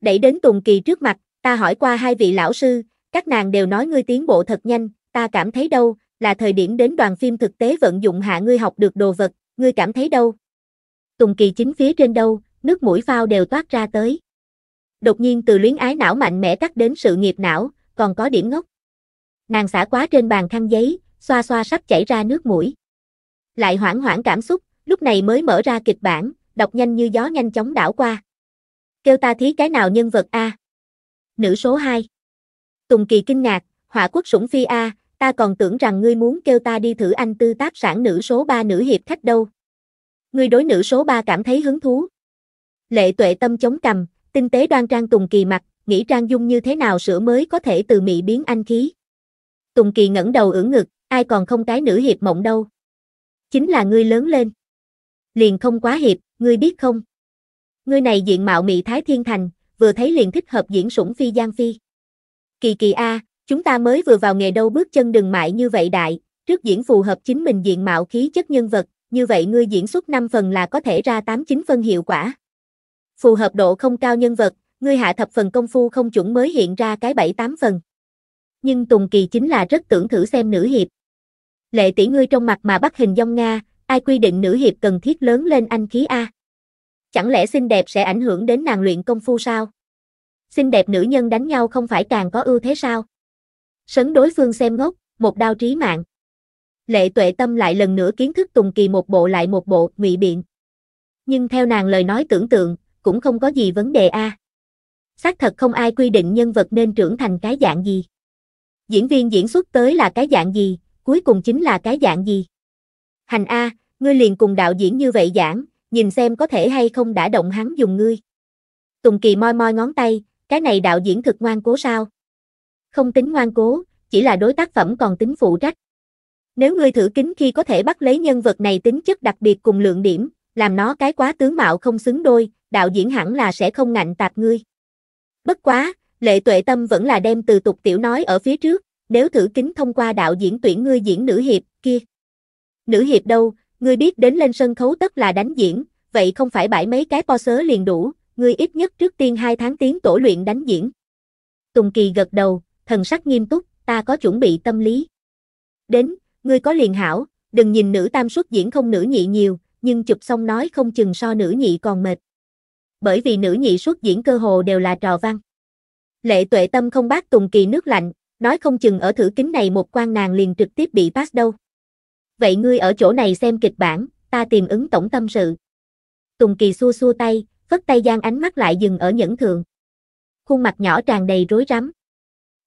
Đẩy đến Tùng Kỳ trước mặt, ta hỏi qua hai vị lão sư, các nàng đều nói ngươi tiến bộ thật nhanh, ta cảm thấy đâu, là thời điểm đến đoàn phim thực tế vận dụng hạ ngươi học được đồ vật, ngươi cảm thấy đâu. Tùng Kỳ chính phía trên đâu, nước mũi phao đều toát ra tới đột nhiên từ luyến ái não mạnh mẽ tắt đến sự nghiệp não, còn có điểm ngốc. Nàng xả quá trên bàn khăn giấy, xoa xoa sắp chảy ra nước mũi. Lại hoảng hoảng cảm xúc, lúc này mới mở ra kịch bản, đọc nhanh như gió nhanh chóng đảo qua. Kêu ta thí cái nào nhân vật A. Nữ số 2. Tùng Kỳ kinh ngạc, họa quốc sủng phi A, ta còn tưởng rằng ngươi muốn kêu ta đi thử anh tư tác sản nữ số 3 nữ hiệp khách đâu. Ngươi đối nữ số 3 cảm thấy hứng thú. Lệ tuệ tâm chống cầm, tinh tế đoan trang Tùng Kỳ mặt, nghĩ Trang Dung như thế nào sửa mới có thể từ mị biến anh khí. Tùng Kỳ ngẩng đầu ưỡn ngực, ai còn không cái nữ hiệp mộng đâu. Chính là ngươi lớn lên. Liền không quá hiệp, ngươi biết không? Ngươi này diện mạo mị thái thiên thành, vừa thấy liền thích hợp diễn sủng phi giang phi. Kỳ kỳ a, chúng ta mới vừa vào nghề đâu bước chân đừng mại như vậy đại, trước diễn phù hợp chính mình diện mạo khí chất nhân vật, như vậy ngươi diễn xuất 5 phần là có thể ra 8-9 phân hiệu quả phù hợp độ không cao nhân vật, ngươi hạ thập phần công phu không chuẩn mới hiện ra cái bảy tám phần. Nhưng Tùng Kỳ chính là rất tưởng thử xem nữ hiệp. Lệ tỷ ngươi trong mặt mà bắt hình dong Nga, ai quy định nữ hiệp cần thiết lớn lên anh khí A. Chẳng lẽ xinh đẹp sẽ ảnh hưởng đến nàng luyện công phu sao? Xinh đẹp nữ nhân đánh nhau không phải càng có ưu thế sao? Sấn đối phương xem ngốc, một đao trí mạng. Lệ tuệ tâm lại lần nữa kiến thức Tùng Kỳ một bộ lại một bộ, ngụy biện. Nhưng theo nàng lời nói tưởng tượng, cũng không có gì vấn đề a. Xác thật không ai quy định nhân vật nên trưởng thành cái dạng gì. Diễn viên diễn xuất tới là cái dạng gì, cuối cùng chính là cái dạng gì. Hành a, ngươi liền cùng đạo diễn như vậy giảng, nhìn xem có thể hay không đã động hắn dùng ngươi. Tùng Kỳ moi moi ngón tay, cái này đạo diễn thực ngoan cố sao? Không tính ngoan cố, chỉ là đối tác phẩm còn tính phụ trách. Nếu ngươi thử kính khi có thể bắt lấy nhân vật này tính chất đặc biệt cùng lượng điểm, làm nó cái quá tướng mạo không xứng đôi, đạo diễn hẳn là sẽ không ngạnh tạp ngươi. Bất quá, lệ tuệ tâm vẫn là đem từ tục tiểu nói ở phía trước, nếu thử kính thông qua đạo diễn tuyển ngươi diễn nữ hiệp, kia. Nữ hiệp đâu, ngươi biết đến lên sân khấu tất là đánh diễn, vậy không phải bãi mấy cái po sớ liền đủ, ngươi ít nhất trước tiên hai tháng tiếng tổ luyện đánh diễn. Tùng Kỳ gật đầu, thần sắc nghiêm túc, ta có chuẩn bị tâm lý. Đến, ngươi có liền hảo, đừng nhìn nữ tam xuất diễn không nữ nhị nhiều, nhưng chụp xong nói không chừng so nữ nhị còn mệt bởi vì nữ nhị xuất diễn cơ hồ đều là trò văn. Lệ tuệ tâm không bác tùng kỳ nước lạnh, nói không chừng ở thử kính này một quan nàng liền trực tiếp bị pass đâu. Vậy ngươi ở chỗ này xem kịch bản, ta tìm ứng tổng tâm sự. Tùng kỳ xua xua tay, phất tay gian ánh mắt lại dừng ở nhẫn thượng. Khuôn mặt nhỏ tràn đầy rối rắm.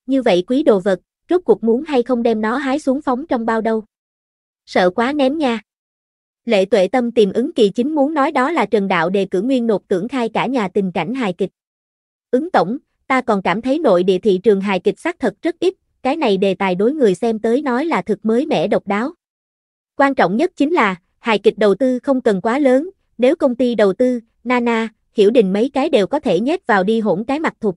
Như vậy quý đồ vật, rốt cuộc muốn hay không đem nó hái xuống phóng trong bao đâu. Sợ quá ném nha. Lệ tuệ tâm tìm ứng kỳ chính muốn nói đó là Trần Đạo đề cử nguyên nộp tưởng khai cả nhà tình cảnh hài kịch. Ứng tổng, ta còn cảm thấy nội địa thị trường hài kịch xác thật rất ít, cái này đề tài đối người xem tới nói là thực mới mẻ độc đáo. Quan trọng nhất chính là, hài kịch đầu tư không cần quá lớn, nếu công ty đầu tư, Nana, hiểu đình mấy cái đều có thể nhét vào đi hỗn cái mặt thục.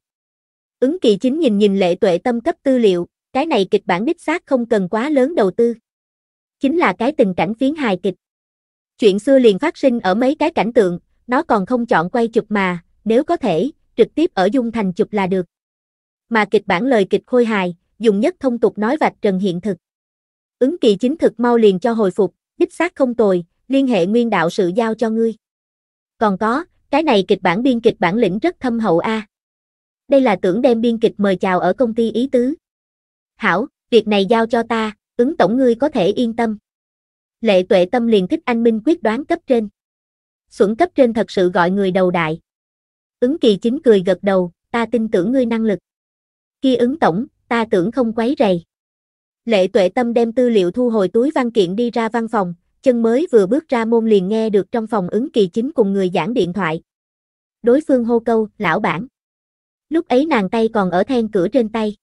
Ứng kỳ chính nhìn nhìn lệ tuệ tâm cấp tư liệu, cái này kịch bản đích xác không cần quá lớn đầu tư. Chính là cái tình cảnh phiến hài kịch. Chuyện xưa liền phát sinh ở mấy cái cảnh tượng, nó còn không chọn quay chụp mà, nếu có thể, trực tiếp ở Dung Thành chụp là được. Mà kịch bản lời kịch khôi hài, dùng nhất thông tục nói vạch trần hiện thực. Ứng kỳ chính thực mau liền cho hồi phục, đích xác không tồi, liên hệ nguyên đạo sự giao cho ngươi. Còn có, cái này kịch bản biên kịch bản lĩnh rất thâm hậu a. Đây là tưởng đem biên kịch mời chào ở công ty ý tứ. Hảo, việc này giao cho ta, ứng tổng ngươi có thể yên tâm. Lệ tuệ tâm liền thích anh minh quyết đoán cấp trên. Xuẩn cấp trên thật sự gọi người đầu đại. Ứng kỳ chính cười gật đầu, ta tin tưởng ngươi năng lực. Khi ứng tổng, ta tưởng không quấy rầy. Lệ tuệ tâm đem tư liệu thu hồi túi văn kiện đi ra văn phòng, chân mới vừa bước ra môn liền nghe được trong phòng ứng kỳ chính cùng người giảng điện thoại. Đối phương hô câu, lão bản. Lúc ấy nàng tay còn ở then cửa trên tay.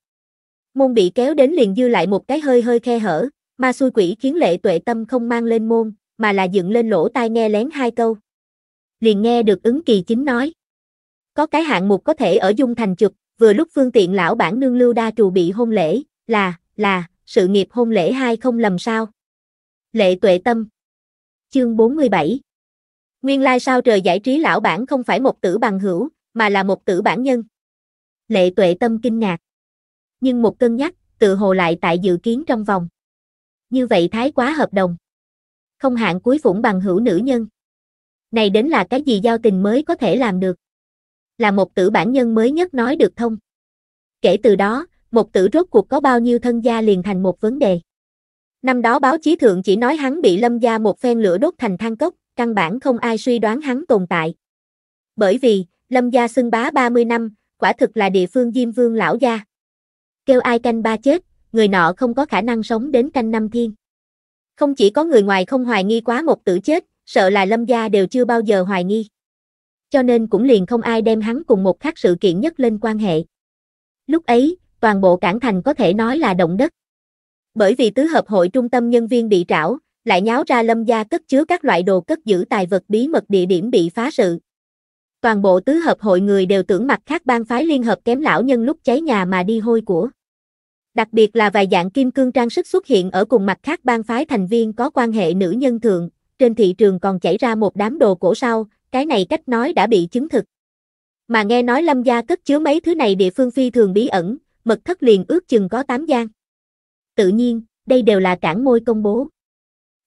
Môn bị kéo đến liền dư lại một cái hơi hơi khe hở, Ma xui quỷ khiến lệ tuệ tâm không mang lên môn, mà là dựng lên lỗ tai nghe lén hai câu. Liền nghe được ứng kỳ chính nói. Có cái hạng mục có thể ở dung thành trực vừa lúc phương tiện lão bản nương lưu đa trù bị hôn lễ, là, là, sự nghiệp hôn lễ hai không lầm sao. Lệ tuệ tâm Chương 47 Nguyên lai sao trời giải trí lão bản không phải một tử bằng hữu, mà là một tử bản nhân. Lệ tuệ tâm kinh ngạc. Nhưng một cân nhắc, tự hồ lại tại dự kiến trong vòng như vậy thái quá hợp đồng. Không hạn cuối phụng bằng hữu nữ nhân. Này đến là cái gì giao tình mới có thể làm được. Là một tử bản nhân mới nhất nói được thông. Kể từ đó, một tử rốt cuộc có bao nhiêu thân gia liền thành một vấn đề. Năm đó báo chí thượng chỉ nói hắn bị lâm gia một phen lửa đốt thành than cốc, căn bản không ai suy đoán hắn tồn tại. Bởi vì, lâm gia xưng bá 30 năm, quả thực là địa phương Diêm Vương lão gia. Kêu ai canh ba chết, người nọ không có khả năng sống đến canh năm thiên. Không chỉ có người ngoài không hoài nghi quá một tử chết, sợ là lâm gia đều chưa bao giờ hoài nghi. Cho nên cũng liền không ai đem hắn cùng một khác sự kiện nhất lên quan hệ. Lúc ấy, toàn bộ cảng thành có thể nói là động đất. Bởi vì tứ hợp hội trung tâm nhân viên bị trảo, lại nháo ra lâm gia cất chứa các loại đồ cất giữ tài vật bí mật địa điểm bị phá sự. Toàn bộ tứ hợp hội người đều tưởng mặt khác bang phái liên hợp kém lão nhân lúc cháy nhà mà đi hôi của đặc biệt là vài dạng kim cương trang sức xuất hiện ở cùng mặt khác bang phái thành viên có quan hệ nữ nhân thượng, trên thị trường còn chảy ra một đám đồ cổ sau, cái này cách nói đã bị chứng thực. Mà nghe nói lâm gia cất chứa mấy thứ này địa phương phi thường bí ẩn, mật thất liền ước chừng có 8 gian. Tự nhiên, đây đều là cản môi công bố.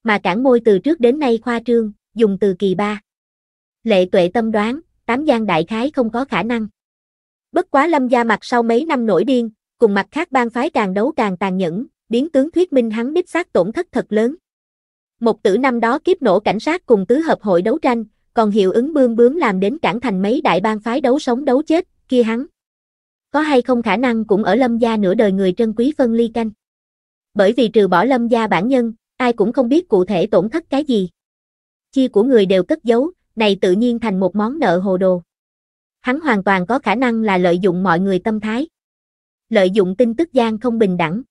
Mà cản môi từ trước đến nay khoa trương, dùng từ kỳ ba. Lệ tuệ tâm đoán, tám gian đại khái không có khả năng. Bất quá lâm gia mặt sau mấy năm nổi điên, cùng mặt khác bang phái càng đấu càng tàn nhẫn, biến tướng thuyết minh hắn đích xác tổn thất thật lớn. Một tử năm đó kiếp nổ cảnh sát cùng tứ hợp hội đấu tranh, còn hiệu ứng bươm bướm làm đến cản thành mấy đại bang phái đấu sống đấu chết, kia hắn. Có hay không khả năng cũng ở lâm gia nửa đời người trân quý phân ly canh. Bởi vì trừ bỏ lâm gia bản nhân, ai cũng không biết cụ thể tổn thất cái gì. chi của người đều cất giấu, này tự nhiên thành một món nợ hồ đồ. Hắn hoàn toàn có khả năng là lợi dụng mọi người tâm thái lợi dụng tin tức gian không bình đẳng.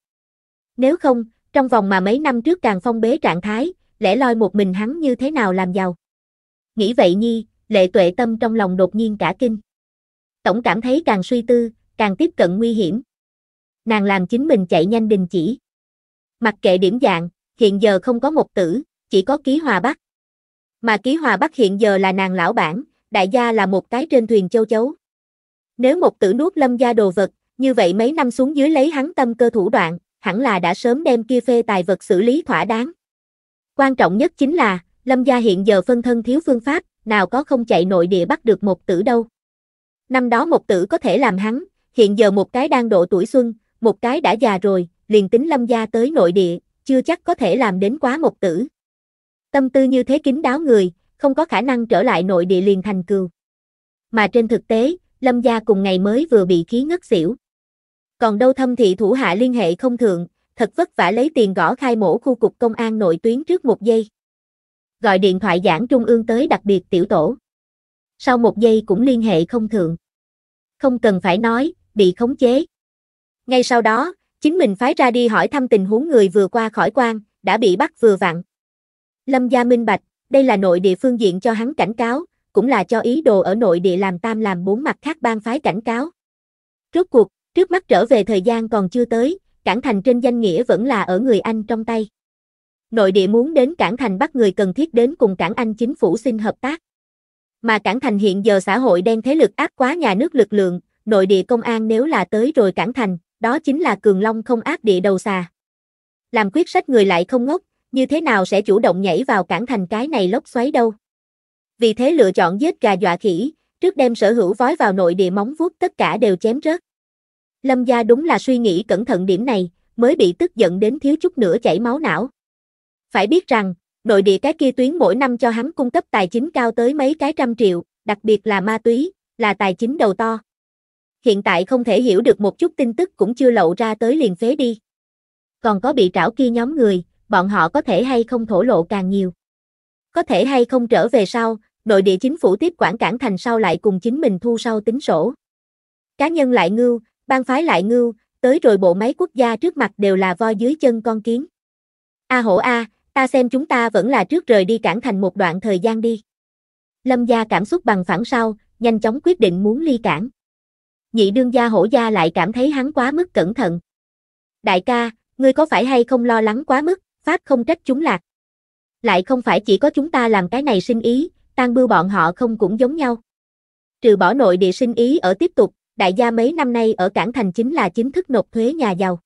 Nếu không, trong vòng mà mấy năm trước càng phong bế trạng thái, lẽ loi một mình hắn như thế nào làm giàu. Nghĩ vậy nhi, lệ tuệ tâm trong lòng đột nhiên cả kinh. Tổng cảm thấy càng suy tư, càng tiếp cận nguy hiểm. Nàng làm chính mình chạy nhanh đình chỉ. Mặc kệ điểm dạng, hiện giờ không có một tử, chỉ có ký hòa bắc. Mà ký hòa bắc hiện giờ là nàng lão bản, đại gia là một cái trên thuyền châu chấu. Nếu một tử nuốt lâm gia đồ vật, như vậy mấy năm xuống dưới lấy hắn tâm cơ thủ đoạn, hẳn là đã sớm đem kia phê tài vật xử lý thỏa đáng. Quan trọng nhất chính là, Lâm gia hiện giờ phân thân thiếu phương pháp, nào có không chạy nội địa bắt được một tử đâu. Năm đó một tử có thể làm hắn, hiện giờ một cái đang độ tuổi xuân, một cái đã già rồi, liền tính Lâm gia tới nội địa, chưa chắc có thể làm đến quá một tử. Tâm tư như thế kín đáo người, không có khả năng trở lại nội địa liền thành cừu. Mà trên thực tế, Lâm gia cùng ngày mới vừa bị khí ngất xỉu. Còn đâu thâm thị thủ hạ liên hệ không thượng, thật vất vả lấy tiền gõ khai mổ khu cục công an nội tuyến trước một giây. Gọi điện thoại giảng trung ương tới đặc biệt tiểu tổ. Sau một giây cũng liên hệ không thượng. Không cần phải nói, bị khống chế. Ngay sau đó, chính mình phái ra đi hỏi thăm tình huống người vừa qua khỏi quan, đã bị bắt vừa vặn. Lâm Gia Minh Bạch, đây là nội địa phương diện cho hắn cảnh cáo, cũng là cho ý đồ ở nội địa làm tam làm bốn mặt khác bang phái cảnh cáo. Rốt cuộc, Trước mắt trở về thời gian còn chưa tới, cảng thành trên danh nghĩa vẫn là ở người Anh trong tay. Nội địa muốn đến cảng thành bắt người cần thiết đến cùng cảng Anh chính phủ xin hợp tác. Mà cảng thành hiện giờ xã hội đen thế lực áp quá nhà nước lực lượng, nội địa công an nếu là tới rồi cảng thành, đó chính là cường long không ác địa đầu xà. Làm quyết sách người lại không ngốc, như thế nào sẽ chủ động nhảy vào cảng thành cái này lốc xoáy đâu. Vì thế lựa chọn giết gà dọa khỉ, trước đem sở hữu vói vào nội địa móng vuốt tất cả đều chém rớt. Lâm gia đúng là suy nghĩ cẩn thận điểm này, mới bị tức giận đến thiếu chút nữa chảy máu não. Phải biết rằng, nội địa cái kia tuyến mỗi năm cho hắn cung cấp tài chính cao tới mấy cái trăm triệu, đặc biệt là ma túy, là tài chính đầu to. Hiện tại không thể hiểu được một chút tin tức cũng chưa lậu ra tới liền phế đi. Còn có bị trảo kia nhóm người, bọn họ có thể hay không thổ lộ càng nhiều. Có thể hay không trở về sau, nội địa chính phủ tiếp quản cảng thành sau lại cùng chính mình thu sau tính sổ. Cá nhân lại ngưu, Ban phái lại ngưu, tới rồi bộ máy quốc gia trước mặt đều là voi dưới chân con kiến. A hổ A, ta xem chúng ta vẫn là trước rời đi cản thành một đoạn thời gian đi. Lâm gia cảm xúc bằng phẳng sau, nhanh chóng quyết định muốn ly cản. Nhị đương gia hổ gia lại cảm thấy hắn quá mức cẩn thận. Đại ca, ngươi có phải hay không lo lắng quá mức, Pháp không trách chúng lạc. Lại không phải chỉ có chúng ta làm cái này sinh ý, tan bưu bọn họ không cũng giống nhau. Trừ bỏ nội địa sinh ý ở tiếp tục, đại gia mấy năm nay ở Cảng Thành chính là chính thức nộp thuế nhà giàu.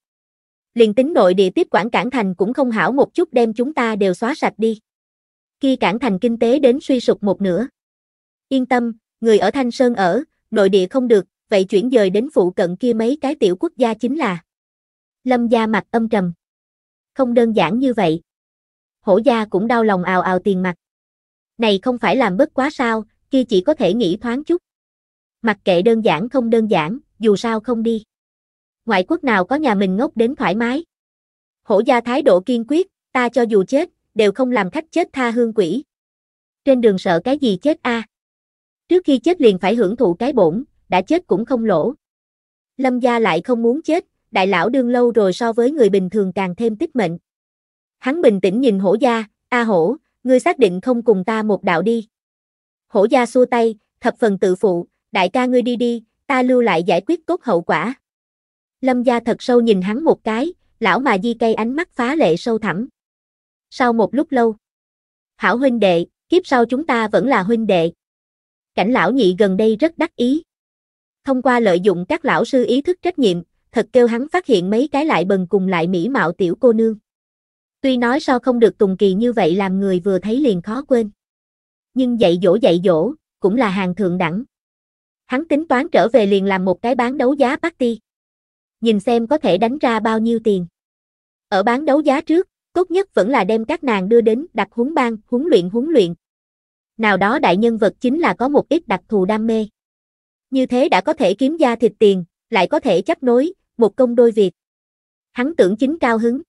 Liền tính nội địa tiếp quản Cảng Thành cũng không hảo một chút đem chúng ta đều xóa sạch đi. Khi Cảng Thành kinh tế đến suy sụp một nửa. Yên tâm, người ở Thanh Sơn ở, nội địa không được, vậy chuyển dời đến phụ cận kia mấy cái tiểu quốc gia chính là. Lâm gia mặt âm trầm. Không đơn giản như vậy. Hổ gia cũng đau lòng ào ào tiền mặt. Này không phải làm bất quá sao, kia chỉ có thể nghĩ thoáng chút mặc kệ đơn giản không đơn giản, dù sao không đi. Ngoại quốc nào có nhà mình ngốc đến thoải mái. Hổ gia thái độ kiên quyết, ta cho dù chết, đều không làm khách chết tha hương quỷ. Trên đường sợ cái gì chết a? À? Trước khi chết liền phải hưởng thụ cái bổn, đã chết cũng không lỗ. Lâm gia lại không muốn chết, đại lão đương lâu rồi so với người bình thường càng thêm tích mệnh. Hắn bình tĩnh nhìn hổ gia, a hổ, ngươi xác định không cùng ta một đạo đi. Hổ gia xua tay, thập phần tự phụ, đại ca ngươi đi đi, ta lưu lại giải quyết tốt hậu quả. Lâm gia thật sâu nhìn hắn một cái, lão mà di cây ánh mắt phá lệ sâu thẳm. Sau một lúc lâu, hảo huynh đệ, kiếp sau chúng ta vẫn là huynh đệ. Cảnh lão nhị gần đây rất đắc ý. Thông qua lợi dụng các lão sư ý thức trách nhiệm, thật kêu hắn phát hiện mấy cái lại bần cùng lại mỹ mạo tiểu cô nương. Tuy nói sao không được tùng kỳ như vậy làm người vừa thấy liền khó quên. Nhưng dạy dỗ dạy dỗ, cũng là hàng thượng đẳng hắn tính toán trở về liền làm một cái bán đấu giá party. Nhìn xem có thể đánh ra bao nhiêu tiền. Ở bán đấu giá trước, tốt nhất vẫn là đem các nàng đưa đến đặt huấn ban huấn luyện huấn luyện. Nào đó đại nhân vật chính là có một ít đặc thù đam mê. Như thế đã có thể kiếm ra thịt tiền, lại có thể chấp nối, một công đôi việc. Hắn tưởng chính cao hứng.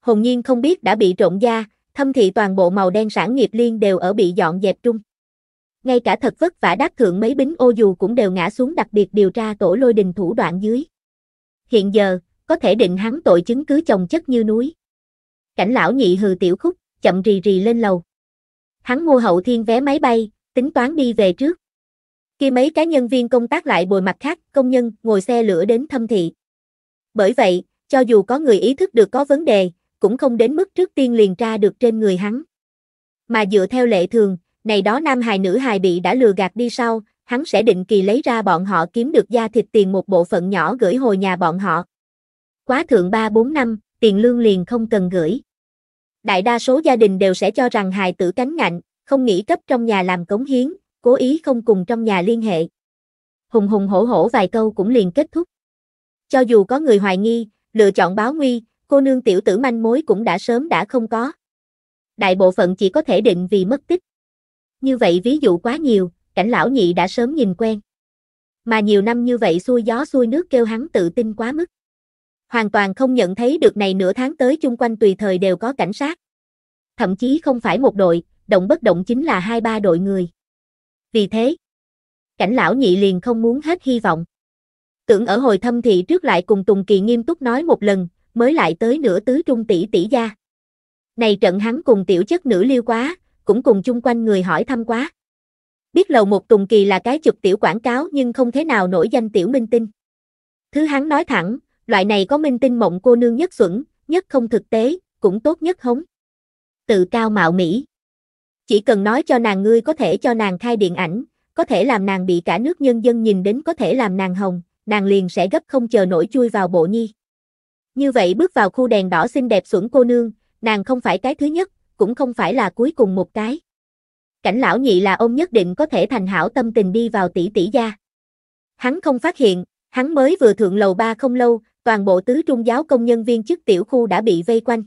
Hồn nhiên không biết đã bị trộn da, thâm thị toàn bộ màu đen sản nghiệp liên đều ở bị dọn dẹp trung ngay cả thật vất vả đắc thượng mấy bính ô dù cũng đều ngã xuống đặc biệt điều tra tổ lôi đình thủ đoạn dưới. Hiện giờ, có thể định hắn tội chứng cứ chồng chất như núi. Cảnh lão nhị hừ tiểu khúc, chậm rì rì lên lầu. Hắn mua hậu thiên vé máy bay, tính toán đi về trước. Khi mấy cá nhân viên công tác lại bồi mặt khác, công nhân ngồi xe lửa đến thâm thị. Bởi vậy, cho dù có người ý thức được có vấn đề, cũng không đến mức trước tiên liền tra được trên người hắn. Mà dựa theo lệ thường, này đó nam hài nữ hài bị đã lừa gạt đi sau, hắn sẽ định kỳ lấy ra bọn họ kiếm được da thịt tiền một bộ phận nhỏ gửi hồi nhà bọn họ. Quá thượng 3-4 năm, tiền lương liền không cần gửi. Đại đa số gia đình đều sẽ cho rằng hài tử cánh ngạnh, không nghĩ cấp trong nhà làm cống hiến, cố ý không cùng trong nhà liên hệ. Hùng hùng hổ hổ vài câu cũng liền kết thúc. Cho dù có người hoài nghi, lựa chọn báo nguy, cô nương tiểu tử manh mối cũng đã sớm đã không có. Đại bộ phận chỉ có thể định vì mất tích. Như vậy ví dụ quá nhiều, cảnh lão nhị đã sớm nhìn quen. Mà nhiều năm như vậy xuôi gió xuôi nước kêu hắn tự tin quá mức. Hoàn toàn không nhận thấy được này nửa tháng tới chung quanh tùy thời đều có cảnh sát. Thậm chí không phải một đội, động bất động chính là hai ba đội người. Vì thế, cảnh lão nhị liền không muốn hết hy vọng. Tưởng ở hồi thâm thị trước lại cùng Tùng Kỳ nghiêm túc nói một lần, mới lại tới nửa tứ trung tỷ tỷ gia. Này trận hắn cùng tiểu chất nữ liêu quá, cũng cùng chung quanh người hỏi thăm quá. Biết lầu một Tùng Kỳ là cái chụp tiểu quảng cáo nhưng không thế nào nổi danh tiểu minh tinh. Thứ hắn nói thẳng, loại này có minh tinh mộng cô nương nhất xuẩn, nhất không thực tế, cũng tốt nhất hống. Tự cao mạo mỹ. Chỉ cần nói cho nàng ngươi có thể cho nàng khai điện ảnh, có thể làm nàng bị cả nước nhân dân nhìn đến có thể làm nàng hồng, nàng liền sẽ gấp không chờ nổi chui vào bộ nhi. Như vậy bước vào khu đèn đỏ xinh đẹp xuẩn cô nương, nàng không phải cái thứ nhất, cũng không phải là cuối cùng một cái. Cảnh lão nhị là ông nhất định có thể thành hảo tâm tình đi vào tỷ tỷ gia. Hắn không phát hiện, hắn mới vừa thượng lầu ba không lâu, toàn bộ tứ trung giáo công nhân viên chức tiểu khu đã bị vây quanh.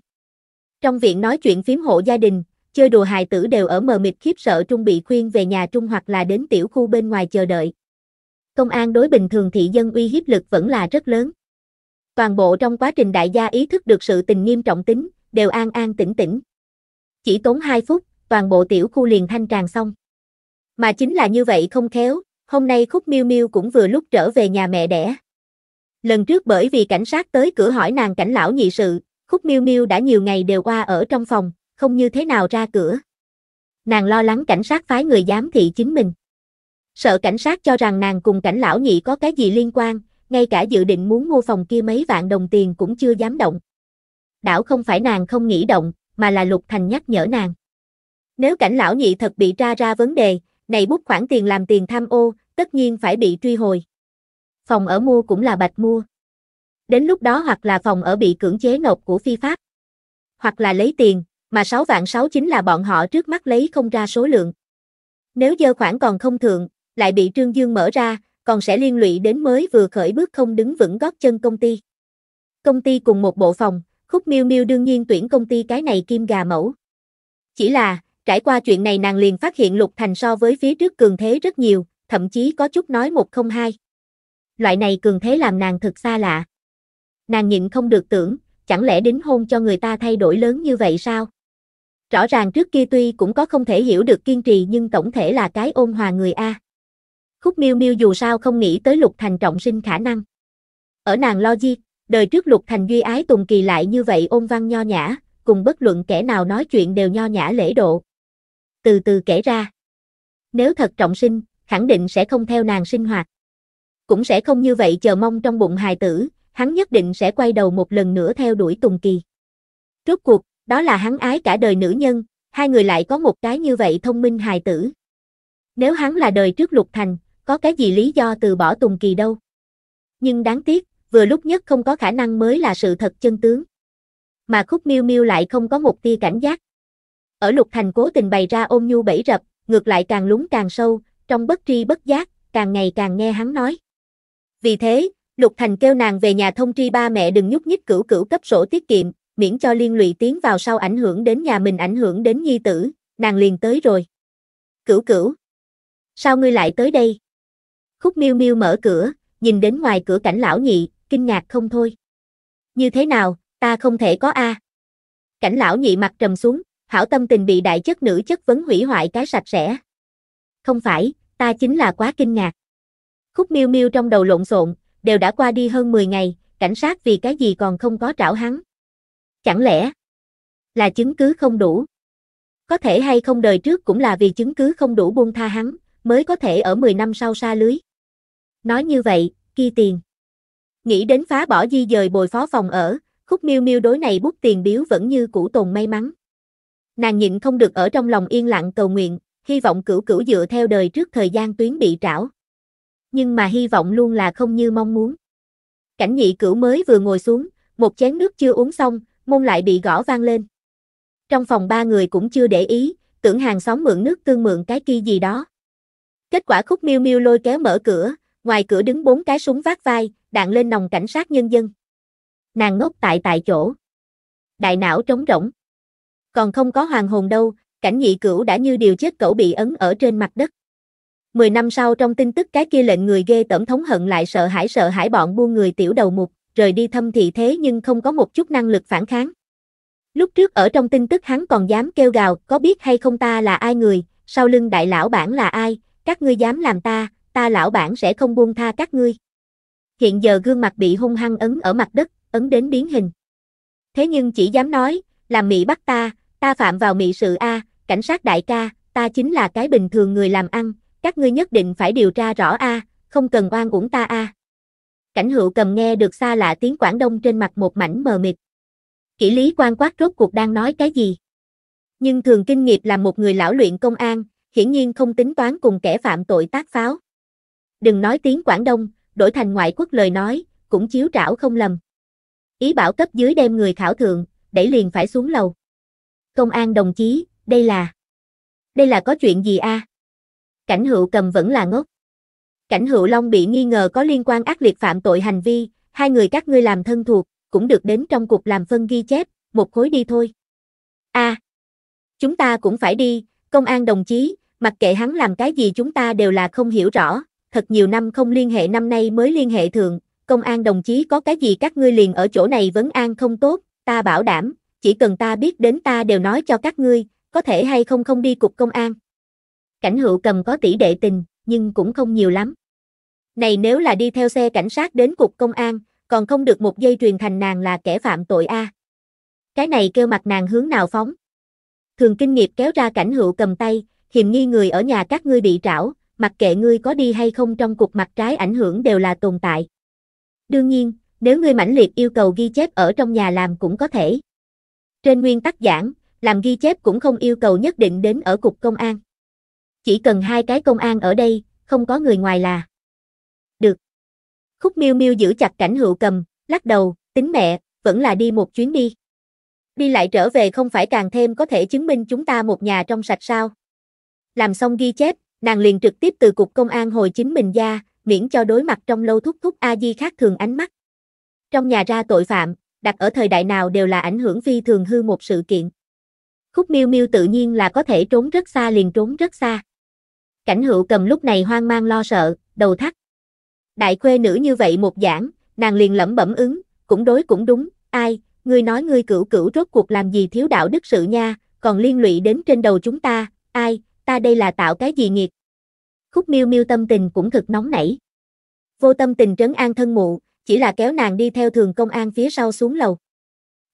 Trong viện nói chuyện phím hộ gia đình, chơi đùa hài tử đều ở mờ mịt khiếp sợ trung bị khuyên về nhà trung hoặc là đến tiểu khu bên ngoài chờ đợi. Công an đối bình thường thị dân uy hiếp lực vẫn là rất lớn. Toàn bộ trong quá trình đại gia ý thức được sự tình nghiêm trọng tính, đều an an tĩnh tĩnh. Chỉ tốn 2 phút, toàn bộ tiểu khu liền thanh tràn xong. Mà chính là như vậy không khéo, hôm nay Khúc Miêu Miêu cũng vừa lúc trở về nhà mẹ đẻ. Lần trước bởi vì cảnh sát tới cửa hỏi nàng cảnh lão nhị sự, Khúc Miêu Miêu đã nhiều ngày đều qua ở trong phòng, không như thế nào ra cửa. Nàng lo lắng cảnh sát phái người giám thị chính mình. Sợ cảnh sát cho rằng nàng cùng cảnh lão nhị có cái gì liên quan, ngay cả dự định muốn mua phòng kia mấy vạn đồng tiền cũng chưa dám động. Đảo không phải nàng không nghĩ động, mà là Lục Thành nhắc nhở nàng. Nếu cảnh lão nhị thật bị tra ra vấn đề, này bút khoản tiền làm tiền tham ô, tất nhiên phải bị truy hồi. Phòng ở mua cũng là bạch mua. Đến lúc đó hoặc là phòng ở bị cưỡng chế nộp của phi pháp, hoặc là lấy tiền, mà 6 vạn 6 chính là bọn họ trước mắt lấy không ra số lượng. Nếu dơ khoản còn không thượng, lại bị Trương Dương mở ra, còn sẽ liên lụy đến mới vừa khởi bước không đứng vững gót chân công ty. Công ty cùng một bộ phòng, Khúc Miêu Miêu đương nhiên tuyển công ty cái này kim gà mẫu. Chỉ là, trải qua chuyện này nàng liền phát hiện Lục Thành so với phía trước cường thế rất nhiều, thậm chí có chút nói một không hai. Loại này cường thế làm nàng thực xa lạ. Nàng nhịn không được tưởng, chẳng lẽ đính hôn cho người ta thay đổi lớn như vậy sao? Rõ ràng trước kia tuy cũng có không thể hiểu được kiên trì nhưng tổng thể là cái ôn hòa người A. Khúc miêu miêu dù sao không nghĩ tới Lục Thành trọng sinh khả năng. Ở nàng logic, đời trước Lục Thành Duy ái Tùng Kỳ lại như vậy ôn văn nho nhã, cùng bất luận kẻ nào nói chuyện đều nho nhã lễ độ. Từ từ kể ra. Nếu thật trọng sinh, khẳng định sẽ không theo nàng sinh hoạt. Cũng sẽ không như vậy chờ mong trong bụng hài tử, hắn nhất định sẽ quay đầu một lần nữa theo đuổi Tùng Kỳ. Rốt cuộc, đó là hắn ái cả đời nữ nhân, hai người lại có một cái như vậy thông minh hài tử. Nếu hắn là đời trước Lục Thành, có cái gì lý do từ bỏ Tùng Kỳ đâu. Nhưng đáng tiếc, vừa lúc nhất không có khả năng mới là sự thật chân tướng. Mà khúc miêu miêu lại không có một tia cảnh giác. Ở lục thành cố tình bày ra ôm nhu bẫy rập, ngược lại càng lúng càng sâu, trong bất tri bất giác, càng ngày càng nghe hắn nói. Vì thế, lục thành kêu nàng về nhà thông tri ba mẹ đừng nhúc nhích cửu cửu cấp sổ tiết kiệm, miễn cho liên lụy tiến vào sau ảnh hưởng đến nhà mình ảnh hưởng đến nhi tử, nàng liền tới rồi. Cửu cửu. Sao ngươi lại tới đây? Khúc miêu miêu mở cửa, nhìn đến ngoài cửa cảnh lão nhị, kinh ngạc không thôi. Như thế nào, ta không thể có A. Cảnh lão nhị mặt trầm xuống, hảo tâm tình bị đại chất nữ chất vấn hủy hoại cái sạch sẽ. Không phải, ta chính là quá kinh ngạc. Khúc miêu miêu trong đầu lộn xộn, đều đã qua đi hơn 10 ngày, cảnh sát vì cái gì còn không có trảo hắn. Chẳng lẽ là chứng cứ không đủ? Có thể hay không đời trước cũng là vì chứng cứ không đủ buông tha hắn, mới có thể ở 10 năm sau xa lưới. Nói như vậy, kia tiền. Nghĩ đến phá bỏ di dời bồi phó phòng ở, khúc miêu miêu đối này bút tiền biếu vẫn như cũ tồn may mắn. Nàng nhịn không được ở trong lòng yên lặng cầu nguyện, hy vọng cửu cửu dựa theo đời trước thời gian tuyến bị trảo. Nhưng mà hy vọng luôn là không như mong muốn. Cảnh nhị cửu mới vừa ngồi xuống, một chén nước chưa uống xong, môn lại bị gõ vang lên. Trong phòng ba người cũng chưa để ý, tưởng hàng xóm mượn nước tương mượn cái kia gì đó. Kết quả khúc miêu miêu lôi kéo mở cửa, ngoài cửa đứng bốn cái súng vác vai, đạn lên nòng cảnh sát nhân dân. Nàng ngốc tại tại chỗ. Đại não trống rỗng. Còn không có hoàng hồn đâu, cảnh nhị cửu đã như điều chết cẩu bị ấn ở trên mặt đất. Mười năm sau trong tin tức cái kia lệnh người ghê tẩm thống hận lại sợ hãi sợ hãi bọn buôn người tiểu đầu mục, rời đi thâm thị thế nhưng không có một chút năng lực phản kháng. Lúc trước ở trong tin tức hắn còn dám kêu gào, có biết hay không ta là ai người, sau lưng đại lão bản là ai, các ngươi dám làm ta, ta lão bản sẽ không buông tha các ngươi hiện giờ gương mặt bị hung hăng ấn ở mặt đất, ấn đến biến hình. Thế nhưng chỉ dám nói, làm mị bắt ta, ta phạm vào mị sự A, cảnh sát đại ca, ta chính là cái bình thường người làm ăn, các ngươi nhất định phải điều tra rõ A, không cần oan uổng ta A. Cảnh hữu cầm nghe được xa lạ tiếng Quảng Đông trên mặt một mảnh mờ mịt. Kỷ lý quan quát rốt cuộc đang nói cái gì? Nhưng thường kinh nghiệp là một người lão luyện công an, hiển nhiên không tính toán cùng kẻ phạm tội tác pháo. Đừng nói tiếng Quảng Đông, đổi thành ngoại quốc lời nói, cũng chiếu trảo không lầm. Ý bảo cấp dưới đem người khảo thượng, đẩy liền phải xuống lầu. Công an đồng chí, đây là... Đây là có chuyện gì a? À? Cảnh hữu cầm vẫn là ngốc. Cảnh hữu long bị nghi ngờ có liên quan ác liệt phạm tội hành vi, hai người các ngươi làm thân thuộc, cũng được đến trong cuộc làm phân ghi chép, một khối đi thôi. A, à, chúng ta cũng phải đi, công an đồng chí, mặc kệ hắn làm cái gì chúng ta đều là không hiểu rõ, thật nhiều năm không liên hệ năm nay mới liên hệ thường, công an đồng chí có cái gì các ngươi liền ở chỗ này vấn an không tốt, ta bảo đảm, chỉ cần ta biết đến ta đều nói cho các ngươi, có thể hay không không đi cục công an. Cảnh hữu cầm có tỷ đệ tình, nhưng cũng không nhiều lắm. Này nếu là đi theo xe cảnh sát đến cục công an, còn không được một dây truyền thành nàng là kẻ phạm tội A. Cái này kêu mặt nàng hướng nào phóng. Thường kinh nghiệp kéo ra cảnh hữu cầm tay, hiềm nghi người ở nhà các ngươi bị trảo, mặc kệ ngươi có đi hay không trong cục mặt trái ảnh hưởng đều là tồn tại. Đương nhiên, nếu ngươi mãnh liệt yêu cầu ghi chép ở trong nhà làm cũng có thể. Trên nguyên tắc giảng, làm ghi chép cũng không yêu cầu nhất định đến ở cục công an. Chỉ cần hai cái công an ở đây, không có người ngoài là. Được. Khúc miêu miêu giữ chặt cảnh hữu cầm, lắc đầu, tính mẹ, vẫn là đi một chuyến đi. Đi lại trở về không phải càng thêm có thể chứng minh chúng ta một nhà trong sạch sao. Làm xong ghi chép, nàng liền trực tiếp từ cục công an hồi chính mình gia, miễn cho đối mặt trong lâu thúc thúc A-di khác thường ánh mắt. Trong nhà ra tội phạm, đặt ở thời đại nào đều là ảnh hưởng phi thường hư một sự kiện. Khúc miêu miêu tự nhiên là có thể trốn rất xa liền trốn rất xa. Cảnh hữu cầm lúc này hoang mang lo sợ, đầu thắt. Đại khuê nữ như vậy một giảng, nàng liền lẩm bẩm ứng, cũng đối cũng đúng, ai, ngươi nói ngươi cửu cửu rốt cuộc làm gì thiếu đạo đức sự nha, còn liên lụy đến trên đầu chúng ta, ai, ta đây là tạo cái gì nghiệt. Khúc miêu miêu tâm tình cũng thực nóng nảy. Vô tâm tình trấn an thân mụ, chỉ là kéo nàng đi theo thường công an phía sau xuống lầu.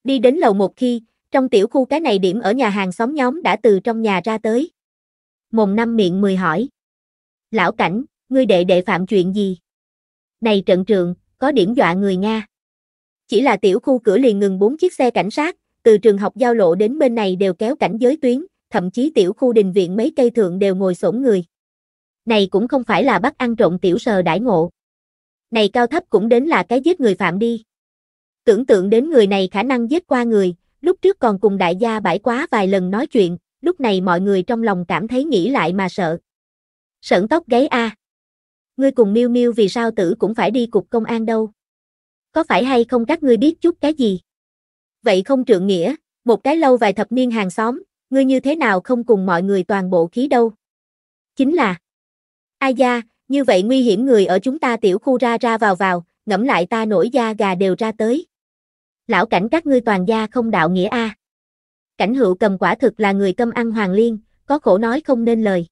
Đi đến lầu một khi, trong tiểu khu cái này điểm ở nhà hàng xóm nhóm đã từ trong nhà ra tới. Mồm năm miệng mười hỏi. Lão cảnh, ngươi đệ đệ phạm chuyện gì? Này trận trường, có điểm dọa người Nga. Chỉ là tiểu khu cửa liền ngừng bốn chiếc xe cảnh sát, từ trường học giao lộ đến bên này đều kéo cảnh giới tuyến, thậm chí tiểu khu đình viện mấy cây thượng đều ngồi xổm người. Này cũng không phải là bắt ăn trộm tiểu sờ đãi ngộ. Này cao thấp cũng đến là cái giết người phạm đi. Tưởng tượng đến người này khả năng giết qua người, lúc trước còn cùng đại gia bãi quá vài lần nói chuyện, lúc này mọi người trong lòng cảm thấy nghĩ lại mà sợ. Sợn tóc gáy a. Ngươi cùng Miêu Miêu vì sao tử cũng phải đi cục công an đâu? Có phải hay không các ngươi biết chút cái gì? Vậy không trượng nghĩa, một cái lâu vài thập niên hàng xóm, ngươi như thế nào không cùng mọi người toàn bộ khí đâu? Chính là, ai da, như vậy nguy hiểm người ở chúng ta tiểu khu ra ra vào vào, ngẫm lại ta nổi da gà đều ra tới. Lão cảnh các ngươi toàn gia không đạo nghĩa A. Cảnh hữu cầm quả thực là người câm ăn hoàng liên, có khổ nói không nên lời.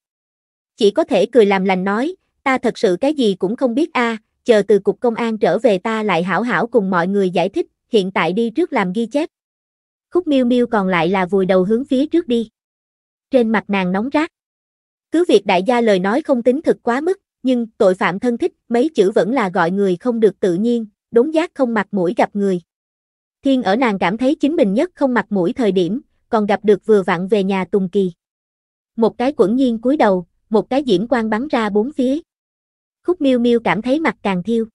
Chỉ có thể cười làm lành nói, ta thật sự cái gì cũng không biết A, chờ từ cục công an trở về ta lại hảo hảo cùng mọi người giải thích, hiện tại đi trước làm ghi chép. Khúc miêu miêu còn lại là vùi đầu hướng phía trước đi. Trên mặt nàng nóng rát. Cứ việc đại gia lời nói không tính thực quá mức, nhưng tội phạm thân thích mấy chữ vẫn là gọi người không được tự nhiên, đốn giác không mặt mũi gặp người. Thiên ở nàng cảm thấy chính mình nhất không mặt mũi thời điểm, còn gặp được vừa vặn về nhà Tùng Kỳ. Một cái quẩn nhiên cúi đầu, một cái diễm quan bắn ra bốn phía. Khúc miêu miêu cảm thấy mặt càng thiêu.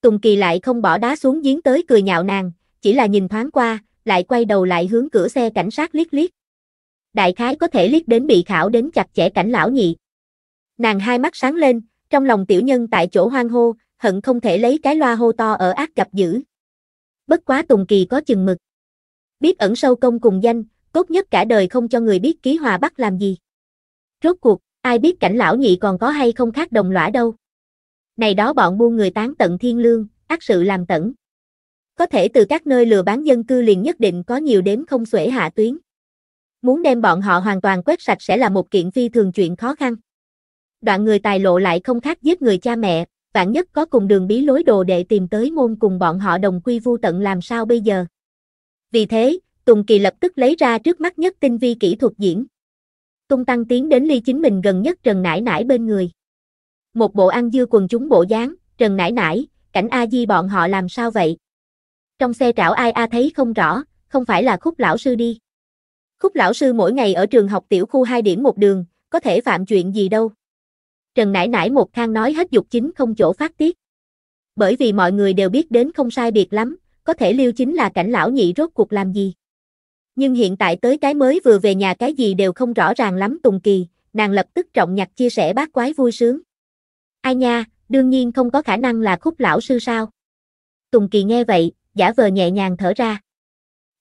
Tùng Kỳ lại không bỏ đá xuống giếng tới cười nhạo nàng, chỉ là nhìn thoáng qua, lại quay đầu lại hướng cửa xe cảnh sát liếc liếc. Đại khái có thể liếc đến bị khảo đến chặt chẽ cảnh lão nhị. Nàng hai mắt sáng lên, trong lòng tiểu nhân tại chỗ hoang hô, hận không thể lấy cái loa hô to ở ác gặp dữ. Bất quá Tùng Kỳ có chừng mực. Biết ẩn sâu công cùng danh, tốt nhất cả đời không cho người biết ký hòa bắt làm gì. Rốt cuộc, ai biết cảnh lão nhị còn có hay không khác đồng lõa đâu. Này đó bọn buôn người tán tận thiên lương, ác sự làm tận có thể từ các nơi lừa bán dân cư liền nhất định có nhiều đếm không xuể hạ tuyến. Muốn đem bọn họ hoàn toàn quét sạch sẽ là một kiện phi thường chuyện khó khăn. Đoạn người tài lộ lại không khác giết người cha mẹ, vạn nhất có cùng đường bí lối đồ để tìm tới môn cùng bọn họ đồng quy vu tận làm sao bây giờ. Vì thế, Tùng Kỳ lập tức lấy ra trước mắt nhất tinh vi kỹ thuật diễn. Tung tăng tiến đến ly chính mình gần nhất Trần Nải Nải bên người. Một bộ ăn dưa quần chúng bộ dáng, Trần Nải Nải, cảnh A Di bọn họ làm sao vậy? trong xe trảo ai a thấy không rõ, không phải là khúc lão sư đi. Khúc lão sư mỗi ngày ở trường học tiểu khu 2 điểm một đường, có thể phạm chuyện gì đâu. Trần nải nải một thang nói hết dục chính không chỗ phát tiết. Bởi vì mọi người đều biết đến không sai biệt lắm, có thể liêu chính là cảnh lão nhị rốt cuộc làm gì. Nhưng hiện tại tới cái mới vừa về nhà cái gì đều không rõ ràng lắm Tùng Kỳ, nàng lập tức trọng nhặt chia sẻ bác quái vui sướng. Ai nha, đương nhiên không có khả năng là khúc lão sư sao. Tùng Kỳ nghe vậy, giả vờ nhẹ nhàng thở ra.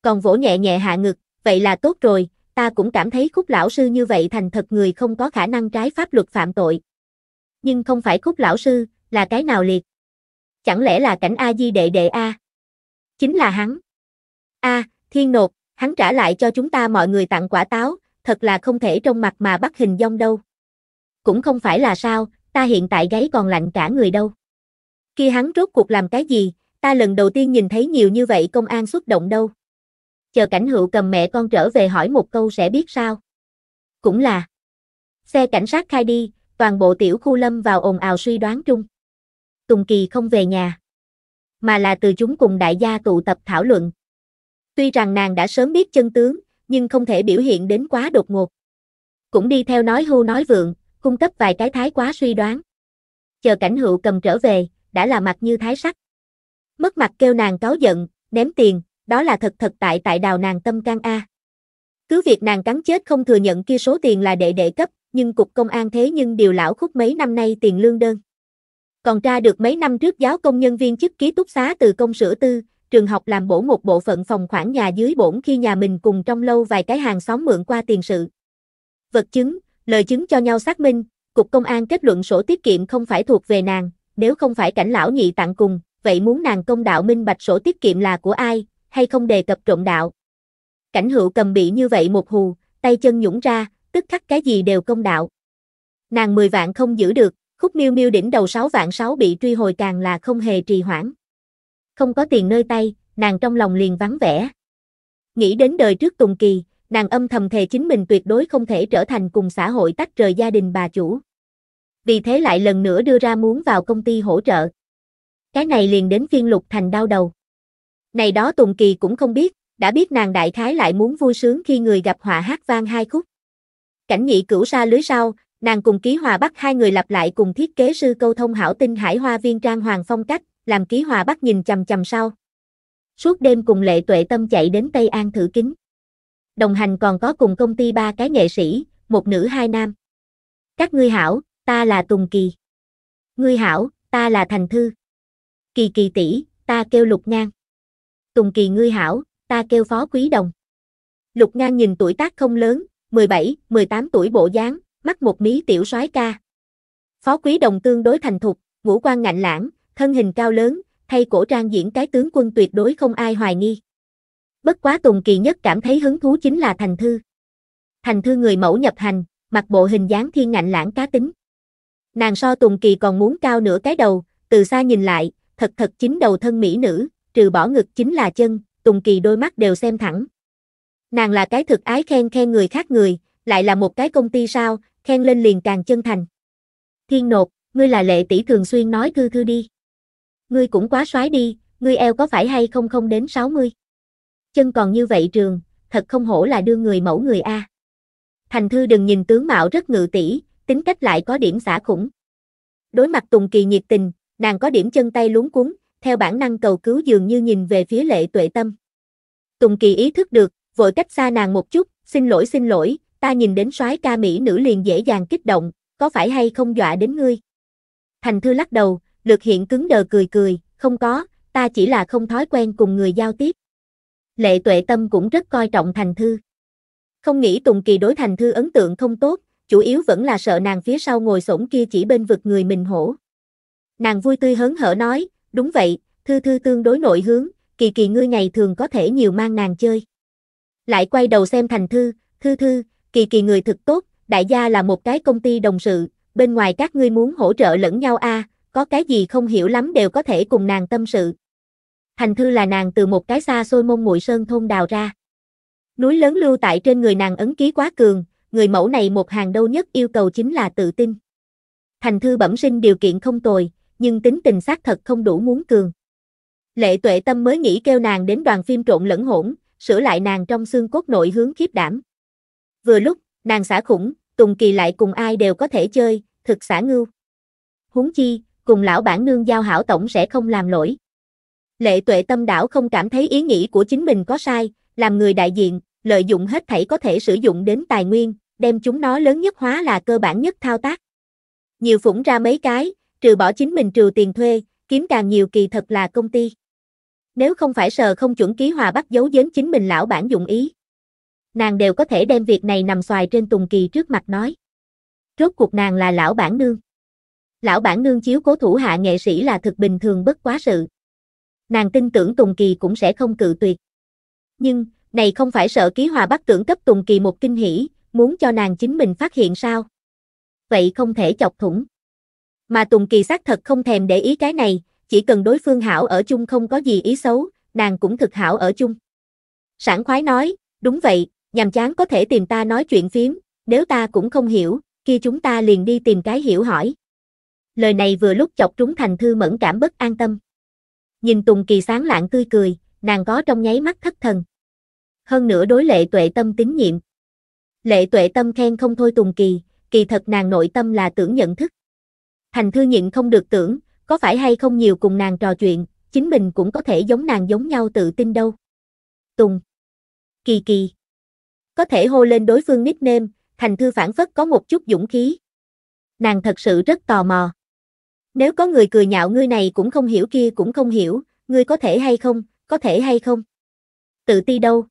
Còn vỗ nhẹ nhẹ hạ ngực, vậy là tốt rồi, ta cũng cảm thấy khúc lão sư như vậy thành thật người không có khả năng trái pháp luật phạm tội. Nhưng không phải khúc lão sư, là cái nào liệt? Chẳng lẽ là cảnh A-di đệ đệ A? Chính là hắn. A, thiên nột, hắn trả lại cho chúng ta mọi người tặng quả táo, thật là không thể trong mặt mà bắt hình dong đâu. Cũng không phải là sao, ta hiện tại gáy còn lạnh cả người đâu. Khi hắn rốt cuộc làm cái gì, ta lần đầu tiên nhìn thấy nhiều như vậy công an xuất động đâu. Chờ cảnh hữu cầm mẹ con trở về hỏi một câu sẽ biết sao. Cũng là. Xe cảnh sát khai đi, toàn bộ tiểu khu lâm vào ồn ào suy đoán chung. Tùng Kỳ không về nhà. Mà là từ chúng cùng đại gia tụ tập thảo luận. Tuy rằng nàng đã sớm biết chân tướng, nhưng không thể biểu hiện đến quá đột ngột. Cũng đi theo nói hưu nói vượng, cung cấp vài cái thái quá suy đoán. Chờ cảnh hữu cầm trở về, đã là mặt như thái sắc mất mặt kêu nàng cáo giận, ném tiền, đó là thật thật tại tại đào nàng tâm can A. Cứ việc nàng cắn chết không thừa nhận kia số tiền là đệ đệ cấp, nhưng cục công an thế nhưng điều lão khúc mấy năm nay tiền lương đơn. Còn tra được mấy năm trước giáo công nhân viên chức ký túc xá từ công sửa tư, trường học làm bổ một bộ phận phòng khoảng nhà dưới bổn khi nhà mình cùng trong lâu vài cái hàng xóm mượn qua tiền sự. Vật chứng, lời chứng cho nhau xác minh, cục công an kết luận sổ tiết kiệm không phải thuộc về nàng, nếu không phải cảnh lão nhị tặng cùng, vậy muốn nàng công đạo minh bạch sổ tiết kiệm là của ai, hay không đề cập trộm đạo. Cảnh hữu cầm bị như vậy một hù, tay chân nhũng ra, tức khắc cái gì đều công đạo. Nàng 10 vạn không giữ được, khúc miêu miêu đỉnh đầu 6 vạn 6 bị truy hồi càng là không hề trì hoãn. Không có tiền nơi tay, nàng trong lòng liền vắng vẻ. Nghĩ đến đời trước Tùng Kỳ, nàng âm thầm thề chính mình tuyệt đối không thể trở thành cùng xã hội tách rời gia đình bà chủ. Vì thế lại lần nữa đưa ra muốn vào công ty hỗ trợ cái này liền đến phiên lục thành đau đầu. Này đó Tùng Kỳ cũng không biết, đã biết nàng đại thái lại muốn vui sướng khi người gặp họa hát vang hai khúc. Cảnh nhị cửu xa lưới sau, nàng cùng ký hòa bắt hai người lặp lại cùng thiết kế sư câu thông hảo tinh hải hoa viên trang hoàng phong cách, làm ký hòa bắt nhìn chầm chầm sau. Suốt đêm cùng lệ tuệ tâm chạy đến Tây An thử kính. Đồng hành còn có cùng công ty ba cái nghệ sĩ, một nữ hai nam. Các ngươi hảo, ta là Tùng Kỳ. Ngươi hảo, ta là Thành Thư. Kỳ kỳ tỷ, ta kêu Lục Ngang. Tùng kỳ ngươi hảo, ta kêu Phó Quý Đồng. Lục Ngang nhìn tuổi tác không lớn, 17, 18 tuổi bộ dáng, mắt một mí tiểu soái ca. Phó Quý Đồng tương đối thành thục, ngũ quan ngạnh lãng, thân hình cao lớn, thay cổ trang diễn cái tướng quân tuyệt đối không ai hoài nghi. Bất quá Tùng Kỳ nhất cảm thấy hứng thú chính là Thành Thư. Thành Thư người mẫu nhập hành, mặc bộ hình dáng thiên ngạnh lãng cá tính. Nàng so Tùng Kỳ còn muốn cao nửa cái đầu, từ xa nhìn lại, thật thật chính đầu thân mỹ nữ, trừ bỏ ngực chính là chân, Tùng Kỳ đôi mắt đều xem thẳng. Nàng là cái thực ái khen khen người khác người, lại là một cái công ty sao, khen lên liền càng chân thành. Thiên nột, ngươi là lệ tỷ thường xuyên nói thư thư đi. Ngươi cũng quá soái đi, ngươi eo có phải hay không không đến 60. Chân còn như vậy trường, thật không hổ là đưa người mẫu người A. Thành thư đừng nhìn tướng mạo rất ngự tỷ, tính cách lại có điểm xả khủng. Đối mặt Tùng Kỳ nhiệt tình, nàng có điểm chân tay luống cuống, theo bản năng cầu cứu dường như nhìn về phía lệ tuệ tâm. Tùng Kỳ ý thức được, vội cách xa nàng một chút, xin lỗi xin lỗi, ta nhìn đến soái ca mỹ nữ liền dễ dàng kích động, có phải hay không dọa đến ngươi? Thành Thư lắc đầu, lực hiện cứng đờ cười cười, không có, ta chỉ là không thói quen cùng người giao tiếp. Lệ tuệ tâm cũng rất coi trọng Thành Thư. Không nghĩ Tùng Kỳ đối Thành Thư ấn tượng không tốt, chủ yếu vẫn là sợ nàng phía sau ngồi sổng kia chỉ bên vực người mình hổ. Nàng vui tươi hớn hở nói, đúng vậy, thư thư tương đối nội hướng, kỳ kỳ ngươi ngày thường có thể nhiều mang nàng chơi. Lại quay đầu xem thành thư, thư thư, kỳ kỳ người thực tốt, đại gia là một cái công ty đồng sự, bên ngoài các ngươi muốn hỗ trợ lẫn nhau a, có cái gì không hiểu lắm đều có thể cùng nàng tâm sự. Thành thư là nàng từ một cái xa xôi mông muội sơn thôn đào ra. Núi lớn lưu tại trên người nàng ấn ký quá cường, người mẫu này một hàng đâu nhất yêu cầu chính là tự tin. Thành thư bẩm sinh điều kiện không tồi, nhưng tính tình xác thật không đủ muốn cường. Lệ tuệ tâm mới nghĩ kêu nàng đến đoàn phim trộn lẫn hỗn, sửa lại nàng trong xương cốt nội hướng khiếp đảm. Vừa lúc, nàng xả khủng, Tùng Kỳ lại cùng ai đều có thể chơi, thực xả ngưu. Huống chi, cùng lão bản nương giao hảo tổng sẽ không làm lỗi. Lệ tuệ tâm đảo không cảm thấy ý nghĩ của chính mình có sai, làm người đại diện, lợi dụng hết thảy có thể sử dụng đến tài nguyên, đem chúng nó lớn nhất hóa là cơ bản nhất thao tác. Nhiều phủng ra mấy cái, trừ bỏ chính mình trừ tiền thuê, kiếm càng nhiều kỳ thật là công ty. Nếu không phải sờ không chuẩn ký hòa bắt giấu giếm chính mình lão bản dụng ý. Nàng đều có thể đem việc này nằm xoài trên Tùng Kỳ trước mặt nói. Rốt cuộc nàng là lão bản nương. Lão bản nương chiếu cố thủ hạ nghệ sĩ là thực bình thường bất quá sự. Nàng tin tưởng Tùng Kỳ cũng sẽ không cự tuyệt. Nhưng, này không phải sợ ký hòa bắt tưởng cấp Tùng Kỳ một kinh hỉ, muốn cho nàng chính mình phát hiện sao? Vậy không thể chọc thủng. Mà Tùng Kỳ xác thật không thèm để ý cái này, chỉ cần đối phương hảo ở chung không có gì ý xấu, nàng cũng thực hảo ở chung. Sảng khoái nói, đúng vậy, nhàm chán có thể tìm ta nói chuyện phím, nếu ta cũng không hiểu, kia chúng ta liền đi tìm cái hiểu hỏi. Lời này vừa lúc chọc trúng thành thư mẫn cảm bất an tâm. Nhìn Tùng Kỳ sáng lạng tươi cười, nàng có trong nháy mắt thất thần. Hơn nữa đối lệ tuệ tâm tín nhiệm. Lệ tuệ tâm khen không thôi Tùng Kỳ, kỳ thật nàng nội tâm là tưởng nhận thức. Thành Thư nhịn không được tưởng, có phải hay không nhiều cùng nàng trò chuyện, chính mình cũng có thể giống nàng giống nhau tự tin đâu. Tùng. Kỳ kỳ. Có thể hô lên đối phương nickname, Thành Thư phản phất có một chút dũng khí. Nàng thật sự rất tò mò. Nếu có người cười nhạo ngươi này cũng không hiểu kia cũng không hiểu, ngươi có thể hay không, có thể hay không? Tự ti đâu?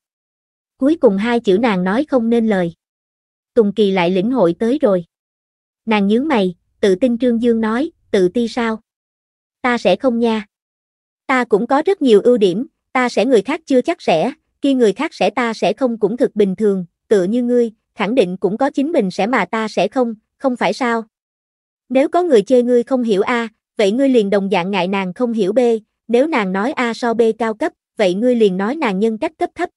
Cuối cùng hai chữ nàng nói không nên lời. Tùng Kỳ lại lĩnh hội tới rồi. Nàng nhướng mày, tự tin Trương Dương nói, tự ti sao? Ta sẽ không nha. Ta cũng có rất nhiều ưu điểm, ta sẽ người khác chưa chắc sẽ, khi người khác sẽ ta sẽ không cũng thực bình thường, tựa như ngươi, khẳng định cũng có chính mình sẽ mà ta sẽ không, không phải sao? Nếu có người chê ngươi không hiểu A, vậy ngươi liền đồng dạng ngại nàng không hiểu B, nếu nàng nói A so B cao cấp, vậy ngươi liền nói nàng nhân cách cấp thấp.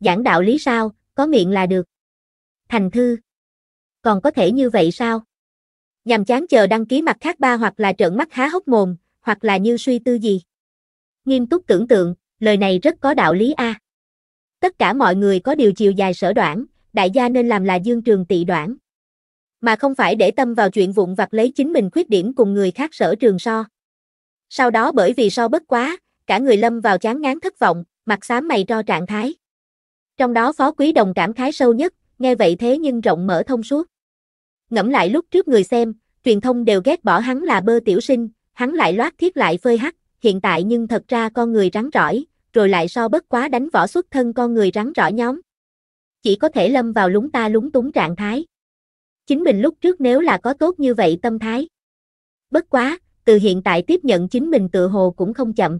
Giảng đạo lý sao, có miệng là được. Thành thư. Còn có thể như vậy sao? nhằm chán chờ đăng ký mặt khác ba hoặc là trợn mắt há hốc mồm, hoặc là như suy tư gì. Nghiêm túc tưởng tượng, lời này rất có đạo lý a. À. Tất cả mọi người có điều chiều dài sở đoạn, đại gia nên làm là dương trường tị đoạn. Mà không phải để tâm vào chuyện vụn vặt lấy chính mình khuyết điểm cùng người khác sở trường so. Sau đó bởi vì so bất quá, cả người lâm vào chán ngán thất vọng, mặt xám mày tro trạng thái. Trong đó phó quý đồng cảm khái sâu nhất, nghe vậy thế nhưng rộng mở thông suốt. Ngẫm lại lúc trước người xem, truyền thông đều ghét bỏ hắn là bơ tiểu sinh, hắn lại loát thiết lại phơi hắc, hiện tại nhưng thật ra con người rắn rỏi, rồi lại so bất quá đánh võ xuất thân con người rắn rõ nhóm. Chỉ có thể lâm vào lúng ta lúng túng trạng thái. Chính mình lúc trước nếu là có tốt như vậy tâm thái. Bất quá, từ hiện tại tiếp nhận chính mình tự hồ cũng không chậm.